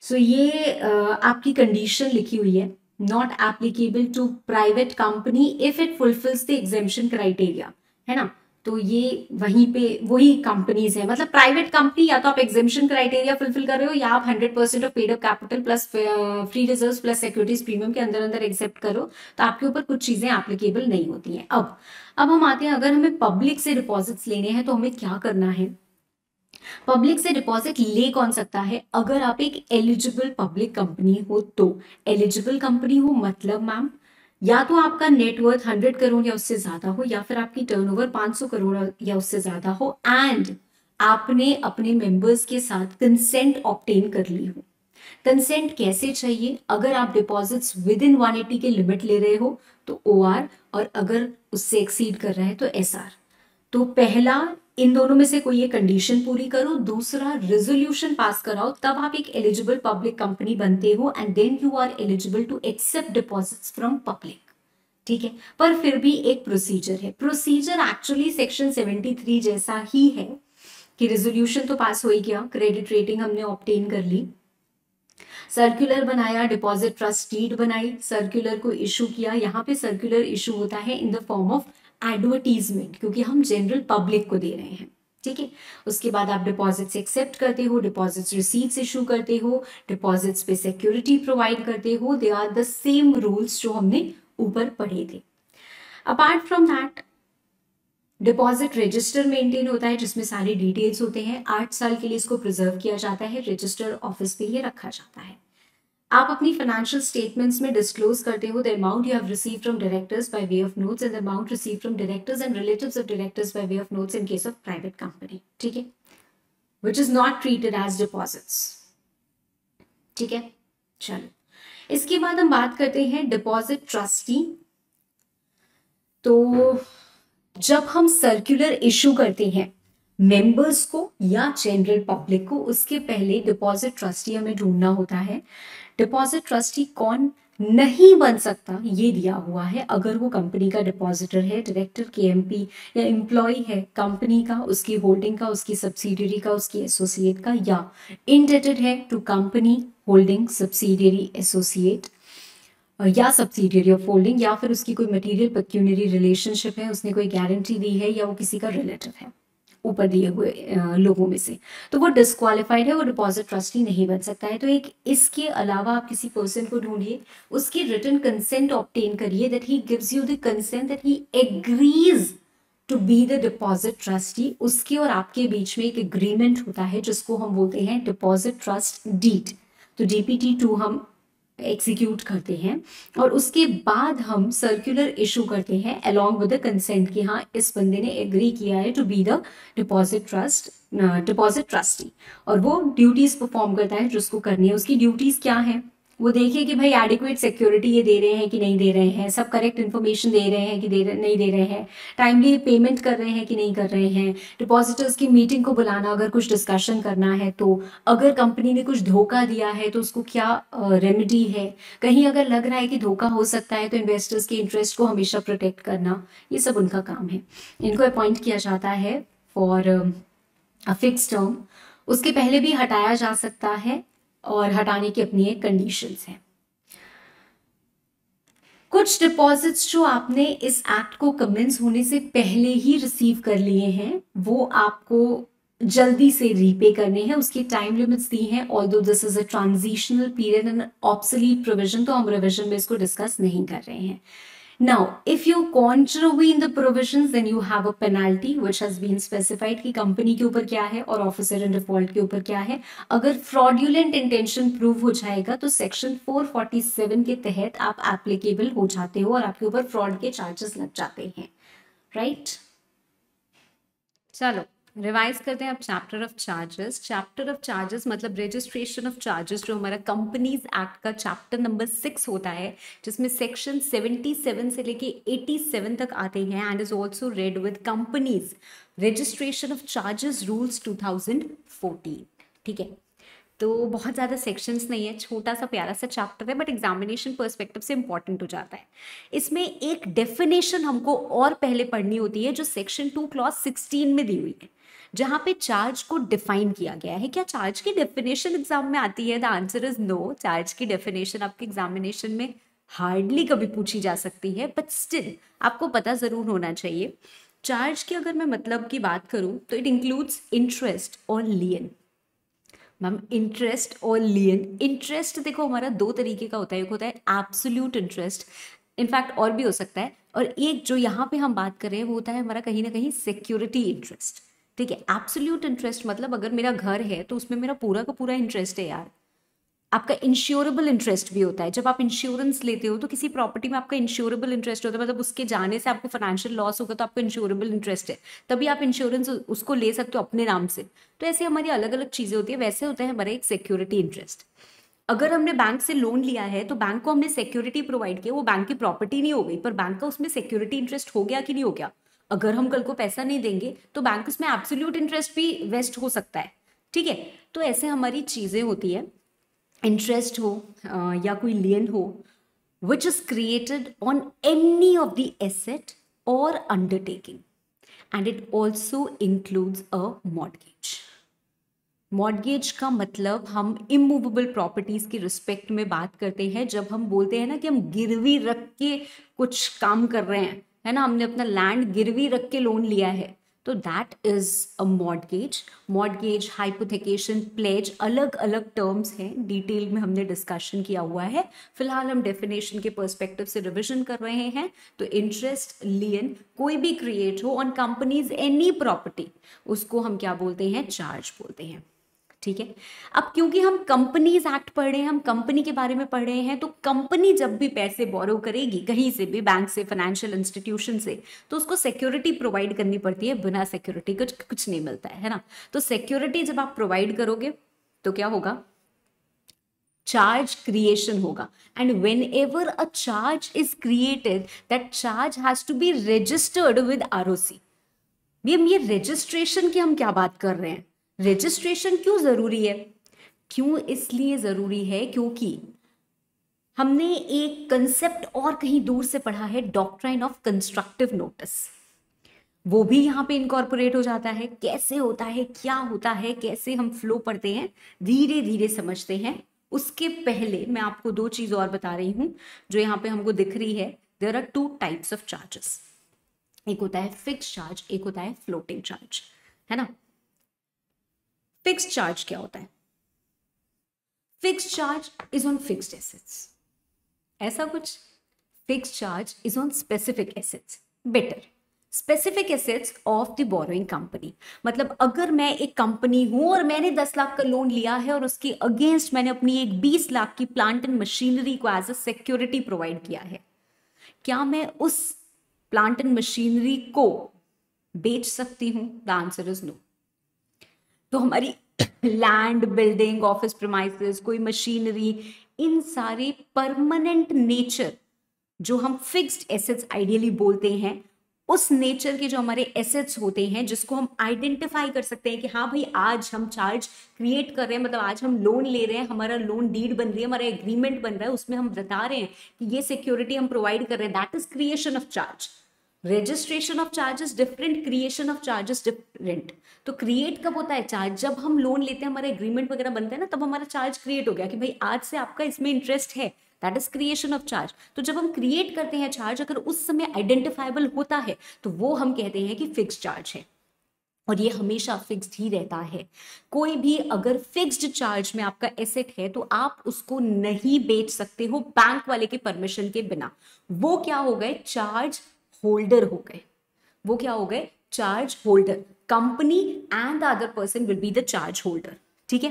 A: सो so, ये uh, आपकी कंडीशन लिखी हुई है not applicable to private company if it fulfils the exemption criteria है ना तो ये वहीं पे वही कंपनीज है मतलब प्राइवेट कंपनी या तो आप एग्जेम्पन क्राइटेरिया फुलफिल कर रहे हो या आप 100 percent of paid of capital plus free reserve plus securities premium के अंदर अंदर एक्सेप्ट करो तो आपके ऊपर कुछ चीजें एप्लीकेबल नहीं होती हैं अब अब हम आते हैं अगर हमें पब्लिक से डिपॉजिट्स लेने हैं तो हमें क्या करना है पब्लिक से डिपॉजिट ले कौन सकता है अगर आप एक एलिजिबल पब्लिक कंपनी हो तो एलिजिबल कंपनी हो मतलब मैम या तो आपका नेटवर्थ हंड्रेड करोड़ या उससे ज्यादा हो या फिर आपकी टर्नओवर 500 करोड़ या उससे ज्यादा हो एंड आपने अपने मेंबर्स के साथ कंसेंट ऑप्टेन कर ली हो कंसेंट कैसे चाहिए अगर आप डिपॉजिट्स विद इन 180 के लिमिट ले रहे हो तो ओ और अगर उससे एक्सीड कर रहे हैं तो एस तो पहला इन दोनों में से कोई ये कंडीशन पूरी करो दूसरा रेजोल्यूशन पास कराओ तब आप एक एलिजिबल पब्लिक कंपनी बनते हो and then you are eligible to accept deposits from public ठीक है पर फिर भी एक प्रोसीजर है प्रोसीजर एक्चुअली सेक्शन 73 जैसा ही है कि रेजोल्यूशन तो पास हो ही गया क्रेडिट रेटिंग हमने ऑप्टेन कर ली सर्कुलर बनाया डिपॉजिट ट्रस्ट डीड बनाई सर्कुलर को इशू किया यहाँ पे सर्कुलर इशू होता है in the form of advertisement क्योंकि हम जनरल पब्लिक को दे रहे हैं ठीक है उसके बाद आप डिपॉजिट्स एक्सेप्ट करते हो डिपॉजिट्स रिसीट्स इशू करते हो डिपॉजिट्स पे सिक्योरिटी प्रोवाइड करते हो they are the same rules जो हमने ऊपर पढ़े थे apart from that deposit register maintain होता है जिसमें सारे डिटेल्स होते हैं आठ साल के लिए इसको प्रिजर्व किया जाता है रजिस्टर ऑफिस पे ये रखा जाता है आप अपनी फाइनेंशियल स्टेटमेंट्स में डिस्क्लोज करते हो the amount you have receive from directors by way of notes and the amount receive from directors and relatives of directors by way of notes in case of private company ठीक है which is not treated as deposits ठीक है चलो इसके बाद हम बात करते हैं डिपॉजिट ट्रस्टी तो जब हम सर्कुलर इशू करते हैं मेंबर्स को या जनरल पब्लिक को उसके पहले डिपॉजिट ट्रस्टी हमें ढूंढना होता है डिपॉजिट ट्रस्टी कौन नहीं बन सकता ये दिया हुआ है अगर वो कंपनी का डिपॉजिटर है डायरेक्टर के एम या एम्प्लॉय है कंपनी का उसकी होल्डिंग का उसकी सब्सिडियरी का उसकी एसोसिएट का या इंडेटेड है टू तो कंपनी होल्डिंग सब्सिडियरी एसोसिएट या सब्सिडियरी ऑफ होल्डिंग या फिर उसकी कोई मटेरियल पेक्यूनरी रिलेशनशिप है उसने कोई गारंटी दी है या वो किसी का रिलेटिव है ऊपर दिए हुए लोगों में से तो वो डिस्कालीफाइड है वो डिपॉजिट ट्रस्टी नहीं बन सकता है तो एक इसके अलावा आप किसी पर्सन को ढूंढिए उसकी रिटर्न कंसेंट ऑप्टेन करिए that he gives you the consent that he agrees to be the deposit trustee उसके और आपके बीच में एक एग्रीमेंट होता है जिसको हम बोलते हैं डिपॉजिट ट्रस्ट डीट तो डीपीटी टू हम एक्सिक्यूट करते हैं और उसके बाद हम सर्कुलर इशू करते हैं अलॉन्ग विद द कंसेंट कि हाँ इस बंदे ने एग्री किया है to be the deposit trust deposit trustee और वो ड्यूटीज परफॉर्म करता है जिसको करनी है उसकी ड्यूटीज क्या है वो देखिए कि भाई एडिक्वेट सिक्योरिटी ये दे रहे हैं कि नहीं दे रहे हैं सब करेक्ट इन्फॉर्मेशन दे रहे हैं कि दे रहे नहीं दे रहे हैं टाइमली पेमेंट कर रहे हैं कि नहीं कर रहे हैं डिपॉजिटर्स की मीटिंग को बुलाना अगर कुछ डिस्कशन करना है तो अगर कंपनी ने कुछ धोखा दिया है तो उसको क्या रेमेडी uh, है कहीं अगर लग रहा है कि धोखा हो सकता है तो इन्वेस्टर्स के इंटरेस्ट को हमेशा प्रोटेक्ट करना ये सब उनका काम है इनको अपॉइंट किया जाता है फॉर फिक्स टर्म उसके पहले भी हटाया जा सकता है और हटाने की अपनी एक कंडीशंस हैं कुछ डिपॉजिट्स जो आपने इस एक्ट को कमेंस होने से पहले ही रिसीव कर लिए हैं वो आपको जल्दी से रीपे करने हैं उसकी टाइम लिमिट्स दी हैं all although this is a transitional period and obsolete provision तो हम रिविजन में इसको डिस्कस नहीं कर रहे हैं Now, if you contravene the provisions, then you have a penalty which has been specified कि कंपनी के ऊपर क्या है और ऑफिसर इन डिफॉल्ट के ऊपर क्या है अगर फ्रॉड्यूलेंट इंटेंशन प्रूव हो जाएगा तो सेक्शन 447 के तहत आप एप्लीकेबल हो जाते हो और आपके ऊपर फ्रॉड के चार्जेस लग जाते हैं राइट right? चलो रिवाइज करते हैं आप chapter of charges chapter of charges मतलब रजिस्ट्रेशन ऑफ चार्जेस जो हमारा कंपनीज एक्ट का चैप्टर नंबर सिक्स होता है जिसमें सेक्शन सेवेंटी सेवन से लेके एटी सेवन तक आते हैं and is also read with companies registration of charges rules two thousand fourteen ठीक है तो बहुत ज़्यादा सेक्शंस नहीं है छोटा सा प्यारा सा चैप्टर है बट एग्जामिनेशन पर्सपेक्टिव से इंपॉर्टेंट हो जाता है इसमें एक डेफिनेशन हमको और पहले पढ़नी होती है जो सेक्शन टू क्लॉज सिक्सटीन में दी हुई है जहाँ पे चार्ज को डिफाइन किया गया है क्या चार्ज की डेफिनेशन एग्जाम में आती है the answer is no charge की डेफिनेशन आपके एग्जामिनेशन में हार्डली कभी पूछी जा सकती है बट स्टिल आपको पता ज़रूर होना चाहिए चार्ज की अगर मैं मतलब की बात करूँ तो इट इंक्लूड्स इंटरेस्ट और लियन मैम इंटरेस्ट और लियन इंटरेस्ट देखो हमारा दो तरीके का होता है एक होता है एब्सोल्यूट इंटरेस्ट इनफैक्ट और भी हो सकता है और एक जो यहाँ पे हम बात कर रहे हैं वो होता है हमारा कहीं ना कहीं सिक्योरिटी इंटरेस्ट ठीक है एब्सोल्यूट इंटरेस्ट मतलब अगर मेरा घर है तो उसमें मेरा पूरा का पूरा इंटरेस्ट है यार आपका इंश्योरेबल इंटरेस्ट भी होता है जब आप इंश्योरेंस लेते हो तो किसी प्रॉपर्टी में आपका इंश्योरेबल इंटरेस्ट होता है मतलब उसके जाने से आपको फाइनेंशियल लॉस होगा तो आपका इंश्योरेबल इंटरेस्ट है तभी आप इंश्योरेंस उसको ले सकते हो अपने नाम से तो ऐसे हमारी अलग अलग चीज़ें होती है वैसे होता है हमारा एक सिक्योरिटी इंटरेस्ट अगर हमने बैंक से लोन लिया है तो बैंक को हमने सिक्योरिटी प्रोवाइड किया वो बैंक की प्रॉपर्टी नहीं हो गई पर बैंक का उसमें सिक्योरिटी इंटरेस्ट हो गया कि नहीं हो गया अगर हम कल को पैसा नहीं देंगे तो बैंक उसमें एब्सोल्यूट इंटरेस्ट भी वेस्ट हो सकता है ठीक है तो ऐसे हमारी चीज़ें होती है इंटरेस्ट हो या कोई लियन हो which is created on any of the asset और undertaking and it also includes a mortgage mortgage का मतलब हम इमूवेबल प्रॉपर्टीज के रिस्पेक्ट में बात करते हैं जब हम बोलते हैं ना कि हम गिरवी रख के कुछ काम कर रहे हैं है ना हमने अपना लैंड गिरवी रख के लोन लिया है तो that is a mortgage mortgage hypothecation pledge अलग अलग टर्म्स हैं डिटेल में हमने डिस्कशन किया हुआ है फिलहाल हम डेफिनेशन के पर्सपेक्टिव से रिविजन कर रहे हैं तो इंटरेस्ट लियन कोई भी क्रिएट हो ऑन कंपनीज एनी प्रॉपर्टी उसको हम क्या बोलते हैं चार्ज बोलते हैं ठीक है अब क्योंकि हम कंपनीज एक्ट पढ़ रहे हैं हम कंपनी के बारे में पढ़ रहे हैं तो कंपनी जब भी पैसे बोरो करेगी कहीं से भी बैंक से फाइनेंशियल इंस्टीट्यूशन से तो उसको सिक्योरिटी प्रोवाइड करनी पड़ती है बिना सिक्योरिटी कुछ कुछ नहीं मिलता है, ना तो सिक्योरिटी जब आप प्रोवाइड करोगे तो क्या होगा चार्ज क्रिएशन होगा and whenever a charge is created that charge has to be registered with R O C ये रजिस्ट्रेशन की हम क्या बात कर रहे हैं रजिस्ट्रेशन क्यों ज़रूरी है क्यों इसलिए ज़रूरी है क्योंकि हमने एक कंसेप्ट और कहीं दूर से पढ़ा है डॉक्ट्राइन ऑफ कंस्ट्रक्टिव नोटिस वो भी यहाँ पे इनकॉर्पोरेट हो जाता है कैसे होता है क्या होता है कैसे हम फ्लो पढ़ते हैं धीरे धीरे समझते हैं उसके पहले मैं आपको दो चीज़ और बता रही हूँ जो यहाँ पे हमको दिख रही है there are two types of charges एक होता है फिक्स चार्ज एक होता है फ्लोटिंग चार्ज है ना फिक्स चार्ज क्या होता है fix charge is on fixed assets ऐसा कुछ fix charge is on specific assets better specific assets of the borrowing company मतलब अगर मैं एक कंपनी हूं और मैंने दस लाख का लोन लिया है और उसके अगेंस्ट मैंने अपनी एक बीस लाख की प्लांट एंड मशीनरी को एज अ सिक्योरिटी प्रोवाइड किया है क्या मैं उस प्लांट एंड मशीनरी को बेच सकती हूं द आंसर इज नो तो हमारी लैंड बिल्डिंग ऑफिस प्रमाइसिस कोई मशीनरी इन सारे परमानेंट नेचर जो हम फिक्स्ड एसेट्स आइडियली बोलते हैं उस नेचर के जो हमारे एसेट्स होते हैं जिसको हम आइडेंटिफाई कर सकते हैं कि हाँ भाई आज हम चार्ज क्रिएट कर रहे हैं मतलब आज हम लोन ले रहे हैं हमारा लोन डीड बन रही है हमारा एग्रीमेंट बन रहा है उसमें हम बता रहे हैं कि ये सिक्योरिटी हम प्रोवाइड कर रहे हैं that is creation of charge registration of charges different creation of charges different तो क्रिएट कब होता है चार्ज जब हम लोन लेते हैं हमारा एग्रीमेंट वगैरह बनता है ना तब हमारा चार्ज क्रिएट हो गया कि भाई आज से आपका इसमें इंटरेस्ट है that is creation of charge तो जब हम क्रिएट करते हैं चार्ज अगर उस समय आइडेंटिफाइबल होता है तो वो हम कहते हैं कि फिक्स चार्ज है और ये हमेशा फिक्स्ड ही रहता है कोई भी अगर फिक्स्ड चार्ज में आपका एसेट है तो आप उसको नहीं बेच सकते हो बैंक वाले के परमिशन के बिना वो क्या हो गए चार्ज होल्डर हो गए वो क्या हो गए charge holder company and the other person will be the charge holder ठीक है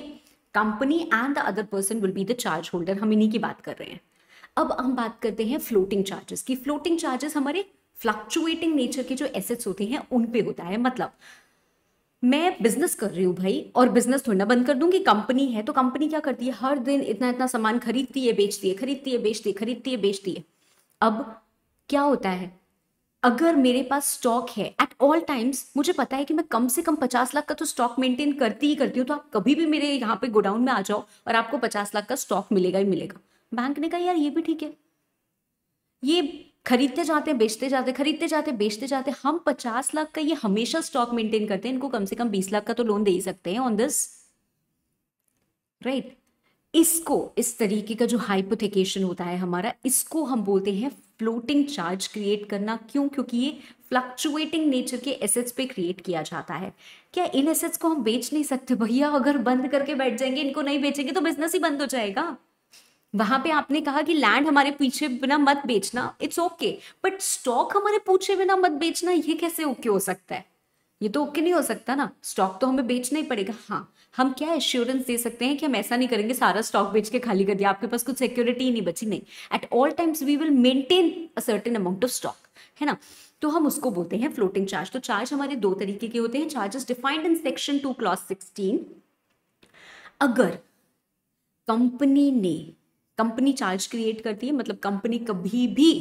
A: company and the other person will be the charge holder हम इन्हीं की बात कर रहे हैं अब हम बात करते हैं फ्लोटिंग चार्जेस की फ्लोटिंग चार्जेस हमारे फ्लक्चुएटिंग नेचर के जो एसेट्स होते हैं उन पे होता है मतलब मैं बिजनेस कर रही हूँ भाई और बिजनेस थोड़ा बंद कर दूंगी कंपनी है तो कंपनी क्या करती है हर दिन इतना इतना सामान खरीदती है बेचती है खरीदती है बेचती है खरीदती है बेचती है अब क्या होता है अगर मेरे पास स्टॉक है एट ऑल टाइम्स मुझे पता है कि मैं कम से कम पचास लाख का तो स्टॉक मेंटेन करती ही करती हूँ तो आप कभी भी मेरे यहाँ पे गोडाउन में आ जाओ और आपको पचास लाख का स्टॉक मिलेगा ही मिलेगा बैंक ने कहा यार ये भी ठीक है ये खरीदते जाते हैं बेचते जाते खरीदते जाते बेचते जाते हम पचास लाख का ये हमेशा स्टॉक मेंटेन करते हैं इनको कम से कम बीस लाख का तो लोन दे ही सकते हैं ऑन दिस राइट इसको इस तरीके का जो हाइपोथेकेशन होता है हमारा इसको हम बोलते हैं फ्लोटिंग चार्ज क्रिएट करना क्यों क्योंकि ये फ्लक्चुएटिंग नेचर के एसेट्स पे क्रिएट किया जाता है क्या इन एसेट्स को हम बेच नहीं सकते भैया अगर बंद करके बैठ जाएंगे इनको नहीं बेचेंगे तो बिजनेस ही बंद हो जाएगा वहां पे आपने कहा कि लैंड हमारे पीछे बिना मत बेचना इट्स ओके बट स्टॉक हमारे पूछे बिना मत बेचना ये कैसे ओके okay हो सकता है ये तो ओके okay नहीं हो सकता ना स्टॉक तो हमें बेचना ही पड़ेगा हाँ हम क्या एश्योरेंस दे सकते हैं कि हम ऐसा नहीं करेंगे सारा स्टॉक बेच के खाली कर दिया आपके पास कुछ सिक्योरिटी नहीं बची नहीं at all times we will maintain a certain amount of stock है ना तो हम उसको बोलते हैं फ्लोटिंग चार्ज तो चार्ज हमारे दो तरीके के होते हैं charges defined in section two clause sixteen अगर कंपनी ने कंपनी चार्ज क्रिएट करती है मतलब कंपनी कभी भी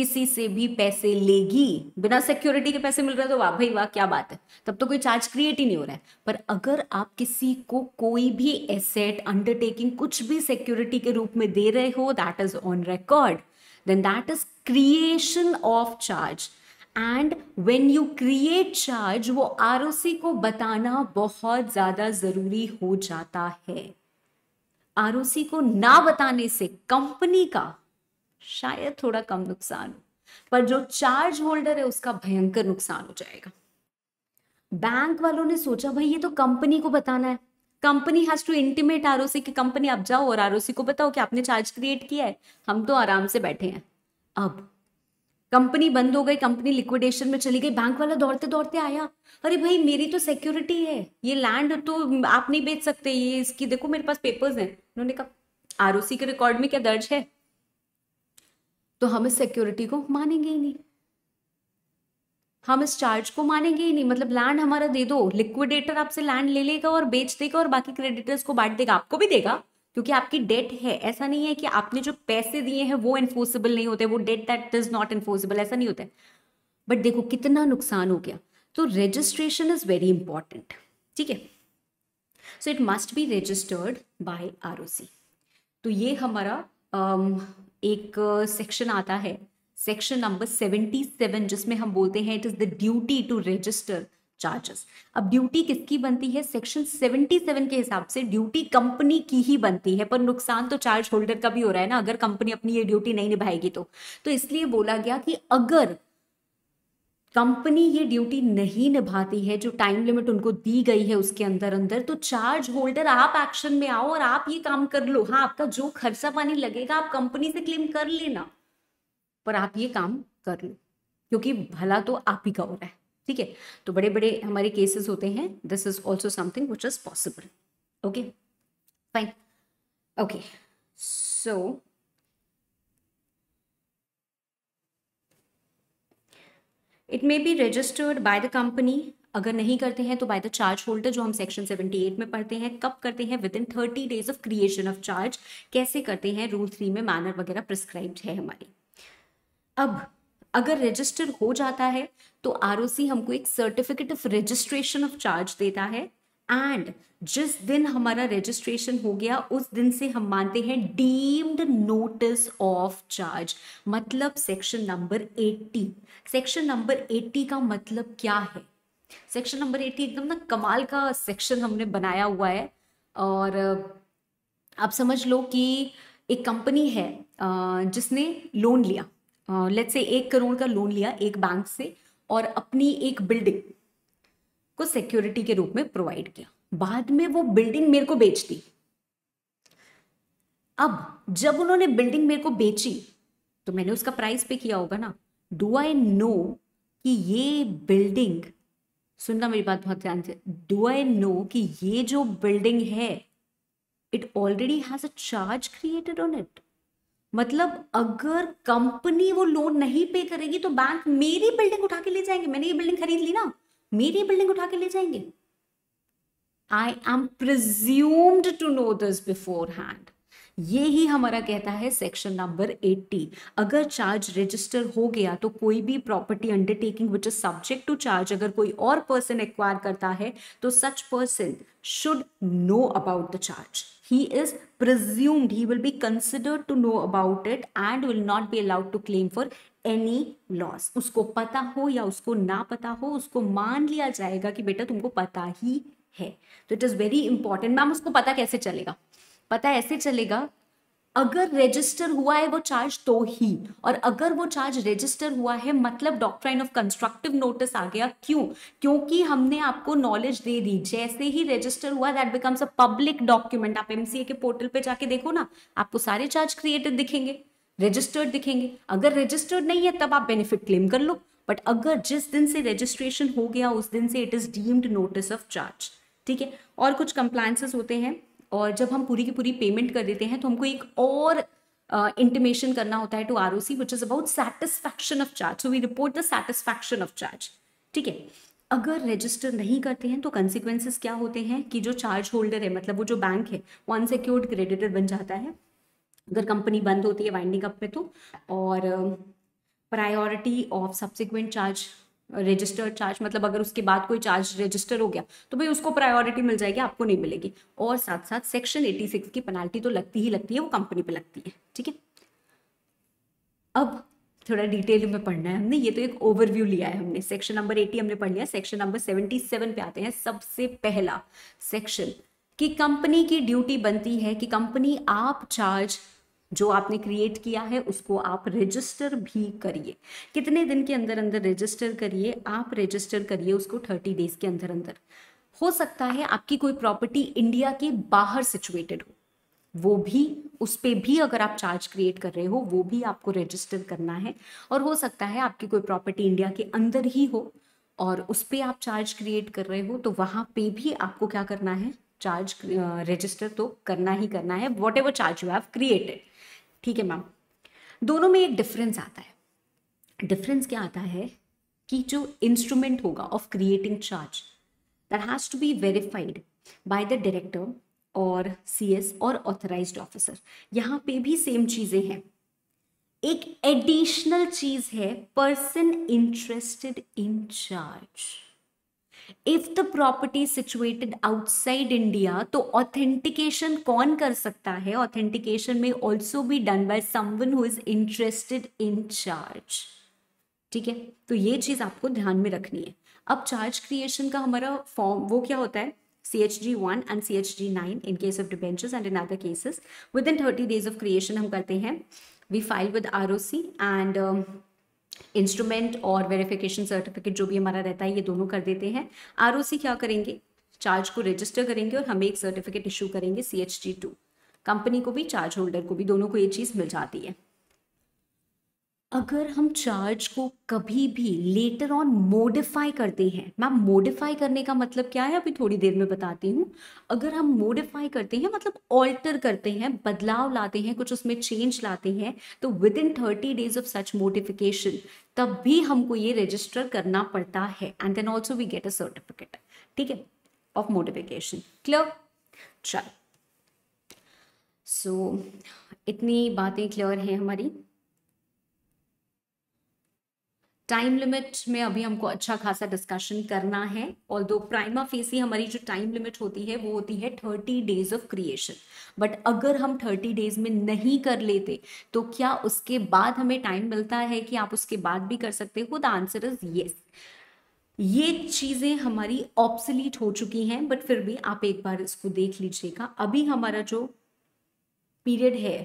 A: किसी से भी पैसे लेगी बिना सिक्योरिटी के पैसे मिल रहे तो वाह भाई वाह क्या बात है तब तो कोई चार्ज क्रिएट ही नहीं हो रहा है पर अगर आप किसी को कोई भी एसेट अंडरटेकिंग कुछ भी सिक्योरिटी के रूप में दे रहे हो that is on record then that is creation of charge and when you create charge वो आर को बताना बहुत ज़्यादा ज़रूरी हो जाता है आर को ना बताने से कंपनी का शायद थोड़ा कम नुकसान हो पर जो चार्ज होल्डर है उसका भयंकर नुकसान हो जाएगा बैंक वालों ने सोचा भाई ये तो कंपनी को बताना है company has to intimate R कि कंपनी आप जाओ और आर को बताओ कि आपने चार्ज क्रिएट किया है हम तो आराम से बैठे हैं अब कंपनी बंद हो गई कंपनी लिक्विडेशन में चली गई बैंक वाला दौड़ते दौड़ते आया अरे भाई मेरी तो सिक्योरिटी है ये लैंड तो आप नहीं बेच सकते ये इसकी देखो मेरे पास पेपर्स हैं उन्होंने कहा आर के रिकॉर्ड में क्या दर्ज है तो हम इस सिक्योरिटी को मानेंगे ही नहीं हम इस चार्ज को मानेंगे ही नहीं मतलब लैंड हमारा दे दो लिक्विडेटर आपसे लैंड ले लेगा और बेच देगा और बाकी क्रेडिटर्स को बांट देगा आपको भी देगा क्योंकि आपकी डेट है ऐसा नहीं है कि आपने जो पैसे दिए हैं वो इन्फोर्सिबल नहीं होते वो debt that is not enforceable ऐसा नहीं होता है बट देखो कितना नुकसान हो गया तो रजिस्ट्रेशन इज वेरी इंपॉर्टेंट ठीक है so it must be registered by R तो ये हमारा um, एक सेक्शन आता है सेक्शन नंबर सेवेंटी सेवन जिसमें हम बोलते हैं it is the duty to register charges अब ड्यूटी किसकी बनती है सेक्शन 77 के हिसाब से ड्यूटी कंपनी की ही बनती है पर नुकसान तो चार्ज होल्डर का भी हो रहा है ना अगर कंपनी अपनी ये ड्यूटी नहीं निभाएगी तो तो इसलिए बोला गया कि अगर कंपनी ये ड्यूटी नहीं निभाती है जो टाइम लिमिट उनको दी गई है उसके अंदर अंदर तो चार्ज होल्डर आप एक्शन में आओ और आप ये काम कर लो हाँ आपका जो खर्चा पानी लगेगा आप कंपनी से क्लेम कर लेना पर आप ये काम कर लो क्योंकि भला तो आप ही का हो रहा है ठीक है तो बड़े बड़े हमारे केसेस होते हैं this is also something which is possible okay fine okay so it may be registered by the company अगर नहीं करते हैं तो बाय द चार्ज होल्डर जो हम सेक्शन 78 में पढ़ते हैं कब करते हैं with in thirty days of creation of charge कैसे करते हैं रूल थ्री में मैनर वगैरह प्रिस्क्राइब है हमारी अब अगर रजिस्टर हो जाता है तो आर हमको एक certificate of registration of charge देता है एंड जिस दिन हमारा रजिस्ट्रेशन हो गया उस दिन से हम मानते हैं डीम्ड नोटिस ऑफ चार्ज मतलब सेक्शन नंबर 80 सेक्शन नंबर 80 का मतलब क्या है सेक्शन नंबर 80 एकदम ना कमाल का सेक्शन हमने बनाया हुआ है और आप समझ लो कि एक कंपनी है जिसने लोन लिया लेट्स से एक करोड़ का लोन लिया एक बैंक से और अपनी एक बिल्डिंग को सिक्योरिटी के रूप में प्रोवाइड किया बाद में वो बिल्डिंग मेरे को बेच दी अब जब उन्होंने बिल्डिंग मेरे को बेची तो मैंने उसका प्राइस पे किया होगा ना डू आई नो कि ये बिल्डिंग सुनना मेरी बात बहुत ध्यान से डू आई नो कि ये जो बिल्डिंग है it already has a charge created on it मतलब अगर कंपनी वो लोन नहीं पे करेगी तो बैंक मेरी बिल्डिंग उठा के ले जाएंगे मैंने ये बिल्डिंग खरीद ली ना मेरी बिल्डिंग उठा के ले जाएंगे I am presumed to know this beforehand ये ही हमारा कहता है सेक्शन नंबर 80 अगर चार्ज रजिस्टर हो गया तो कोई भी property undertaking which is subject to charge अगर कोई और पर्सन एक्वायर करता है तो such person should know about the charge he is presumed he will be considered to know about it and will not be allowed to claim for any loss उसको पता हो या उसको ना पता हो उसको मान लिया जाएगा कि बेटा तुमको पता ही है तो it is very important ma'am उसको पता कैसे चलेगा पता ऐसे चलेगा अगर रजिस्टर हुआ है वो चार्ज तो ही और अगर वो चार्ज रजिस्टर हुआ है मतलब डॉक्ट्राइन ऑफ कंस्ट्रक्टिव नोटिस आ गया क्यों क्योंकि हमने आपको नॉलेज दे दी जैसे ही रजिस्टर हुआ that becomes a public document आप एमसीए के पोर्टल पे जाके देखो ना आपको सारे चार्ज क्रिएटेड दिखेंगे रजिस्टर्ड दिखेंगे अगर रजिस्टर्ड नहीं है तब आप बेनिफिट क्लेम कर लो बट अगर जिस दिन से रजिस्ट्रेशन हो गया उस दिन से it is deemed notice of charge ठीक है और कुछ कंप्लाइंसेस होते हैं और जब हम पूरी की पूरी पेमेंट कर देते हैं तो हमको एक और इंटीमेशन uh, करना होता है to R O C which is about satisfaction of charge so we report the satisfaction of charge ठीक है अगर रजिस्टर नहीं करते हैं तो कंसिक्वेंसेस क्या होते हैं कि जो चार्ज होल्डर है मतलब वो जो बैंक है वो अनसिक्योर्ड क्रेडिटर बन जाता है अगर कंपनी बंद होती है वाइंडिंग अप में तो और priority of subsequent charge register charge मतलब अगर उसके बाद कोई चार्ज रजिस्टर हो गया तो भाई उसको प्रायोरिटी मिल जाएगी आपको नहीं मिलेगी और साथ साथ सेक्शन 86 की पेनाल्टी तो लगती ही लगती है वो कंपनी पे लगती है ठीक है अब थोड़ा डिटेल में पढ़ना है हमने ये तो एक ओवरव्यू लिया है हमने सेक्शन नंबर 80 हमने पढ़ लिया सेक्शन नंबर 77 पे आते हैं सबसे पहला सेक्शन कि कंपनी की ड्यूटी बनती है कि कंपनी आप चार्ज जो आपने क्रिएट किया है उसको आप रजिस्टर भी करिए कितने दिन के अंदर अंदर रजिस्टर करिए आप रजिस्टर करिए उसको थर्टी डेज के अंदर अंदर हो सकता है आपकी कोई प्रॉपर्टी इंडिया के बाहर सिचुएटेड हो वो भी उस पर भी अगर आप चार्ज क्रिएट कर रहे हो वो भी आपको रजिस्टर करना है और हो सकता है आपकी कोई प्रॉपर्टी इंडिया के अंदर ही हो और उस पर आप चार्ज क्रिएट कर रहे हो तो वहाँ पे भी आपको क्या करना है चार्ज रजिस्टर तो करना ही करना है whatever charge you have created ठीक है मैम दोनों में एक डिफरेंस आता है डिफरेंस क्या आता है कि जो इंस्ट्रूमेंट होगा of creating charge that has to be verified by the director और सीएस और ऑथराइज्ड ऑफिसर यहाँ पे भी सेम चीज़ें हैं एक एडिशनल चीज़ है person interested in charge if the property situated outside India तो ऑथेंटिकेशन कौन कर सकता है authentication may also be done by someone who is interested in charge ठीक है तो ये चीज आपको ध्यान में रखनी है अब चार्ज क्रिएशन का हमारा फॉर्म वो क्या होता है CHG1 and CHG9 in case of debentures and in other cases. Within 30 days of creation हम करते हैं we file with ROC and um, instrument और वेरिफिकेशन सर्टिफिकेट जो भी हमारा रहता है ये दोनों कर देते हैं आर क्या करेंगे चार्ज को रजिस्टर करेंगे और हमें एक सर्टिफिकेट इशू करेंगे सी एच टू कंपनी को भी चार्ज होल्डर को भी दोनों को ये चीज़ मिल जाती है अगर हम चार्ज को कभी भी लेटर ऑन मोडिफाई करते हैं मैम मोडिफाई करने का मतलब क्या है अभी थोड़ी देर में बताती हूँ अगर हम मोडिफाई करते हैं मतलब ऑल्टर करते हैं बदलाव लाते हैं कुछ उसमें चेंज लाते हैं तो with in thirty days of such modification तब भी हमको ये रजिस्टर करना पड़ता है and then also we get a certificate ठीक है ऑफ मोडिफिकेशन क्लियर चल सो इतनी बातें क्लियर हैं हमारी टाइम लिमिट में अभी हमको अच्छा खासा डिस्कशन करना है और दो प्राइमा फेसी हमारी जो टाइम लिमिट होती है वो होती है thirty days of creation but अगर हम थर्टी डेज में नहीं कर लेते तो क्या उसके बाद हमें टाइम मिलता है कि आप उसके बाद भी कर सकते हो द आंसर इज येस ये चीज़ें हमारी ऑप्सलीट हो चुकी हैं बट फिर भी आप एक बार इसको देख लीजिएगा अभी हमारा जो पीरियड है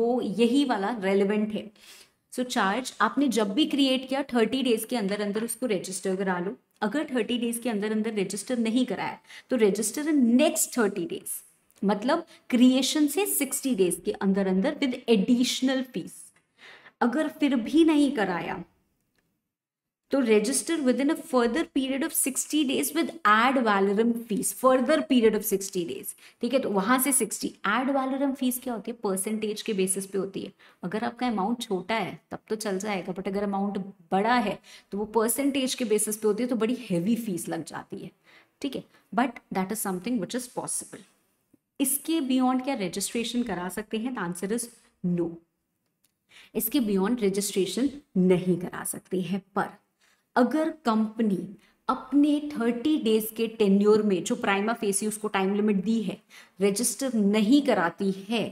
A: वो यही वाला रेलिवेंट है सो so, चार्ज आपने जब भी क्रिएट किया थर्टी डेज के अंदर अंदर उसको रजिस्टर करा लो अगर थर्टी डेज के अंदर अंदर रजिस्टर नहीं कराया तो register in next thirty days मतलब क्रिएशन से सिक्सटी डेज के अंदर अंदर विद एडिशनल फीस अगर फिर भी नहीं कराया register within a further period of sixty days with ad valorem fees further period of sixty days ठीक है तो वहां से सिक्सटी एड valorem फीस क्या होती है परसेंटेज के बेसिस पे होती है अगर आपका अमाउंट छोटा है तब तो चल जाएगा बट अगर अमाउंट बड़ा है तो वो परसेंटेज के बेसिस पे होती है तो बड़ी हैवी फीस लग जाती है ठीक है but that is something which is possible इसके बियॉन्ड क्या रजिस्ट्रेशन करा सकते हैं आंसर इज नो इसके बियॉन्ड रजिस्ट्रेशन नहीं करा सकते हैं पर अगर कंपनी अपने थर्टी डेज के टेन्योर में जो प्राइमा फेसी उसको टाइम लिमिट दी है रजिस्टर नहीं कराती है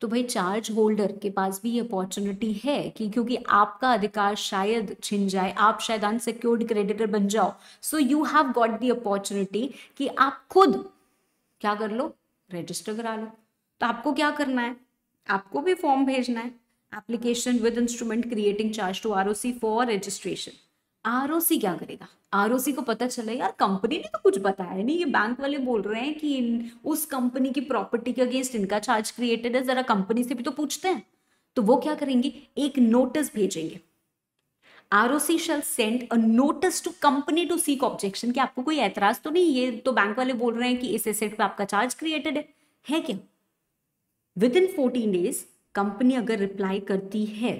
A: तो भाई चार्ज होल्डर के पास भी ये अपॉर्चुनिटी है कि क्योंकि आपका अधिकार शायद छिन जाए आप शायद अनसिक्योर्ड क्रेडिटर बन जाओ so you have got the opportunity कि आप खुद क्या कर लो रजिस्टर करा लो तो आपको क्या करना है आपको भी फॉर्म भेजना है application with instrument creating charge to R for registration ROC क्या करेगा आरओसी को पता चला यार कंपनी ने तो कुछ बताया नहीं ये बैंक वाले बोल रहे हैं कि इन उस कंपनी की प्रॉपर्टी के अगेंस्ट इनका चार्ज क्रिएटेड है जरा कंपनी से भी तो पूछते हैं तो वो क्या करेंगे एक नोटिस भेजेंगे ROC shall send a notice to company to seek objection कि आपको कोई एतराज तो नहीं ये तो बैंक वाले बोल रहे हैं कि इस एसेट पे आपका चार्ज क्रिएटेड है है क्या within fourteen days company अगर रिप्लाई करती है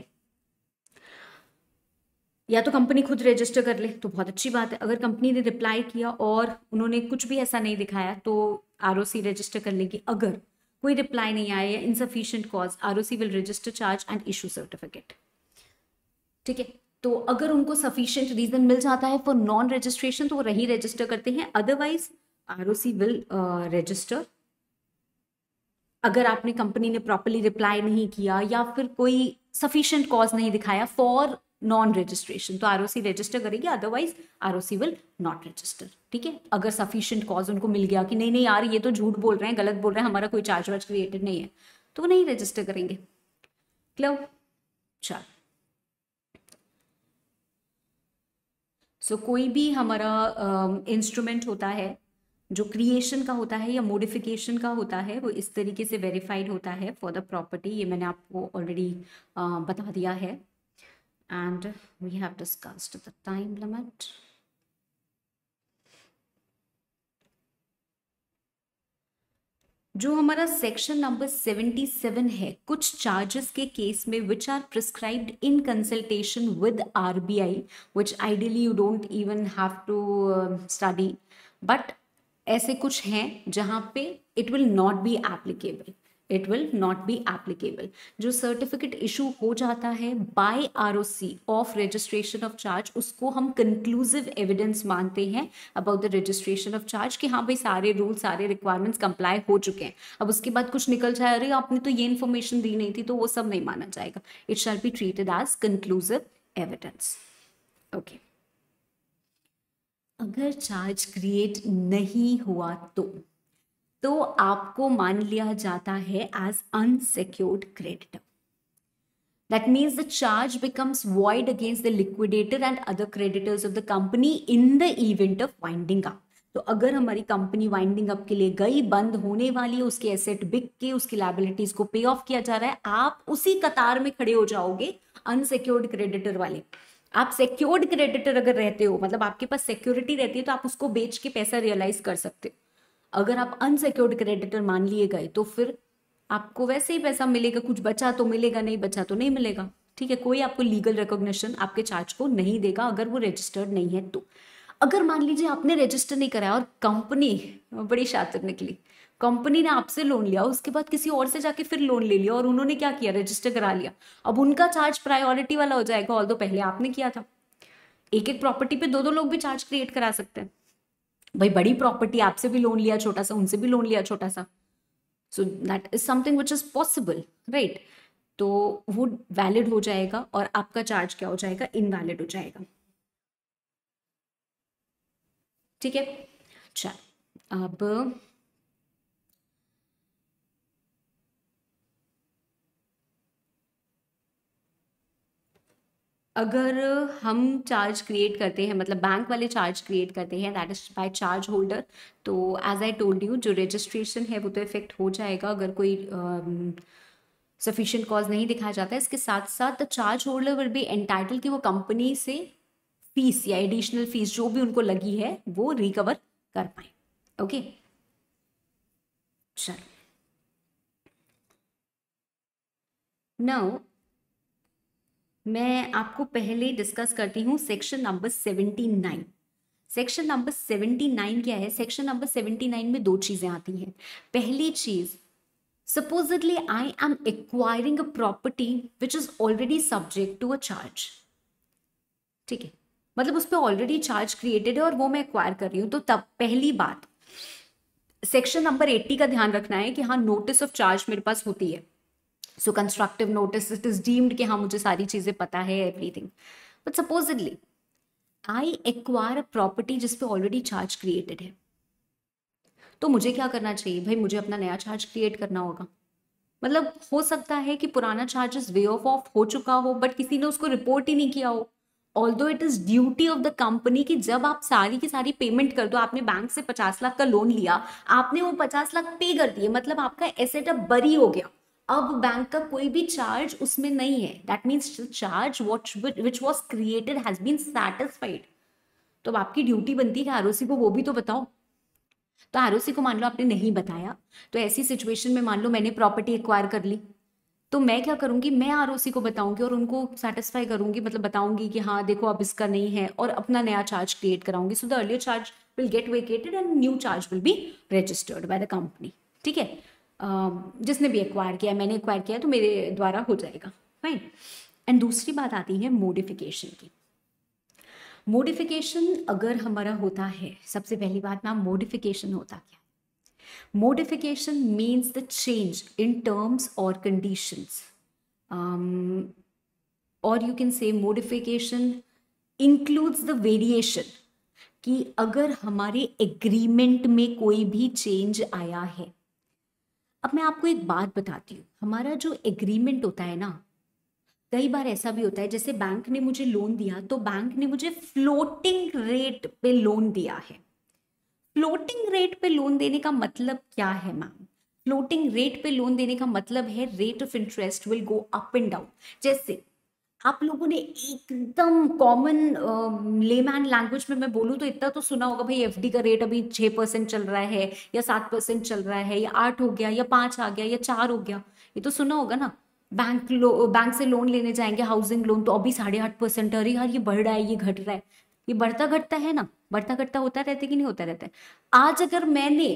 A: या तो कंपनी खुद रजिस्टर कर ले तो बहुत अच्छी बात है अगर कंपनी ने रिप्लाई किया और उन्होंने कुछ भी ऐसा नहीं दिखाया तो आर रजिस्टर कर लेगी अगर कोई रिप्लाई नहीं आया in insufficient cause R will register charge and issue certificate ठीक है तो अगर उनको सफिशियंट रीजन मिल जाता है फॉर नॉन रजिस्ट्रेशन तो वो रही रजिस्टर करते हैं अदरवाइज आर विल रजिस्टर अगर आपने कंपनी ने प्रॉपरली रिप्लाई नहीं किया या फिर कोई सफिशियंट कॉज नहीं दिखाया फॉर नॉन रजिस्ट्रेशन तो आरओसी रजिस्टर करेगी otherwise ROC will not register ठीक है अगर सफिशियंट कॉज उनको मिल गया कि नहीं नहीं यार ये तो झूठ बोल रहे हैं गलत बोल रहे हैं हमारा कोई चार्ज वार्ज क्रिएटेड नहीं है तो वो नहीं रजिस्टर करेंगे क्लियर चार सो so, कोई भी हमारा इंस्ट्रूमेंट uh, होता है जो क्रिएशन का होता है या मोडिफिकेशन का होता है वो इस तरीके से वेरीफाइड होता है फॉर द प्रॉपर्टी ये मैंने आपको ऑलरेडी uh, बता दिया है and we have discussed the time limit जो हमारा सेक्शन नंबर 77 है कुछ चार्जेस के केस में which are prescribed in consultation with RBI which ideally you don't even have to study but ऐसे कुछ हैं जहाँ पे it will not be applicable it will not be applicable जो सर्टिफिकेट इशू हो जाता है by R of registration of charge उसको हम कंक्लूसिव एविडेंस मानते हैं about the registration of charge कि हाँ भाई सारे रूल सारे रिक्वायरमेंट्स कंप्लाई हो चुके हैं अब उसके बाद कुछ निकल जाए अरे आपने तो ये इन्फॉर्मेशन दी नहीं थी तो वो सब नहीं माना जाएगा it shall be treated as conclusive evidence okay अगर चार्ज क्रिएट नहीं हुआ तो तो आपको मान लिया जाता है as unsecured creditor That means the charge becomes void against the liquidator and other creditors of the company in the event of winding up. तो अगर हमारी कंपनी वाइंडिंग अप के लिए गई बंद होने वाली है उसके एसेट बिक के उसकी लाइबिलिटीज को पे ऑफ किया जा रहा है आप उसी कतार में खड़े हो जाओगे अनसिक्योर्ड क्रेडिटर वाले आप सिक्योर्ड क्रेडिटर अगर रहते हो मतलब आपके पास सिक्योरिटी रहती है तो आप उसको बेच के पैसा रियलाइज कर सकते हो अगर आप अनसिक्योर्ड क्रेडिटर मान लिए गए तो फिर आपको वैसे ही पैसा मिलेगा कुछ बचा तो मिलेगा नहीं बचा तो नहीं मिलेगा ठीक है कोई आपको लीगल रिकॉग्निशन आपके चार्ज को नहीं देगा अगर वो रजिस्टर्ड नहीं है तो अगर मान लीजिए आपने रजिस्टर नहीं कराया और कंपनी बड़ी शातिर निकली कंपनी ने आपसे लोन लिया उसके बाद किसी और से जाके फिर लोन ले लिया और उन्होंने क्या किया रजिस्टर करा लिया अब उनका चार्ज प्रायोरिटी वाला हो जाएगा ऑल तो पहले आपने किया था एक एक प्रॉपर्टी पे दो दो लोग भी चार्ज क्रिएट करा सकते हैं भाई बड़ी प्रॉपर्टी आपसे भी लोन लिया छोटा सा उनसे भी लोन लिया छोटा सा so that is something which is possible right तो वो वैलिड हो जाएगा और आपका चार्ज क्या हो जाएगा इनवैलिड हो जाएगा ठीक है चल अब अगर हम चार्ज क्रिएट करते हैं मतलब बैंक वाले चार्ज क्रिएट करते हैं that is by charge holder तो एज आई टोल्ड यू जो रजिस्ट्रेशन है वो तो इफेक्ट हो जाएगा अगर कोई सफिशियंट um, कॉज नहीं दिखाया जाता है इसके साथ साथ charge holder will be entitle कि वो कंपनी से फीस या एडिशनल फीस जो भी उनको लगी है वो रिकवर कर पाए ओके okay? चलो नाउ मैं आपको पहले डिस्कस करती हूँ section number seventy nine section number seventy nine क्या है सेक्शन नंबर सेवेंटी नाइन में दो चीज़ें आती हैं पहली चीज़ supposedly I am acquiring a property which is already subject to a charge ठीक है मतलब उस पर ऑलरेडी चार्ज क्रिएटेड है और वो मैं एक्वायर कर रही हूँ तो तब पहली बात सेक्शन नंबर एट्टी का ध्यान रखना है कि हाँ नोटिस ऑफ चार्ज मेरे पास होती है so constructive notice it is deemed कि हाँ मुझे सारी चीज़ें पता है everything but supposedly I acquire a property जिसपे ऑलरेडी चार्ज क्रिएटेड है तो मुझे क्या करना चाहिए भाई मुझे अपना नया चार्ज क्रिएट करना होगा मतलब हो सकता है कि पुराना चार्जेस वे ऑफ ऑफ हो चुका हो बट किसी ने उसको रिपोर्ट ही नहीं किया हो although it is duty of the company कि जब आप सारी की सारी पेमेंट कर दो आपने बैंक से पचास लाख का लोन लिया आपने वो पचास लाख पे कर दिए मतलब आपका एसेट अब बरी हो गया अब बैंक का कोई भी चार्ज उसमें नहीं है that means charge what which was created has been satisfied तो अब आपकी ड्यूटी बनती है आर को वो भी तो बताओ तो आर को मान लो आपने नहीं बताया तो ऐसी सिचुएशन में मान लो मैंने प्रॉपर्टी एक्वायर कर ली तो मैं क्या करूँगी मैं आर को बताऊंगी और उनको सेटिस्फाई करूंगी मतलब बताऊंगी कि हाँ देखो अब इसका नहीं है और अपना नया चार्ज क्रिएट कराऊंगी so the earlier charge will get vacated and new charge will be registered by the company ठीक है जिसने भी एक्वायर किया मैंने एक्वायर किया तो मेरे द्वारा हो जाएगा फाइन एंड दूसरी बात आती है मोडिफिकेशन की मोडिफिकेशन अगर हमारा होता है सबसे पहली बात ना मोडिफिकेशन होता क्या modification means the change in terms और कंडीशंस और you can say modification includes the variation कि अगर हमारे एग्रीमेंट में कोई भी चेंज आया है अब मैं आपको एक बात बताती हूँ हमारा जो एग्रीमेंट होता है ना कई बार ऐसा भी होता है जैसे बैंक ने मुझे लोन दिया तो बैंक ने मुझे फ्लोटिंग रेट पे लोन दिया है फ्लोटिंग रेट पे लोन देने का मतलब क्या है मैम फ्लोटिंग रेट पे लोन देने का मतलब है rate of interest will go up and down जैसे आप लोगों ने एकदम कॉमन लेमैन लैंग्वेज में मैं बोलूँ तो इतना तो सुना होगा भाई एफ का रेट अभी छः परसेंट चल रहा है या सात परसेंट चल रहा है या आठ हो गया या पाँच आ गया या चार हो गया ये तो सुना होगा ना बैंक लो बैंक से लोन लेने जाएंगे हाउसिंग लोन तो अभी साढ़े आठ परसेंट अरे यार ये बढ़ रहा है ये घट रहा है ये बढ़ता घटता है ना बढ़ता घटता होता रहता है कि नहीं होता रहता है आज अगर मैंने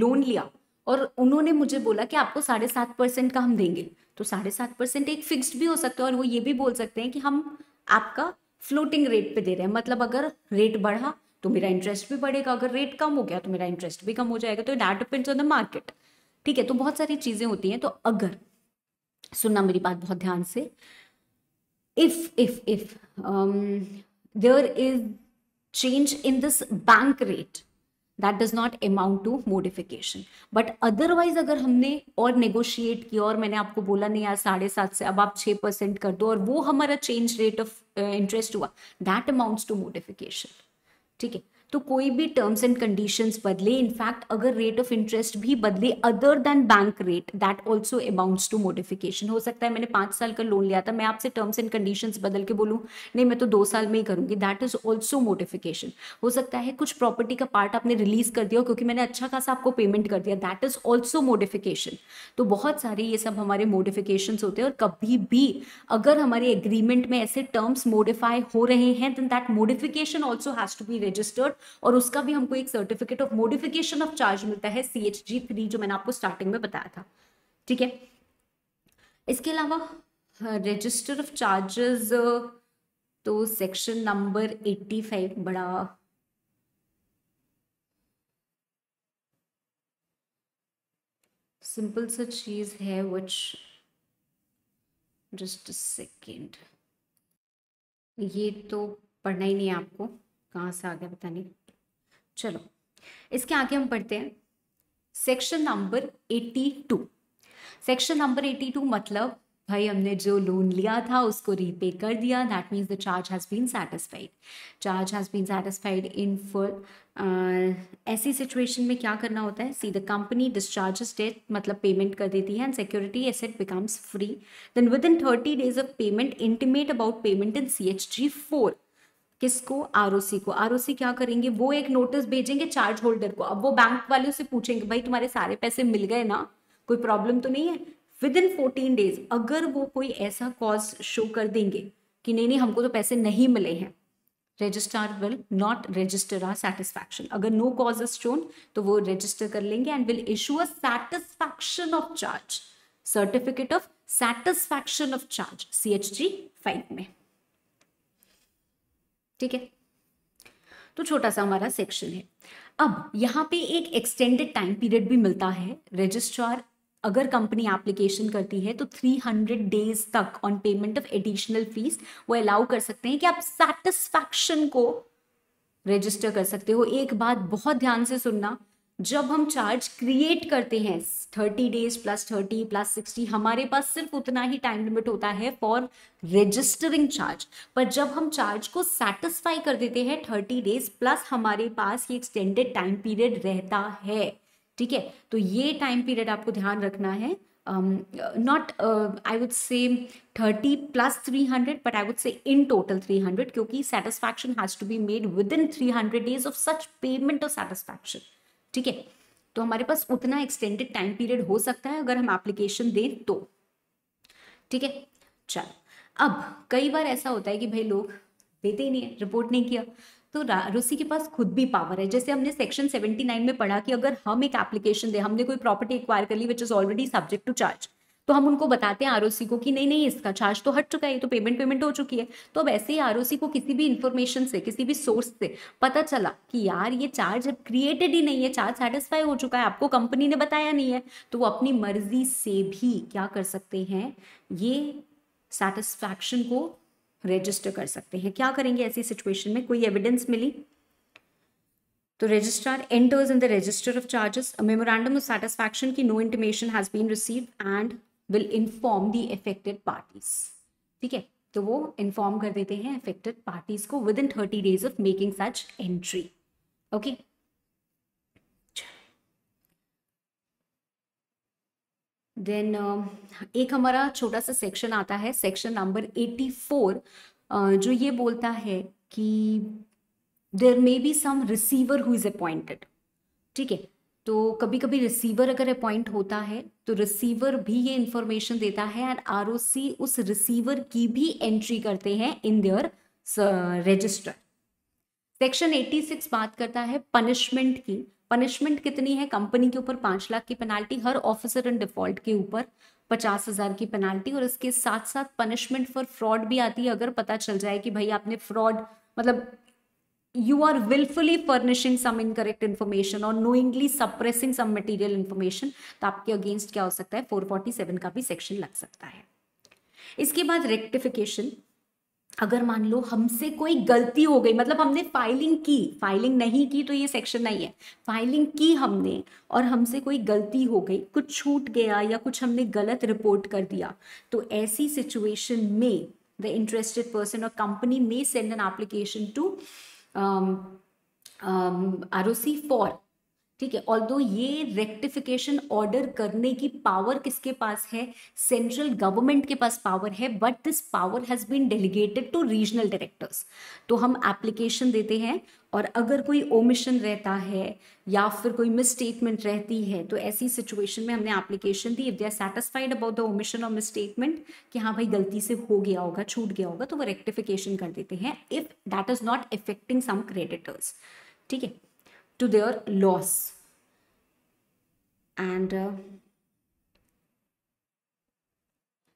A: लोन लिया और उन्होंने मुझे बोला कि आपको साढ़े सात परसेंट का हम देंगे तो साढ़े सात परसेंट एक फिक्स्ड भी हो सकता है और वो ये भी बोल सकते हैं कि हम आपका फ्लोटिंग रेट पे दे रहे हैं मतलब अगर रेट बढ़ा तो मेरा इंटरेस्ट भी बढ़ेगा अगर रेट कम हो गया तो मेरा इंटरेस्ट भी कम हो जाएगा तो that depends on the market ठीक है तो बहुत सारी चीज़ें होती हैं तो अगर सुनना मेरी बात बहुत ध्यान से if if if there is change in this bank rate that does not amount to modification but otherwise अगर हमने और नेगोशिएट किया और मैंने आपको बोला नहीं यार साढ़े सात से अब आप छह परसेंट कर दो और वो हमारा चेंज रेट ऑफ इंटरेस्ट हुआ दैट अमाउंट्स टू मोडिफिकेशन ठीक है तो कोई भी टर्म्स एंड कंडीशंस बदले इनफैक्ट अगर रेट ऑफ इंटरेस्ट भी बदले other than bank rate that also amounts to modification हो सकता है मैंने पाँच साल का लोन लिया था मैं आपसे टर्म्स एंड कंडीशंस बदल के बोलूँ नहीं मैं तो दो साल में ही करूँगी दैट इज ऑल्सो मोडिफिकेशन हो सकता है कुछ प्रॉपर्टी का पार्ट आपने रिलीज कर दिया क्योंकि मैंने अच्छा खासा आपको पेमेंट कर दिया दैट इज ऑल्सो मोडिफिकेशन तो बहुत सारे ये सब हमारे मोडिफिकेशन होते हैं और कभी भी अगर हमारे एग्रीमेंट में ऐसे टर्म्स मोडिफाई हो रहे हैं then that modification also has to be registered और उसका भी हमको एक certificate of modification of charge मिलता है सी एच जी थ्री जो मैंने आपको स्टार्टिंग में बताया था ठीक है इसके अलावा रजिस्टर ऑफ चार्जेस तो सेक्शन नंबर एट्टी फाइव बड़ा सिंपल सा चीज है विच जस्ट सेकेंड ये तो पढ़ना ही नहीं आपको कहाँ से आ गया पता नहीं चलो इसके आगे हम पढ़ते हैं section number eighty two section number eighty two मतलब भाई हमने जो लोन लिया था उसको रीपे कर दिया that means the charge has been satisfied charge has been satisfied in full ऐसी सिचुएशन में क्या करना होता है see the company discharges debt मतलब पेमेंट कर देती है and security asset becomes free then with in thirty days of payment intimate about payment in C H G four किसको आरओसी को आरओसी क्या करेंगे वो एक नोटिस भेजेंगे चार्ज होल्डर को अब वो बैंक वाले से पूछेंगे भाई तुम्हारे सारे पैसे मिल गए ना कोई प्रॉब्लम तो नहीं है विद इन फोर्टीन डेज अगर वो कोई ऐसा कॉज शो कर देंगे कि नहीं नहीं हमको तो पैसे नहीं मिले हैं registrar will not register our satisfaction अगर नो कॉज इज शोन तो वो रजिस्टर कर लेंगे and will issue a satisfaction of charge certificate of satisfaction of charge C H G five में ठीक है तो छोटा सा हमारा सेक्शन है अब यहाँ पे एक एक्सटेंडेड टाइम पीरियड भी मिलता है रजिस्ट्रार अगर कंपनी एप्लीकेशन करती है तो 300 डेज तक on payment of additional fees वो अलाउ कर सकते हैं कि आप सेटिस्फैक्शन को रजिस्टर कर सकते हो एक बात बहुत ध्यान से सुनना जब हम चार्ज क्रिएट करते हैं thirty days plus thirty plus sixty हमारे पास सिर्फ उतना ही टाइम लिमिट होता है फॉर रजिस्टरिंग चार्ज पर जब हम चार्ज को सेटिस्फाई कर देते हैं थर्टी डेज प्लस हमारे पास ये एक्सटेंडेड टाइम पीरियड रहता है ठीक है तो ये टाइम पीरियड आपको ध्यान रखना है not I would say thirty plus three hundred but I would say in total three hundred क्योंकि satisfaction has to be made within three hundred days of such payment of satisfaction ठीक है तो हमारे पास उतना extended time period हो सकता है अगर हम एप्लीकेशन दें तो ठीक है चल अब कई बार ऐसा होता है कि भाई लोग देते ही नहीं है रिपोर्ट नहीं किया तो रूसी के पास खुद भी पावर है जैसे हमने सेक्शन 79 में पढ़ा कि अगर हम एक एप्लीकेशन दे हमने कोई प्रॉपर्टी एक्वायर कर ली which is already subject to charge तो हम उनको बताते हैं आरओसी को कि नहीं नहीं इसका चार्ज तो हट चुका है ये तो पेमेंट पेमेंट हो चुकी है तो अब ऐसे ही आर को किसी भी इन्फॉर्मेशन से किसी भी सोर्स से पता चला कि यार ये चार्ज अब क्रिएटेड ही नहीं है चार्ज सेटिस्फाई हो चुका है आपको कंपनी ने बताया नहीं है तो वो अपनी मर्जी से भी क्या कर सकते हैं ये सेटिस्फैक्शन को रजिस्टर कर सकते हैं क्या करेंगे ऐसी सिचुएशन में कोई एविडेंस मिली तो registrar enters in the register of charges memorandum of satisfaction की no intimation has been been and will inform the affected parties ठीक है तो वो इन्फॉर्म कर देते हैं अफेक्टेड पार्टीज को with in thirty days of making such entry okay then एक हमारा छोटा सा सेक्शन आता है सेक्शन नंबर एट्टी फोर जो ये बोलता है कि there may be some receiver who is appointed ठीक है तो कभी कभी रिसीवर अगर अपॉइंट होता है तो रिसीवर भी ये इंफॉर्मेशन देता है एंड आर उस रिसीवर की भी एंट्री करते हैं इन देअर रजिस्टर सेक्शन 86 बात करता है पनिशमेंट की पनिशमेंट कितनी है कंपनी के ऊपर पांच लाख की पेनाल्टी हर ऑफिसर इन डिफॉल्ट के ऊपर पचास हज़ार की पेनाल्टी और इसके साथ साथ पनिशमेंट फॉर फ्रॉड भी आती है अगर पता चल जाए कि भाई आपने फ्रॉड मतलब you are willfully furnishing some incorrect information or knowingly suppressing some material information तो आपके अगेंस्ट क्या हो सकता है 447 का भी सेक्शन लग सकता है इसके बाद रेक्टिफिकेशन अगर मान लो हमसे कोई गलती हो गई मतलब हमने फाइलिंग की फाइलिंग नहीं की तो ये सेक्शन नहीं है फाइलिंग की हमने और हमसे कोई गलती हो गई कुछ छूट गया या कुछ हमने गलत रिपोर्ट कर दिया तो ऐसी सिचुएशन में द इंटरेस्टेड पर्सन और कंपनी में send an application to um, um, ROC4 ठीक है ऑल दो ये रेक्टिफिकेशन ऑर्डर करने की पावर किसके पास है सेंट्रल गवर्नमेंट के पास पावर है but this power has been delegated to regional directors तो हम एप्लीकेशन देते हैं और अगर कोई ओमिशन रहता है या फिर कोई मिसस्टेटमेंट रहती है तो ऐसी सिचुएशन में हमने एप्लीकेशन दी if they are satisfied about the omission और मिसस्टेटमेंट कि हाँ भाई गलती से हो गया होगा छूट गया होगा तो वो रेक्टिफिकेशन कर देते हैं if that is not affecting some creditors ठीक है to their loss and uh,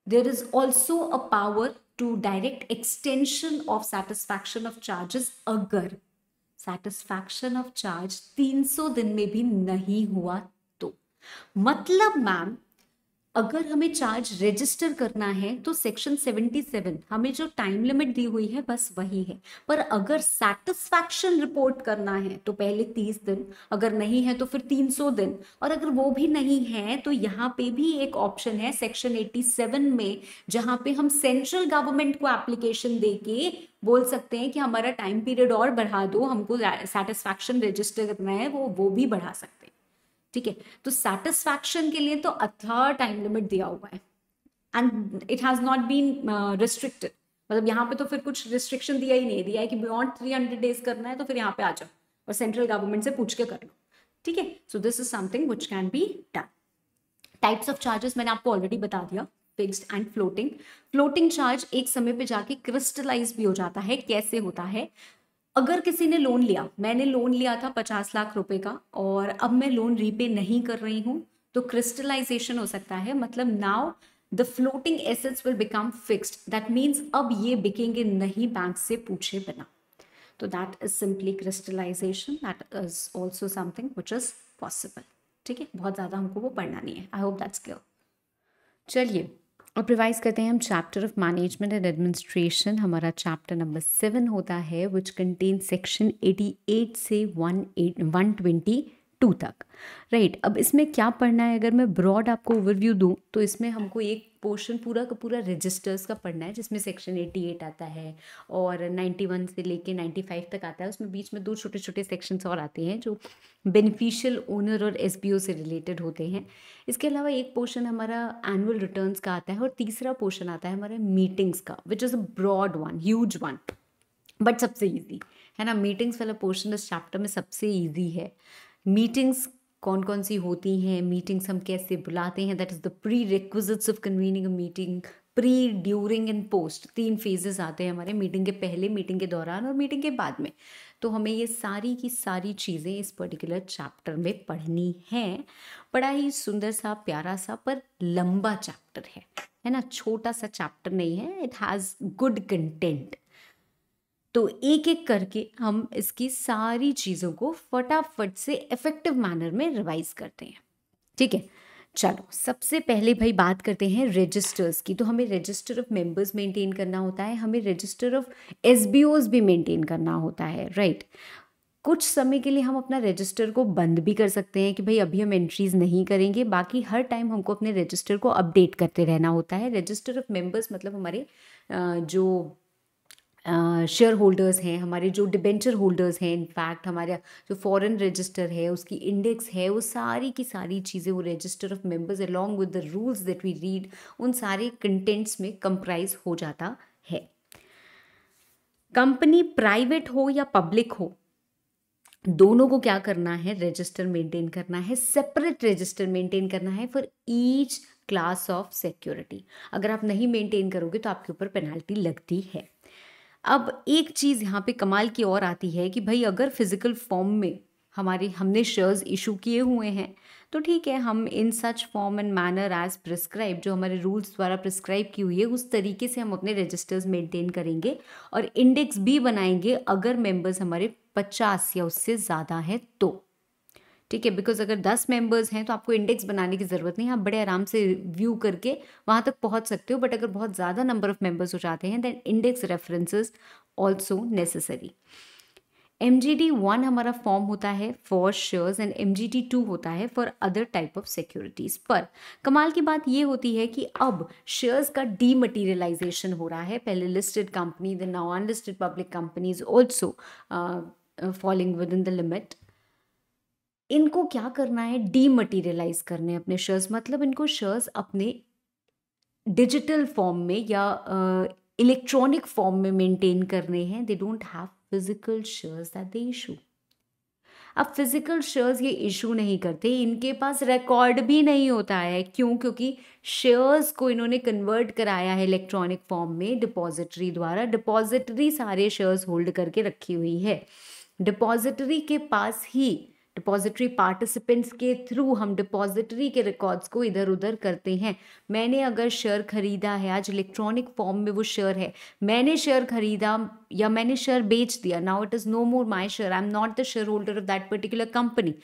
A: there is also a power to direct extension of satisfaction of charges agar satisfaction of charge 300 दिन में भी नहीं हुआ तो मतलब अगर हमें चार्ज रजिस्टर करना है तो सेक्शन 77 हमें जो टाइम लिमिट दी हुई है बस वही है पर अगर सेटिस्फैक्शन रिपोर्ट करना है तो पहले 30 दिन अगर नहीं है तो फिर 300 दिन और अगर वो भी नहीं है तो यहाँ पे भी एक ऑप्शन है सेक्शन 87 में जहाँ पे हम सेंट्रल गवर्नमेंट को एप्लीकेशन दे के बोल सकते हैं कि हमारा टाइम पीरियड और बढ़ा दो हमको सेटिस्फैक्शन रजिस्टर करना है वो वो भी बढ़ा सकते हैं ठीक है तो सेटिस्फैक्शन के लिए तो अथर टाइम लिमिट दिया हुआ है and it has not been restricted मतलब यहाँ पे तो फिर कुछ रिस्ट्रिक्शन दिया ही नहीं दिया है कि बियॉन्ड थ्री हंड्रेड डेज करना है तो फिर यहाँ पे आ जाओ और सेंट्रल गवर्नमेंट से पूछ के कर लो ठीक है so this is something which can be done types of charges मैंने आपको ऑलरेडी बता दिया fixed and floating floating charge एक समय पे जाके क्रिस्टलाइज भी हो जाता है कैसे होता है अगर किसी ने लोन लिया मैंने लोन लिया था पचास लाख रुपए का और अब मैं लोन रीपे नहीं कर रही हूँ तो क्रिस्टलाइजेशन हो सकता है मतलब now the floating assets will become fixed that means अब ये बिकेंगे नहीं बैंक से पूछे बिना तो that is simply crystallization that is also something which is possible ठीक है बहुत ज़्यादा हमको वो पढ़ना नहीं है आई होप दैट्स क्लियर चलिए अब रिवाइज करते हैं हम chapter of management and administration हमारा चैप्टर नंबर सेवन होता है which contain section eighty eight से one eight one twenty two तक राइट right, अब इसमें क्या पढ़ना है अगर मैं ब्रॉड आपको ओवरव्यू दूँ तो इसमें हमको एक पोर्शन पूरा का पूरा रजिस्टर्स का पढ़ना है जिसमें सेक्शन एटी एट आता है और नाइन्टी वन से लेके नाइन्टी फाइव तक आता है उसमें बीच में दो छोटे छोटे सेक्शंस और आते हैं जो बेनिफिशियल ओनर और एस से रिलेटेड होते हैं इसके अलावा एक पोर्शन हमारा एनुअल रिटर्न का आता है और तीसरा पोर्शन आता है हमारे मीटिंग्स का which is a broad one huge one but सबसे ईजी है ना मीटिंग्स वाला पोर्शन इस चैप्टर में सबसे ईजी है मीटिंग्स कौन कौन सी होती हैं मीटिंग्स हम कैसे बुलाते हैं that is the prerequisites of convening a meeting pre during and post तीन फेजेस आते हैं हमारे मीटिंग के पहले मीटिंग के दौरान और मीटिंग के बाद में तो हमें ये सारी की सारी चीज़ें इस पर्टिकुलर चैप्टर में पढ़नी हैं बड़ा ही सुंदर सा प्यारा सा पर लंबा चैप्टर है है ना छोटा सा चैप्टर नहीं है इट हैज़ गुड कंटेंट तो एक एक करके हम इसकी सारी चीज़ों को फटाफट से इफ़ेक्टिव मैनर में रिवाइज करते हैं ठीक है चलो सबसे पहले भाई बात करते हैं रजिस्टर्स की तो हमें रजिस्टर ऑफ मेंबर्स मेंटेन करना होता है हमें रजिस्टर ऑफ एस भी मेंटेन करना होता है राइट कुछ समय के लिए हम अपना रजिस्टर को बंद भी कर सकते हैं कि भाई अभी हम एंट्रीज नहीं करेंगे बाकी हर टाइम हमको अपने रजिस्टर को अपडेट करते रहना होता है रजिस्टर ऑफ मेंबर्स मतलब हमारे जो शेयर होल्डर्स हैं हमारे जो डिबेंचर होल्डर्स हैं इनफैक्ट हमारा जो फॉरेन रजिस्टर है उसकी इंडेक्स है वो सारी की सारी चीज़ें वो register of members along with the rules that we read उन सारे कंटेंट्स में कंप्राइज हो जाता है कंपनी प्राइवेट हो या पब्लिक हो दोनों को क्या करना है रजिस्टर मेंटेन करना है सेपरेट रजिस्टर मेंटेन करना है for each class of security अगर आप नहीं मेंटेन करोगे तो आपके ऊपर पेनाल्टी लगती है अब एक चीज़ यहाँ पे कमाल की और आती है कि भाई अगर फिज़िकल फॉर्म में हमारे हमने शेयर्स इशू किए हुए हैं तो ठीक है हम in such form and manner as prescribe जो हमारे रूल्स द्वारा प्रिस्क्राइब की हुई है उस तरीके से हम अपने रजिस्टर्स मेंटेन करेंगे और इंडेक्स भी बनाएंगे अगर मेंबर्स हमारे पचास या उससे ज़्यादा हैं तो ठीक है बिकॉज अगर दस मेंबर्स हैं तो आपको इंडेक्स बनाने की ज़रूरत नहीं है आप बड़े आराम से व्यू करके वहाँ तक पहुँच सकते हो बट अगर बहुत ज़्यादा नंबर ऑफ मेंबर्स हो जाते हैं then index references also necessary M G D one हमारा फॉर्म होता है for shares and M G D two होता है for other type of securities पर कमाल की बात ये होती है कि अब शेयर्स का डी मटीरियलाइजेशन हो रहा है पहले listed company the now unlisted public companies also following within the limit इनको क्या करना है डीमटीरियलाइज करने अपने शेयर्स मतलब इनको शेयर्स अपने डिजिटल फॉर्म में या इलेक्ट्रॉनिक फॉर्म में मेंटेन करने हैं they don't have physical shares that they issue अब फिजिकल शेयर्स ये इशू नहीं करते इनके पास रिकॉर्ड भी नहीं होता है क्यों क्योंकि शेयर्स को इन्होंने कन्वर्ट कराया है इलेक्ट्रॉनिक फॉर्म में डिपॉजिटरी द्वारा डिपॉजिटरी सारे शेयर्स होल्ड करके रखी हुई है डिपॉजिटरी के पास ही डिपॉजिटरी पार्टिसिपेंट्स के थ्रू हम डिपॉजिटरी के रिकॉर्ड्स को इधर उधर करते हैं मैंने अगर शेयर ख़रीदा है आज इलेक्ट्रॉनिक फॉर्म में वो शेयर है मैंने शेयर ख़रीदा या मैंने शेयर बेच दिया now it is no more my share I am not the shareholder of that particular company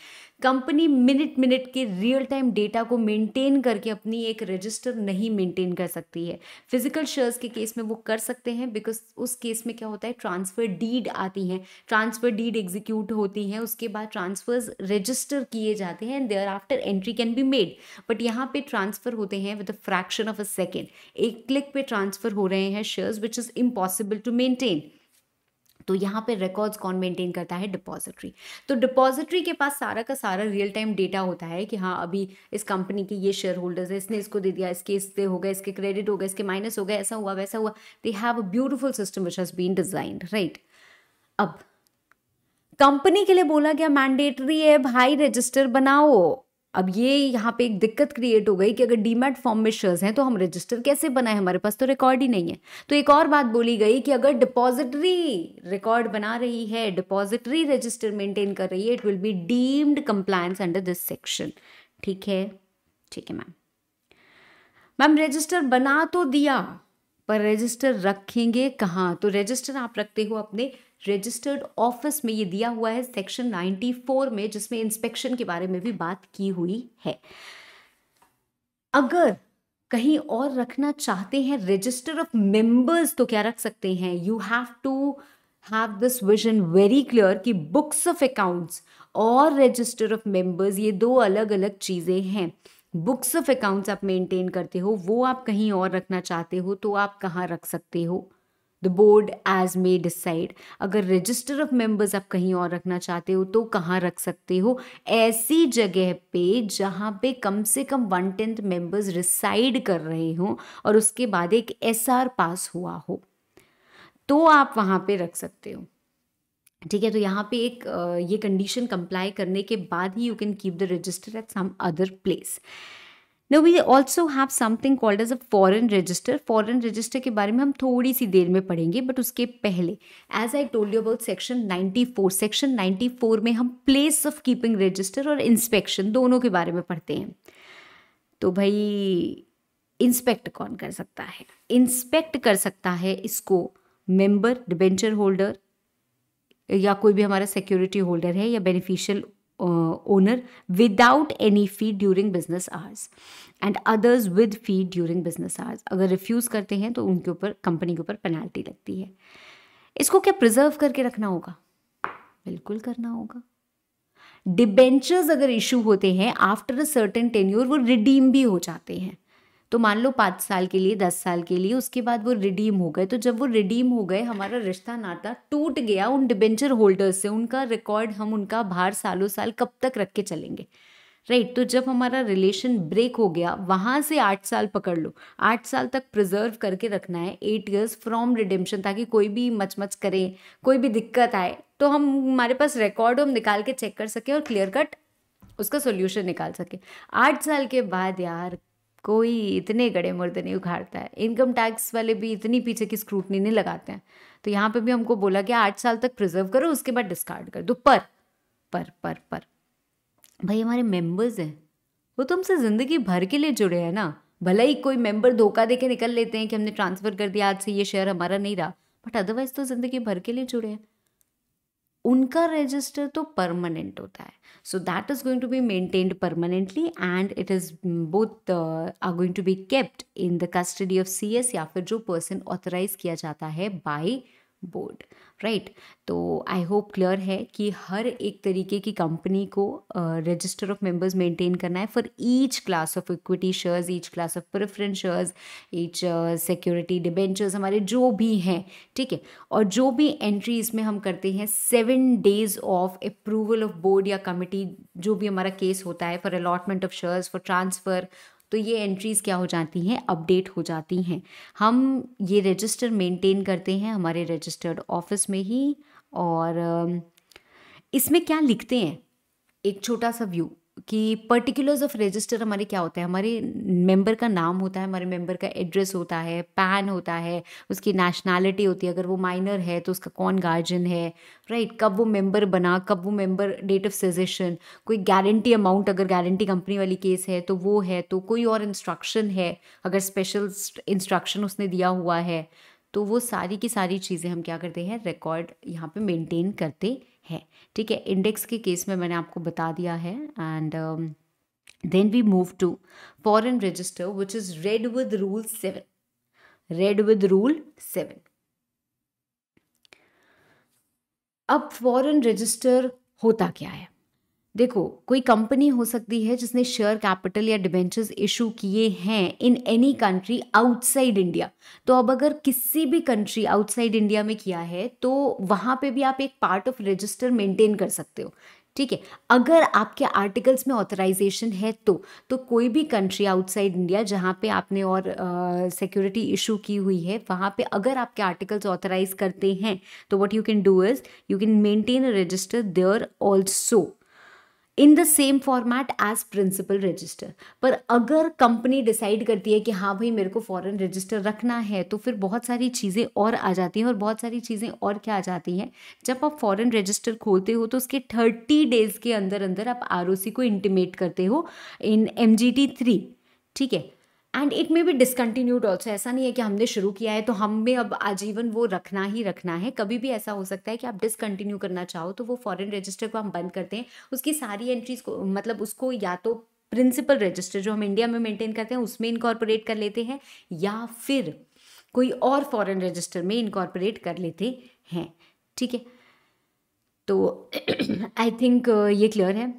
A: company minute minute के रियल टाइम डेटा को मेंटेन करके अपनी एक रजिस्टर नहीं मेंटेन कर सकती है फिजिकल शेयर्स के केस में वो कर सकते हैं बिकॉज उस केस में क्या होता है ट्रांसफ़र डीड आती हैं ट्रांसफ़र डीड एग्जीक्यूट होती हैं उसके बाद ट्रांसफ़र्स रजिस्टर किए जाते हैं and thereafter entry can be made but यहाँ पे ट्रांसफ़र होते हैं with a fraction of a second एक क्लिक पे ट्रांसफ़र हो रहे हैं shares which is impossible to maintain तो यहाँ पे रिकॉर्ड्स कौन मेंटेन करता है डिपॉजिटरी तो डिपॉजिटरी के पास सारा का सारा रियल टाइम डेटा होता है कि हाँ अभी इस कंपनी के ये शेयर होल्डर्स है इसने इसको दे दिया इसके इससे हो गया इसके क्रेडिट हो गया इसके माइनस हो गया ऐसा हुआ वैसा हुआ they have a beautiful system which has been designed right अब कंपनी के लिए बोला गया मैंडेटरी है भाई रजिस्टर बनाओ अब ये यहाँ पे एक दिक्कत क्रिएट हो गई कि अगर डीमेट फॉर्म में शेयर्स हैं तो हम रजिस्टर कैसे बनाए हमारे पास तो रिकॉर्ड ही नहीं है तो एक और बात बोली गई कि अगर डिपॉजिटरी रिकॉर्ड बना रही है डिपॉजिटरी रजिस्टर मेंटेन कर रही है it will be deemed compliance under this section ठीक है ठीक है मैम मैम रजिस्टर बना तो दिया पर रजिस्टर रखेंगे कहाँ तो रजिस्टर आप रखते हो अपने रजिस्टर्ड ऑफिस में ये दिया हुआ है सेक्शन 94 में जिसमें इंस्पेक्शन के बारे में भी बात की हुई है अगर कहीं और रखना चाहते हैं रजिस्टर ऑफ मेंबर्स तो क्या रख सकते हैं you have to have this vision very clear कि बुक्स ऑफ अकाउंट्स और रजिस्टर ऑफ मेंबर्स ये दो अलग अलग चीज़ें हैं बुक्स ऑफ अकाउंट्स आप मेंटेन करते हो वो आप कहीं और रखना चाहते हो तो आप कहाँ रख सकते हो the board as may decide अगर रजिस्टर ऑफ मेंबर्स आप कहीं और रखना चाहते हो तो कहाँ रख सकते हो ऐसी जगह पे जहाँ पे कम से कम वन टेंथ मेंबर्स रिसाइड कर रहे हों और उसके बाद एक एस आर पास हुआ हो तो आप वहाँ पे रख सकते हो ठीक है तो यहाँ पे एक ये कंडीशन कंप्लाई करने के बाद ही you can keep the register at some other place no we also have something called as a foreign register foreign register के बारे में हम थोड़ी सी देर में पढ़ेंगे बट उसके पहले as I told you about section four section four में हम प्लेस ऑफ कीपिंग रजिस्टर और इंस्पेक्शन दोनों के बारे में पढ़ते हैं तो भाई इंस्पेक्ट कौन कर सकता है इंस्पेक्ट कर सकता है इसको मेंबर डिबेंचर होल्डर या कोई भी हमारा सिक्योरिटी होल्डर है या beneficial owner without any fee during business hours and others with fee during business hours अगर रिफ्यूज़ करते हैं तो उनके ऊपर कंपनी के ऊपर पेनाल्टी लगती है इसको क्या प्रिजर्व करके रखना होगा बिल्कुल करना होगा डिबेंचर्स अगर इशू होते हैं आफ्टर अ सर्टेन टेन्यूर वो रिडीम भी हो जाते हैं तो मान लो पाँच साल के लिए दस साल के लिए उसके बाद वो रिडीम हो गए तो जब वो रिडीम हो गए हमारा रिश्ता नाता टूट गया उन डिबेंचर होल्डर्स से उनका रिकॉर्ड हम उनका भार सालों साल कब तक रख के चलेंगे राइट right, तो जब हमारा रिलेशन ब्रेक हो गया वहाँ से आठ साल पकड़ लो आठ साल तक प्रिजर्व करके रखना है एट ईयर्स फ्रॉम रिडेम्पशन ताकि कोई भी मच मच करे कोई भी दिक्कत आए तो हम हमारे पास रिकॉर्ड हम निकाल के चेक कर सके और क्लियर कट उसका सोल्यूशन निकाल सके आठ साल के बाद यार कोई इतने गड़े मुर्दे नहीं उखाड़ता है इनकम टैक्स वाले भी इतनी पीछे की स्क्रूटनी नहीं लगाते हैं तो यहाँ पे भी हमको बोला कि आठ साल तक प्रिजर्व करो उसके बाद डिस्कार्ड कर दो पर पर पर पर भाई हमारे मेंबर्स हैं वो तुमसे तो ज़िंदगी भर के लिए जुड़े हैं ना भले ही कोई मेंबर धोखा दे के निकल लेते हैं कि हमने ट्रांसफ़र कर दिया आज से ये शेयर हमारा नहीं रहा बट अदरवाइज़ तो ज़िंदगी भर के लिए जुड़े हैं उनका रजिस्टर तो परमानेंट होता है so that is going to be maintained permanently and it is both are going to be kept in the custody of C S या फिर जो पर्सन ऑथराइज किया जाता है बाई बोर्ड राइट तो आई होप क्लियर है कि हर एक तरीके की कंपनी को रजिस्टर ऑफ मेंबर्स मेंटेन करना है for each class of equity shares each class of preference shares each security debentures हमारे जो भी हैं ठीक है और जो भी एंट्री इसमें हम करते हैं seven days of approval of board या कमिटी जो भी हमारा केस होता है for allotment of shares for transfer तो ये एंट्रीज़ क्या हो जाती हैं अपडेट हो जाती हैं हम ये रजिस्टर मेंटेन करते हैं हमारे रजिस्टर्ड ऑफिस में ही और इसमें क्या लिखते हैं एक छोटा सा व्यू कि पर्टिकुलर्स ऑफ रजिस्टर हमारे क्या होते हैं हमारे मेंबर का नाम होता है हमारे मेंबर का एड्रेस होता है पैन होता है उसकी नेशनैलिटी होती है अगर वो माइनर है तो उसका कौन गार्जियन है राइट right? कब वो मेंबर बना कब वो मेंबर डेट ऑफ सजेशन कोई गारंटी अमाउंट अगर गारंटी कंपनी वाली केस है तो वो है तो कोई और इंस्ट्रक्शन है अगर स्पेशल इंस्ट्रक्शन उसने दिया हुआ है तो वो सारी की सारी चीज़ें हम क्या करते हैं रिकॉर्ड यहाँ पे मेंटेन करते है ठीक है इंडेक्स के केस में मैंने आपको बता दिया है and then we move to foreign register which is read with rule seven read with rule seven अब फॉरेन रजिस्टर होता क्या है देखो कोई कंपनी हो सकती है जिसने शेयर कैपिटल या डिबेंचर्स इशू किए हैं in any country outside India तो अब अगर किसी भी कंट्री आउटसाइड इंडिया में किया है तो वहाँ पे भी आप एक पार्ट ऑफ रजिस्टर मेंटेन कर सकते हो ठीक है अगर आपके आर्टिकल्स में ऑथराइजेशन है तो तो कोई भी कंट्री आउटसाइड इंडिया जहाँ पे आपने और सिक्योरिटी uh, इशू की हुई है वहाँ पे अगर आपके आर्टिकल्स ऑथराइज करते हैं तो what you can do is you can maintain a register there also in the same format as principal register पर अगर कंपनी डिसाइड करती है कि हाँ भाई मेरे को फॉरेन रजिस्टर रखना है तो फिर बहुत सारी चीज़ें और आ जाती हैं और बहुत सारी चीज़ें और क्या आ जाती हैं जब आप फॉरेन रजिस्टर खोलते हो तो उसके थर्टी डेज़ के अंदर अंदर आप आर को इंटीमेट करते हो इन एम जी थ्री ठीक है and it may be discontinued also ऐसा नहीं है कि हमने शुरू किया है तो हमें अब आजीवन वो रखना ही रखना है कभी भी ऐसा हो सकता है कि आप डिसकंटिन्यू करना चाहो तो वो फॉरन रजिस्टर को हम बंद करते हैं उसकी सारी एंट्रीज को मतलब उसको या तो प्रिंसिपल रजिस्टर जो हम इंडिया में मेंटेन करते हैं उसमें इनकॉर्पोरेट कर लेते हैं या फिर कोई और फॉरेन रजिस्टर में इनकॉर्पोरेट कर लेते हैं ठीक है तो आई थिंक ये क्लियर है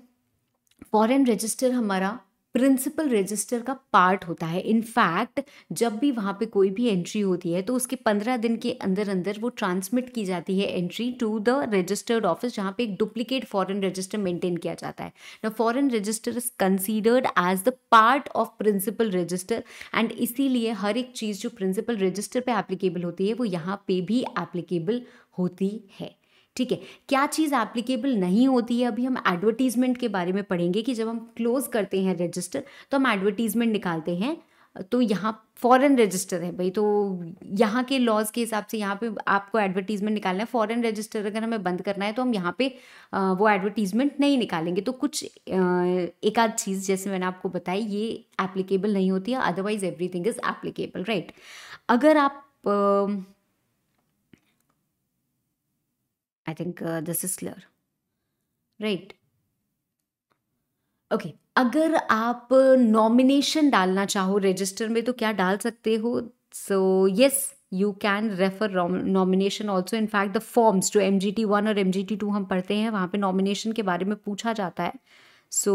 A: फॉरेन रजिस्टर हमारा प्रिंसिपल रजिस्टर का पार्ट होता है इनफैक्ट जब भी वहाँ पे कोई भी एंट्री होती है तो उसके पंद्रह दिन के अंदर अंदर वो ट्रांसमिट की जाती है entry to the registered office जहाँ पे एक डुप्लीकेट फॉरेन रजिस्टर मेंटेन किया जाता है न foreign register is considered as the part of principal register and इसीलिए हर एक चीज़ जो प्रिंसिपल रजिस्टर पर एप्लीकेबल होती है वो यहाँ पे भी एप्लीकेबल होती है ठीक है क्या चीज़ एप्लीकेबल नहीं होती है अभी हम एडवर्टीज़मेंट के बारे में पढ़ेंगे कि जब हम क्लोज करते हैं रजिस्टर तो हम एडवर्टीज़मेंट निकालते हैं तो यहाँ फॉरेन रजिस्टर है भाई तो यहाँ के लॉज के हिसाब से यहाँ पे आपको एडवर्टीजमेंट निकालना है फॉरेन रजिस्टर अगर हमें बंद करना है तो हम यहाँ पे वो एडवर्टीजमेंट नहीं निकालेंगे तो कुछ एक आध चीज़ जैसे मैंने आपको बताई ये एप्लीकेबल नहीं होती है otherwise everything is applicable right अगर आप I think uh, the सिस्लर राइट ओके अगर आप नॉमिनेशन uh, डालना चाहो रजिस्टर में तो क्या डाल सकते हो so yes you can refer nomination also in fact the forms जो एम जी टी वन और एम जी टी टू हम पढ़ते हैं वहाँ पे नॉमिनेशन के बारे में पूछा जाता है so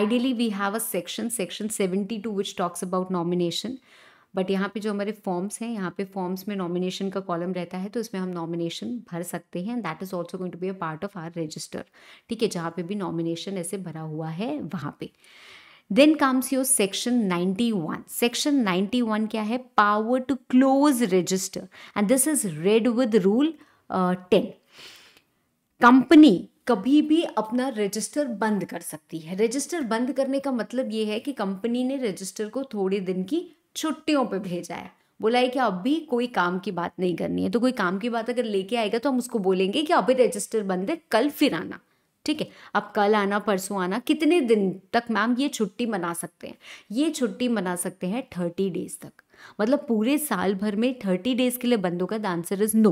A: ideally we have a section section seventy two which talks about nomination but यहाँ पे जो हमारे फॉर्म्स हैं यहाँ पे फॉर्म्स में नॉमिनेशन का कॉलम रहता है तो इसमें हम नॉमिनेशन भर सकते हैं that is also going to be a part of our register ठीक है जहाँ पे भी नॉमिनेशन ऐसे भरा हुआ है वहाँ पे then comes your section 91 section 91 क्या है power to close register and this is read with rule ten company कभी भी अपना रजिस्टर बंद कर सकती है रजिस्टर बंद करने का मतलब ये है कि कंपनी ने रजिस्टर को थोड़े दिन की छुट्टियों पे भेजा है बोला है कि अभी कोई काम की बात नहीं करनी है तो कोई काम की बात अगर लेके आएगा तो हम उसको बोलेंगे कि अभी रजिस्टर बंद है कल फिर आना ठीक है अब कल आना परसों आना कितने दिन तक मैम ये छुट्टी मना सकते हैं ये छुट्टी मना सकते हैं थर्टी डेज तक मतलब पूरे साल भर में थर्टी डेज के लिए बंद होगा द आंसर इज नो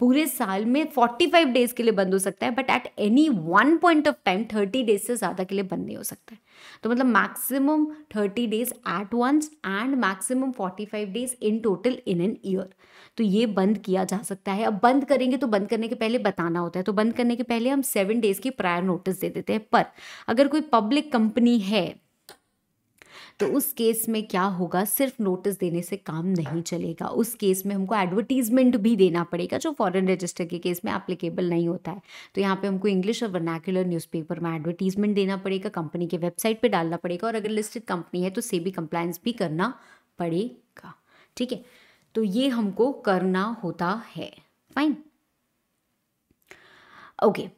A: पूरे साल में फोर्टी फाइव डेज के लिए बंद हो सकता है but at any one point of time thirty days से ज़्यादा के लिए बंद नहीं हो सकता है तो मतलब maximum thirty days at once and maximum forty five days in total in an year तो ये बंद किया जा सकता है अब बंद करेंगे तो बंद करने के पहले बताना होता है तो बंद करने के पहले हम सेवन डेज की प्रायर नोटिस दे देते हैं पर अगर कोई पब्लिक कंपनी है तो उस केस में क्या होगा सिर्फ नोटिस देने से काम नहीं चलेगा उस केस में हमको एडवर्टीजमेंट भी देना पड़ेगा जो फॉरेन रजिस्टर के केस में एप्लीकेबल नहीं होता है तो यहाँ पे हमको इंग्लिश और वर्नाक्यूलर न्यूज़पेपर में एडवर्टीजमेंट देना पड़ेगा कंपनी के वेबसाइट पर डालना पड़ेगा और अगर लिस्टेड कंपनी है तो से भी भी करना पड़ेगा ठीक है तो ये हमको करना होता है fine okay okay.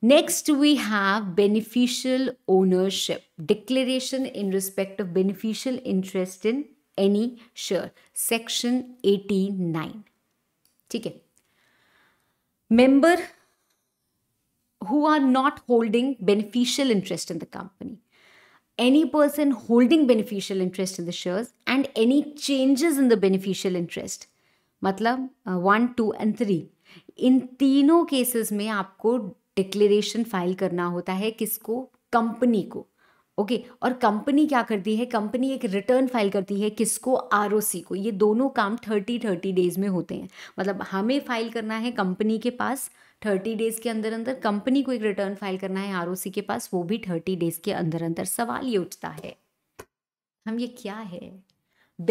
A: Next, we have beneficial ownership declaration in respect of beneficial interest in any share, section 89. ठीक member who are not holding beneficial interest in the company. Any person holding beneficial interest in the shares and any changes in the beneficial interest. मतलब uh, one, two and three. In तीनों cases में आपको declaration file करना होता है किसको company को okay okay, और कंपनी क्या करती है कंपनी एक रिटर्न फाइल करती है किसको आर को ये दोनों काम थर्टी थर्टी डेज में होते हैं मतलब हमें फाइल करना है कंपनी के पास थर्टी डेज़ के अंदर अंदर कंपनी को एक रिटर्न फाइल करना है आर के पास वो भी थर्टी डेज़ के अंदर अंदर सवाल ये उठता है हम ये क्या है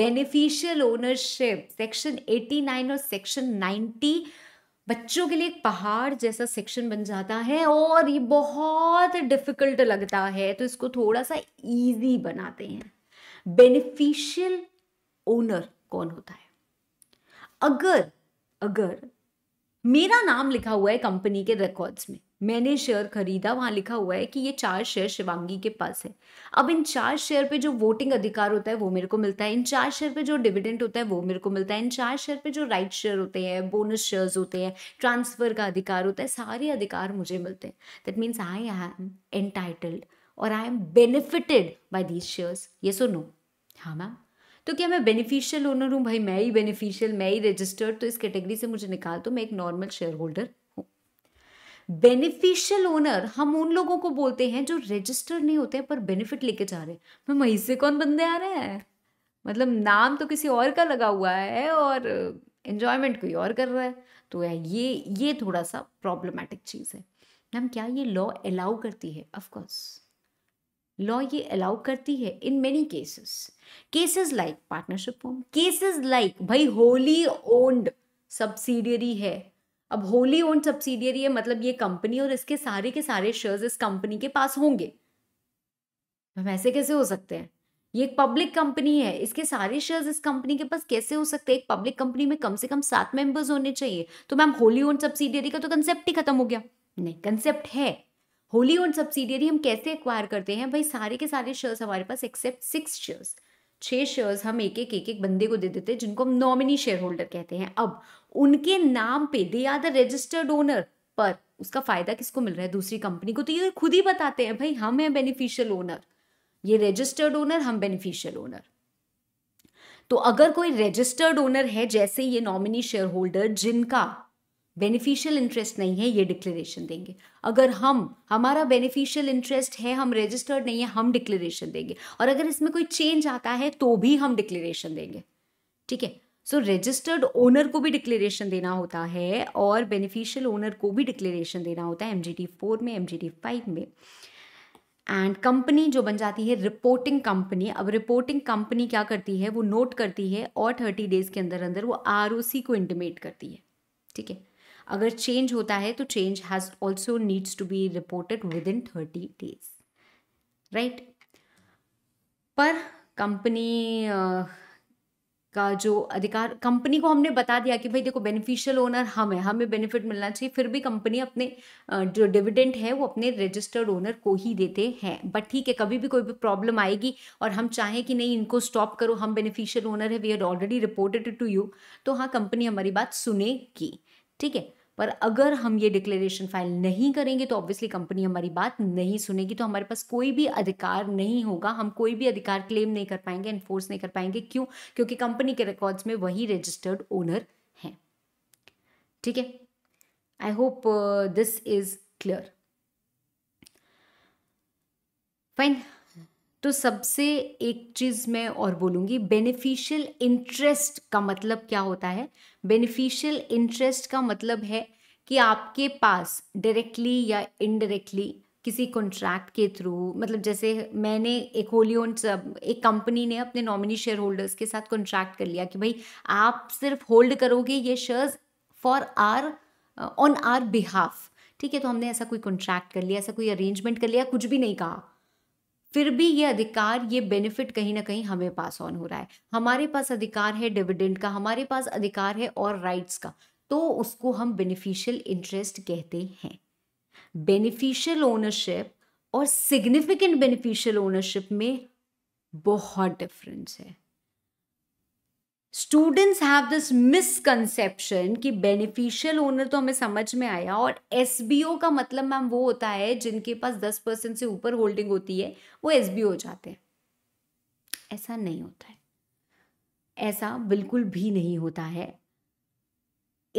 A: बेनिफिशियल ओनरशिप सेक्शन एटी और सेक्शन 90 बच्चों के लिए एक पहाड़ जैसा सेक्शन बन जाता है और ये बहुत डिफ़िकल्ट लगता है तो इसको थोड़ा सा इजी बनाते हैं बेनिफिशियल ओनर कौन होता है अगर अगर मेरा नाम लिखा हुआ है कंपनी के रिकॉर्ड्स में मैंने शेयर खरीदा वहां लिखा हुआ है कि ये चार शेयर शिवांगी के पास है अब इन चार शेयर पे जो वोटिंग अधिकार होता है वो मेरे को मिलता है इन चार शेयर पे जो डिविडेंड होता है वो मेरे को मिलता है इन चार शेयर पे जो राइट शेयर होते हैं बोनस शेयर्स होते हैं ट्रांसफ़र का अधिकार होता है सारे अधिकार मुझे मिलते हैं that means I am entitled और I am benefited by these shares ये सुनो हाँ मैम तो क्या मैं बेनिफिशियल ओनर हूँ भाई मैं ही बेनिफिशियल मैं ही रजिस्टर्ड तो इस कैटेगरी से मुझे निकाल दो तो मैं एक normal share holder beneficial owner हम उन लोगों को बोलते हैं जो रजिस्टर नहीं होते हैं पर बेनिफिट लेके जा रहे हैं मैं वहीं से कौन बंदे आ रहे हैं मतलब नाम तो किसी और का लगा हुआ है और इन्जॉयमेंट कोई और कर रहा है तो ये ये थोड़ा सा प्रॉब्लमेटिक चीज़ है मैम क्या ये लॉ अलाउ करती है ऑफकोर्स लॉ ये अलाउ करती है in many cases cases like partnership home cases like भाई होली ओन्ड सब्सिडियरी है अब होली ओन सब्सिडियरी है मतलब ये कंपनी और इसके सारे के सारे शेयर्स इस कंपनी के पास होंगे हम ऐसे कैसे हो सकते हैं ये एक पब्लिक कंपनी है इसके सारे शेयर्स इस कंपनी के पास कैसे हो सकते हैं एक पब्लिक कंपनी में कम से कम सात मेंबर्स होने चाहिए तो मैम होली ओन सब्सिडियरी का तो कंसेप्ट ही खत्म हो गया नहीं कंसेप्ट है होली ओन सब्सिडियरी हम कैसे एक्वायर करते हैं भाई सारे के सारे शेयर्स हमारे पास एक्सेप्ट सिक्स शेयर्स छह शेयर्स हम एक एक एक एक बंदे को दे देते हैं जिनको हम नॉमिनी शेयर होल्डर कहते हैं अब उनके नाम पे they are the registered owner पर उसका फायदा किसको मिल रहा है दूसरी कंपनी को तो ये खुद ही बताते हैं भाई हम हैं बेनिफिशियल ओनर ये रजिस्टर्ड ओनर हम बेनिफिशियल ओनर तो अगर कोई रजिस्टर्ड ओनर है जैसे ये नॉमिनी शेयर होल्डर जिनका बेनिफिशियल इंटरेस्ट नहीं है ये डिक्लेरेशन देंगे अगर हम हमारा बेनिफिशियल इंटरेस्ट है हम रजिस्टर्ड नहीं है हम डिक्लेरेशन देंगे और अगर इसमें कोई चेंज आता है तो भी हम डिक्लेरेशन देंगे ठीक है सो रजिस्टर्ड ओनर को भी डिक्लेरेशन देना होता है और बेनिफिशियल ओनर को भी डिक्लेरेशन देना होता है एम जी टी फोर में एम जी टी फाइव में एंड कंपनी जो बन जाती है रिपोर्टिंग कंपनी अब रिपोर्टिंग कंपनी क्या करती है वो नोट करती है और थर्टी डेज के अंदर अंदर वो आर ओ सी को इंटीमेट करती है ठीक है अगर चेंज होता है तो change has also needs to be reported with in thirty days right पर कंपनी का जो अधिकार कंपनी को हमने बता दिया कि भाई देखो बेनिफिशियल ओनर हम है हमें बेनिफिट मिलना चाहिए फिर भी कंपनी अपने जो डिविडेंट है वो अपने रजिस्टर्ड ओनर को ही देते हैं बट ठीक है कभी भी कोई भी प्रॉब्लम आएगी और हम चाहें कि नहीं इनको स्टॉप करो हम बेनिफिशियल ओनर है we are already reported to you तो हाँ कंपनी हमारी बात सुनेगी ठीक है पर अगर हम ये डिक्लेरेशन फाइल नहीं करेंगे तो ऑब्वियसली कंपनी हमारी बात नहीं सुनेगी तो हमारे पास कोई भी अधिकार नहीं होगा हम कोई भी अधिकार क्लेम नहीं कर पाएंगे एनफोर्स नहीं कर पाएंगे क्यों क्योंकि कंपनी के रिकॉर्ड्स में वही रजिस्टर्ड ओनर हैं ठीक है I hope this is clear fine तो सबसे एक चीज़ मैं और बोलूँगी बेनिफिशियल इंटरेस्ट का मतलब क्या होता है बेनिफिशियल इंटरेस्ट का मतलब है कि आपके पास डायरेक्टली या इनडायरेक्टली किसी कॉन्ट्रैक्ट के थ्रू मतलब जैसे मैंने एक होली ओन एक कंपनी ने अपने नॉमिनी शेयर होल्डर्स के साथ कॉन्ट्रैक्ट कर लिया कि भाई आप सिर्फ होल्ड करोगे ये shares for our on our behalf ठीक है तो हमने ऐसा कोई कॉन्ट्रैक्ट कर लिया ऐसा कोई अरेंजमेंट कर लिया कुछ भी नहीं कहा फिर भी ये अधिकार ये बेनिफिट कहीं ना कहीं हमें पास ऑन हो रहा है हमारे पास अधिकार है डिविडेंड का हमारे पास अधिकार है और राइट्स का तो उसको हम बेनिफिशियल इंटरेस्ट कहते हैं बेनिफिशियल ओनरशिप और सिग्निफिकेंट बेनिफिशियल ओनरशिप में बहुत डिफरेंस है स्टूडेंट्स हैव दिस मिसकंसेप्शन कि बेनिफिशियल ओनर तो हमें समझ में आया और एस का मतलब मैम वो होता है जिनके पास दस परसेंट से ऊपर होल्डिंग होती है वो एस हो जाते हैं ऐसा नहीं होता है ऐसा बिल्कुल भी नहीं होता है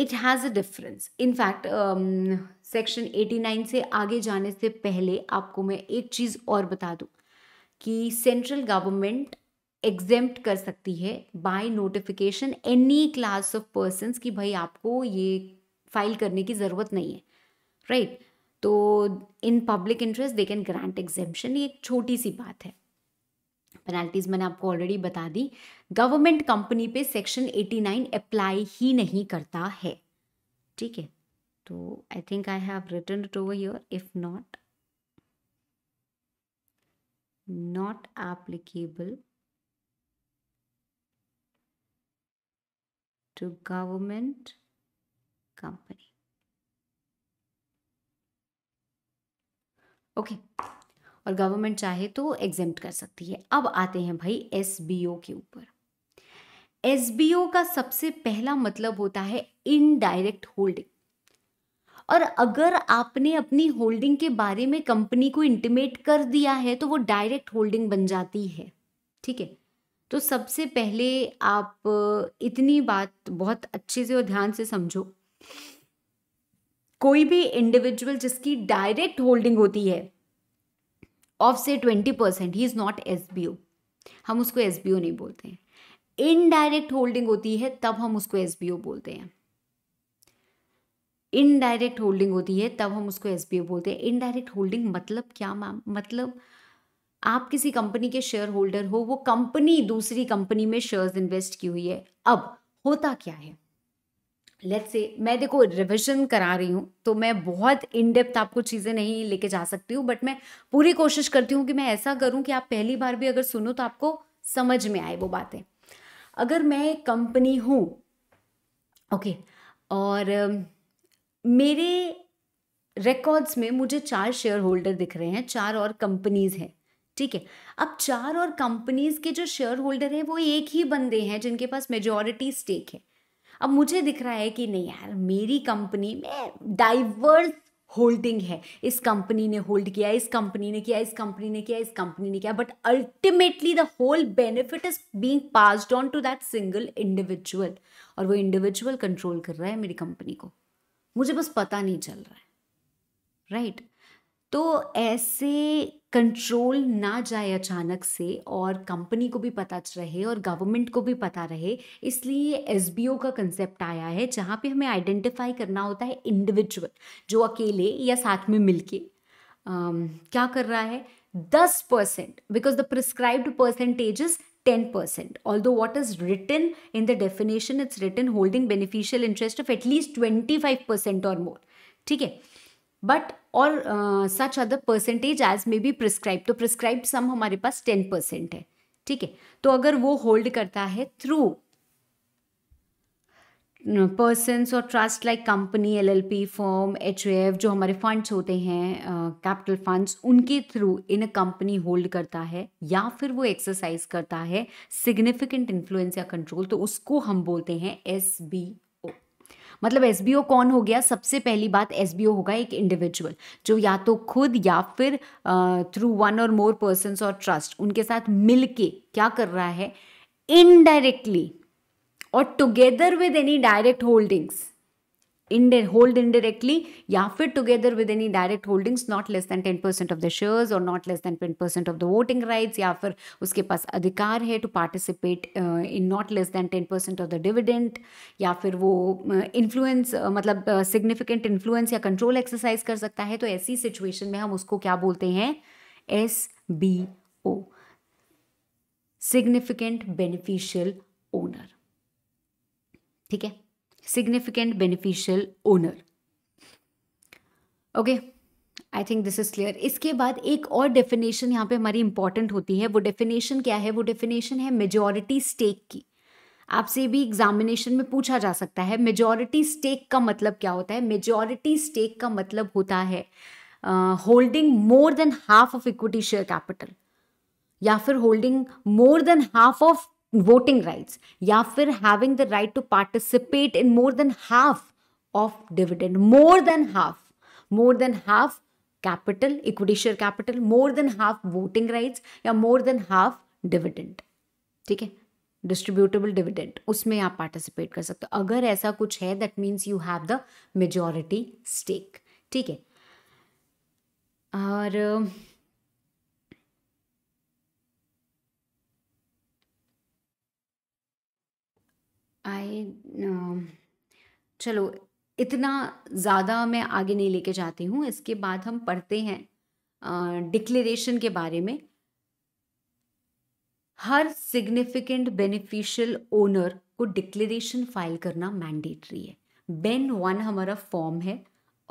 A: it has a difference in fact section 89 से आगे जाने से पहले आपको मैं एक चीज़ और बता दूं कि सेंट्रल गवर्नमेंट एग्जेम्प्ट कर सकती है by notification any class of person कि भाई आपको ये फाइल करने की ज़रूरत नहीं है राइट right? तो in public interest they can grant exemption ये एक छोटी सी बात है पेनल्टीज़ मैंने आपको ऑलरेडी बता दी गवर्नमेंट कंपनी पे सेक्शन 89 अप्लाई ही नहीं करता है ठीक है तो I think I have written to over your if not not applicable to government company. Okay okay. और गवर्नमेंट चाहे तो एग्जेप्ट कर सकती है अब आते हैं भाई एस के ऊपर एस का सबसे पहला मतलब होता है इनडायरेक्ट होल्डिंग और अगर आपने अपनी होल्डिंग के बारे में कंपनी को इंटीमेट कर दिया है तो वो डायरेक्ट होल्डिंग बन जाती है ठीक है तो सबसे पहले आप इतनी बात बहुत अच्छे से और ध्यान से समझो कोई भी इंडिविजुअल जिसकी डायरेक्ट होल्डिंग होती है ऑफ से ट्वेंटी परसेंट ही इज़ नॉट एस हम उसको एस नहीं बोलते हैं इनडायरेक्ट होल्डिंग होती है तब हम उसको एस बोलते हैं इनडायरेक्ट होल्डिंग होती है तब हम उसको एस बोलते हैं इनडायरेक्ट होल्डिंग मतलब क्या मैम मतलब आप किसी कंपनी के शेयर होल्डर हो वो कंपनी दूसरी कंपनी में शेयर्स इन्वेस्ट की हुई है अब होता क्या है लेट्स से मैं देखो रिविजन करा रही हूँ तो मैं बहुत इन डेप्थ आपको चीज़ें नहीं लेके जा सकती हूँ बट मैं पूरी कोशिश करती हूँ कि मैं ऐसा करूँ कि आप पहली बार भी अगर सुनो तो आपको समझ में आए वो बातें अगर मैं एक कंपनी हूँ ओके okay, और मेरे रिकॉर्ड्स में मुझे चार शेयर होल्डर दिख रहे हैं चार और कंपनीज हैं ठीक है अब चार और कंपनीज के जो शेयर होल्डर हैं वो एक ही बंदे हैं जिनके पास मेजोरिटी स्टेक है अब मुझे दिख रहा है कि नहीं यार मेरी कंपनी में डाइवर्स होल्डिंग है इस कंपनी ने होल्ड किया इस कंपनी ने किया इस कंपनी ने किया इस कंपनी ने किया but ultimately the whole benefit is being passed on to that single individual और वो इंडिविजुअल कंट्रोल कर रहा है मेरी कंपनी को मुझे बस पता नहीं चल रहा है राइट right? तो ऐसे कंट्रोल ना जाए अचानक से और कंपनी को भी पता रहे और गवर्नमेंट को भी पता रहे इसलिए एस का कंसेप्ट आया है जहाँ पे हमें आइडेंटिफाई करना होता है इंडिविजुअल जो अकेले या साथ में मिलके um, क्या कर रहा है दस percent because the prescribed percentage is though what is written in the definition it's written holding beneficial interest of at least twenty five percent और मोर ठीक है बट और such other percentage as may be prescribe तो prescribe some हमारे पास ten percent है ठीक है तो अगर वो होल्ड करता है थ्रू पर्सनस और trust like company L L P form H F जो हमारे फंड्स होते हैं कैपिटल uh, फंड्स उनके थ्रू इन कंपनी होल्ड करता है या फिर वो एक्सरसाइज करता है सिग्निफिकेंट इन्फ्लुएंस या कंट्रोल तो उसको हम बोलते हैं एस बी मतलब एस कौन हो गया सबसे पहली बात एस होगा एक इंडिविजुअल जो या तो खुद या फिर थ्रू वन और मोर पर्सन और ट्रस्ट उनके साथ मिल क्या कर रहा है इनडायरेक्टली और together with any direct holdings inde hold indirectly yeah fit together with any direct holdings not ten percent 10% the the shares or not less than 10% of the voting rights या फिर उसके पास अधिकार है to participate in not less than 10% of the dividend या फिर वो influence uh, मतलब सिग्निफिकेंट uh, इन्फ्लुएंस या कंट्रोल एक्सरसाइज कर सकता है तो ऐसी सिचुएशन में हम उसको क्या बोलते हैं S B O significant beneficial owner ठीक है significant beneficial owner okay I think this is clear इसके बाद एक और डेफिनेशन यहाँ पे हमारी इंपॉर्टेंट होती है वो डेफिनेशन क्या है वो डेफिनेशन है मेजोरिटी स्टेक की आपसे भी एग्जामिनेशन में पूछा जा सकता है मेजोरिटी स्टेक का मतलब क्या होता है मेजोरिटी स्टेक का मतलब होता है holding more than half of equity share capital या फिर holding more than half of voting rights या फिर having the right to participate in more than half of dividend more than half more than half capital equity share capital more than half voting rights या more than half dividend ठीक है distributable dividend उसमें आप participate कर सकते हो अगर ऐसा कुछ है that means you have the majority stake ठीक है और आई um, चलो इतना ज़्यादा मैं आगे नहीं लेके जाती हूँ इसके बाद हम पढ़ते हैं डिक्लेरेशन के बारे में हर सिग्निफिकेंट बेनिफिशियल ओनर को डिक्लेरेशन फाइल करना मैंडेटरी है बेन वन हमारा फॉर्म है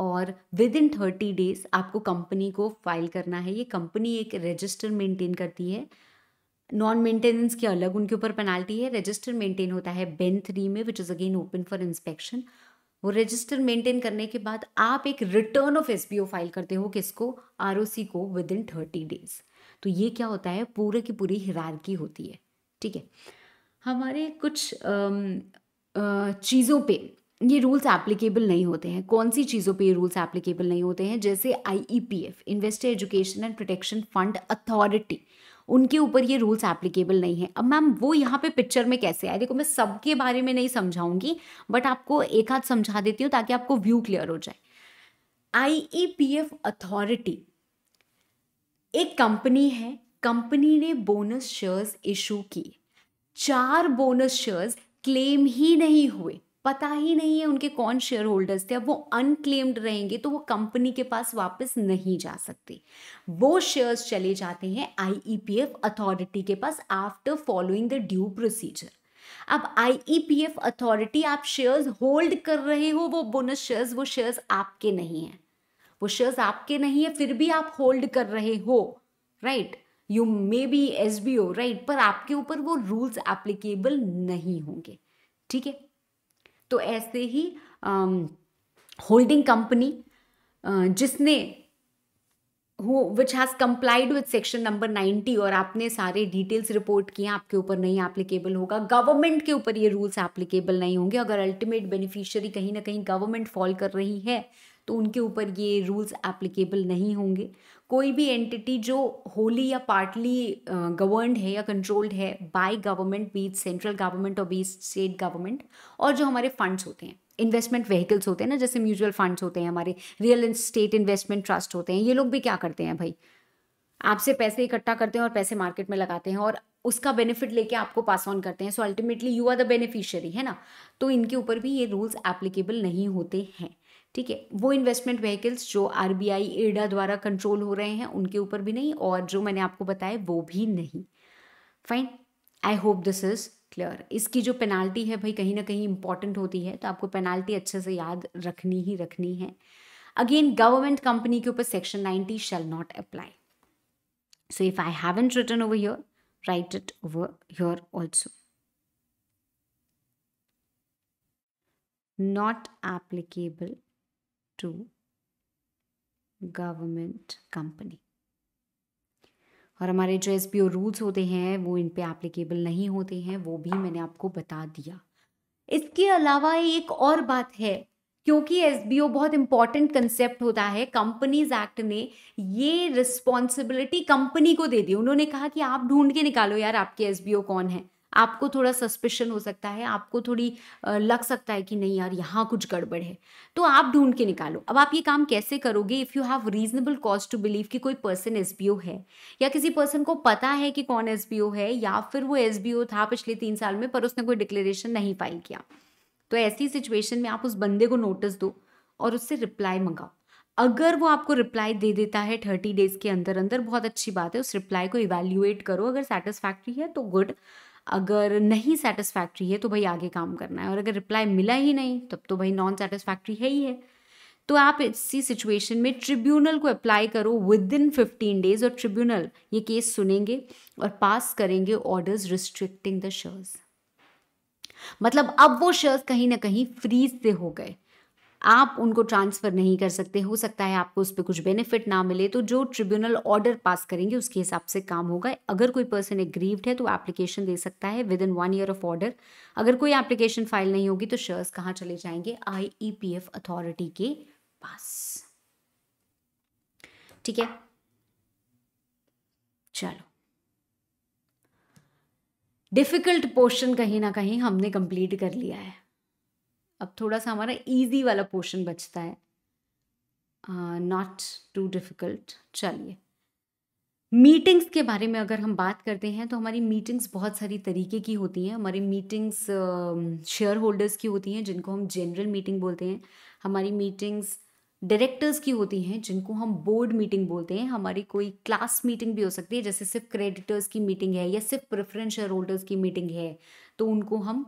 A: और विद इन थर्टी डेज आपको कंपनी को फाइल करना है ये कंपनी एक रजिस्टर मेंटेन करती है नॉन मेंटेनेंस के अलग उनके ऊपर पेनाल्टी है रजिस्टर मेंटेन होता है बेन थ्री में which is again open for inspection वो रजिस्टर मेंटेन करने के बाद आप एक रिटर्न ऑफ एस फाइल करते हो किसको आर को विद इन थर्टी डेज तो ये क्या होता है पूरे की पूरी हिरारकी होती है ठीक है हमारे कुछ चीज़ों पे ये रूल्स एप्लीकेबल नहीं होते हैं कौन सी चीज़ों पे ये रूल्स एप्लीकेबल नहीं होते हैं जैसे I E P F investor education and protection fund authority उनके ऊपर ये रूल्स एप्लीकेबल नहीं है अब मैम वो यहाँ पे पिक्चर में कैसे आए देखो मैं सबके बारे में नहीं समझाऊंगी बट आपको एक हाथ समझा देती हूँ ताकि आपको व्यू क्लियर हो जाए एफ अथॉरिटी e एक कंपनी है कंपनी ने बोनस शेयर्स इशू किए चार बोनस शेयर्स क्लेम ही नहीं हुए पता ही नहीं है उनके कौन शेयर होल्डर्स थे अब वो अनक्लेम्ड रहेंगे तो वो कंपनी के पास वापस नहीं जा सकते वो शेयर्स चले जाते हैं आईईपीएफ अथॉरिटी e के पास after following the due procedure अब आईईपीएफ अथॉरिटी e आप शेयर्स होल्ड कर रहे हो वो बोनस शेयर्स वो शेयर्स आपके नहीं है वो शेयर्स आपके नहीं है फिर भी आप होल्ड कर रहे हो right you may be S B O right पर आपके ऊपर वो रूल्स एप्लीकेबल नहीं होंगे ठीक है तो ऐसे ही होल्डिंग कंपनी जिसने who which has complied with section number ninety और आपने सारे डिटेल्स रिपोर्ट किए आपके ऊपर नहीं एप्लीकेबल होगा गवर्नमेंट के ऊपर ये रूल्स एप्लीकेबल नहीं होंगे अगर अल्टीमेट बेनिफिशियरी कहीं ना कहीं गवर्नमेंट फॉल कर रही है तो उनके ऊपर ये रूल्स एप्लीकेबल नहीं होंगे कोई भी एंटिटी जो होली या पार्टली गवर्नड है या कंट्रोल्ड है बाय गवर्नमेंट बीच सेंट्रल गवर्नमेंट और बीच स्टेट गवर्नमेंट और जो हमारे फंड्स होते हैं इन्वेस्टमेंट व्हीकल्स होते हैं ना जैसे म्यूचुअल फंड्स होते हैं हमारे रियल इस्टेट इन्वेस्टमेंट ट्रस्ट होते हैं ये लोग भी क्या करते हैं भाई आपसे पैसे इकट्ठा करते हैं और पैसे मार्केट में लगाते हैं और उसका बेनिफिट लेके आपको पास ऑन करते हैं so ultimately you are the beneficiary है ना तो इनके ऊपर भी ये रूल्स एप्लीकेबल नहीं होते हैं ठीक है वो इन्वेस्टमेंट व्हीकल्स जो आर बी द्वारा कंट्रोल हो रहे हैं उनके ऊपर भी नहीं और जो मैंने आपको बताया वो भी नहीं fine I hope this is clear इसकी जो पेनाल्टी है भाई कहीं ना कहीं इंपॉर्टेंट होती है तो आपको पेनाल्टी अच्छे से याद रखनी ही रखनी है अगेन गवर्नमेंट कंपनी के ऊपर section ninety shall not apply so if I haven't written over your right it over your also not applicable to government company और हमारे जो एस रूल्स होते हैं वो इन पे एप्लीकेबल नहीं होते हैं वो भी मैंने आपको बता दिया इसके अलावा एक और बात है क्योंकि एस बहुत इंपॉर्टेंट कंसेप्ट होता है कंपनीज एक्ट ने ये रिस्पॉन्सिबिलिटी कंपनी को दे दी उन्होंने कहा कि आप ढूंढ के निकालो यार आपके एस बी ओ कौन है आपको थोड़ा सस्पेशन हो सकता है आपको थोड़ी लग सकता है कि नहीं यार यहाँ कुछ गड़बड़ है तो आप ढूंढ के निकालो अब आप ये काम कैसे करोगे if you have reasonable cause to believe कि कोई पर्सन एस है या किसी पर्सन को पता है कि कौन एस है या फिर वो एस था पिछले तीन साल में पर उसने कोई डिक्लेरेशन नहीं फाइल किया तो ऐसी सिचुएशन में आप उस बंदे को नोटिस दो और उससे रिप्लाई मंगाओ अगर वो आपको रिप्लाई दे देता है थर्टी डेज़ के अंदर अंदर बहुत अच्छी बात है उस रिप्लाई को इवेल्यूएट करो अगर सेटिस्फैक्ट्री है तो गुड अगर नहीं सेटिस्फैक्ट्री है तो भाई आगे काम करना है और अगर रिप्लाई मिला ही नहीं तब तो भाई नॉन सेटिस्फैक्ट्री है ही है तो आप इसी सिचुएशन में ट्रिब्यूनल को अप्लाई करो विद इन फिफ्टीन डेज और ट्रिब्यूनल ये केस सुनेंगे और पास करेंगे ऑर्डर्स रिस्ट्रिक्टिंग द शर्स मतलब अब वो शर्स कहीं ना कहीं फ्रीज से हो गए आप उनको ट्रांसफ़र नहीं कर सकते हो सकता है आपको उस पर कुछ बेनिफिट ना मिले तो जो ट्रिब्यूनल ऑर्डर पास करेंगे उसके हिसाब से काम होगा अगर कोई पर्सन एग्रीव्ड है तो एप्लीकेशन दे सकता है within one year of order अगर कोई एप्लीकेशन फाइल नहीं होगी तो शेयर्स कहाँ चले जाएंगे आई अथॉरिटी e के पास ठीक है चलो डिफिकल्ट पोर्शन कहीं ना कहीं हमने कंप्लीट कर लिया है अब थोड़ा सा हमारा ईजी वाला पोर्शन बचता है नॉट टू डिफ़िकल्ट चलिए मीटिंग्स के बारे में अगर हम बात करते हैं तो हमारी मीटिंग्स बहुत सारी तरीके की होती हैं हमारी मीटिंग्स शेयर होल्डर्स की होती हैं जिनको हम जनरल मीटिंग बोलते हैं हमारी मीटिंग्स डायरेक्टर्स की होती हैं जिनको हम बोर्ड मीटिंग बोलते हैं हमारी कोई क्लास मीटिंग भी हो सकती है जैसे सिर्फ क्रेडिटर्स की मीटिंग है या सिर्फ प्रेफरेंस शेयर होल्डर्स की मीटिंग है तो उनको हम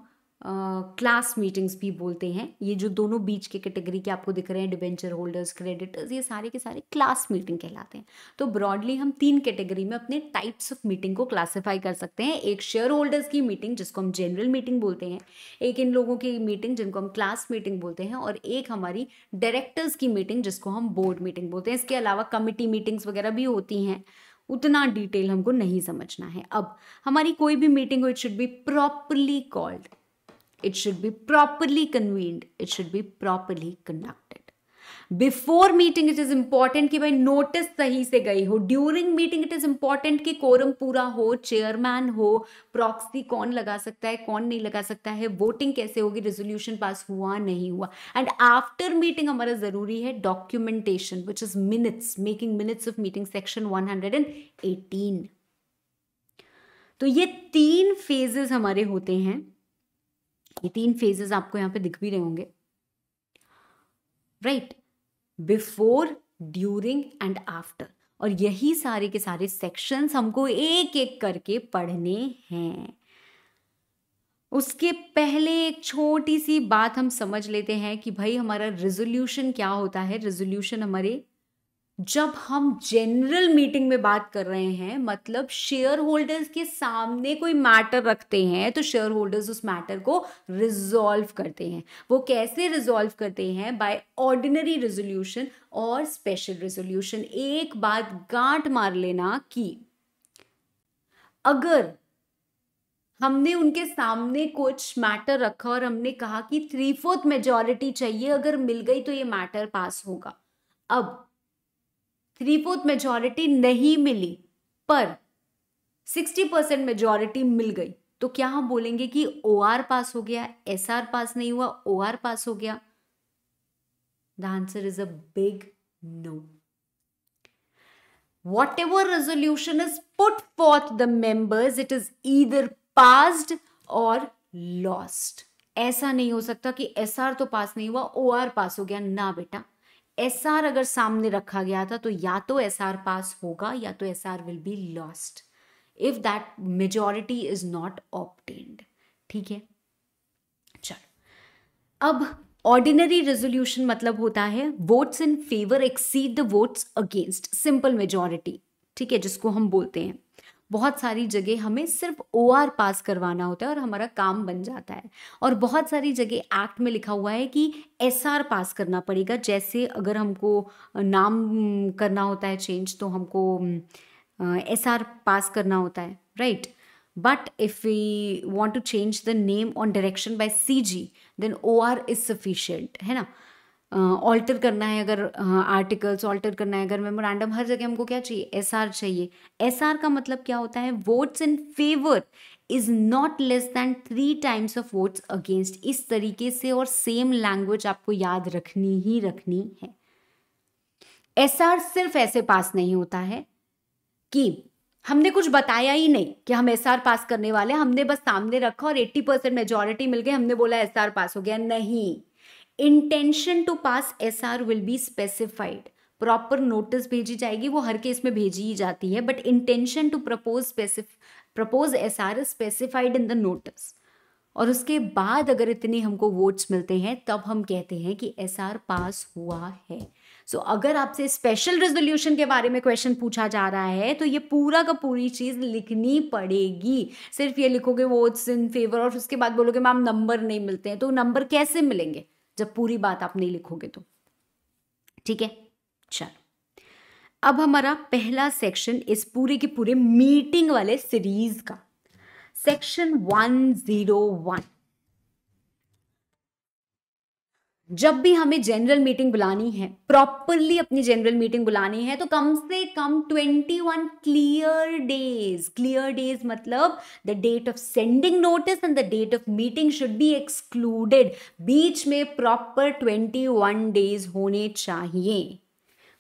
A: क्लास मीटिंग्स भी बोलते हैं ये जो दोनों बीच के कैटेगरी के आपको दिख रहे हैं डिबेंचर होल्डर्स क्रेडिटर्स ये सारे के सारे क्लास मीटिंग कहलाते हैं तो ब्रॉडली हम तीन कैटेगरी में अपने टाइप्स ऑफ मीटिंग को क्लासिफाई कर सकते हैं एक शेयर होल्डर्स की मीटिंग जिसको हम जनरल मीटिंग बोलते हैं एक इन लोगों की मीटिंग जिनको हम क्लास मीटिंग बोलते हैं और एक हमारी डायरेक्टर्स की मीटिंग जिसको हम बोर्ड मीटिंग बोलते हैं इसके अलावा कमिटी मीटिंग्स वगैरह भी होती हैं उतना डिटेल हमको नहीं समझना है अब हमारी कोई भी मीटिंग हो it should be properly called It should be properly convened. It should be properly conducted. Before meeting it is important कि भाई नोटिस सही से गई हो during meeting it is important कि कोरम पूरा हो चेयरमैन हो प्रॉक्सी कौन लगा सकता है कौन नहीं लगा सकता है वोटिंग कैसे होगी रेजोल्यूशन पास हुआ नहीं हुआ एंड आफ्टर मीटिंग हमारा जरूरी है documentation which is minutes making minutes of meeting section one hundred and eighteen तो ये तीन फेजेस हमारे होते हैं ये तीन फेजेस आपको यहाँ पे दिख भी रहे होंगे right before during and after और यही सारे के सारे सेक्शंस हमको एक एक करके पढ़ने हैं उसके पहले एक छोटी सी बात हम समझ लेते हैं कि भाई हमारा रेजोल्यूशन क्या होता है रेजोल्यूशन हमारे जब हम जनरल मीटिंग में बात कर रहे हैं मतलब शेयर होल्डर्स के सामने कोई मैटर रखते हैं तो शेयर होल्डर्स उस मैटर को रिजॉल्व करते हैं वो कैसे रिजॉल्व करते हैं बाय ऑर्डिनरी रेजोल्यूशन और स्पेशल रेजोल्यूशन एक बात गांठ मार लेना कि अगर हमने उनके सामने कुछ मैटर रखा और हमने कहा कि थ्री फोर्थ मेजोरिटी चाहिए अगर मिल गई तो ये मैटर पास होगा अब थ्री फोर्थ मेजोरिटी नहीं मिली पर सिक्सटी परसेंट मेजॉरिटी मिल गई तो क्या हम बोलेंगे कि ओ आर पास हो गया एस आर पास नहीं हुआ ओ आर पास हो गया the answer is a big no whatever resolution is put forth the members it is either passed और लॉस्ट ऐसा नहीं हो सकता कि एस आर तो पास नहीं हुआ ओ आर पास हो गया ना बेटा एसआर अगर सामने रखा गया था तो या तो एस आर पास होगा या तो S R will be lost if that majority is not obtained ठीक है चलो अब ऑर्डिनरी रेजोल्यूशन मतलब होता है votes in favour exceed the votes against simple majority ठीक है जिसको हम बोलते हैं बहुत सारी जगह हमें सिर्फ ओ आर पास करवाना होता है और हमारा काम बन जाता है और बहुत सारी जगह एक्ट में लिखा हुआ है कि एस आर पास करना पड़ेगा जैसे अगर हमको नाम करना होता है चेंज तो हमको एस आर पास करना होता है right but if we want to change the name on direction by C G then O R is sufficient है ना ऑल्टर करना है अगर आर्टिकल्स ऑल्टर करना है अगर मेमोरेंडम हर जगह हमको क्या चाहिए एस आर चाहिए एस आर का मतलब क्या होता है votes in favour is not less than three times of votes against इस तरीके से और सेम लैंग्वेज आपको याद रखनी ही रखनी है एस आर सिर्फ ऐसे पास नहीं होता है कि हमने कुछ बताया ही नहीं कि हम एस आर पास करने वाले हमने बस सामने रखा और एट्टी परसेंट मेजोरिटी मिल गई हमने बोला एस आर पास हो गया नहीं intention to pass S R will be specified proper notice भेजी जाएगी वो हर केस में भेजी ही जाती है but intention to propose specify propose S R specified in the notice और उसके बाद अगर इतने हमको वोट्स मिलते हैं तब हम कहते हैं कि एस आर पास हुआ है सो so, अगर आपसे स्पेशल रेजोल्यूशन के बारे में क्वेश्चन पूछा जा रहा है तो ये पूरा का पूरी चीज़ लिखनी पड़ेगी सिर्फ ये लिखोगे वोट्स इन फेवर और उसके बाद बोलोगे मैम नंबर नहीं मिलते हैं तो नंबर कैसे मिलेंगे जब पूरी बात आप नहीं लिखोगे तो ठीक है चलो अब हमारा पहला सेक्शन इस पूरे के पूरे मीटिंग वाले सीरीज का सेक्शन वन जीरो वन जब भी हमें जनरल मीटिंग बुलानी है प्रॉपरली अपनी जनरल मीटिंग बुलानी है तो कम से कम 21 क्लियर डेज क्लियर डेज मतलब the date of sending notice and the date of meeting should be excluded बीच में प्रॉपर 21 डेज होने चाहिए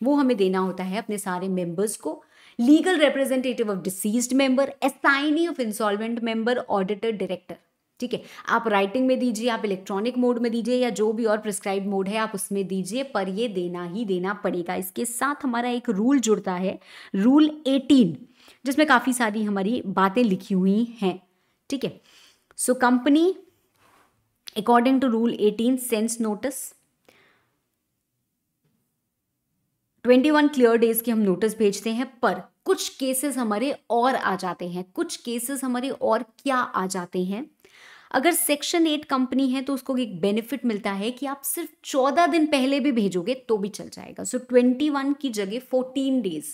A: वो हमें देना होता है अपने सारे मेंबर्स को legal representative of deceased member assignee of insolvent member auditor director ठीक है आप राइटिंग में दीजिए आप इलेक्ट्रॉनिक मोड में दीजिए या जो भी और प्रिस्क्राइब मोड है आप उसमें दीजिए पर ये देना ही देना पड़ेगा इसके साथ हमारा एक रूल जुड़ता है रूल एटीन जिसमें काफ़ी सारी हमारी बातें लिखी हुई हैं ठीक है so company according to rule eighteen sense notice twenty one clear days के हम नोटिस भेजते हैं पर कुछ केसेस हमारे और आ जाते हैं कुछ केसेस हमारे और क्या आ जाते हैं अगर सेक्शन एट कंपनी है तो उसको एक बेनिफिट मिलता है कि आप सिर्फ चौदह दिन पहले भी भेजोगे तो भी चल जाएगा सो ट्वेंटी वन की जगह fourteen days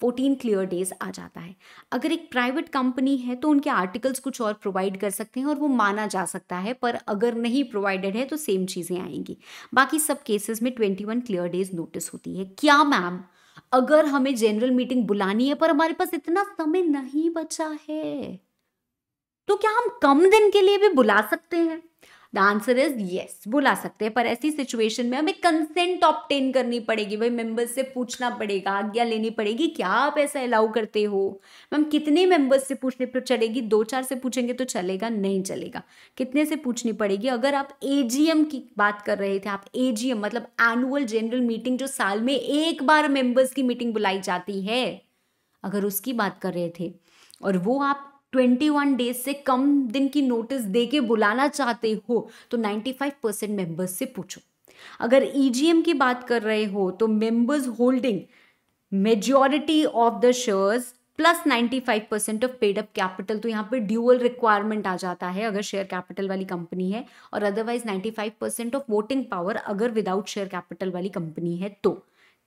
A: fourteen clear days आ जाता है अगर एक प्राइवेट कंपनी है तो उनके आर्टिकल्स कुछ और प्रोवाइड कर सकते हैं और वो माना जा सकता है पर अगर नहीं प्रोवाइडेड है तो सेम चीज़ें आएंगी बाकी सब केसेस में twenty one clear days notice होती है क्या मैम अगर हमें जनरल मीटिंग बुलानी है पर हमारे पास इतना समय नहीं बचा है तो क्या हम कम दिन के लिए भी बुला सकते हैं द आंसर इज येस बुला सकते हैं पर ऐसी सिचुएशन में हमें कंसेंट ऑप्टेन करनी पड़ेगी भाई मेंबर्स से पूछना पड़ेगा आज्ञा लेनी पड़ेगी क्या आप ऐसा अलाउ करते हो मैम कितने मेंबर्स से पूछने पर चलेगी दो चार से पूछेंगे तो चलेगा नहीं चलेगा कितने से पूछनी पड़ेगी अगर आप एजीएम की बात कर रहे थे आप एजीएम मतलब एनुअल जनरल मीटिंग जो साल में एक बार मेंबर्स की मीटिंग बुलाई जाती है अगर उसकी बात कर रहे थे और वो आप ट्वेंटी वन डेज से कम दिन की नोटिस दे के बुलाना चाहते हो तो नाइन्टी फाइव परसेंट मेम्बर्स से पूछो अगर ईजीएम e की बात कर रहे हो तो members holding majority of the shares plus 95 percent of paid up capital तो यहाँ पे ड्यूअल रिक्वायरमेंट आ जाता है अगर शेयर कैपिटल वाली कंपनी है और otherwise 95 percent of voting power अगर विदाउट शेयर कैपिटल वाली कंपनी है तो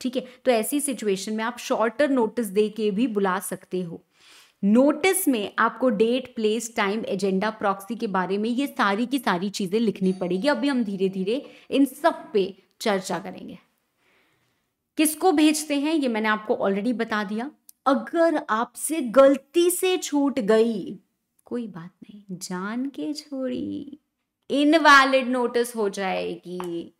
A: ठीक है तो ऐसी सिचुएशन में आप शॉर्टर नोटिस दे के भी बुला सकते हो नोटिस में आपको date place time agenda proxy के बारे में ये सारी की सारी चीज़ें लिखनी पड़ेगी अभी हम धीरे धीरे इन सब पे चर्चा करेंगे किसको भेजते हैं ये मैंने आपको ऑलरेडी बता दिया अगर आपसे गलती से छूट गई कोई बात नहीं जान के छोड़ी इनवैलिड नोटिस हो जाएगी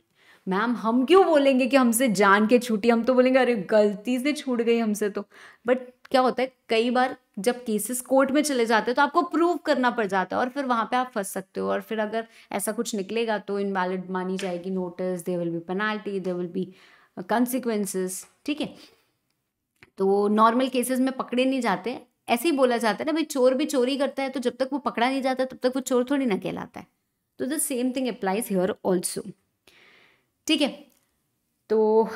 A: मैम हम क्यों बोलेंगे कि हमसे जान के छूटी हम तो बोलेंगे अरे गलती से छूट गई हमसे तो बट क्या होता है कई बार जब केसेस कोर्ट में चले जाते हैं तो आपको प्रूव करना पड़ जाता है और फिर वहां पे आप फंस सकते हो और फिर अगर ऐसा कुछ निकलेगा तो इनवैलिड मानी जाएगी notice there will be penalty there will be consequences ठीक है तो नॉर्मल केसेस में पकड़े नहीं जाते ऐसे ही बोला जाता है ना भाई चोर भी चोरी करता है तो जब तक वो पकड़ा नहीं जाता तब तक वो चोर थोड़ी ना कहलाता है तो the same thing applies here also ठीक है तो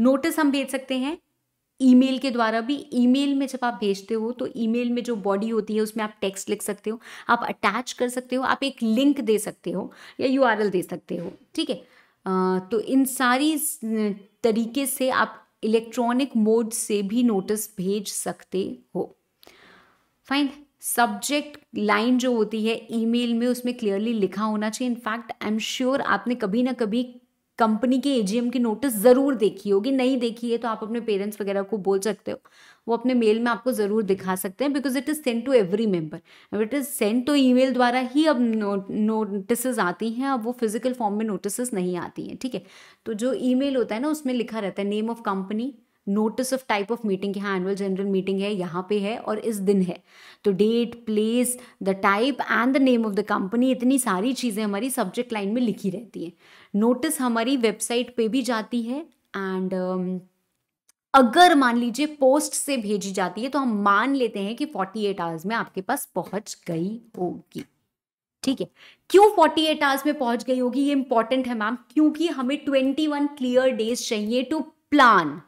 A: नोटिस हम भेज सकते हैं ईमेल के द्वारा भी ईमेल में जब आप भेजते हो तो ईमेल में जो बॉडी होती है उसमें आप टेक्स्ट लिख सकते हो आप अटैच कर सकते हो आप एक लिंक दे सकते हो या यू दे सकते हो ठीक है तो इन सारी तरीके से आप इलेक्ट्रॉनिक मोड से भी नोटिस भेज सकते हो फाइन सब्जेक्ट लाइन जो होती है ईमेल में उसमें क्लियरली लिखा होना चाहिए इनफैक्ट आई एम श्योर आपने कभी ना कभी कंपनी के एजीएम की नोटिस ज़रूर देखी होगी नहीं देखी है तो आप अपने पेरेंट्स वगैरह को बोल सकते हो वो अपने मेल में आपको ज़रूर दिखा सकते हैं because it is send to every member अब इट इज़ सेंड तो ईमेल द्वारा ही अब नोटिस आती हैं अब वो फिजिकल फॉर्म में नोटिस नहीं आती हैं ठीक है तो जो ईमेल होता है ना उसमें लिखा रहता है name of company notice of type of meeting हाँ एनुअल जनरल मीटिंग है यहाँ पे है और इस दिन है तो date place the type and the name of the company इतनी सारी चीज़ें हमारी सब्जेक्ट लाइन में लिखी रहती हैं नोटिस हमारी वेबसाइट पे भी जाती है एंड um, अगर मान लीजिए पोस्ट से भेजी जाती है तो हम मान लेते हैं कि 48 आवर्स में आपके पास पहुंच गई होगी ठीक है क्यों 48 आवर्स में पहुंच गई होगी ये इंपॉर्टेंट है मैम क्योंकि हमें 21 क्लियर डेज चाहिए to plan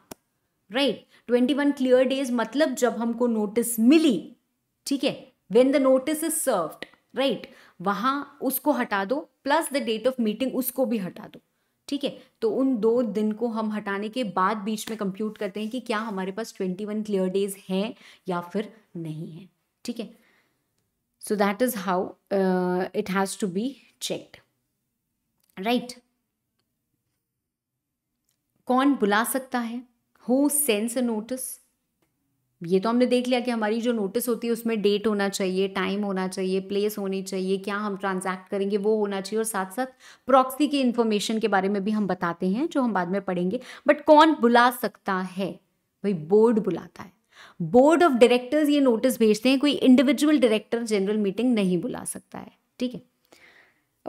A: right twenty one clear days मतलब जब हमको नोटिस मिली ठीक है when the notice is served right वहां उसको हटा दो plus the date of meeting उसको भी हटा दो ठीक है तो उन दो दिन को हम हटाने के बाद बीच में कंप्यूट करते हैं कि क्या हमारे पास ट्वेंटी वन क्लियर डेज हैं या फिर नहीं है ठीक है so that is how it has to be checked right कौन बुला सकता है हु सेंस अ नोटिस ये तो हमने देख लिया कि हमारी जो नोटिस होती है उसमें डेट होना चाहिए टाइम होना चाहिए प्लेस होनी चाहिए क्या हम ट्रांजैक्ट करेंगे वो होना चाहिए और साथ साथ प्रॉक्सी की इन्फॉर्मेशन के बारे में भी हम बताते हैं जो हम बाद में पढ़ेंगे बट कौन बुला सकता है भाई बोर्ड बुलाता है बोर्ड ऑफ डायरेक्टर्स ये नोटिस भेजते हैं कोई इंडिविजुअल डायरेक्टर जनरल मीटिंग नहीं बुला सकता है ठीक है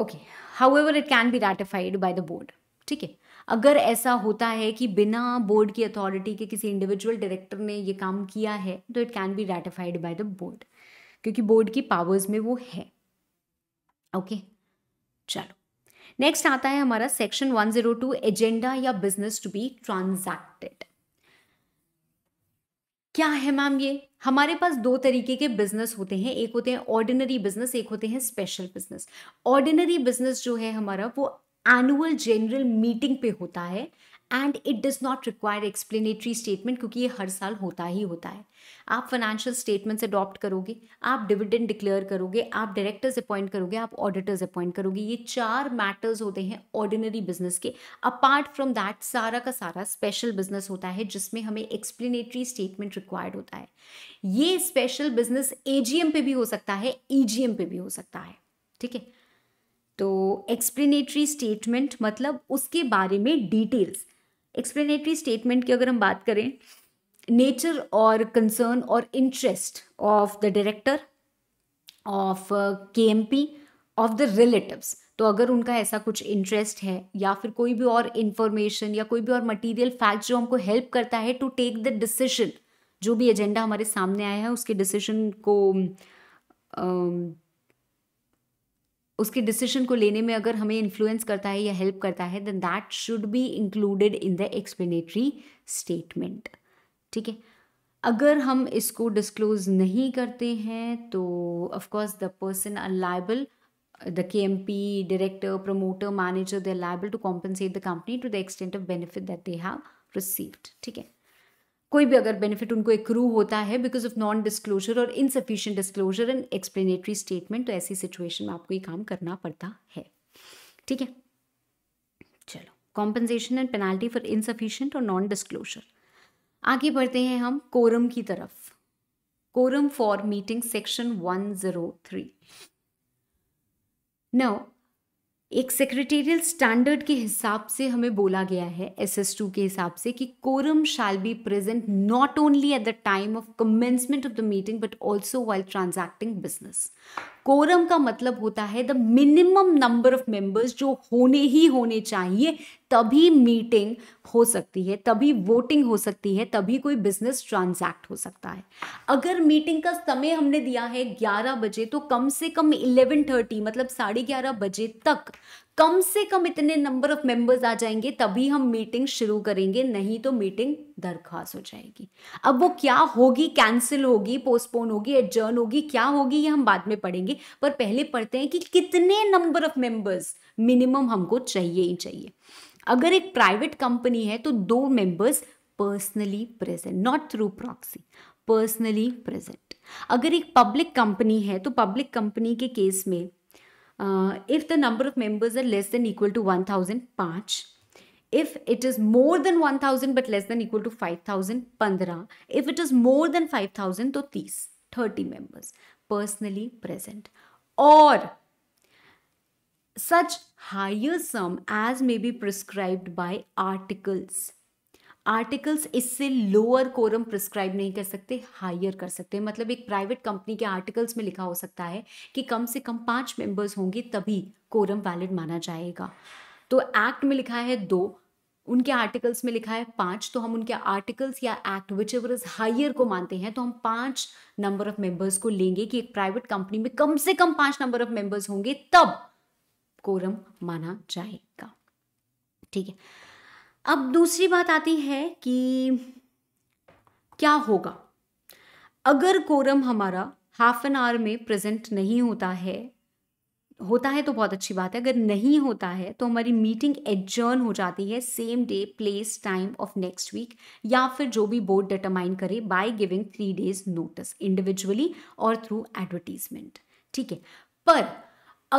A: okay however it can be ratified by the board ठीक है अगर ऐसा होता है कि बिना बोर्ड की अथॉरिटी के किसी इंडिविजुअल डायरेक्टर ने ये काम किया है तो it can be ratified by the board क्योंकि बोर्ड की पावर्स में वो है ओके okay? चलो नेक्स्ट आता है हमारा सेक्शन 102 एजेंडा या बिजनेस टू बी ट्रांजैक्टेड क्या है मैम ये हमारे पास दो तरीके के बिजनेस होते हैं एक होते हैं ऑर्डिनरी बिजनेस एक होते हैं स्पेशल बिजनेस ऑर्डिनरी बिजनेस जो है हमारा वो एनुअल जनरल मीटिंग पे होता है and it does not require explanatory statement क्योंकि ये हर साल होता ही होता है आप फाइनेंशियल स्टेटमेंट्स अडॉप्ट करोगे आप डिविडेंड डिक्लेयर करोगे आप डायरेक्टर्स अपॉइंट करोगे आप ऑडिटर्स अपॉइंट करोगे ये चार मैटर्स होते हैं ऑर्डिनरी बिजनेस के अपार्ट फ्रॉम दैट सारा का सारा स्पेशल बिजनेस होता है जिसमें हमें एक्सप्लेनेटरी स्टेटमेंट रिक्वायर्ड होता है ये स्पेशल बिजनेस ए पे भी हो सकता है ई e पे भी हो सकता है ठीक है तो एक्सप्लेनेटरी स्टेटमेंट मतलब उसके बारे में डिटेल्स एक्सप्लेनेटरी स्टेटमेंट की अगर हम बात करें नेचर और कंसर्न और interest of the director of K M P of the relatives तो अगर उनका ऐसा कुछ इंटरेस्ट है या फिर कोई भी और इंफॉर्मेशन या कोई भी और मटीरियल फैक्ट जो हमको हेल्प करता है टू टेक द डिसीजन जो भी एजेंडा हमारे सामने आया है उसके डिसीजन को uh, उसके डिसीजन को लेने में अगर हमें इन्फ्लुएंस करता है या हेल्प करता है then that should be included in the explanatory statement ठीक है अगर हम इसको डिस्क्लोज नहीं करते हैं तो of course the person are liable पी director director, manager they are liable to compensate the company to the extent of benefit that they have received ठीक है कोई भी अगर बेनिफिट उनको एक होता है बिकॉज ऑफ नॉन डिस्क्लोजर और insufficient disclosure and explanatory statement तो ऐसी सिचुएशन में आपको ये काम करना पड़ता है ठीक है चलो compensation and penalty for insufficient और नॉन डिस्क्लोजर आगे बढ़ते हैं हम कोरम की तरफ quorum for meeting section one zero three नौ एक सेक्रेटेरियल स्टैंडर्ड के हिसाब से हमें बोला गया है एस एस टू के हिसाब से कि quorum shall be present not only at the time of commencement of the meeting but also while transacting business quorum का मतलब होता है the minimum number of members जो होने ही होने चाहिए तभी मीटिंग हो सकती है तभी वोटिंग हो सकती है तभी कोई बिजनेस ट्रांजैक्ट हो सकता है अगर मीटिंग का समय हमने दिया है 11 बजे तो कम से कम 11:30 मतलब साढ़े ग्यारह बजे तक कम से कम इतने नंबर ऑफ मेंबर्स आ जाएंगे तभी हम मीटिंग शुरू करेंगे नहीं तो मीटिंग दरखास्त हो जाएगी अब वो क्या होगी कैंसिल होगी पोस्टपोन होगी एडजर्न होगी क्या होगी ये हम बाद में पढ़ेंगे पर पहले पढ़ते हैं कि कितने नंबर ऑफ मेंबर्स मिनिमम हमको चाहिए ही चाहिए अगर एक प्राइवेट कंपनी है तो दो members personally present not through proxy personally present अगर एक पब्लिक कंपनी है तो पब्लिक कंपनी के केस में Uh, if the number of members are less than equal to 1005 if it is more than 1000 but less than equal to 5000 15 if it is more than 5000 to 30 30 members personally present or such higher sum as may be prescribed by articles articles इससे lower quorum prescribe नहीं कर सकते higher कर सकते हैं मतलब एक private company के आर्टिकल्स में लिखा हो सकता है कि कम से कम पाँच मेंबर्स होंगे तभी कोरम वैलिड माना जाएगा तो एक्ट में लिखा है दो उनके आर्टिकल्स में लिखा है पाँच तो हम उनके आर्टिकल्स या act which ever is higher को मानते हैं तो हम पाँच नंबर ऑफ मेंबर्स को लेंगे कि एक प्राइवेट कंपनी में कम से कम पाँच नंबर ऑफ मेंबर्स होंगे तब कोरम माना जाएगा ठीक है अब दूसरी बात आती है कि क्या होगा अगर कोरम हमारा हाफ एन आवर में प्रेजेंट नहीं होता है होता है तो बहुत अच्छी बात है अगर नहीं होता है तो हमारी मीटिंग एडजर्न हो जाती है same day place time of next week या फिर जो भी बोर्ड डिटरमाइन करे by giving three days notice individually और थ्रू एडवर्टीजमेंट ठीक है पर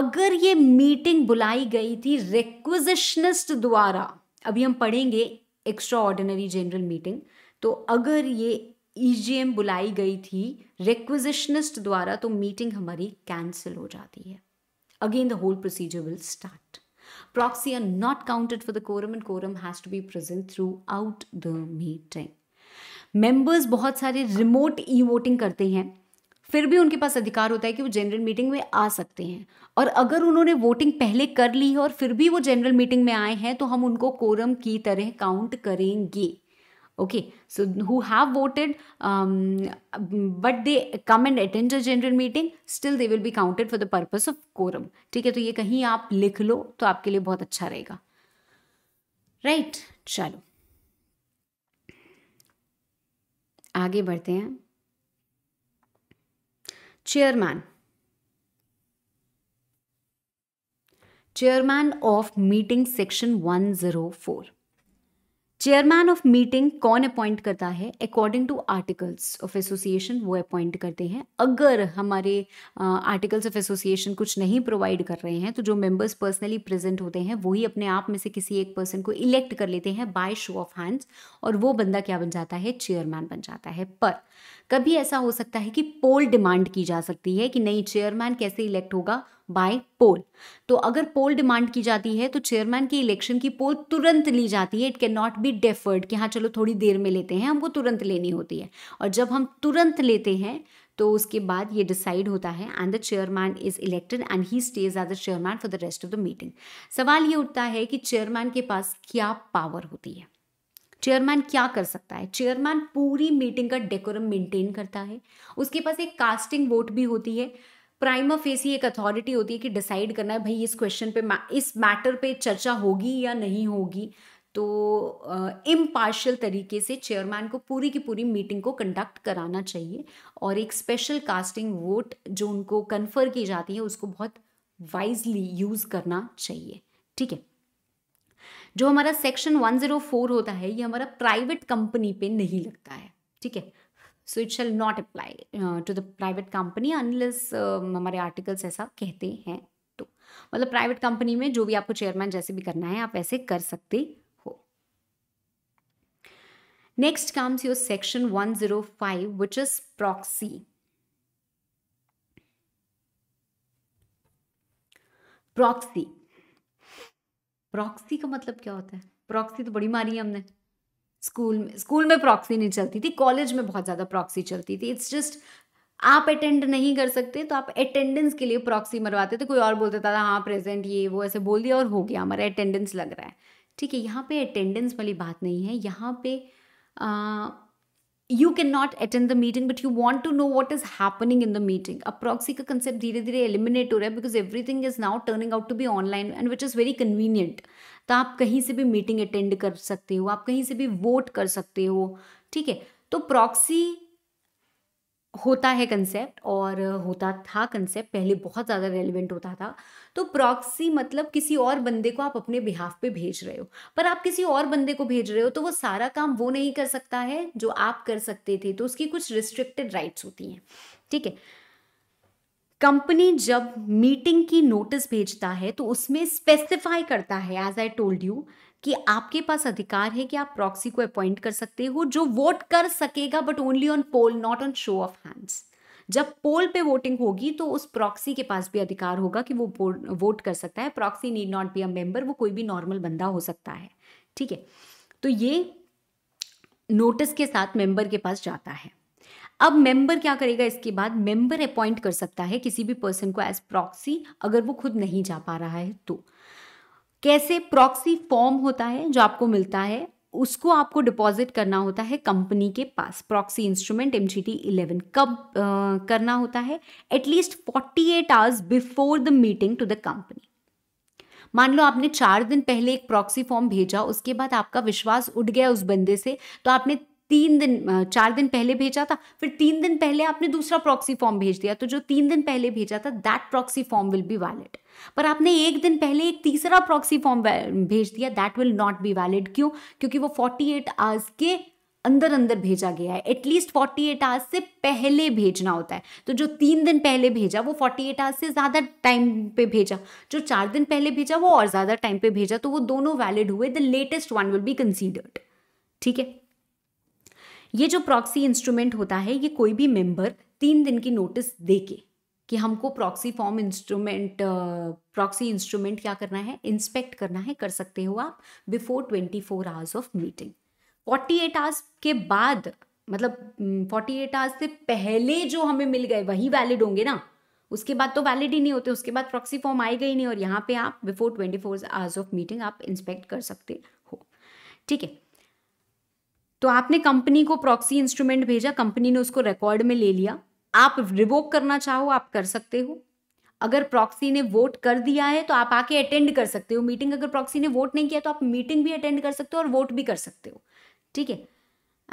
A: अगर ये मीटिंग बुलाई गई थी रिक्विजिशनिस्ट द्वारा अभी हम पढ़ेंगे एक्स्ट्रा ऑर्डिनरी जनरल मीटिंग तो अगर ये ई बुलाई गई थी रिक्विजिशनिस्ट द्वारा तो मीटिंग हमारी कैंसिल हो जाती है again the whole procedure will start proxy are not counted for the quorum and quorum has to be present throughout the meeting members बहुत सारे रिमोट ई वोटिंग करते हैं फिर भी उनके पास अधिकार होता है कि वो जनरल मीटिंग में आ सकते हैं और अगर उन्होंने वोटिंग पहले कर ली है और फिर भी वो जनरल मीटिंग में आए हैं तो हम उनको कोरम की तरह काउंट करेंगे okay so who have voted but they come and attend attend a general meeting still they will be counted for the purpose ठीक है तो ये कहीं आप लिख लो तो आपके लिए बहुत अच्छा रहेगा राइट right, चलो आगे बढ़ते हैं chairman chairman of meeting section 104 chairman of meeting कौन अपॉइंट करता है according to articles of association वो अपॉइंट करते हैं अगर हमारे आर्टिकल्स ऑफ एसोसिएशन कुछ नहीं प्रोवाइड कर रहे हैं तो जो मेंबर्स पर्सनली प्रेजेंट होते हैं वो ही अपने आप में से किसी एक पर्सन को इलेक्ट कर लेते हैं बाय शो ऑफ हैंड्स और वो बंदा क्या बन जाता है चेयरमैन बन जाता है पर कभी ऐसा हो सकता है कि पोल डिमांड की जा सकती है कि नहीं चेयरमैन कैसे इलेक्ट होगा बाय पोल तो अगर पोल डिमांड की जाती है तो चेयरमैन की इलेक्शन की पोल तुरंत ली जाती है it can not be deferred कि हाँ चलो थोड़ी देर में लेते हैं हमको तुरंत लेनी होती है और जब हम तुरंत लेते हैं तो उसके बाद ये डिसाइड होता है and the chairman is elected and he stays as the chairman for the rest of the meeting सवाल ये उठता है कि चेयरमैन के पास क्या पावर होती है चेयरमैन क्या कर सकता है चेयरमैन पूरी मीटिंग का डेकोरम मेंटेन करता है उसके पास एक कास्टिंग वोट भी होती है फेस ही एक अथॉरिटी होती है कि डिसाइड करना है भाई इस क्वेश्चन पे इस मैटर पे चर्चा होगी या नहीं होगी तो इम्पार्शल तरीके से चेयरमैन को पूरी की पूरी मीटिंग को कंडक्ट कराना चाहिए और एक स्पेशल कास्टिंग वोट जो उनको कन्फर की जाती है उसको बहुत वाइजली यूज़ करना चाहिए ठीक है जो हमारा सेक्शन 104 होता है ये हमारा प्राइवेट कंपनी पे नहीं लगता है ठीक है so it shall not apply to the private company unless हमारे आर्टिकल्स ऐसा कहते हैं तो मतलब प्राइवेट कंपनी में जो भी आपको चेयरमैन जैसे भी करना है आप ऐसे कर सकते हो next comes your section 105 which is proxy proxy proxy का मतलब क्या होता है प्रॉक्सी तो बड़ी मारी है हमने स्कूल में स्कूल में प्रॉक्सी नहीं चलती थी कॉलेज में बहुत ज़्यादा प्रॉक्सी चलती थी इट्स जस्ट आप अटेंड नहीं कर सकते तो आप अटेंडेंस के लिए प्रॉक्सी मरवाते थे कोई और बोलता था हाँ प्रेजेंट ये वो ऐसे बोल दिया और हो गया हमारा अटेंडेंस लग रहा है ठीक है यहाँ पे अटेंडेंस वाली बात नहीं है यहाँ पे ah, you can not attend the meeting but you want to know what is happening in the meeting अब प्रॉक्सी का कंसेप्ट धीरे धीरे एलिमिनेट हो रहा है because everything is now turning out to be online and which is very convenient तो आप कहीं से भी मीटिंग अटेंड कर सकते हो आप कहीं से भी वोट कर सकते हो ठीक है तो प्रॉक्सी होता है कंसेप्ट और होता था कंसेप्ट पहले बहुत ज़्यादा रेलिवेंट होता था तो प्रॉक्सी मतलब किसी और बंदे को आप अपने बिहाफ पे भेज रहे हो पर आप किसी और बंदे को भेज रहे हो तो वो सारा काम वो नहीं कर सकता है जो आप कर सकते थे तो उसकी कुछ रिस्ट्रिक्टेड राइट्स होती हैं ठीक है कंपनी जब मीटिंग की नोटिस भेजता है तो उसमें स्पेसिफाई करता है एज आई टोल्ड यू कि आपके पास अधिकार है कि आप प्रॉक्सी को अपॉइंट कर सकते हो जो वोट कर सकेगा but only on poll not on show of hands जब पोल पे वोटिंग होगी तो उस प्रॉक्सी के पास भी अधिकार होगा कि वो वोट कर सकता है proxy need not be a member वो कोई भी नॉर्मल बंदा हो सकता है ठीक है तो ये नोटिस के साथ मेंबर के पास जाता है अब मेंबर क्या करेगा इसके बाद मेंबर अपॉइंट कर सकता है किसी भी पर्सन को एज प्रॉक्सी अगर वो खुद नहीं जा पा रहा है तो कैसे प्रॉक्सी फॉर्म होता है जो आपको मिलता है उसको आपको डिपॉजिट करना होता है कंपनी के पास proxy instrument M G T eleven कब आ, करना होता है at least forty eight hours before the meeting to the company मान लो आपने चार दिन पहले एक प्रॉक्सी फॉर्म भेजा उसके बाद आपका विश्वास उठ गया उस बंदे से तो आपने तीन दिन चार दिन पहले भेजा था फिर तीन दिन पहले आपने दूसरा प्रॉक्सी फॉर्म भेज दिया तो जो तीन दिन पहले भेजा था that proxy form will be valid पर आपने एक दिन पहले एक तीसरा प्रॉक्सी फॉर्म भेज दिया that will not be valid क्यों क्योंकि वो 48 एट आवर्स के अंदर अंदर भेजा गया है एटलीस्ट 48 एट आवर्स से पहले भेजना होता है तो जो तीन दिन पहले भेजा वो 48 एट आवर्स से ज़्यादा टाइम पे भेजा जो चार दिन पहले भेजा वो और ज़्यादा टाइम पे भेजा तो वो दोनों वैलिड हुए the latest one will be considered ठीक है ये जो प्रॉक्सी इंस्ट्रूमेंट होता है ये कोई भी मेंबर तीन दिन की नोटिस दे के कि हमको proxy form instrument proxy instrument क्या करना है इंस्पेक्ट करना है कर सकते हो आप before twenty four hours of meeting forty eight hours के बाद मतलब फोर्टी एट आवर्स से पहले जो हमें मिल गए वही वैलिड होंगे ना उसके बाद तो वैलिड ही नहीं होते उसके बाद प्रॉक्सी फॉर्म आएगा ही नहीं और यहाँ पे आप before twenty four hours of meeting आप इंस्पेक्ट कर सकते हो ठीक है तो आपने कंपनी को प्रॉक्सी इंस्ट्रूमेंट भेजा कंपनी ने उसको रिकॉर्ड में ले लिया आप रिवोक करना चाहो आप कर सकते हो अगर प्रॉक्सी ने वोट कर दिया है तो आप आके अटेंड कर सकते हो मीटिंग अगर प्रॉक्सी ने वोट नहीं किया तो आप मीटिंग भी अटेंड कर सकते हो और वोट भी कर सकते हो ठीक है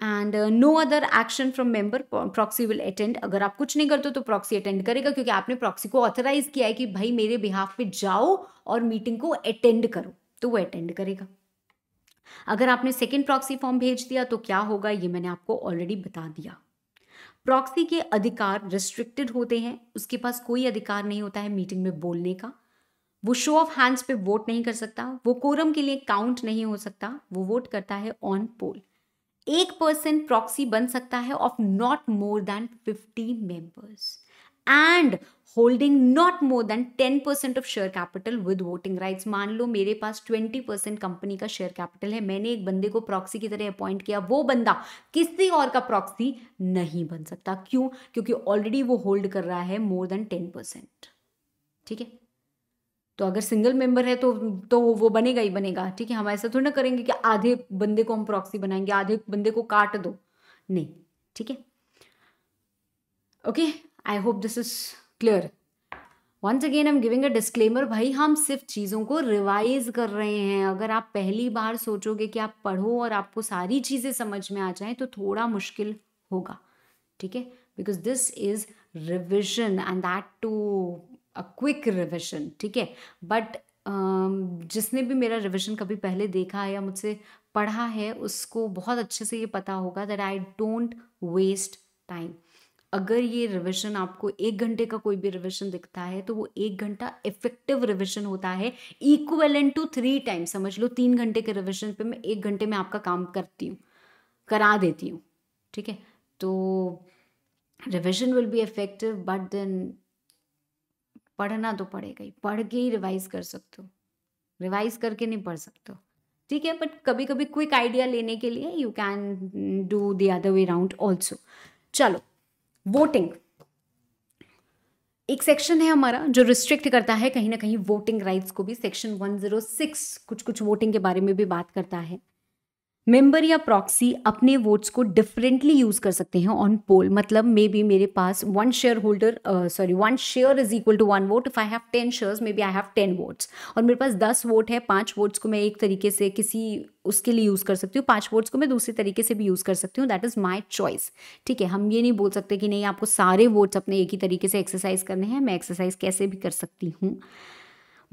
A: and no other action from member proxy will attend अगर आप कुछ नहीं करते हो तो प्रॉक्सी अटेंड करेगा क्योंकि आपने प्रॉक्सी को ऑथराइज किया है कि भाई मेरे बिहाफ पे जाओ और मीटिंग को अटेंड करो तो वो अटेंड करेगा अगर आपने सेकेंड प्रॉक्सी फॉर्म भेज दिया तो क्या होगा ये मैंने आपको ऑलरेडी बता दिया प्रॉक्सी के अधिकार रिस्ट्रिक्टेड होते हैं उसके पास कोई अधिकार नहीं होता है मीटिंग में बोलने का वो शो ऑफ हैंड्स पे वोट नहीं कर सकता वो कोरम के लिए काउंट नहीं हो सकता वो वोट करता है ऑन पोल एक पर्सन प्रॉक्सी बन सकता है of not more than fifty members and holding not more than ten percent of share capital with voting rights मान लो मेरे पास ट्वेंटी परसेंट कंपनी का शेयर कैपिटल है मैंने एक बंदे को प्रॉक्सी की तरह अपॉइंट किया वो बंदा किसी और का प्रॉक्सी नहीं बन सकता क्यों क्योंकि ऑलरेडी वो होल्ड कर रहा है मोर देन टेन परसेंट ठीक है तो अगर सिंगल मेंबर है तो तो वो बनेगा ही बनेगा ठीक है हम ऐसा थोड़ी ना करेंगे कि आधे बंदे को हम प्रॉक्सी बनाएंगे आधे बंदे को काट दो नहीं ठीक है okay I hope this is clear once again I am giving a disclaimer भाई हम सिर्फ चीज़ों को रिवाइज कर रहे हैं अगर आप पहली बार सोचोगे कि आप पढ़ो और आपको सारी चीज़ें समझ में आ जाएं तो थोड़ा मुश्किल होगा ठीक है because this is revision and that too a quick revision ठीक है बट um, जिसने भी मेरा रिविजन कभी पहले देखा है या मुझसे पढ़ा है उसको बहुत अच्छे से ये पता होगा that I don't waste time अगर ये रिविज़न आपको एक घंटे का कोई भी रिविज़न दिखता है तो वो एक घंटा इफेक्टिव रिविज़न होता है इक्वलेंट टू थ्री टाइम समझ लो तीन घंटे के रिविज़न पे मैं एक घंटे में आपका काम करती हूँ करा देती हूँ ठीक है तो revision will be effective but then पढ़ना तो पड़ेगा ही पढ़ के ही रिवाइज कर सकते हो रिवाइज करके नहीं पढ़ सकते ठीक है बट कभी कभी क्विक आइडिया लेने के लिए you can do the other way round also चलो वोटिंग एक सेक्शन है हमारा जो रिस्ट्रिक्ट करता है कहीं ना कहीं वोटिंग राइट्स को भी सेक्शन 106 कुछ कुछ वोटिंग के बारे में भी बात करता है मेंबर या प्रॉक्सी अपने वोट्स को डिफरेंटली यूज़ कर सकते हैं ऑन पोल मतलब मे बी मेरे पास one share shareholder sorry one share is equal to one vote if I have ten shares maybe I have ten votes और मेरे पास दस वोट है पांच वोट्स को मैं एक तरीके से किसी उसके लिए यूज़ कर सकती हूँ पांच वोट्स को मैं दूसरे तरीके से भी यूज़ कर सकती हूँ दैट इज़ माई चॉइस ठीक है हम ये नहीं बोल सकते कि नहीं आपको सारे वोट्स अपने एक ही तरीके से एक्सरसाइज करने हैं मैं एक्सरसाइज कैसे भी कर सकती हूँ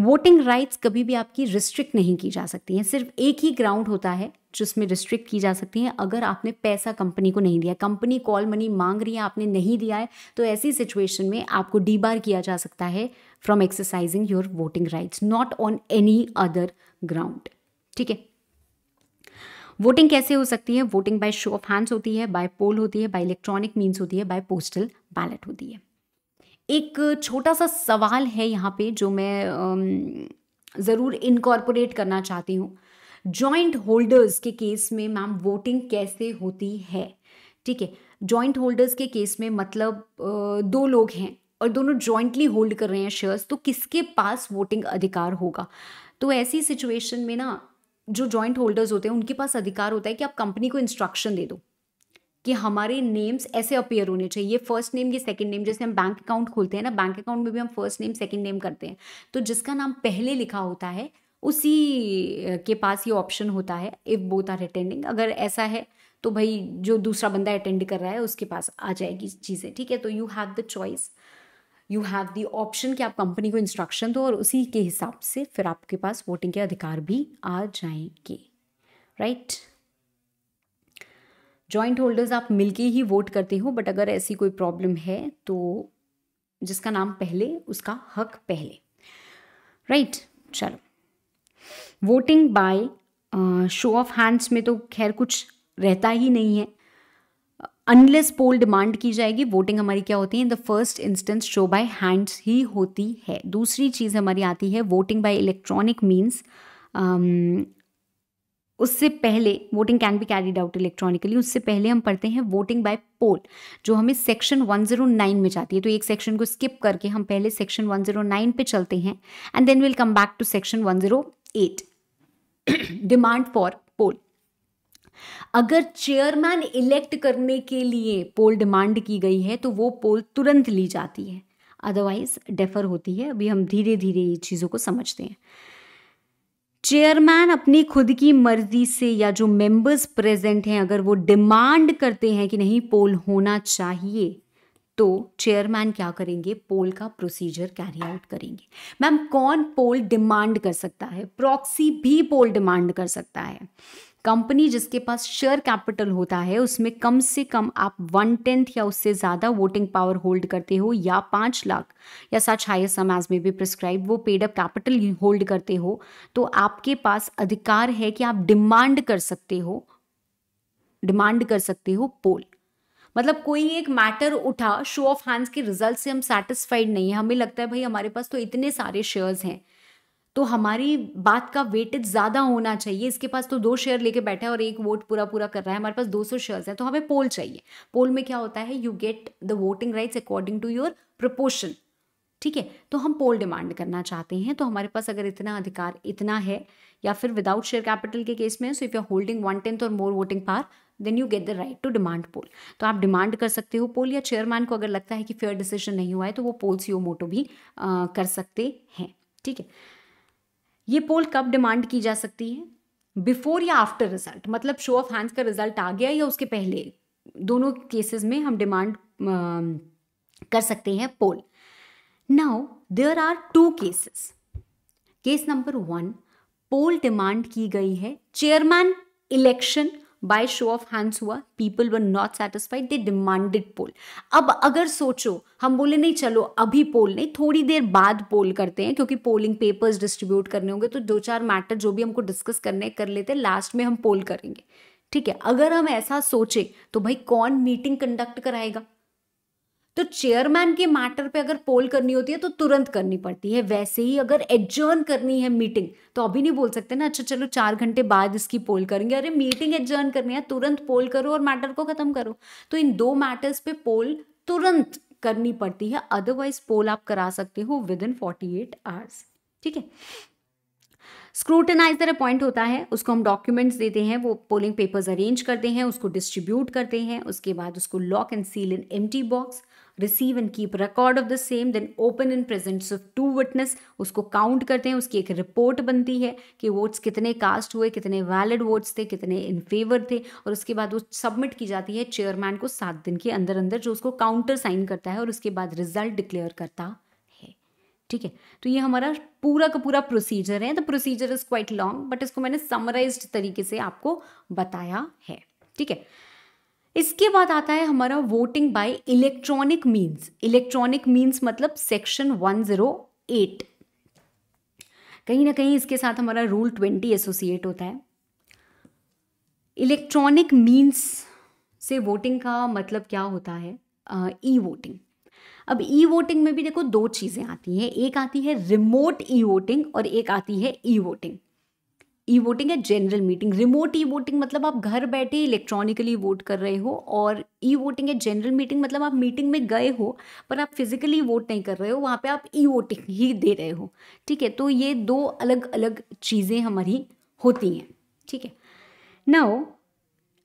A: वोटिंग राइट्स कभी भी आपकी रिस्ट्रिक्ट नहीं की जा सकती हैं सिर्फ एक ही ग्राउंड होता है जिसमें रिस्ट्रिक्ट की जा सकती हैं अगर आपने पैसा कंपनी को नहीं दिया कंपनी कॉल मनी मांग रही है आपने नहीं दिया है तो ऐसी सिचुएशन में आपको डी बार किया जा सकता है from exercising your voting rights not on any other ground ठीक है वोटिंग कैसे हो सकती है voting by show of hands होती है बाय पोल होती है बाय इलेक्ट्रॉनिक मीन्स होती है बाय पोस्टल बैलेट होती है एक छोटा सा सवाल है यहाँ पे जो मैं ज़रूर इनकॉर्पोरेट करना चाहती हूँ जॉइंट होल्डर्स के केस में मैम वोटिंग कैसे होती है ठीक है जॉइंट होल्डर्स के केस में मतलब दो लोग हैं और दोनों जॉइंटली होल्ड कर रहे हैं शेयर्स तो किसके पास वोटिंग अधिकार होगा तो ऐसी सिचुएशन में ना जो जॉइंट होल्डर्स होते हैं उनके पास अधिकार होता है कि आप कंपनी को इंस्ट्रक्शन दे दो कि हमारे नेम्स ऐसे अपेयर होने चाहिए ये फर्स्ट नेम ये सेकंड नेम जैसे हम बैंक अकाउंट खोलते हैं ना बैंक अकाउंट में भी हम फर्स्ट नेम सेकंड नेम करते हैं तो जिसका नाम पहले लिखा होता है उसी के पास ये ऑप्शन होता है इफ़ बोथ आर अटेंडिंग अगर ऐसा है तो भाई जो दूसरा बंदा अटेंड कर रहा है उसके पास आ जाएगी चीज़ें ठीक है तो you have the choice you have the option कि आप कंपनी को इंस्ट्रक्शन दो और उसी के हिसाब से फिर आपके पास वोटिंग के अधिकार भी आ जाएंगे राइट right? ज्वाइंट होल्डर्स आप मिलके ही वोट करते हो बट अगर ऐसी कोई प्रॉब्लम है तो जिसका नाम पहले उसका हक पहले राइट right, चलो voting by show of hands में तो खैर कुछ रहता ही नहीं है अनलेस पोल डिमांड की जाएगी वोटिंग हमारी क्या होती है in the first instance show by hands ही होती है दूसरी चीज़ हमारी आती है वोटिंग बाय इलेक्ट्रॉनिक मीन्स उससे पहले voting can be carried out electronically उससे पहले हम पढ़ते हैं वोटिंग बाय पोल जो हमें सेक्शन 109 में जाती है तो एक सेक्शन को स्किप करके हम पहले सेक्शन 109 पे चलते हैं and then will come back to section 108 demand for poll अगर चेयरमैन इलेक्ट करने के लिए पोल डिमांड की गई है तो वो पोल तुरंत ली जाती है अदरवाइज डेफर होती है अभी हम धीरे धीरे ये चीज़ों को समझते हैं चेयरमैन अपनी खुद की मर्जी से या जो मेंबर्स प्रेजेंट हैं अगर वो डिमांड करते हैं कि नहीं पोल होना चाहिए तो चेयरमैन क्या करेंगे पोल का प्रोसीजर कैरी आउट करेंगे मैम कौन पोल डिमांड कर सकता है प्रॉक्सी भी पोल डिमांड कर सकता है कंपनी जिसके पास शेयर कैपिटल होता है उसमें कम से कम आप वन टेंथ या उससे ज़्यादा वोटिंग पावर होल्ड करते हो या पांच लाख या सच हाई सम में भी प्रिस्क्राइब वो पेड अप कैपिटल होल्ड करते हो तो आपके पास अधिकार है कि आप डिमांड कर सकते हो डिमांड कर सकते हो पोल मतलब कोई एक मैटर उठा शो ऑफ हैंड्स के रिजल्ट से हम सेटिस्फाइड नहीं है हमें लगता है भाई हमारे पास तो इतने सारे शेयर्स हैं तो हमारी बात का वेटेज ज़्यादा होना चाहिए इसके पास तो दो शेयर लेके बैठा है और एक वोट पूरा पूरा कर रहा है हमारे पास 200 शेयर्स हैं तो हमें पोल चाहिए पोल में क्या होता है you get the voting rights according to your proportion ठीक है तो हम पोल डिमांड करना चाहते हैं तो हमारे पास अगर इतना अधिकार इतना है या फिर विदाउट शेयर कैपिटल के केस में so if you are holding one tenth or more voting power then you get the right to demand poll तो आप डिमांड कर सकते हो पोल या चेयरमैन को अगर लगता है कि फेयर डिसीजन नहीं हुआ है तो वो पोल सी मोटो भी आ, कर सकते हैं ठीक है ये पोल कब डिमांड की जा सकती है बिफोर या आफ्टर रिजल्ट मतलब शो ऑफ हैंड्स का रिजल्ट आ गया या उसके पहले दोनों केसेस में हम डिमांड कर सकते हैं poll now there are two cases case number one poll demand की गई है chairman election by show of hands हुआ people were not satisfied they demanded poll अब अगर सोचो हम बोले नहीं चलो अभी पोल नहीं थोड़ी देर बाद पोल करते हैं क्योंकि पोलिंग पेपर्स डिस्ट्रीब्यूट करने होंगे तो दो चार मैटर जो भी हमको डिस्कस करने कर लेते हैं लास्ट में हम पोल करेंगे ठीक है अगर हम ऐसा सोचे तो भाई कौन मीटिंग कंडक्ट कराएगा तो चेयरमैन के मैटर पे अगर पोल करनी होती है तो तुरंत करनी पड़ती है वैसे ही अगर एडजर्न करनी है मीटिंग तो अभी नहीं बोल सकते ना अच्छा चलो चार घंटे बाद इसकी पोल करेंगे अरे मीटिंग एडजर्न करनी है तुरंत पोल करो और मैटर को खत्म करो तो इन दो मैटर्स पे पोल तुरंत करनी पड़ती है अदरवाइज पोल आप करा सकते हो within forty eight hours ठीक है स्क्रूटनाइजर अपॉइंट होता है उसको हम डॉक्यूमेंट्स देते हैं वो पोलिंग पेपर्स अरेंज करते हैं उसको डिस्ट्रीब्यूट करते हैं उसके बाद उसको lock and seal in empty box receive and keep record of the same then open in presence of two witness उसको काउंट करते हैं उसकी एक रिपोर्ट बनती है कि वोट्स कितने कास्ट हुए कितने वैलिड वोट्स थे कितने इन फेवर थे और उसके बाद वो सबमिट की जाती है चेयरमैन को सात दिन के अंदर अंदर जो उसको काउंटर साइन करता है और उसके बाद रिजल्ट डिक्लेयर करता है ठीक है तो ये हमारा पूरा का पूरा प्रोसीजर है the procedure is quite long but इसको मैंने समराइज तरीके से आपको बताया है ठीक है इसके बाद आता है हमारा voting by electronic means electronic means मतलब सेक्शन 108 कहीं ना कहीं इसके साथ हमारा रूल 20 एसोसिएट होता है इलेक्ट्रॉनिक मीन्स से वोटिंग का मतलब क्या होता है ई वोटिंग अब ई वोटिंग में भी देखो दो चीज़ें आती हैं एक आती है रिमोट ई वोटिंग और एक आती है ई वोटिंग ई वोटिंग है general meeting remote e voting मतलब आप घर बैठे इलेक्ट्रॉनिकली वोट कर रहे हो और ई वोटिंग है जनरल मीटिंग मतलब आप मीटिंग में गए हो पर आप फिजिकली वोट नहीं कर रहे हो वहाँ पे आप ई वोटिंग ही दे रहे हो ठीक है तो ये दो अलग अलग चीज़ें हमारी होती हैं ठीक है नाउ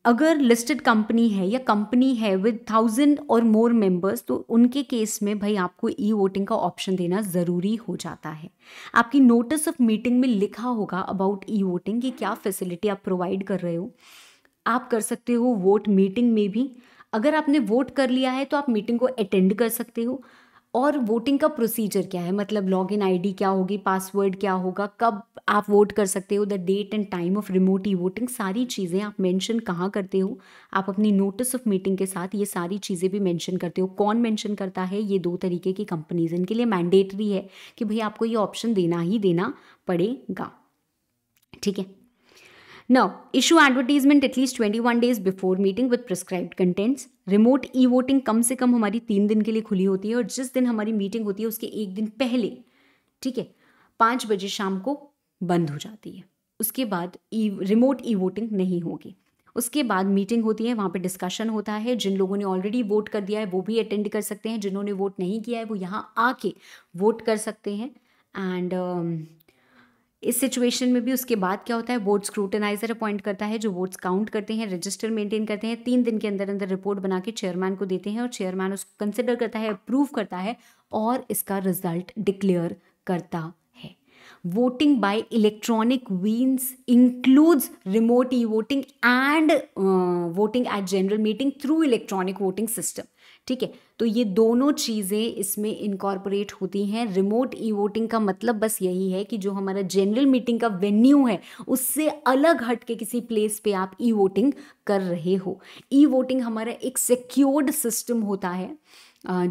A: अगर लिस्टेड कंपनी है या कंपनी है विद थाउजेंड और मोर मेंबर्स तो उनके केस में भाई आपको ई वोटिंग का ऑप्शन देना ज़रूरी हो जाता है आपकी नोटिस ऑफ मीटिंग में लिखा होगा अबाउट ई वोटिंग कि क्या फैसिलिटी आप प्रोवाइड कर रहे हो आप कर सकते हो वोट मीटिंग में भी अगर आपने वोट कर लिया है तो आप मीटिंग को अटेंड कर सकते हो और वोटिंग का प्रोसीजर क्या है मतलब लॉग इन आई क्या होगी पासवर्ड क्या होगा कब आप वोट कर सकते हो the date and time of remote e voting सारी चीज़ें आप मेंशन कहाँ करते हो आप अपनी नोटिस ऑफ मीटिंग के साथ ये सारी चीज़ें भी मेंशन करते हो कौन मेंशन करता है ये दो तरीके की कंपनीज इनके लिए मैंडेटरी है कि भाई आपको ये ऑप्शन देना ही देना पड़ेगा ठीक है Now, issue advertisement at least 21 days before meeting with prescribed contents. Remote e-voting कम से कम हमारी तीन दिन के लिए खुली होती है और जिस दिन हमारी मीटिंग होती है उसके एक दिन पहले ठीक है पाँच बजे शाम को बंद हो जाती है उसके बाद ई रिमोट ई वोटिंग नहीं होगी उसके बाद मीटिंग होती है वहाँ पे डिस्कशन होता है जिन लोगों ने ऑलरेडी वोट कर दिया है वो भी अटेंड कर सकते हैं जिन्होंने वोट नहीं किया है वो यहाँ आके वोट कर सकते हैं एंड इस सिचुएशन में भी उसके बाद क्या होता है वोट स्क्रूटनाइजर अपॉइंट करता है जो वोट्स काउंट करते हैं रजिस्टर मेंटेन करते हैं तीन दिन के अंदर अंदर रिपोर्ट बना के चेयरमैन को देते हैं और चेयरमैन उसको कंसिडर करता है अप्रूव करता है और इसका रिजल्ट डिक्लेयर करता है voting by electronic means includes remote e voting and voting at general meeting through electronic voting system ठीक है तो ये दोनों चीज़ें इसमें इनकॉर्पोरेट होती हैं रिमोट ई वोटिंग का मतलब बस यही है कि जो हमारा जनरल मीटिंग का वेन्यू है उससे अलग हट के किसी प्लेस पे आप ई वोटिंग कर रहे हो ई वोटिंग हमारा एक सिक्योर्ड सिस्टम होता है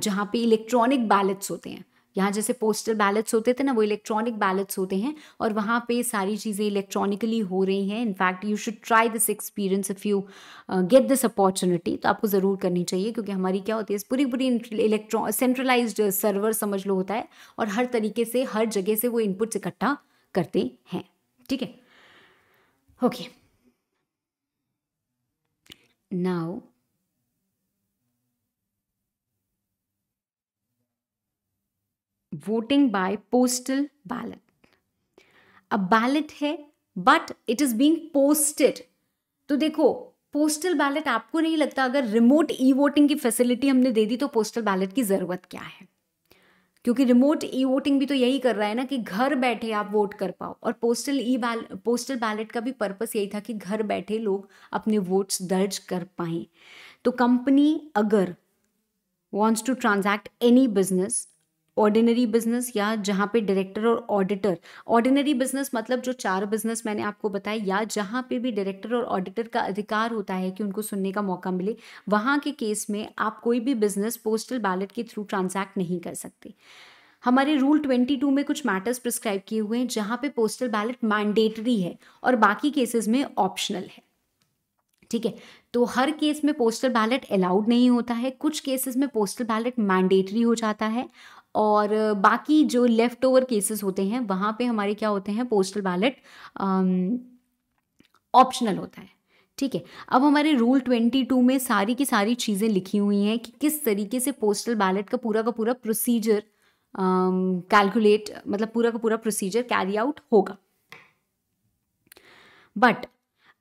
A: जहाँ पे इलेक्ट्रॉनिक बैलेट्स होते हैं यहाँ जैसे पोस्टल बैलेट्स होते थे ना वो इलेक्ट्रॉनिक बैलेट्स होते हैं और वहाँ पे सारी चीज़ें इलेक्ट्रॉनिकली हो रही हैं in fact you should try this experience if you get this opportunity तो आपको ज़रूर करनी चाहिए क्योंकि हमारी क्या होती है पूरी पूरी इलेक्ट्रॉ सेंट्रलाइज सर्वर समझ लो होता है और हर तरीके से हर जगह से वो इनपुट्स इकट्ठा करते हैं ठीक है okay now voting by postal ballot अब बैलेट है but it is being posted तो देखो पोस्टल बैलेट आपको नहीं लगता अगर रिमोट ई वोटिंग की फैसिलिटी हमने दे दी तो पोस्टल बैलेट की ज़रूरत क्या है क्योंकि रिमोट ई वोटिंग भी तो यही कर रहा है ना कि घर बैठे आप वोट कर पाओ और पोस्टल ई बैल पोस्टल बैलेट का भी पर्पस यही था कि घर बैठे लोग अपने वोट्स दर्ज कर पाए तो कंपनी अगर wants to transact any business ordinary business या जहाँ पे डायरेक्टर और ऑडिटर ऑर्डिनरी बिजनेस मतलब जो चार बिजनेस मैंने आपको बताए या जहाँ पे भी डायरेक्टर और ऑडिटर का अधिकार होता है कि उनको सुनने का मौका मिले वहाँ के केस में आप कोई भी बिजनेस पोस्टल बैलेट के थ्रू ट्रांजैक्ट नहीं कर सकते हमारे रूल ट्वेंटी टू में कुछ मैटर्स प्रिस्क्राइब किए हुए हैं जहाँ पे पोस्टल बैलेट मैंडेटरी है और बाकी केसेस में ऑप्शनल है ठीक है तो हर केस में पोस्टल बैलेट अलाउड नहीं होता है कुछ केसेस में पोस्टल बैलेट मैंडेटरी हो जाता है और बाकी जो लेफ़्ट ओवर केसेस होते हैं वहां पे हमारे क्या होते हैं पोस्टल बैलेट ऑप्शनल होता है ठीक है अब हमारे रूल ट्वेंटी टू में सारी की सारी चीज़ें लिखी हुई हैं कि किस तरीके से पोस्टल बैलेट का पूरा का पूरा प्रोसीजर कैलकुलेट uh, मतलब पूरा का पूरा प्रोसीजर कैरी आउट होगा बट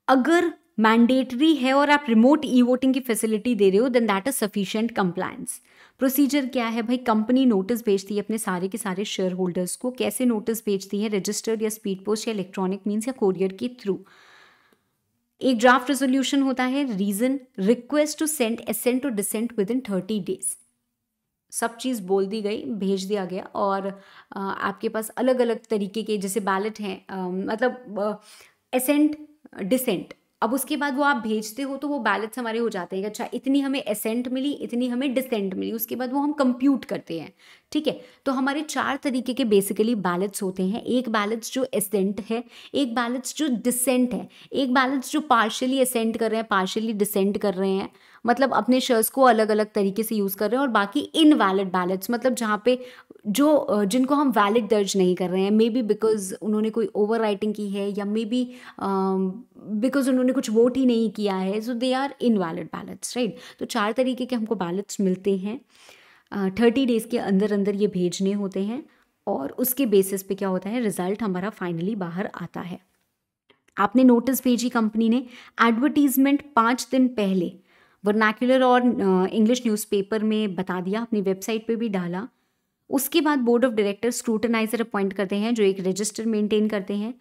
A: अगर मैंडेटरी है और आप रिमोट ई वोटिंग की फैसिलिटी दे रहे हो then that is sufficient compliance procedure क्या है भाई कंपनी नोटिस भेजती है अपने सारे के सारे शेयर होल्डर्स को कैसे नोटिस भेजती है रजिस्टर्ड या स्पीड पोस्ट या इलेक्ट्रॉनिक मीन्स या कोरियर के थ्रू एक ड्राफ्ट रेजोल्यूशन होता है reason request to send assent or dissent with in thirty days सब चीज़ बोल दी गई भेज दिया गया और आपके पास अलग अलग तरीके के जैसे बैलेट हैं मतलब एसेंट डिसेंट अब उसके बाद वो आप भेजते हो तो वो बैलेंस हमारे हो जाते हैं अच्छा इतनी हमें एसेंट मिली इतनी हमें डिसेंट मिली उसके बाद वो हम कंप्यूट करते हैं ठीक है तो हमारे चार तरीके के बेसिकली बैलेंस होते हैं एक बैलेंस जो एसेंट है एक बैलेंस जो डिसेंट है एक बैलेंस जो पार्शली असेंट कर रहे हैं पार्शली डिसेंट कर रहे हैं मतलब अपने शेयर्स को अलग अलग तरीके से यूज़ कर रहे हैं और बाकी इनवैलिड बैलेट्स मतलब जहाँ पे जो जिनको हम वैलिड दर्ज नहीं कर रहे हैं मे बी बिकॉज उन्होंने कोई ओवर राइटिंग की है या मे बी बिकॉज उन्होंने कुछ वोट ही नहीं किया है so they are invalid ballots right तो चार तरीके के हमको बैलेट्स मिलते हैं थर्टी uh, डेज़ के अंदर अंदर ये भेजने होते हैं और उसके बेसिस पे क्या होता है रिजल्ट हमारा फाइनली बाहर आता है आपने नोटिस भेजी कंपनी ने एडवर्टीजमेंट पाँच दिन पहले वर्नाक्यूलर और इंग्लिश uh, न्यूज़पेपर में बता दिया अपनी वेबसाइट पे भी डाला उसके बाद board of director scrutinizer appoint करते हैं जो एक रजिस्टर मेंटेन करते हैं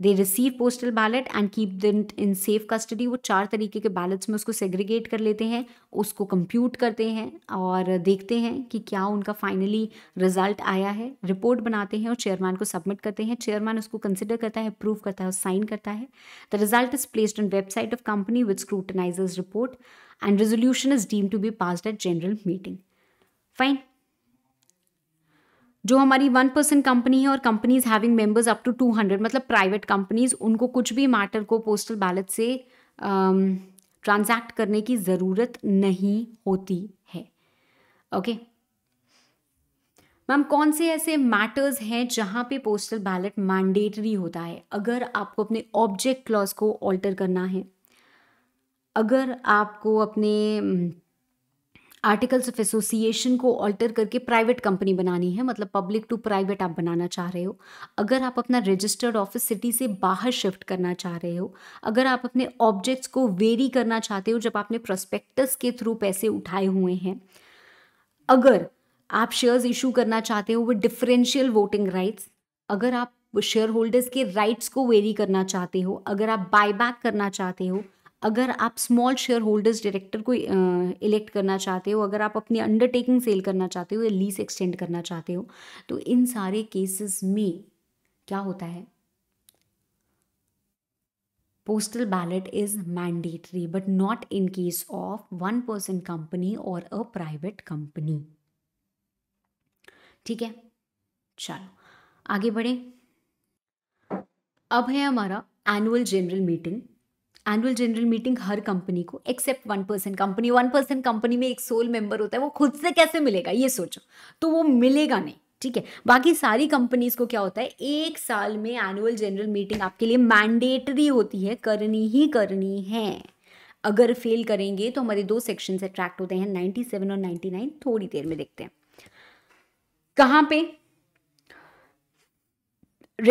A: they receive postal ballot and keep them in safe custody वो चार तरीके के बैलेट्स में उसको सेग्रीगेट कर लेते हैं उसको कंप्यूट करते हैं और देखते हैं कि क्या उनका फाइनली रिजल्ट आया है रिपोर्ट बनाते हैं और चेयरमैन को सबमिट करते हैं चेयरमैन उसको कंसिडर करता है अप्रूव करता है और साइन करता है the result is placed on website of company with scrutinize report and resolution is deem to be pass at general meeting fine जो हमारी वन परसेंट कंपनी है और companies having members up to two hundred मतलब private companies उनको कुछ भी matter को postal ballot से ट्रांजैक्ट um, करने की ज़रूरत नहीं होती है ओके मैम कौन से ऐसे मैटर्स हैं जहाँ पे पोस्टल बैलेट मैंडेटरी होता है अगर आपको अपने ऑब्जेक्ट क्लॉज को ऑल्टर करना है अगर आपको अपने आर्टिकल्स ऑफ एसोसिएशन को ऑल्टर करके प्राइवेट कंपनी बनानी है मतलब पब्लिक टू प्राइवेट आप बनाना चाह रहे हो अगर आप अपना रजिस्टर्ड ऑफिस सिटी से बाहर शिफ्ट करना चाह रहे हो अगर आप अपने ऑब्जेक्ट्स को वेरी करना चाहते हो जब आपने प्रोस्पेक्टस के थ्रू पैसे उठाए हुए हैं अगर आप शेयर्स इशू करना चाहते हो वो डिफरेंशियल वोटिंग राइट्स अगर आप शेयर होल्डर्स के राइट्स को वेरी करना चाहते हो अगर आप बायबैक करना चाहते हो अगर आप स्मॉल शेयर होल्डर्स डायरेक्टर को इलेक्ट करना चाहते हो अगर आप अपनी अंडरटेकिंग सेल करना चाहते हो या लीज एक्सटेंड करना चाहते हो तो इन सारे केसेस में क्या होता है postal ballot is mandatory but not in case of one person company और अ प्राइवेट कंपनी ठीक है चलो आगे बढ़े अब है हमारा annual general meeting annual general meeting हर कंपनी को except one percent company one percent company में एक सोल मेंबर होता है वो खुद से कैसे मिलेगा ये सोचो तो वो मिलेगा नहीं ठीक है बाकी सारी कंपनीज को क्या होता है एक साल में एनुअल जनरल मीटिंग आपके लिए मैंडेटरी होती है करनी ही करनी है अगर फेल करेंगे तो हमारे दो सेक्शन अट्रैक्ट होते हैं 97 और 99 थोड़ी देर में देखते हैं कहाँ पे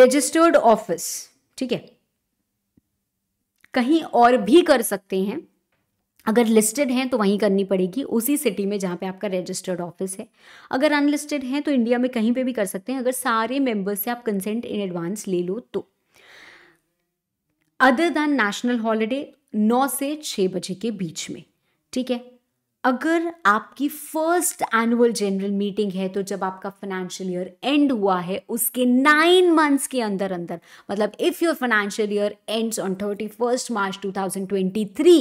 A: रजिस्टर्ड ऑफिस ठीक है कहीं और भी कर सकते हैं अगर लिस्टेड हैं तो वहीं करनी पड़ेगी उसी सिटी में जहाँ पे आपका रजिस्टर्ड ऑफिस है अगर अनलिस्टेड हैं तो इंडिया में कहीं पे भी कर सकते हैं अगर सारे मेंबर्स से आप कंसेंट इन एडवांस ले लो तो अदर दैन नेशनल हॉलीडे नौ से छः बजे के बीच में ठीक है अगर आपकी फर्स्ट एनुअल जनरल मीटिंग है तो जब आपका फाइनेंशियल ईयर एंड हुआ है उसके नाइन मंथ्स के अंदर अंदर मतलब if your financial year ends on thirty first March two thousand twenty three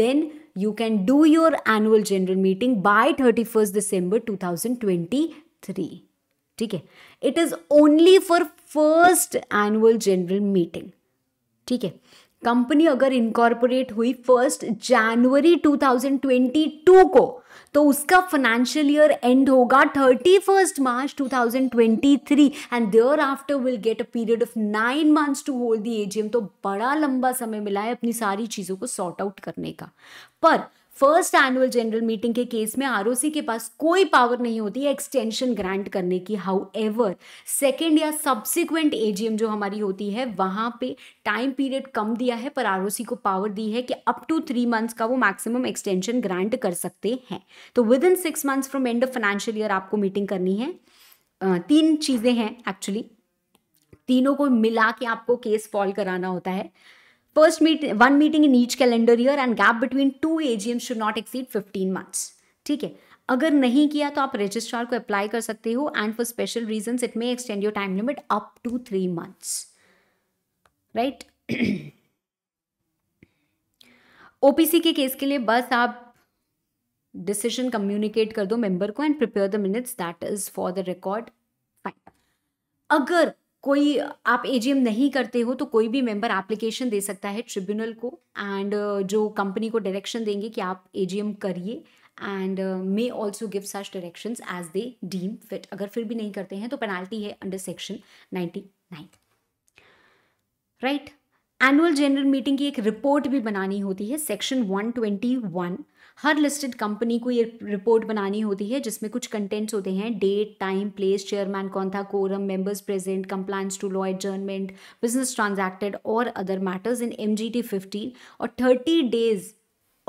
A: then you can do your annual general meeting by thirty first December two thousand twenty three ठीक है it is only for first annual general meeting ठीक है company अगर incorporate हुई first जनवरी 2022 को तो उसका financial year end होगा thirty first March two thousand twenty three and thereafter will get a period of nine months to hold the AGM तो बड़ा लंबा समय मिला है अपनी सारी चीज़ों को सॉर्ट आउट करने का पर फर्स्ट एनुअल जनरल मीटिंग के केस में आर के पास कोई पावर नहीं होती है एक्सटेंशन ग्रांट करने की हाउ एवर सेकेंड या सब्सिक्वेंट एजीएम जो हमारी होती है वहां पे टाइम पीरियड कम दिया है पर आर को पावर दी है कि अप टू थ्री मंथ्स का वो मैक्सिमम एक्सटेंशन ग्रांट कर सकते हैं तो within six months from end of financial year आपको मीटिंग करनी है तीन चीज़ें हैं एक्चुअली तीनों को मिला के आपको केस फॉल कराना होता है First meet, one meeting in each calendar year and gap between two AGM should not exceed 15 months. ठीक है अगर नहीं किया तो आप रजिस्ट्रार को अप्लाई कर सकते हो and for special reason it may extend your time limit up to three months right OPC के केस के लिए बस आप डिसीजन कम्युनिकेट कर दो मेंबर को and prepare the minutes that is for the record fine अगर कोई आप एजीएम नहीं करते हो तो कोई भी मेंबर एप्लीकेशन दे सकता है ट्रिब्यूनल को एंड uh, जो कंपनी को डायरेक्शन देंगे कि आप एजीएम करिए and may also give such direction as they deem fit अगर फिर भी नहीं करते हैं तो पेनाल्टी है under section ninety nine right annual general meeting की एक रिपोर्ट भी बनानी होती है सेक्शन वन ट्वेंटी वन हर लिस्टेड कंपनी को ये रिपोर्ट बनानी होती है जिसमें कुछ कंटेंट्स होते हैं डेट टाइम प्लेस चेयरमैन कौन था quorum members present compliance to law adjournment business transacted और other matters in M G T fifteen और thirty days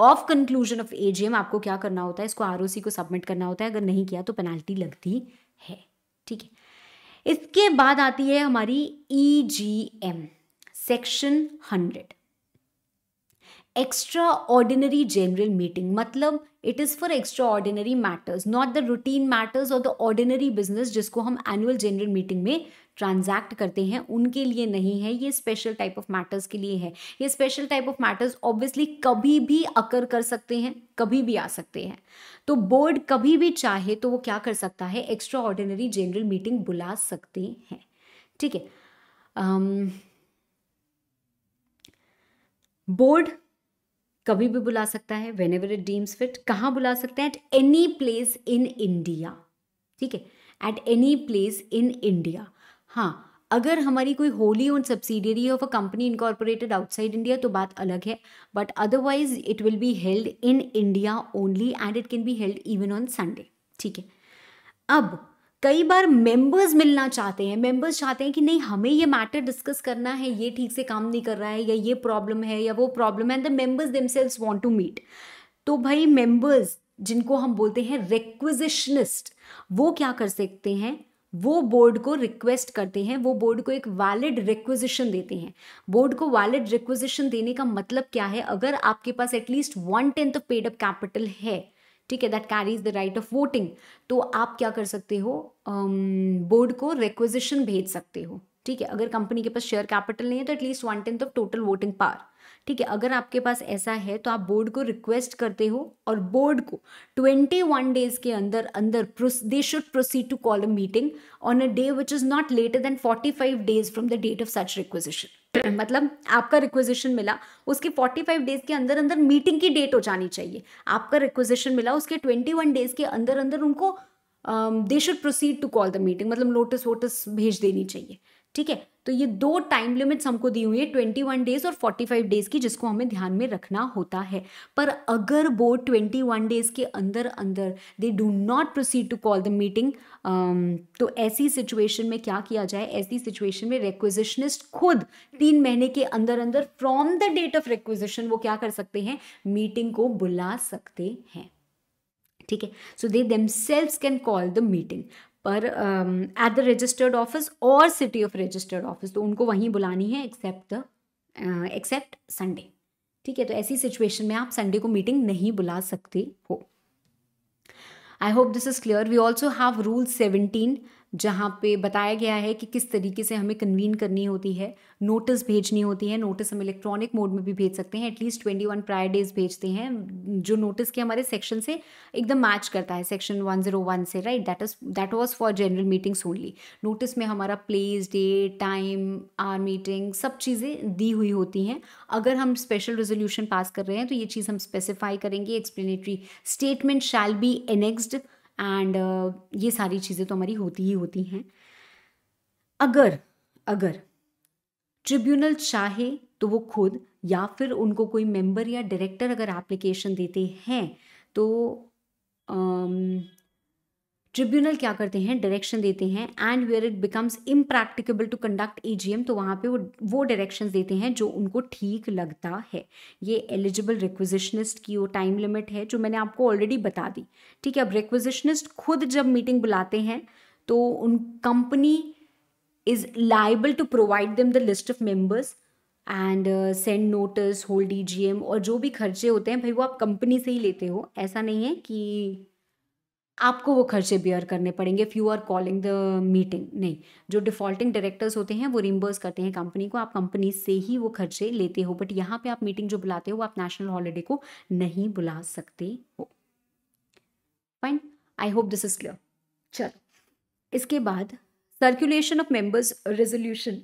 A: of conclusion of AGM आपको क्या करना होता है इसको आर को सबमिट करना होता है अगर नहीं किया तो पेनाल्टी लगती है ठीक है इसके बाद आती है हमारी E G M section hundred extraordinary general meeting मतलब it is for extraordinary matters not the routine matters और द ऑर्डिनरी बिजनेस जिसको हम एनुअल जनरल मीटिंग में ट्रांजैक्ट करते हैं उनके लिए नहीं है ये स्पेशल टाइप ऑफ मैटर्स के लिए है ये special type of matters obviously कभी भी अकर कर सकते हैं कभी भी आ सकते हैं तो बोर्ड कभी भी चाहे तो वो क्या कर सकता है एक्स्ट्रा ऑर्डिनरी जनरल मीटिंग बुला सकते हैं ठीक है बोर्ड कभी भी बुला सकता है whenever it deems fit कहाँ बुला सकते हैं at any place in India ठीक है at any place in India हाँ अगर हमारी कोई wholly owned subsidiary of a company incorporated outside India तो बात अलग है but otherwise it will be held in India only and it can be held even on Sunday ठीक है अब कई बार मेंबर्स मिलना चाहते हैं मेंबर्स चाहते हैं कि नहीं हमें ये मैटर डिस्कस करना है ये ठीक से काम नहीं कर रहा है या ये प्रॉब्लम है या वो प्रॉब्लम है the members themselves want to meet तो भाई मेंबर्स जिनको हम बोलते हैं रिक्विजिशनिस्ट वो क्या कर सकते हैं वो बोर्ड को रिक्वेस्ट करते हैं वो बोर्ड को एक वैलिड रिक्विजिशन देते हैं बोर्ड को वैलिड रिक्विजिशन देने का मतलब क्या है अगर आपके पास at least one tenth of paid up capital है ठीक है that carries the right of voting तो आप क्या कर सकते हो बोर्ड को रिक्वेजिशन भेज सकते हो ठीक है अगर कंपनी के पास शेयर कैपिटल नहीं है तो at least one tenth of total voting power ठीक है अगर आपके पास ऐसा है तो आप बोर्ड को रिक्वेस्ट करते हो और बोर्ड को ट्वेंटी वन डेज के अंदर अंदर they should proceed to call a meeting on a day which is not later than forty five days from the date of such requisition मतलब आपका रिक्वेजिशन मिला उसके 45 डेज के अंदर अंदर मीटिंग की डेट हो जानी चाहिए आपका रिक्वेजिशन मिला उसके 21 डेज के अंदर अंदर उनको they should proceed to call the meeting मतलब नोटिस वोटिस भेज देनी चाहिए ठीक है तो ये दो टाइम लिमिट्स हमको दी हुई है ट्वेंटी वन डेज और फोर्टी फाइव डेज की जिसको हमें ध्यान में रखना होता है पर अगर वो ट्वेंटी वन डेज के अंदर अंदर they do not proceed to call the meeting तो ऐसी सिचुएशन में क्या किया जाए ऐसी सिचुएशन में रिक्वेजिशनिस्ट खुद तीन महीने के अंदर अंदर from the date of requisition वो क्या कर सकते हैं मीटिंग को बुला सकते हैं ठीक है so they themselves can call the meeting पर एट द रजिस्टर्ड ऑफिस और सिटी ऑफ रजिस्टर्ड ऑफिस तो उनको वहीं बुलानी है एक्सेप्ट एक्सेप्ट संडे ठीक है तो ऐसी सिचुएशन में आप संडे को मीटिंग नहीं बुला सकते हो I hope this is clear we also have rule seventeen जहाँ पे बताया गया है कि किस तरीके से हमें कन्वीन करनी होती है नोटिस भेजनी होती है नोटिस हम इलेक्ट्रॉनिक मोड में भी भेज सकते हैं at least twenty one prior days भेजते हैं जो नोटिस के हमारे सेक्शन से एकदम मैच करता है सेक्शन वन जीरो वन से right that is that was for general meetings only notice में हमारा place day time or meeting सब चीज़ें दी हुई होती हैं अगर हम स्पेशल रेजोल्यूशन पास कर रहे हैं तो ये चीज़ हम स्पेसिफाई करेंगे explanatory statement shall be annexed and uh, ये सारी चीज़ें तो हमारी होती ही होती हैं अगर अगर ट्रिब्यूनल चाहे तो वो खुद या फिर उनको कोई मेंबर या डायरेक्टर अगर एप्लीकेशन देते हैं तो um, ट्रिब्यूनल क्या करते हैं डायरेक्शन देते हैं and where it becomes impracticable to conduct G M तो वहाँ पे वो वो डायरेक्शन देते हैं जो उनको ठीक लगता है ये एलिजिबल रिक्विजिशनिस्ट की वो टाइम लिमिट है जो मैंने आपको ऑलरेडी बता दी ठीक है अब रिक्विजिशनिस्ट खुद जब मीटिंग बुलाते हैं तो उन company is liable to provide them the list of members and send notice hold E और जो भी खर्चे होते हैं भाई वो आप कंपनी से ही लेते हो ऐसा नहीं है कि आपको वो खर्चे बियर करने पड़ेंगे if you are calling the meeting नहीं जो डिफॉल्टिंग डायरेक्टर्स होते हैं वो रिम्बर्स करते हैं कंपनी को आप कंपनी से ही वो खर्चे लेते हो बट यहाँ पे आप मीटिंग जो बुलाते हो आप नेशनल हॉलीडे को नहीं बुला सकते हो fine I hope this is clear चलो इसके बाद circulation of members resolution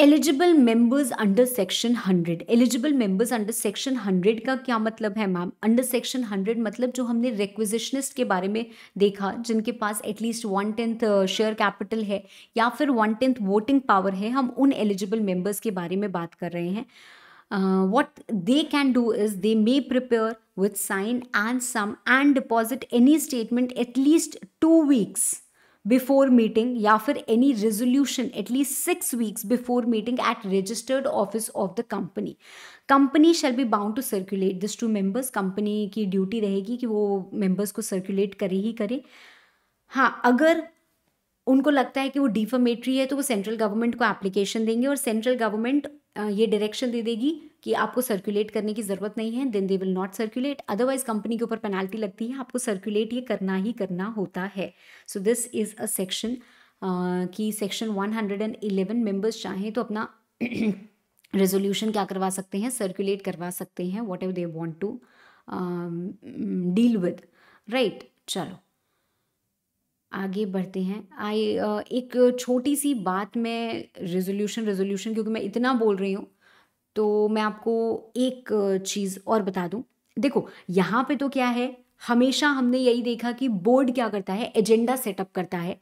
A: eligible members under section 100 eligible members under section 100 का क्या मतलब है मैम अंडर सेक्शन 100 मतलब जो हमने रिक्विजिशनिस्ट के बारे में देखा जिनके पास at least one tenth share capital है या फिर वन टेंथ वोटिंग पावर है हम उन एलिजिबल मेंबर्स के बारे में बात कर रहे हैं what they can do is they may prepare with sign and some and deposit any statement at least two weeks before meeting या फिर any resolution at least six weeks before meeting at registered office of the company company shall be bound to circulate this to members company की duty रहेगी कि वो members को circulate करे ही करे हाँ अगर उनको लगता है कि वो डिफर्मेटरी है तो वो सेंट्रल गवर्नमेंट को एप्लीकेशन देंगे और सेंट्रल गवर्नमेंट ये डायरेक्शन दे देगी कि आपको सर्कुलेट करने की ज़रूरत नहीं है then they will not circulate otherwise company के ऊपर पेनाल्टी लगती है आपको सर्कुलेट ये करना ही करना होता है so this is a section कि सेक्शन 111 मेंबर्स चाहें तो अपना रेजोल्यूशन क्या करवा सकते हैं सर्कुलेट करवा सकते हैं whatever they want to deal with right चलो आगे बढ़ते हैं आई एक छोटी सी बात में रेजोल्यूशन रेजोल्यूशन क्योंकि मैं इतना बोल रही हूँ तो मैं आपको एक चीज़ और बता दूँ देखो यहाँ पे तो क्या है हमेशा हमने यही देखा कि बोर्ड क्या करता है एजेंडा सेटअप करता है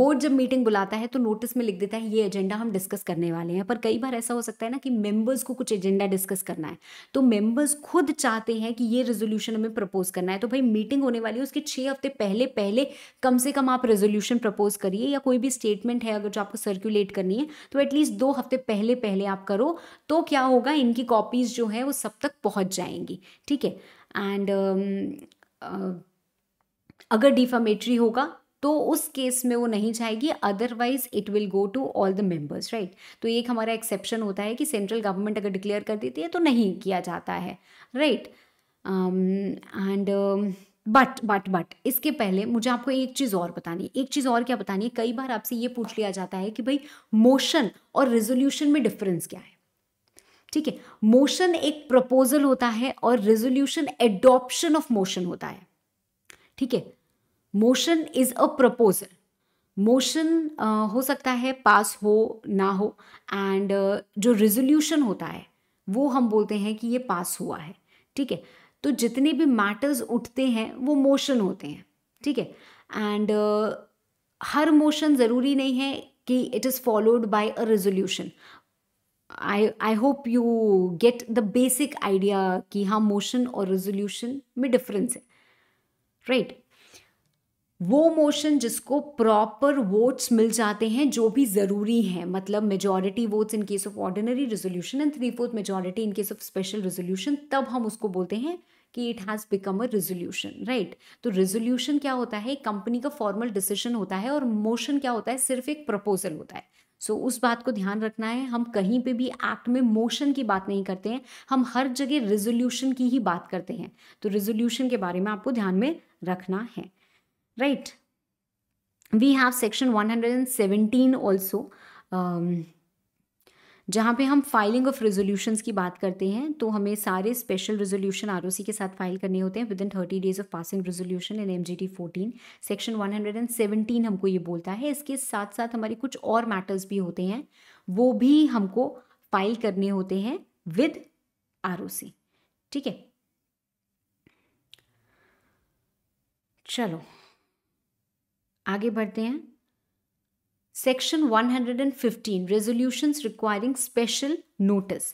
A: बोर्ड जब मीटिंग बुलाता है तो नोटिस में लिख देता है ये एजेंडा हम डिस्कस करने वाले हैं पर कई बार ऐसा हो सकता है ना कि मेंबर्स को कुछ एजेंडा डिस्कस करना है तो मेंबर्स खुद चाहते हैं कि ये रेजोल्यूशन हमें प्रपोज करना है तो भाई मीटिंग होने वाली है उसके छः हफ्ते पहले पहले कम से कम आप रेजोल्यूशन प्रपोज करिए या कोई भी स्टेटमेंट है अगर जो आपको सर्क्यूलेट करनी है तो एटलीस्ट दो हफ्ते पहले पहले आप करो तो क्या होगा इनकी कॉपीज़ जो है वो सब तक पहुँच जाएंगी ठीक है एंड अगर डिफामेटरी होगा तो उस केस में वो नहीं जाएगी otherwise it will go to all the members right तो एक हमारा एक्सेप्शन होता है कि सेंट्रल गवर्नमेंट अगर डिक्लेयर कर देती है तो नहीं किया जाता है right and but but but इसके पहले मुझे आपको एक चीज़ और बतानी है एक चीज़ और क्या बतानी है कई बार आपसे ये पूछ लिया जाता है कि भाई मोशन और रेजोल्यूशन में डिफरेंस क्या है ठीक है मोशन एक प्रपोजल होता है और रेजोल्यूशन एडॉप्शन ऑफ मोशन होता है ठीक है motion is a proposal motion हो सकता है पास हो ना हो एंड uh, जो रेजोल्यूशन होता है वो हम बोलते हैं कि ये पास हुआ है ठीक है तो जितने भी मैटर्स उठते हैं वो मोशन होते हैं ठीक है एंड uh, हर मोशन ज़रूरी नहीं है कि it is followed by a resolution I I hope you get the basic idea कि हाँ मोशन और रेजोल्यूशन में डिफरेंस है राइट right? वो मोशन जिसको प्रॉपर वोट्स मिल जाते हैं जो भी ज़रूरी हैं मतलब majority votes in case of ordinary resolution and three fourth majority in case of special resolution तब हम उसको बोलते हैं कि it has become a resolution right तो रेजोल्यूशन क्या होता है कंपनी का फॉर्मल डिसीजन होता है और मोशन क्या होता है सिर्फ एक प्रपोजल होता है सो so, उस बात को ध्यान रखना है हम कहीं पे भी एक्ट में मोशन की बात नहीं करते हैं हम हर जगह रेजोल्यूशन की ही बात करते हैं तो रेजोल्यूशन के बारे में आपको ध्यान में रखना है right we have section 117 seventeen also जहाँ पे हम फाइलिंग ऑफ रेजोल्यूशंस की बात करते हैं तो हमें सारे स्पेशल रेजोल्यूशन आर के साथ फाइल करने होते हैं with in thirty days of passing resolution in M G T fourteen section one hundred and seventeen हमको ये बोलता है इसके साथ साथ हमारे कुछ और मैटर्स भी होते हैं वो भी हमको फाइल करने होते हैं विद आर ठीक है चलो आगे बढ़ते हैं section 115 resolutions requiring special notice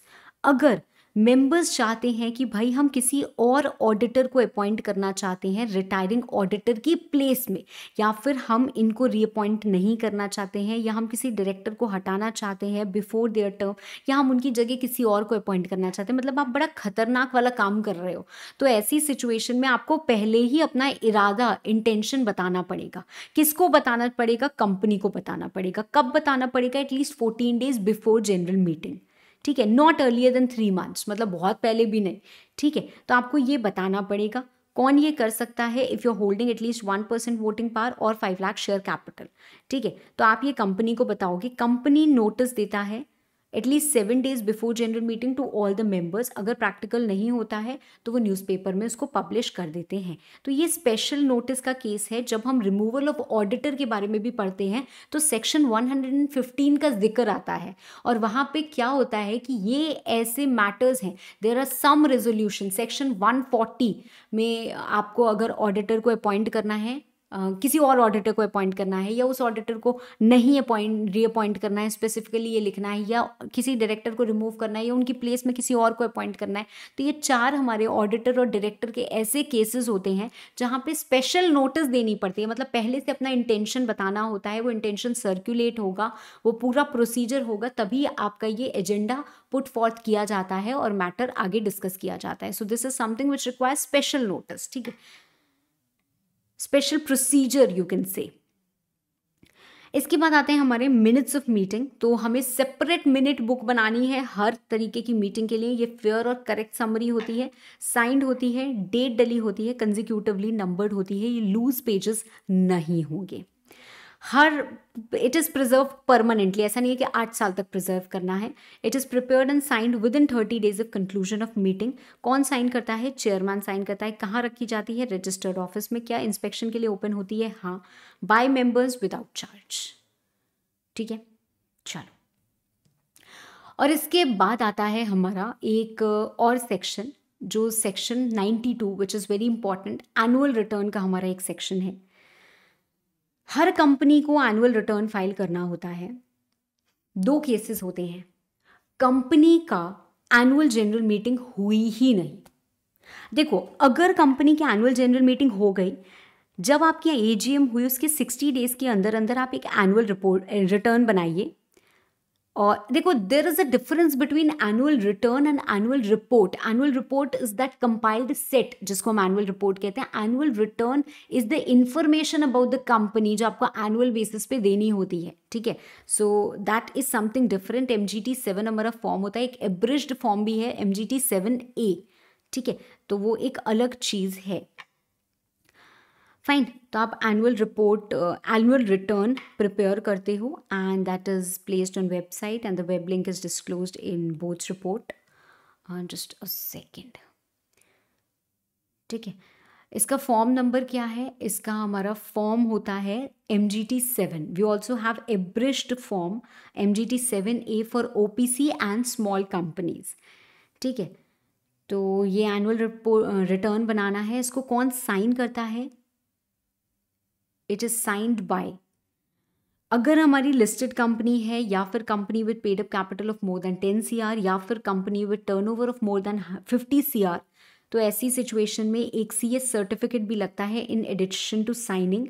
A: अगर मेंबर्स चाहते हैं कि भाई हम किसी और ऑडिटर को अपॉइंट करना चाहते हैं रिटायरिंग ऑडिटर की प्लेस में या फिर हम इनको रीअपॉइंट नहीं करना चाहते हैं या हम किसी डायरेक्टर को हटाना चाहते हैं बिफोर देयर टर्म या हम उनकी जगह किसी और को अपॉइंट करना चाहते हैं मतलब आप बड़ा खतरनाक वाला काम कर रहे हो तो ऐसी सिचुएशन में आपको पहले ही अपना इरादा इंटेंशन बताना पड़ेगा किसको बताना पड़ेगा कंपनी को बताना पड़ेगा कब बताना पड़ेगा at least fourteen days before general meeting ठीक है not earlier than three months मतलब बहुत पहले भी नहीं ठीक है तो आपको ये बताना पड़ेगा कौन ये कर सकता है if you holding at least one percent voting power और फाइव लाख शेयर कैपिटल ठीक है तो आप ये कंपनी को बताओगे कंपनी नोटिस देता है at least seven days before general meeting to all the members अगर प्रैक्टिकल नहीं होता है तो वो न्यूज़पेपर में उसको पब्लिश कर देते हैं तो ये स्पेशल नोटिस का केस है जब हम रिमूवल ऑफ ऑडिटर के बारे में भी पढ़ते हैं तो सेक्शन 115 का जिक्र आता है और वहाँ पे क्या होता है कि ये ऐसे मैटर्स हैं there are some resolution section 140 में आपको अगर ऑडिटर को अपॉइंट करना है किसी और ऑडिटर को अपॉइंट करना है या उस ऑडिटर को नहीं अपॉइंट रीअपॉइंट करना है स्पेसिफिकली ये लिखना है या किसी डायरेक्टर को रिमूव करना है या उनकी प्लेस में किसी और को अपॉइंट करना है तो ये चार हमारे ऑडिटर और डायरेक्टर के ऐसे केसेस होते हैं जहाँ पे स्पेशल नोटिस देनी पड़ती है मतलब पहले से अपना इंटेंशन बताना होता है वो इंटेंशन सर्क्यूलेट होगा वो पूरा प्रोसीजर होगा तभी आपका ये एजेंडा पुट फॉर्थ किया जाता है और मैटर आगे डिस्कस किया जाता है so this is something which require special notice ठीक है स्पेशल प्रोसीजर यू कैन से इसके बाद आते हैं हमारे मिनट्स ऑफ मीटिंग तो हमें सेपरेट मिनट बुक बनानी है हर तरीके की मीटिंग के लिए ये फेयर और करेक्ट समरी होती है साइंड होती है डेट डली होती है कंजिक्यूटिवली नंबर्ड होती है ये लूज पेजेस नहीं होंगे हर इट इज़ प्रिजर्व परमानेंटली ऐसा नहीं है कि आठ साल तक प्रिजर्व करना है it is prepared and signed with in thirty days of conclusion of meeting कौन साइन करता है चेयरमैन साइन करता है कहाँ रखी जाती है रजिस्टर्ड ऑफिस में क्या इंस्पेक्शन के लिए ओपन होती है हाँ बाय मेंबर्स विदाउट चार्ज ठीक है चलो और इसके बाद आता है हमारा एक और सेक्शन जो section 92 two which is very important annual return का हमारा एक सेक्शन है हर कंपनी को एनुअल रिटर्न फाइल करना होता है दो केसेस होते हैं कंपनी का एनुअल जनरल मीटिंग हुई ही नहीं देखो अगर कंपनी की एनुअल जनरल मीटिंग हो गई जब आपकी एजीएम हुई उसके 60 डेज के अंदर अंदर आप एक एनुअल रिपोर्ट रिटर्न बनाइए और देखो there is a difference between annual return and annual report annual report is that compiled set जिसको हम एनुअल रिपोर्ट कहते हैं annual return is the information about the company जो आपको एनुअल बेसिस पे देनी होती है ठीक है so that is something different M G T seven हमारा फॉर्म होता है एक एब्रिज्ड फॉर्म भी है M G T seven A ठीक है तो वो एक अलग चीज़ है फाइन तो आप annual report annual return prepare करते हो and that is placed on website and the web link is disclose in both report just a second ठीक है इसका फॉर्म नंबर क्या है इसका हमारा फॉर्म होता है M G T seven we also have abridged form M G T seven A for O P C and small companies ठीक है तो ये एनुअल रिपोर्ट रिटर्न बनाना है इसको कौन साइन करता है इट इज़ साइंड बाय अगर हमारी लिस्टेड कंपनी है या फिर company with paid up capital of more than ten C R या फिर company with over of more than fifty C R तो ऐसी सिचुएशन में एक सी एस सर्टिफिकेट भी लगता है इन एडिशन टू साइनिंग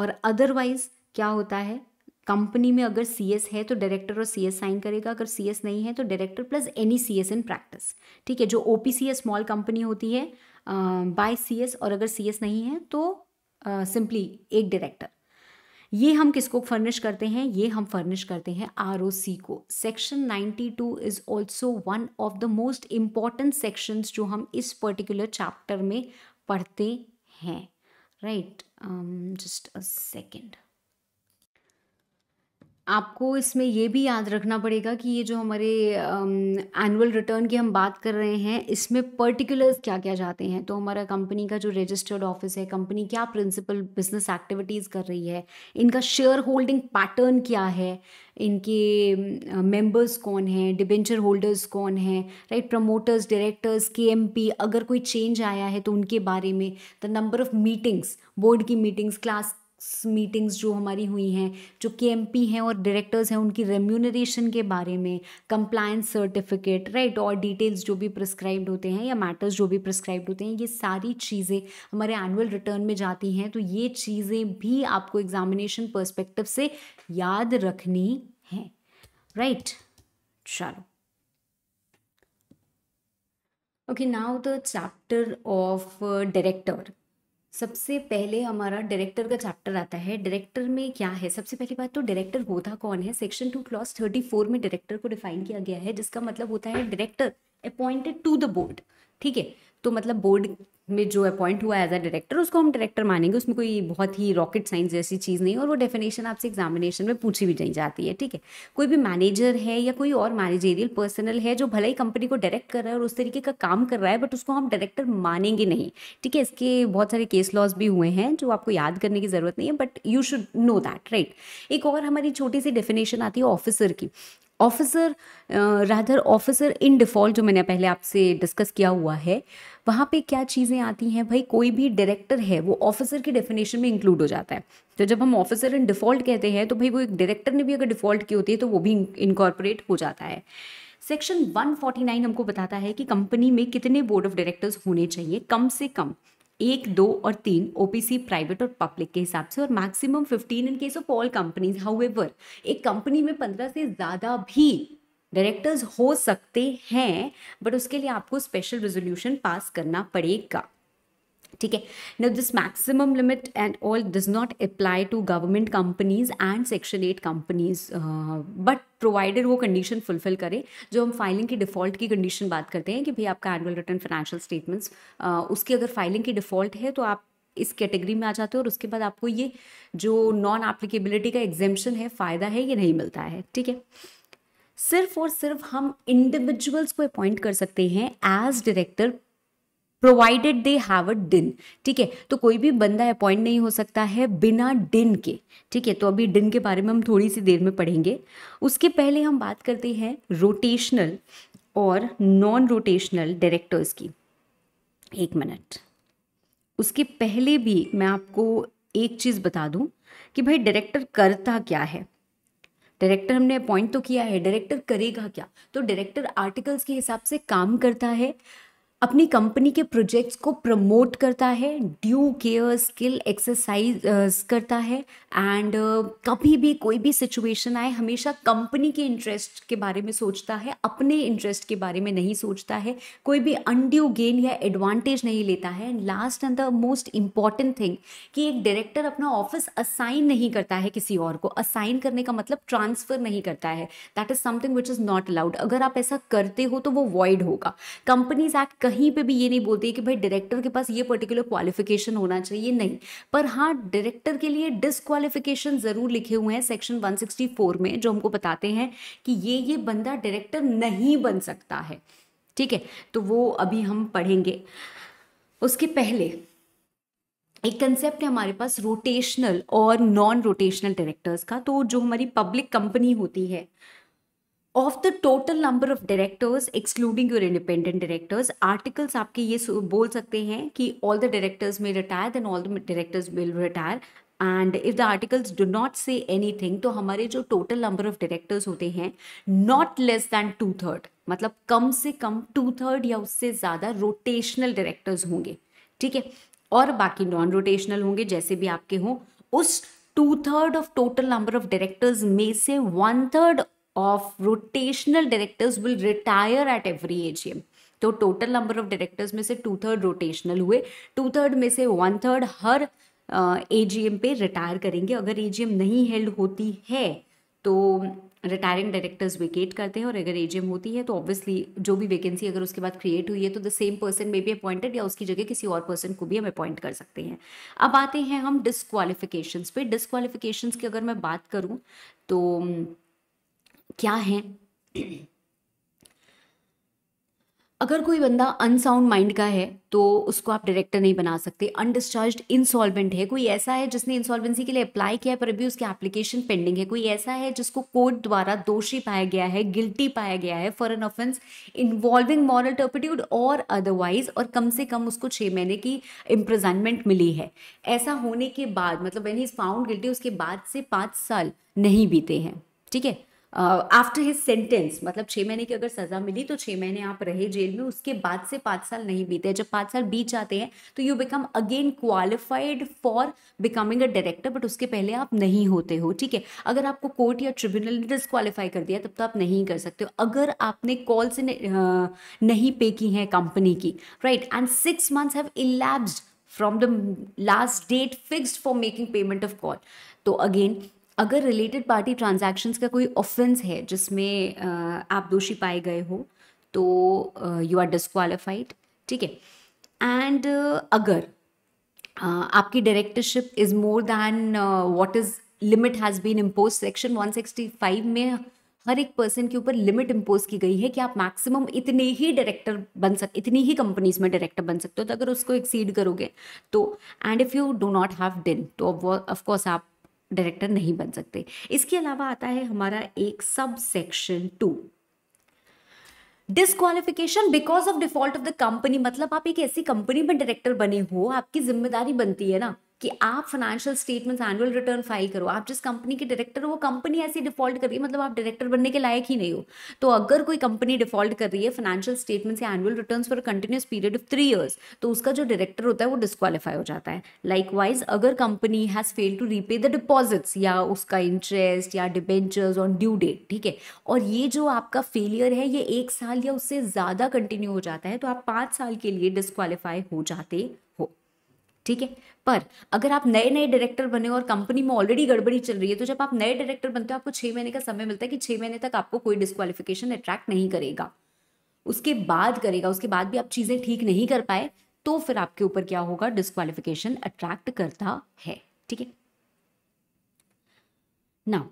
A: और अदरवाइज क्या होता है कंपनी में अगर सी एस है तो डायरेक्टर और सी एस साइन करेगा अगर सी एस नहीं है तो director plus any C S in practice ठीक है जो O P C S small company होती है बाय सी एस और अगर सी एस नहीं है तो सिंपली एक डायरेक्टर ये हम किसको फर्निश करते हैं ये हम फर्निश करते हैं आर को section 92 is also one of the most important sections जो हम इस पर्टिकुलर चैप्टर में पढ़ते हैं राइट जस्ट अ सेकेंड आपको इसमें ये भी याद रखना पड़ेगा कि ये जो हमारे एनुअल रिटर्न की हम बात कर रहे हैं इसमें पर्टिकुलर्स क्या क्या जाते हैं तो हमारा कंपनी का जो रजिस्टर्ड ऑफिस है कंपनी क्या प्रिंसिपल बिजनेस एक्टिविटीज़ कर रही है इनका शेयर होल्डिंग पैटर्न क्या है इनके मेंबर्स कौन हैं डिबेंचर होल्डर्स कौन हैं राइट प्रमोटर्स डायरेक्टर्स के अगर कोई चेंज आया है तो उनके बारे में the number of meetings board की मीटिंग्स क्लास मीटिंग्स जो हमारी हुई हैं जो के एम पी हैं और डायरेक्टर्स हैं उनकी रेम्यूनरेशन के बारे में कंप्लायंस सर्टिफिकेट राइट और डिटेल्स जो भी प्रिस्क्राइब्ड होते हैं या मैटर्स जो भी प्रिस्क्राइब्ड होते हैं ये सारी चीज़ें हमारे एनुअल रिटर्न में जाती हैं तो ये चीज़ें भी आपको एग्जामिनेशन परस्पेक्टिव से याद रखनी है राइट चलो okay now the chapter of director सबसे पहले हमारा डायरेक्टर का चैप्टर आता है डायरेक्टर में क्या है सबसे पहली बात तो डायरेक्टर होता कौन है section two clause thirty four में डायरेक्टर को डिफाइन किया गया है जिसका मतलब होता है director appointed to the board ठीक है तो मतलब बोर्ड में जो अपॉइंट हुआ एज अ डायरेक्टर उसको हम डायरेक्टर मानेंगे उसमें कोई बहुत ही रॉकेट साइंस जैसी चीज़ नहीं और वो डेफिनेशन आपसे एग्जामिनेशन में पूछी भी नहीं जाती है ठीक है कोई भी मैनेजर है या कोई और मैनेजेरियल पर्सनल है जो भले ही कंपनी को डायरेक्ट कर रहा है और उस तरीके का काम कर रहा है बट उसको हम डायरेक्टर मानेंगे नहीं ठीक है इसके बहुत सारे केस लॉज भी हुए हैं जो आपको याद करने की ज़रूरत नहीं है but you should know that right एक और हमारी छोटी सी डेफिनेशन आती है ऑफिसर की officer rather officer in default जो मैंने पहले आपसे डिस्कस किया हुआ है वहाँ पे क्या चीज़ें आती हैं भाई कोई भी डायरेक्टर है वो ऑफिसर की डेफिनेशन में इंक्लूड हो जाता है तो जब हम ऑफिसर इन डिफ़ॉल्ट कहते हैं तो भाई वो एक डायरेक्टर ने भी अगर डिफ़ॉल्ट की होती है तो वो भी इनकॉर्पोरेट हो जाता है सेक्शन 149 हमको बताता है कि कंपनी में कितने बोर्ड ऑफ डायरेक्टर्स होने चाहिए कम से कम एक दो और तीन ओपीसी प्राइवेट और पब्लिक के हिसाब से और maximum fifteen in case of all companies however एक कंपनी में पंद्रह से ज़्यादा भी डायरेक्टर्स हो सकते हैं बट उसके लिए आपको स्पेशल रेजोल्यूशन पास करना पड़ेगा ठीक है no this maximum limit and all does not apply to government companies and section eight companies but provided वो कंडीशन फुलफिल करे जो हम फाइलिंग की डिफॉल्ट की कंडीशन बात करते हैं कि भाई आपका एनुअल रिटर्न फाइनेंशियल स्टेटमेंट्स उसकी अगर फाइलिंग की डिफॉल्ट है तो आप इस कैटेगरी में आ जाते हो और उसके बाद आपको ये जो नॉन एप्लीकेबिलिटी का एग्जेम्पन है फ़ायदा है ये नहीं मिलता है ठीक है सिर्फ और सिर्फ हम इंडिविजुअल्स को अपॉइंट कर सकते हैं as director provided they have a DIN ठीक है तो कोई भी बंदा अपॉइंट नहीं हो सकता है बिना डिन के ठीक है तो अभी डिन के बारे में हम थोड़ी सी देर में पढ़ेंगे उसके पहले हम बात करते हैं रोटेशनल और नॉन रोटेशनल डायरेक्टर्स की एक मिनट उसके पहले भी मैं आपको एक चीज़ बता दूं कि भाई डायरेक्टर करता क्या है डायरेक्टर हमने अपॉइंट तो किया है डायरेक्टर करेगा क्या तो डायरेक्टर आर्टिकल्स के हिसाब से काम करता है अपनी कंपनी के प्रोजेक्ट्स को प्रमोट करता है ड्यू केयर स्किल एक्सरसाइज करता है एंड uh, कभी भी कोई भी सिचुएशन आए हमेशा कंपनी के इंटरेस्ट के बारे में सोचता है अपने इंटरेस्ट के बारे में नहीं सोचता है कोई भी अनड्यू गेन या एडवांटेज नहीं लेता है and last and the most important thing कि एक डायरेक्टर अपना ऑफिस असाइन नहीं करता है किसी और को असाइन करने का मतलब ट्रांसफ़र नहीं करता है that is something which is not allowed अगर आप ऐसा करते हो तो वो वॉइड होगा कंपनीज एक्ट कहीं पे भी ये नहीं बोलती है कि भाई डायरेक्टर के पास ये पर्टिकुलर क्वालिफिकेशन होना चाहिए नहीं पर हाँ डायरेक्टर के लिए डिसक्वालिफिकेशन ज़रूर लिखे हुए हैं सेक्शन 164 में जो हमको बताते हैं कि ये ये बंदा डायरेक्टर नहीं बन सकता है ठीक है तो वो अभी हम पढ़ेंगे उसके पहले एक कंसेप्ट है हमारे पास रोटेशनल और नॉन रोटेशनल डायरेक्टर्स का तो जो हमारी पब्लिक कंपनी होती है of the total number of directors excluding your independent directors articles आपके ये बोल सकते हैं कि ऑल द डायरेक्टर्स में retire then all the directors will retire and if the articles do not say thing तो हमारे जो टोटल नंबर ऑफ डायरेक्टर्स होते हैं not less than two third मतलब कम से कम टू थर्ड या उससे ज़्यादा रोटेशनल डायरेक्टर्स होंगे ठीक है और बाकी नॉन रोटेशनल होंगे जैसे भी आपके हों उस two third of total number of directors में से one third of rotational directors will retire at every AGM. तो टोटल नंबर ऑफ डायरेक्टर्स में से टू थर्ड रोटेशनल हुए टू थर्ड में से वन थर्ड हर एजीएम uh, पे रिटायर करेंगे अगर एजीएम नहीं हेल्ड होती है तो रिटायरिंग डायरेक्टर्स वेकेट करते हैं और अगर एजीएम होती है तो ऑब्वियसली जो भी वैकेंसी अगर उसके बाद क्रिएट हुई है तो द सेम पर्सन में भी अपॉइंटेड या उसकी जगह किसी और पर्सन को भी हम अपॉइंट कर सकते हैं अब आते हैं हम डिसक्वालिफिकेशन पे डिसक्वालिफिकेशंस की अगर मैं बात करूँ तो क्या हैं अगर कोई बंदा अनसाउंड माइंड का है तो उसको आप डायरेक्टर नहीं बना सकते अनडिस्चार्ज इंसॉल्वेंट है कोई ऐसा है जिसने इंसॉल्वेंसी के लिए अप्लाई किया है पर अभी उसकी एप्लीकेशन पेंडिंग है कोई ऐसा है जिसको कोर्ट द्वारा दोषी पाया गया है गिल्टी पाया गया है for an offence involving moral turpitude और अदरवाइज और कम से कम उसको छः महीने की इम्प्रजनमेंट मिली है ऐसा होने के बाद मतलब when he is found guilty उसके बाद से पाँच साल नहीं बीते हैं ठीक है आफ्टर हिज सेंटेंस मतलब छः महीने की अगर सज़ा मिली तो छः महीने आप रहे जेल में उसके बाद से पाँच साल नहीं बीते जब पाँच साल बीत जाते हैं तो you become again qualified for becoming a director but उसके पहले आप नहीं होते हो ठीक है अगर आपको कोर्ट या ट्रिब्यूनल ने डिस्कालीफाई कर दिया तब तो आप नहीं कर सकते हो अगर आपने कॉल से नहीं पे की है कंपनी की right and six months have elapsed from the last date fixed for making payment of call तो अगेन अगर रिलेटेड पार्टी ट्रांजैक्शंस का कोई ऑफेंस है जिसमें आप दोषी पाए गए हो तो यू आर डिसक्वालिफाइड ठीक है एंड अगर आपकी directorship is more than what is limit has been impose section 165 में हर एक पर्सन के ऊपर लिमिट इम्पोज की गई है कि आप मैक्सिमम इतने ही डायरेक्टर बन सक इतनी ही कंपनीज में डायरेक्टर बन सकते हो तो अगर उसको एक्सीड करोगे तो and if you do not have DIN तो ऑफकोर्स आप डायरेक्टर नहीं बन सकते इसके अलावा आता है हमारा एक sub section two disqualification because of default of the company मतलब आप एक ऐसी कंपनी में डायरेक्टर बने हो आपकी जिम्मेदारी बनती है ना कि आप financial statements annual return file करो आप जिस कंपनी के डायरेक्टर हो वो कंपनी ऐसी डिफॉल्ट कर रही है मतलब आप डायरेक्टर बनने के लायक ही नहीं हो तो अगर कोई कंपनी डिफॉल्ट कर रही है फाइनेंशियल स्टेटमेंट्स या annual return for continuous period of three years तो उसका जो डायरेक्टर होता है वो डिस्कालीफाई हो जाता है लाइक अगर company has fail to repay the deposits या उसका इंटरेस्ट या डिबेंचर्स ऑन ड्यू डेट ठीक है और ये जो आपका फेलियर है ये एक साल या उससे ज़्यादा कंटिन्यू हो जाता है तो आप पांच साल के लिए डिस्कालीफाई हो जाते हो ठीक है पर अगर आप नए नए डायरेक्टर बने और कंपनी में ऑलरेडी गड़बड़ी चल रही है तो जब आप नए डायरेक्टर बनते हो आपको छह महीने का समय मिलता है कि छह महीने तक आपको कोई डिस्कालिफिकेशन अट्रैक्ट नहीं करेगा उसके बाद करेगा उसके बाद भी आप चीज़ें ठीक नहीं कर पाए तो फिर आपके ऊपर क्या होगा डिस्कालिफिकेशन अट्रैक्ट करता है ठीक है ना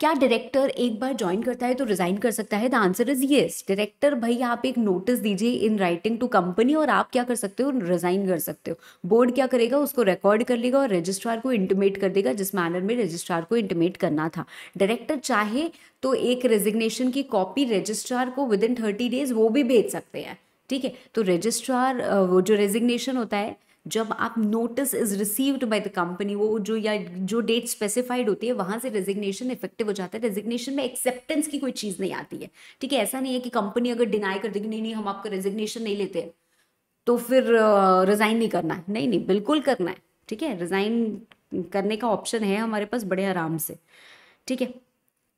A: क्या डायरेक्टर एक बार ज्वाइन करता है तो रिजाइन कर सकता है the answer is yes director भाई आप एक नोटिस दीजिए इन राइटिंग टू कंपनी और आप क्या कर सकते हो रिजाइन कर सकते हो बोर्ड क्या करेगा उसको रिकॉर्ड कर लेगा और रजिस्ट्रार को इंटीमेट कर देगा जिस मैनर में रजिस्ट्रार को इंटीमेट करना था डायरेक्टर चाहे तो एक रेजिग्नेशन की कॉपी रजिस्ट्रार को विद इन थर्टी डेज वो भी भेज सकते हैं ठीक है तो रजिस्ट्रार वो जो रेजिग्नेशन होता है जब आप notice is received by the company वो जो या जो डेट स्पेसिफाइड होती है वहाँ से रेजिग्नेशन इफेक्टिव हो जाता है रेजिग्नेशन में एक्सेप्टेंस की कोई चीज़ नहीं आती है ठीक है ऐसा नहीं है कि कंपनी अगर डिनाई कर देगी नहीं नहीं हम आपका रेजिग्नेशन नहीं लेते तो फिर रिज़ाइन नहीं करना है नहीं नहीं बिल्कुल करना है ठीक है रिज़ाइन करने का ऑप्शन है हमारे पास बड़े आराम से ठीक है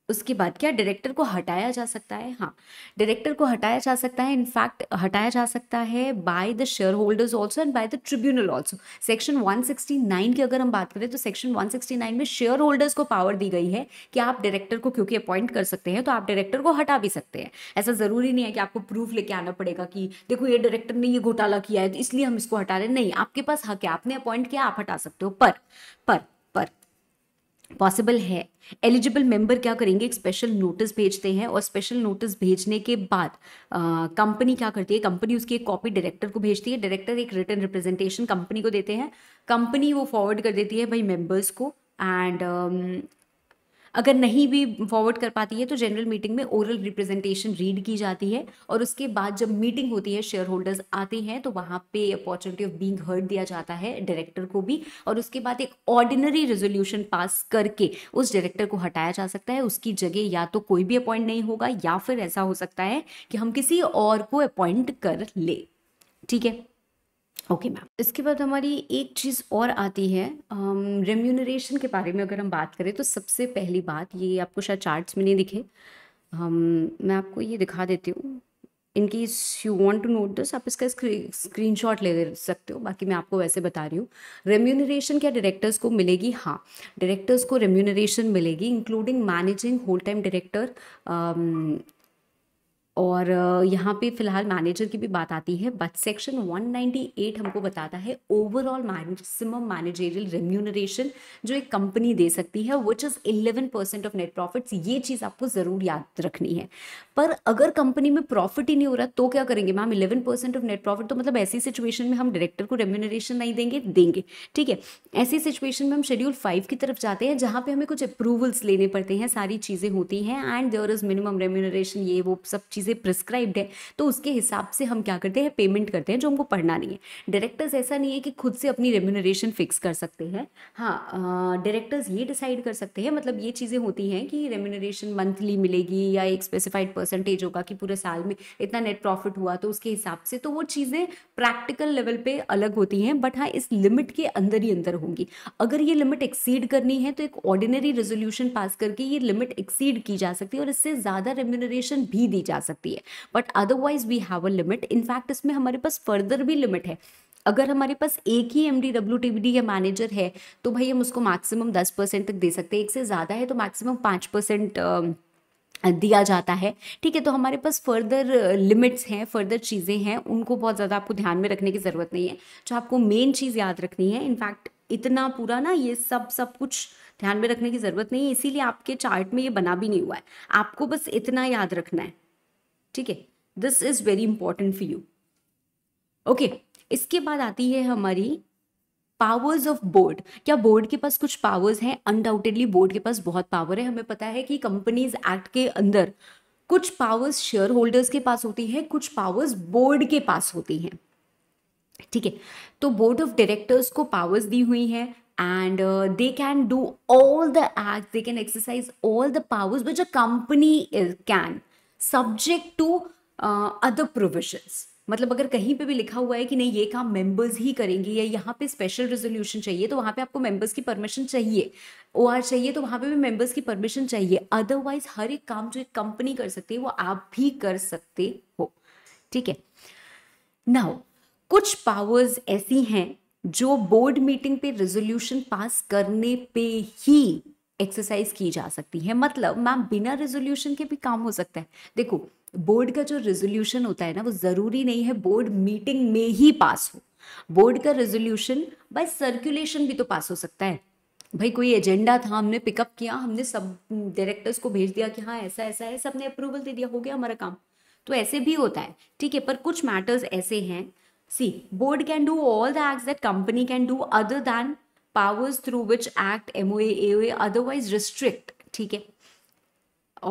A: उसके बाद क्या डायरेक्टर को हटाया जा सकता है हाँ डायरेक्टर को हटाया जा सकता है इनफैक्ट हटाया जा सकता है by the share holders also and by the tribunal also section 169 की अगर हम बात करें तो सेक्शन 169 में शेयर होल्डर्स को पावर दी गई है कि आप डायरेक्टर को क्योंकि अपॉइंट कर सकते हैं तो आप डायरेक्टर को हटा भी सकते हैं ऐसा ज़रूरी नहीं है कि आपको प्रूफ लेके आना पड़ेगा कि देखो ये डायरेक्टर ने ये घोटाला किया है तो इसलिए हम इसको हटा रहे नहीं आपके पास हक है आपने अपॉइंट किया आप हटा सकते हो पर पर पॉसिबल है एलिजिबल मेंबर क्या करेंगे एक स्पेशल नोटिस भेजते हैं और स्पेशल नोटिस भेजने के बाद कंपनी क्या करती है कंपनी उसकी एक कॉपी डायरेक्टर को भेजती है डायरेक्टर एक रिटर्न रिप्रेजेंटेशन कंपनी को देते हैं कंपनी वो फॉरवर्ड कर देती है भाई मेंबर्स को एंड अगर नहीं भी फॉरवर्ड कर पाती है तो जनरल मीटिंग में ओरल रिप्रेजेंटेशन रीड की जाती है और उसके बाद जब मीटिंग होती है शेयर होल्डर्स आते हैं तो वहाँ पे अपॉर्चुनिटी ऑफ बीइंग हर्ड दिया जाता है डायरेक्टर को भी और उसके बाद एक ऑर्डिनरी रेजोल्यूशन पास करके उस डायरेक्टर को हटाया जा सकता है उसकी जगह या तो कोई भी अपॉइंट नहीं होगा या फिर ऐसा हो सकता है कि हम किसी और को अपॉइंट कर ले ठीक है ओके मैम इसके बाद हमारी एक चीज़ और आती है रेम्यूनरेशन के बारे में अगर हम बात करें तो सबसे पहली बात ये आपको शायद चार्ट्स में नहीं दिखे हम मैं आपको ये दिखा देती हूँ in case you want to note this आप इसका स्क्रीन शॉट ले सकते हो बाकी मैं आपको वैसे बता रही हूँ रेम्यूनरेशन क्या डायरेक्टर्स को मिलेगी हाँ डायरेक्टर्स को रेम्यूनरेशन मिलेगी including managing whole time director और यहाँ पे फिलहाल मैनेजर की भी बात आती है बट सेक्शन 198 हमको बताता है ओवरऑल मैक्सिमम मैनेजरियल रेम्यूनरेशन जो एक कंपनी दे सकती है which is 11 percent of net profits ये चीज़ आपको ज़रूर याद रखनी है पर अगर कंपनी में प्रॉफिट ही नहीं हो रहा तो क्या करेंगे ma'am eleven percent of net profit तो मतलब ऐसी सिचुएशन में हम डायरेक्टर को रेम्यूनरेशन नहीं देंगे देंगे ठीक है ऐसी सिचुएशन में हम शेड्यूल फाइव की तरफ जाते हैं जहाँ पर हमें कुछ अप्रूवल्स लेने पड़ते हैं सारी चीज़ें होती हैं and there is minimum remuneration ये वो सब चीज़ चीज़ें प्रिस्क्राइब्ड है तो उसके हिसाब से हम क्या करते हैं पेमेंट करते हैं जो हमको पढ़ना नहीं है डायरेक्टर्स ऐसा नहीं है कि खुद से अपनी रेम्यूनरेशन फिक्स कर सकते हैं हाँ डायरेक्टर्स ये डिसाइड कर सकते हैं मतलब ये चीज़ें होती हैं कि रेम्यूनरेशन मंथली मिलेगी या एक स्पेसिफाइड परसेंटेज होगा कि पूरे साल में इतना नेट प्रॉफिट हुआ तो उसके हिसाब से तो वो चीज़ें प्रैक्टिकल लेवल पर अलग होती हैं बट हाँ इस लिमिट के अंदर ही अंदर होंगी अगर ये लिमिट एक्सीड करनी है तो एक ऑर्डिनरी रेजोल्यूशन पास करके ये लिमिट एक्सीड की जा सकती है और इससे ज़्यादा रेम्यूनरेशन भी दी जा सकती सकती है but otherwise we have a limit in fact इसमें हमारे पास फर्दर भी लिमिट है अगर हमारे पास एक ही M D W T D या मैनेजर है तो भाई हम उसको मैक्सिमम दस परसेंट तक दे सकते हैं एक से ज़्यादा है तो मैक्सिमम पाँच परसेंट दिया जाता है ठीक है तो हमारे पास फर्दर लिमिट्स हैं फर्दर चीज़ें हैं उनको बहुत ज़्यादा आपको ध्यान में रखने की ज़रूरत नहीं है जो आपको मेन चीज़ याद रखनी है इनफैक्ट इतना पूरा ना ये सब सब कुछ ध्यान में रखने की ज़रूरत नहीं है इसीलिए आपके चार्ट में ये बना भी नहीं हुआ है आपको बस इतना याद रखना है ठीक है this is very important for you okay इसके बाद आती है हमारी पावर्स ऑफ बोर्ड क्या बोर्ड के पास कुछ पावर्स हैं अनडाउटेडली बोर्ड के पास बहुत पावर है हमें पता है कि कंपनीज एक्ट के अंदर कुछ पावर्स शेयर होल्डर्स के पास होती है कुछ पावर्स बोर्ड के पास होती हैं ठीक है तो बोर्ड ऑफ डायरेक्टर्स को पावर्स दी हुई हैं and they can do all the act they can exercise all the powers which a company can subject to other provisions मतलब अगर कहीं पे भी लिखा हुआ है कि नहीं ये काम मेंबर्स ही करेंगे या यहाँ पे स्पेशल रेजोल्यूशन चाहिए तो वहाँ पे आपको मेंबर्स की परमिशन चाहिए ओ आर चाहिए तो वहाँ पे भी मेंबर्स की परमिशन चाहिए अदरवाइज हर एक काम जो एक कंपनी कर सकती है वो आप भी कर सकते हो ठीक है नाउ कुछ पावर्स ऐसी हैं जो बोर्ड मीटिंग पे रेजोल्यूशन पास करने पे ही एक्सरसाइज की जा सकती है मतलब मैम बिना रेजोल्यूशन के भी काम हो सकता है देखो बोर्ड का जो रेजोल्यूशन होता है ना वो ज़रूरी नहीं है बोर्ड मीटिंग में ही पास हो बोर्ड का रेजोल्यूशन बाय सर्कुलेशन भी तो पास हो सकता है भाई कोई एजेंडा था हमने पिकअप किया हमने सब डायरेक्टर्स को भेज दिया कि हाँ ऐसा ऐसा है सबने अप्रूवल दे दिया हो गया हमारा काम तो ऐसे भी होता है ठीक है पर कुछ मैटर्स ऐसे हैं see board can do all the act that company can do other than powers through which act MO otherwise restrict ठीक है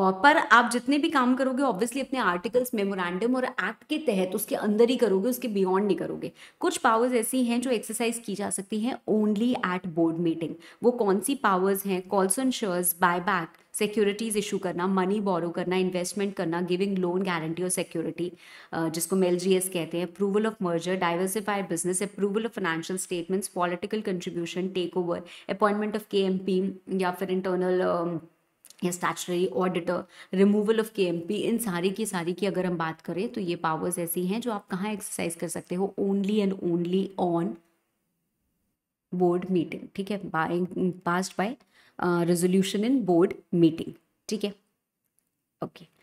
A: और पर आप जितने भी काम करोगे ऑब्वियसली अपने आर्टिकल्स मेमोरेंडम और एक्ट के तहत उसके अंदर ही करोगे उसके बियॉन्ड नहीं करोगे कुछ पावर्स ऐसी हैं जो एक्सरसाइज की जा सकती हैं ओनली एट बोर्ड मीटिंग वो कौन सी पावर्स हैं calls on shares buy back securities issue करना मनी बोरो करना इन्वेस्टमेंट करना गिविंग लोन गारंटी और सिक्योरिटी जिसको मेल जी एस कहते हैं approval of merger diversified business approval of financial statements political contribution take over appointment of K M P या फिर इंटरनल um, या statutory auditor removal of K M P इन सारी की सारी की अगर हम बात करें तो ये पावर्स ऐसी हैं जो आप कहाँ एक्सरसाइज कर सकते हो only and only on board meeting ठीक है by passed by resolution in board meeting ठीक है ओके okay.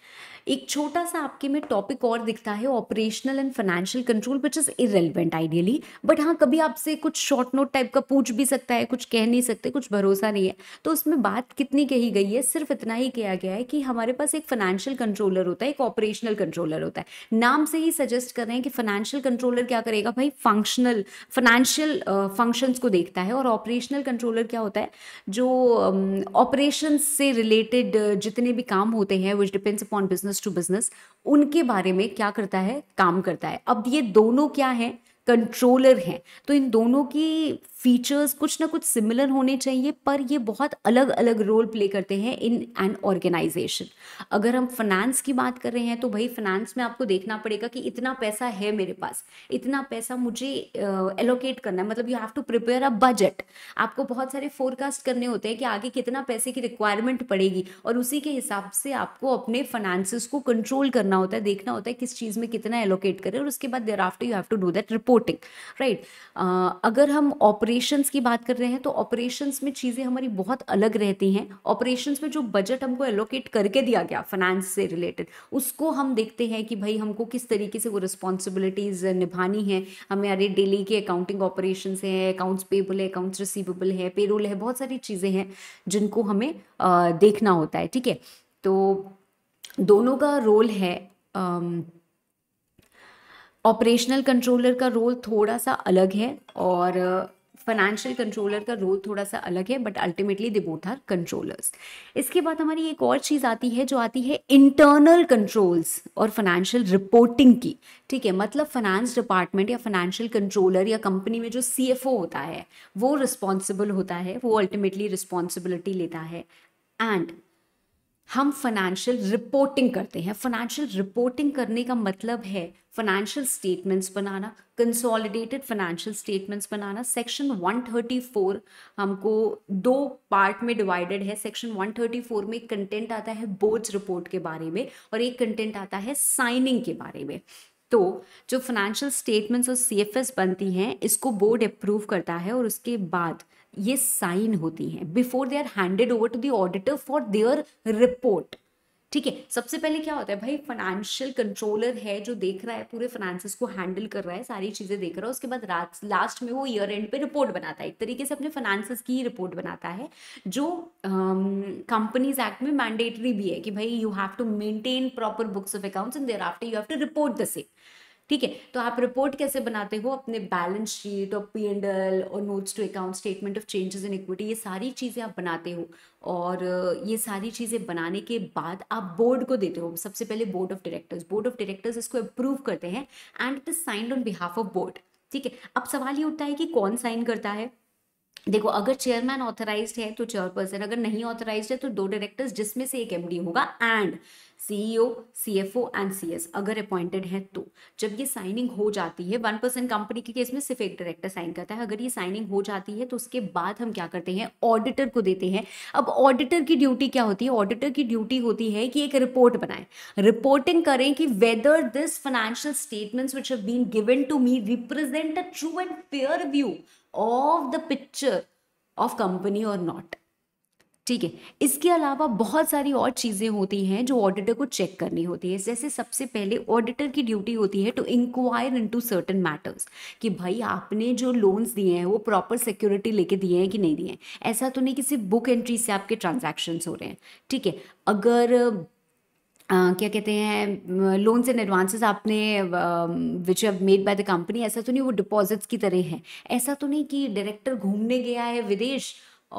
A: एक छोटा सा आपके में टॉपिक और दिखता है operational and financial control which is irrelevant ideally but हाँ कभी आपसे कुछ शॉर्ट नोट टाइप का पूछ भी सकता है कुछ कह नहीं सकते कुछ भरोसा नहीं है तो उसमें बात कितनी कही गई है सिर्फ इतना ही किया गया है कि हमारे पास एक फाइनेंशियल कंट्रोलर होता है एक ऑपरेशनल कंट्रोलर होता है नाम से ही सजेस्ट कर रहे हैं कि फाइनेंशियल कंट्रोलर क्या करेगा भाई फंक्शनल फाइनेंशियल फंक्शंस को देखता है और ऑपरेशनल कंट्रोलर क्या होता है जो ऑपरेशन um, से रिलेटेड जितने भी काम होते हैं which depends upon business business to business उनके बारे में क्या करता है काम करता है अब ये दोनों क्या है कंट्रोलर हैं तो इन दोनों की फीचर्स कुछ ना कुछ सिमिलर होने चाहिए पर ये बहुत अलग अलग रोल प्ले करते हैं इन एन ऑर्गेनाइजेशन अगर हम फाइनेंस की बात कर रहे हैं तो भाई फाइनेंस में आपको देखना पड़ेगा कि इतना पैसा है मेरे पास इतना पैसा मुझे एलोकेट uh, करना है मतलब you have to prepare a budget आपको बहुत सारे फोरकास्ट करने होते हैं कि आगे कितना पैसे की रिक्वायरमेंट पड़ेगी और उसी के हिसाब से आपको अपने फाइनेंसिस को कंट्रोल करना होता है देखना होता है किस चीज़ में कितना एलोकेट करें और उसके बाद thereafter you have to do that reporting right अगर हम ऑपरेट ऑपरेशंस की बात कर रहे हैं तो ऑपरेशंस में चीज़ें हमारी बहुत अलग रहती हैं ऑपरेशंस में जो बजट हमको एलोकेट करके दिया गया फाइनेंस से रिलेटेड उसको हम देखते हैं कि भाई हमको किस तरीके से वो रिस्पॉन्सिबिलिटीज़ निभानी है हमारे डेली के अकाउंटिंग ऑपरेशन है अकाउंट्स पेबल है अकाउंट्स रिसीवेबल है पेरोल है बहुत सारी चीज़ें हैं जिनको हमें देखना होता है ठीक है तो दोनों का रोल है ऑपरेशनल कंट्रोलर का रोल थोड़ा सा अलग है और फाइनेंशियल कंट्रोलर का रोल थोड़ा सा अलग है but ultimately they both are controllers इसके बाद हमारी एक और चीज़ आती है जो आती है इंटरनल कंट्रोल्स और फाइनेंशियल रिपोर्टिंग की ठीक है मतलब फाइनेंस डिपार्टमेंट या फाइनेंशियल कंट्रोलर या कंपनी में जो सी होता है वो रिस्पॉन्सिबल होता है वो अल्टीमेटली रिस्पॉन्सिबिलिटी लेता है एंड हम फाइनेंशियल रिपोर्टिंग करते हैं फाइनेंशियल रिपोर्टिंग करने का मतलब है फाइनेंशियल स्टेटमेंट्स बनाना कंसोलिडेटेड फाइनेंशियल स्टेटमेंट्स बनाना सेक्शन 134 हमको दो पार्ट में डिवाइडेड है सेक्शन 134 में एक कंटेंट आता है बोर्ड्स रिपोर्ट के बारे में और एक कंटेंट आता है साइनिंग के बारे में तो जो फाइनेंशियल स्टेटमेंट्स और सी बनती हैं इसको बोर्ड अप्रूव करता है और उसके बाद ये साइन होती हैं before they are handed over to the auditor for their report ठीक है सबसे पहले क्या होता है भाई फाइनेंशियल कंट्रोलर है जो देख रहा है पूरे फाइनेंसिस को हैंडल कर रहा है सारी चीज़ें देख रहा है उसके बाद रात लास्ट में वो ईयर एंड पे रिपोर्ट बनाता है एक तरीके से अपने फाइनेंसिस की रिपोर्ट बनाता है जो कंपनीज um, एक्ट में मैंडेटरी भी है कि भाई you have to maintain proper books of accounts and thereafter you have to report the same ठीक है तो आप रिपोर्ट कैसे बनाते हो अपने बैलेंस शीट और पी एंड एल और notes to account statement of changes in equity ये सारी चीज़ें आप बनाते हो और ये सारी चीज़ें बनाने के बाद आप बोर्ड को देते हो सबसे पहले board of directors board of directors इसको अप्रूव करते हैं and it is signed on behalf of board ठीक है अब सवाल ये उठता है कि कौन साइन करता है देखो अगर चेयरमैन ऑथराइज है तो चेयरपर्सन अगर नहीं ऑथराइज है तो दो डायरेक्टर्स जिसमें से एक एमडी होगा and CEO CFO and CS अगर अपॉइंटेड है तो जब ये साइनिंग हो जाती है वन परसेंट कंपनी के केस में सिर्फ एक डायरेक्टर साइन करता है अगर ये साइनिंग हो जाती है तो उसके बाद हम क्या करते हैं ऑडिटर को देते हैं अब ऑडिटर की ड्यूटी क्या होती है ऑडिटर की ड्यूटी होती है कि एक रिपोर्ट बनाए रिपोर्टिंग करें कि whether this financial statements which have been given to me represent a true and fair view of the picture of company और नॉट ठीक है इसके अलावा बहुत सारी और चीज़ें होती हैं जो ऑडिटर को चेक करनी होती है जैसे सबसे पहले ऑडिटर की ड्यूटी होती है to inquire into certain matters कि भाई आपने जो लोन्स दिए हैं वो प्रॉपर सिक्योरिटी लेके दिए हैं कि नहीं दिए हैं ऐसा तो नहीं कि सिर्फ बुक एंट्री से आपके ट्रांजेक्शन्स हो रहे हैं ठीक है अगर Uh, क्या कहते हैं लोन्स एंड एडवांसेस आपने which have made by the company ऐसा तो नहीं वो डिपॉजिट्स की तरह है ऐसा तो नहीं कि डायरेक्टर घूमने गया है विदेश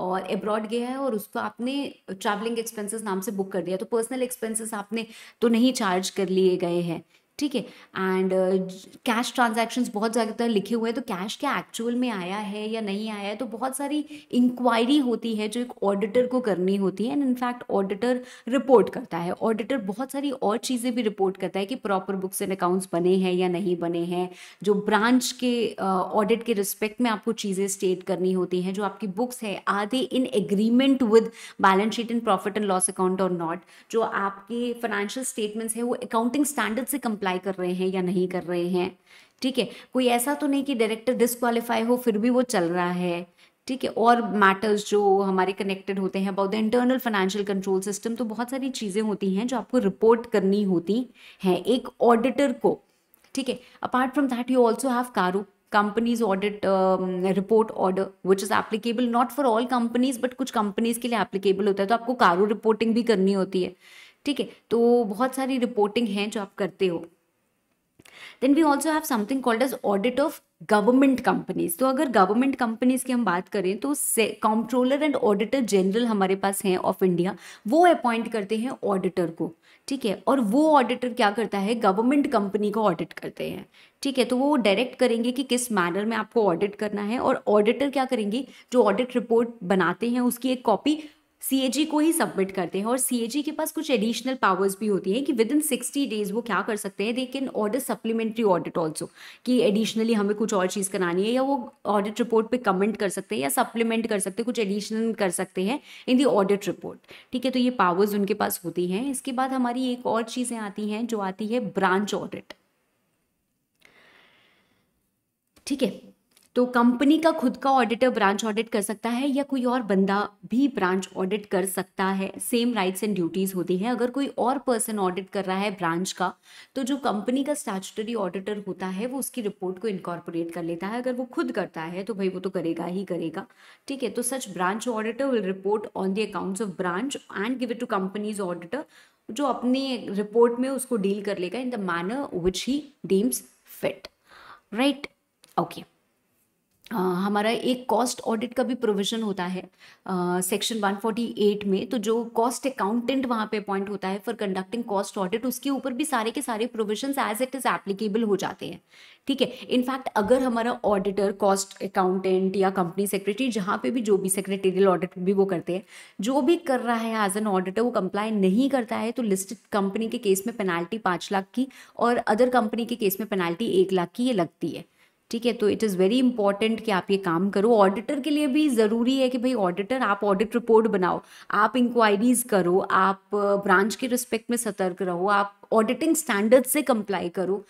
A: और एब्रॉड गया है और उसको आपने ट्रैवलिंग एक्सपेंसेस नाम से बुक कर दिया तो पर्सनल एक्सपेंसेस आपने तो नहीं चार्ज कर लिए गए हैं ठीक है एंड कैश ट्रांजेक्शन्स बहुत ज़्यादा लिखे हुए हैं तो कैश क्या एक्चुअल में आया है या नहीं आया है तो बहुत सारी इंक्वायरी होती है जो एक ऑडिटर को करनी होती है एंड इनफैक्ट ऑडिटर रिपोर्ट करता है ऑडिटर बहुत सारी और चीज़ें भी रिपोर्ट करता है कि प्रॉपर बुक्स एंड अकाउंट्स बने हैं या नहीं बने हैं जो ब्रांच के ऑडिट uh, के रिस्पेक्ट में आपको चीज़ें स्टेट करनी होती हैं जो आपकी बुक्स है आधे in agreement with balance sheet and profit and loss account और नॉट जो आपके फाइनेंशियल स्टेटमेंट्स है वो अकाउंटिंग स्टैंडर्ड से कंप्लाई अप्लाई कर रहे हैं या नहीं कर रहे हैं ठीक है कोई ऐसा तो नहीं कि डायरेक्टर डिसक्वालीफाई हो फिर भी वो चल रहा है ठीक है और मैटर्स जो हमारे कनेक्टेड होते हैं about the internal financial control system तो बहुत सारी चीज़ें होती हैं जो आपको रिपोर्ट करनी होती हैं एक ऑडिटर को ठीक है apart from that you also have CARO companies audit report order which is applicable not for all companies but कुछ कंपनीज के लिए एप्लीकेबल होता है तो आपको कारो रिपोर्टिंग भी करनी होती है ठीक है तो बहुत सारी रिपोर्टिंग है जो आप करते हो then we also have something called as audit of government companies तो अगर गवर्नमेंट कंपनीज की हम बात करें तो कंट्रोलर एंड ऑडिटर जनरल हमारे पास हैं ऑफ इंडिया वो अपॉइंट करते हैं ऑडिटर को ठीक है और वो ऑडिटर क्या करता है गवर्नमेंट कंपनी को ऑडिट करते हैं ठीक है तो वो डायरेक्ट करेंगे कि किस मैनर में आपको ऑडिट करना है और ऑडिटर क्या करेंगे जो ऑडिट रिपोर्ट बनाते हैं उसकी एक कॉपी सी को ही सबमिट करते हैं और सी के पास कुछ एडिशनल पावर्स भी होती हैं कि विद इन सिक्सटी डेज वो क्या कर सकते हैं they can order supplementary audit also कि एडिशनली हमें कुछ और चीज़ करानी है या वो ऑडिट रिपोर्ट पे कमेंट कर सकते हैं या सप्लीमेंट कर सकते हैं कुछ एडिशनल कर सकते हैं इन दी ऑडिट रिपोर्ट ठीक है तो ये पावर्स उनके पास होती हैं इसके बाद हमारी एक और चीज़ें आती हैं जो आती है ब्रांच ऑडिट ठीक है तो कंपनी का खुद का ऑडिटर ब्रांच ऑडिट कर सकता है या कोई और बंदा भी ब्रांच ऑडिट कर सकता है सेम राइट्स एंड ड्यूटीज़ होती है अगर कोई और पर्सन ऑडिट कर रहा है ब्रांच का तो जो कंपनी का स्टैचुटरी ऑडिटर होता है वो उसकी रिपोर्ट को इनकॉर्पोरेट कर लेता है अगर वो खुद करता है तो भाई वो तो करेगा ही करेगा ठीक है तो such branch auditor will report on the accounts of branch and give it to companies auditor जो अपनी रिपोर्ट में उसको डील कर लेगा in the manner which he deems fit right okay हमारा एक कॉस्ट ऑडिट का भी प्रोविजन होता है सेक्शन 148 में तो जो कॉस्ट अकाउंटेंट वहाँ पे अपॉइंट होता है फॉर कंडक्टिंग कॉस्ट ऑडिट उसके ऊपर भी सारे के सारे provision as it is applicable हो जाते हैं ठीक है इनफैक्ट अगर हमारा ऑडिटर कॉस्ट अकाउंटेंट या कंपनी सेक्रेटरी जहाँ पे भी जो भी सेक्रेटेरियल ऑडिट भी वो करते हैं जो भी कर रहा है एज एन ऑडिटर वो कंप्लाई नहीं करता है तो लिस्टेड कंपनी के केस में पेनाल्टी पाँच लाख की और अदर कंपनी के केस में पेनाल्टी एक लाख की ये लगती है ठीक है तो इट इज़ वेरी इंपॉर्टेंट कि आप ये काम करो ऑडिटर के लिए भी ज़रूरी है कि भाई ऑडिटर आप ऑडिट रिपोर्ट बनाओ आप इंक्वायरीज करो आप ब्रांच के रिस्पेक्ट में सतर्क रहो आप ऑडिटिंग स्टैंडर्ड से कंप्लाई करो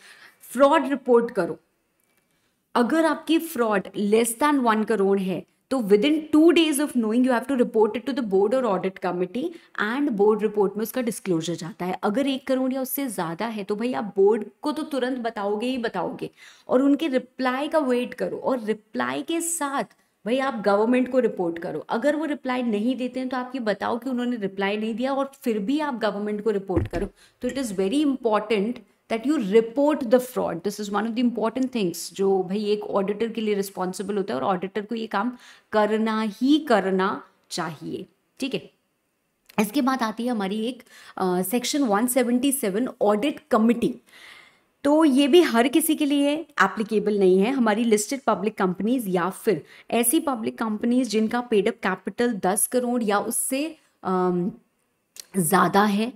A: फ्रॉड रिपोर्ट करो अगर आपकी fraud less than one crore है तो within two days of knowing you have to report it to the board और audit committee and board report में उसका डिस्क्लोजर जाता है अगर एक करोड़ या उससे ज़्यादा है तो भाई आप बोर्ड को तो तुरंत बताओगे ही बताओगे और उनके रिप्लाई का वेट करो और रिप्लाई के साथ भाई आप गवर्नमेंट को रिपोर्ट करो अगर वो रिप्लाई नहीं देते हैं तो आप ये बताओ कि उन्होंने रिप्लाई नहीं दिया और फिर भी आप गवर्नमेंट को रिपोर्ट करो तो it is very important that you report the fraud this is one of the important things जो भाई एक ऑडिटर के लिए रिस्पॉन्सिबल होता है और ऑडिटर को ये काम करना ही करना चाहिए ठीक है इसके बाद आती है हमारी एक section one seventy seven audit committee तो ये भी हर किसी के लिए एप्लीकेबल नहीं है हमारी लिस्टेड पब्लिक कंपनीज या फिर ऐसी पब्लिक कंपनीज जिनका पेडअप कैपिटल दस करोड़ या उससे ज़्यादा है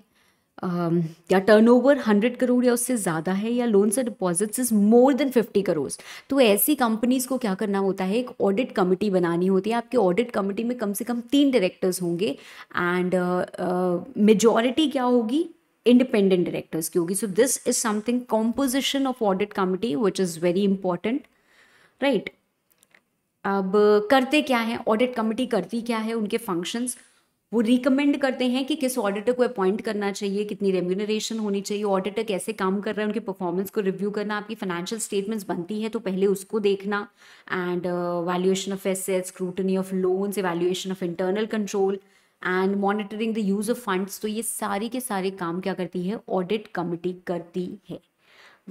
A: या टर्नओवर हंड्रेड करोड़ या उससे ज़्यादा है या loans and deposits is more than fifty crore तो ऐसी कंपनीज़ को क्या करना होता है एक ऑडिट कमेटी बनानी होती है आपके ऑडिट कमेटी में कम से कम तीन डायरेक्टर्स होंगे एंड मेजॉरिटी क्या होगी इंडिपेंडेंट डायरेक्टर्स की होगी so this is something composition of audit committee which is very important right अब करते क्या है ऑडिट कमेटी करती क्या है उनके फंक्शंस वो रिकमेंड करते हैं कि किस ऑडिटर को अपॉइंट करना चाहिए कितनी रेम्यूनरेशन होनी चाहिए ऑडिटर कैसे काम कर रहा है उनके परफॉर्मेंस को रिव्यू करना आपकी फाइनेंशियल स्टेटमेंट्स बनती है तो पहले उसको देखना and valuation of assets scrutiny of loans evaluation of internal control and monitoring the use of funds तो ये सारे के सारे काम क्या करती है ऑडिट कमिटी करती है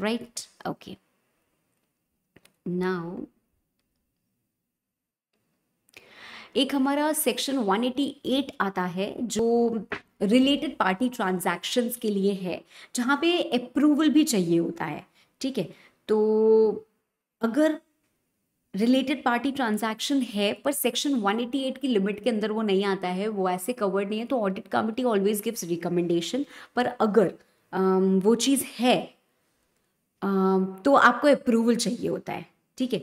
A: राइट ओके नाउ एक हमारा सेक्शन 188 आता है जो रिलेटेड पार्टी ट्रांजैक्शंस के लिए है जहाँ पे अप्रूवल भी चाहिए होता है ठीक है तो अगर रिलेटेड पार्टी ट्रांजैक्शन है पर सेक्शन 188 की लिमिट के अंदर वो नहीं आता है वो ऐसे कवर्ड नहीं है तो audit committee always gives recommendation पर अगर वो चीज़ है तो आपको अप्रूवल चाहिए होता है ठीक है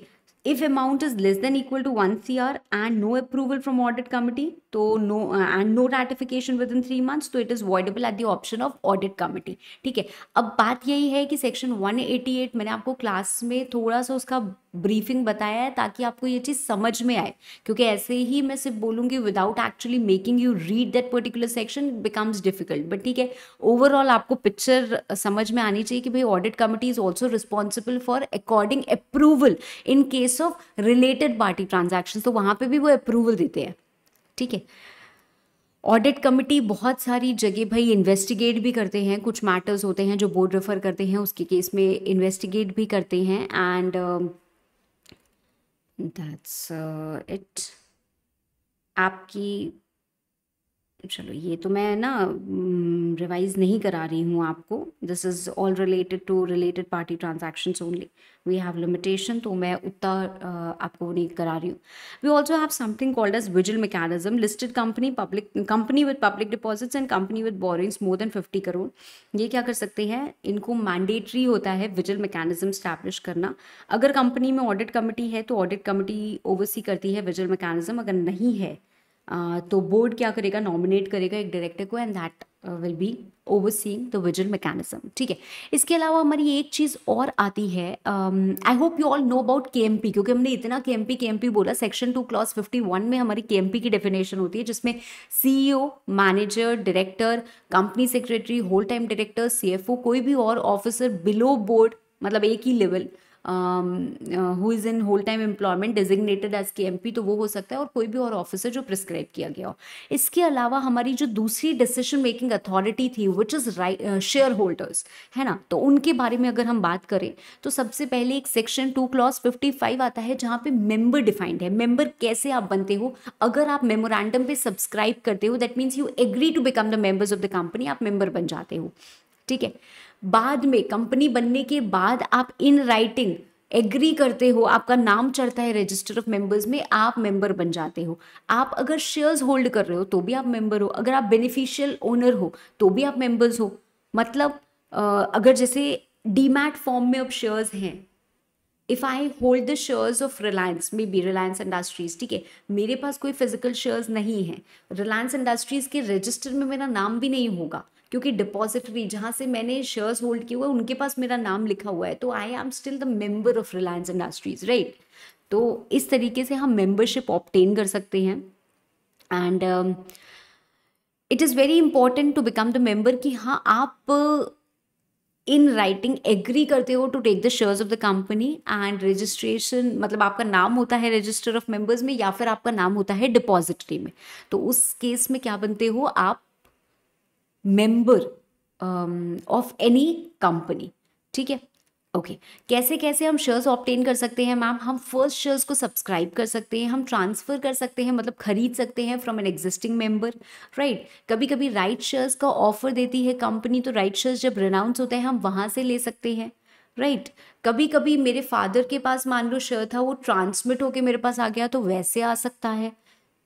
A: if amount is less than equal to 1 CR and no approval from audit committee, तो no and no ratification within three months तो it is voidable at the option of audit committee ठीक है अब बात यही है कि section 188 मैंने आपको क्लास में थोड़ा सा उसका ब्रीफिंग बताया है ताकि आपको ये चीज़ समझ में आए क्योंकि ऐसे ही मैं सिर्फ बोलूँगी without actually making you read that particular section becomes difficult but ठीक है ओवरऑल आपको पिक्चर uh, समझ में आनी चाहिए कि भाई audit committee is also responsible for according approval in case of related party transaction तो वहाँ पर भी वो अप्रूवल देते हैं ठीक है ऑडिट कमिटी बहुत सारी जगह भाई इन्वेस्टिगेट भी करते हैं कुछ मैटर्स होते हैं जो बोर्ड रेफर करते हैं उसके केस में इन्वेस्टिगेट भी करते हैं एंड दैट्स इट आपकी चलो ये तो मैं ना रिवाइज नहीं करा रही हूँ आपको this is all related to related party transactions only we have limitation तो मैं उतना आपको नहीं करा रही हूँ we also have something called as vigil mechanism listed company public company with public deposits and company with borrowings more than fifty crore ये क्या कर सकते हैं इनको मैंडेटरी होता है विजल मैकेनिज्म स्टैब्लिश करना अगर कंपनी में ऑडिट कमिटी है तो ऑडिट कमिटी ओवरसी करती है विजल मैकेनिज्म अगर नहीं है तो बोर्ड क्या करेगा नॉमिनेट करेगा एक डायरेक्टर को and that will be overseeing the vigil mechanism ठीक है इसके अलावा हमारी एक चीज़ और आती है I hope you all know about K M P क्योंकि हमने इतना K M P K M P बोला section two clause fifty one में हमारी के एम पी की डेफिनेशन होती है जिसमें C E O manager director company secretary whole time director C F O कोई भी और ऑफिसर बिलो बोर्ड मतलब एक ही level who is in whole time employment designated as K P तो वो हो सकता है और कोई भी और ऑफिसर जो प्रिस्क्राइब किया गया हो इसके अलावा हमारी जो दूसरी डिसीजन मेकिंग अथॉरिटी थी which is right shareholders है ना तो उनके बारे में अगर हम बात करें तो सबसे पहले एक section two clause fifty five आता है जहाँ पे मेंबर डिफाइंड है मेंबर कैसे आप बनते हो अगर आप मेमोरेंडम पे सब्सक्राइब करते हो that means you agree to become the members of the company आप मेंबर बन जाते हो ठीक है बाद में कंपनी बनने के बाद आप इन राइटिंग एग्री करते हो आपका नाम चढ़ता है रजिस्टर ऑफ मेंबर्स में आप मेंबर बन जाते हो आप अगर शेयर्स होल्ड कर रहे हो तो भी आप मेंबर हो अगर आप बेनिफिशियल ओनर हो तो भी आप मेंबर्स हो मतलब अगर जैसे डीमैट फॉर्म में अब शेयर्स हैं if I hold the shares of Reliance maybe Reliance Industries ठीक है मेरे पास कोई फिजिकल शेयर्स नहीं है रिलायंस इंडस्ट्रीज के रजिस्टर में मेरा नाम भी नहीं होगा क्योंकि डिपॉजिटरी जहाँ से मैंने शेयर्स होल्ड किए हुए उनके पास मेरा नाम लिखा हुआ है तो I am still the member of Reliance Industries right तो इस तरीके से हम मेंबरशिप ऑप्टेन कर सकते हैं and it is very important to become the member कि हाँ आप इन राइटिंग एग्री करते हो to take the shares of the company and registration मतलब आपका नाम होता है रजिस्टर ऑफ मेंबर्स में या फिर आपका नाम होता है डिपॉजिटरी में तो उस केस में क्या बनते हो आप मेंबर ऑफ एनी कंपनी ठीक है ओके okay. कैसे कैसे हम शेयर्स ऑप्टेन कर सकते हैं मैम हम फर्स्ट शेयर्स को सब्सक्राइब कर सकते हैं हम ट्रांसफ़र कर सकते हैं मतलब खरीद सकते हैं from an existing member right कभी कभी राइट शेयर्स का ऑफर देती है कंपनी तो राइट शेयर्स जब रनाउंस होते हैं हम वहाँ से ले सकते हैं राइट right. कभी कभी मेरे फादर के पास मान लो शेयर था वो ट्रांसमिट होके मेरे पास आ गया तो वैसे आ सकता है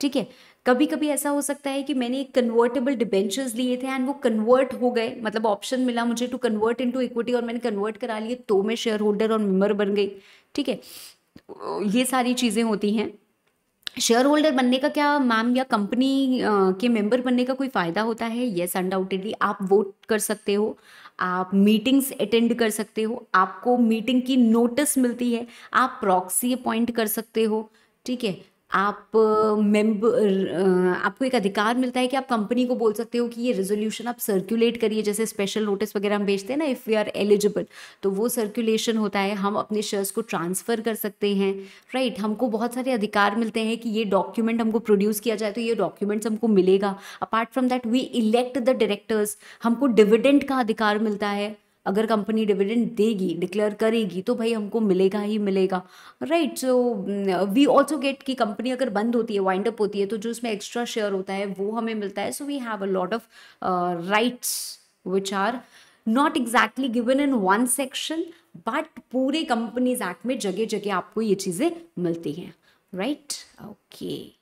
A: ठीक है कभी कभी ऐसा हो सकता है कि मैंने एक कन्वर्टेबल डिबेंचर्स लिए थे एंड वो कन्वर्ट हो गए मतलब ऑप्शन मिला मुझे टू कन्वर्ट इनटू इक्विटी और मैंने कन्वर्ट करा लिए तो मैं शेयर होल्डर और मेम्बर बन गई ठीक है ये सारी चीज़ें होती हैं शेयर होल्डर बनने का क्या मैम या कंपनी के मेंबर बनने का कोई फ़ायदा होता है येस अनडाउटेडली आप वोट कर सकते हो आप मीटिंग्स अटेंड कर सकते हो आपको मीटिंग की नोटिस मिलती है आप प्रॉक्सी अपॉइंट कर सकते हो ठीक है आप मेंबर आपको एक अधिकार मिलता है कि आप कंपनी को बोल सकते हो कि ये रेजोल्यूशन आप सर्कुलेट करिए जैसे स्पेशल नोटिस वगैरह हम भेजते हैं ना इफ़ यू आर एलिजिबल तो वो सर्कुलेशन होता है हम अपने शेयर्स को ट्रांसफ़र कर सकते हैं राइट right? हमको बहुत सारे अधिकार मिलते हैं कि ये डॉक्यूमेंट हमको प्रोड्यूस किया जाए तो ये डॉक्यूमेंट्स हमको मिलेगा apart from that we elect the directors हमको डिविडेंट का अधिकार मिलता है अगर कंपनी डिविडेंड देगी डिक्लेयर करेगी तो भाई हमको मिलेगा ही मिलेगा right so we also get कि कंपनी अगर बंद होती है वाइंड अप होती है तो जो उसमें एक्स्ट्रा शेयर होता है वो हमें मिलता है so we have a lot of rights which are not exactly given in one section but पूरे कंपनीज एक्ट में जगह जगह आपको ये चीज़ें मिलती हैं राइट
B: ओके okay.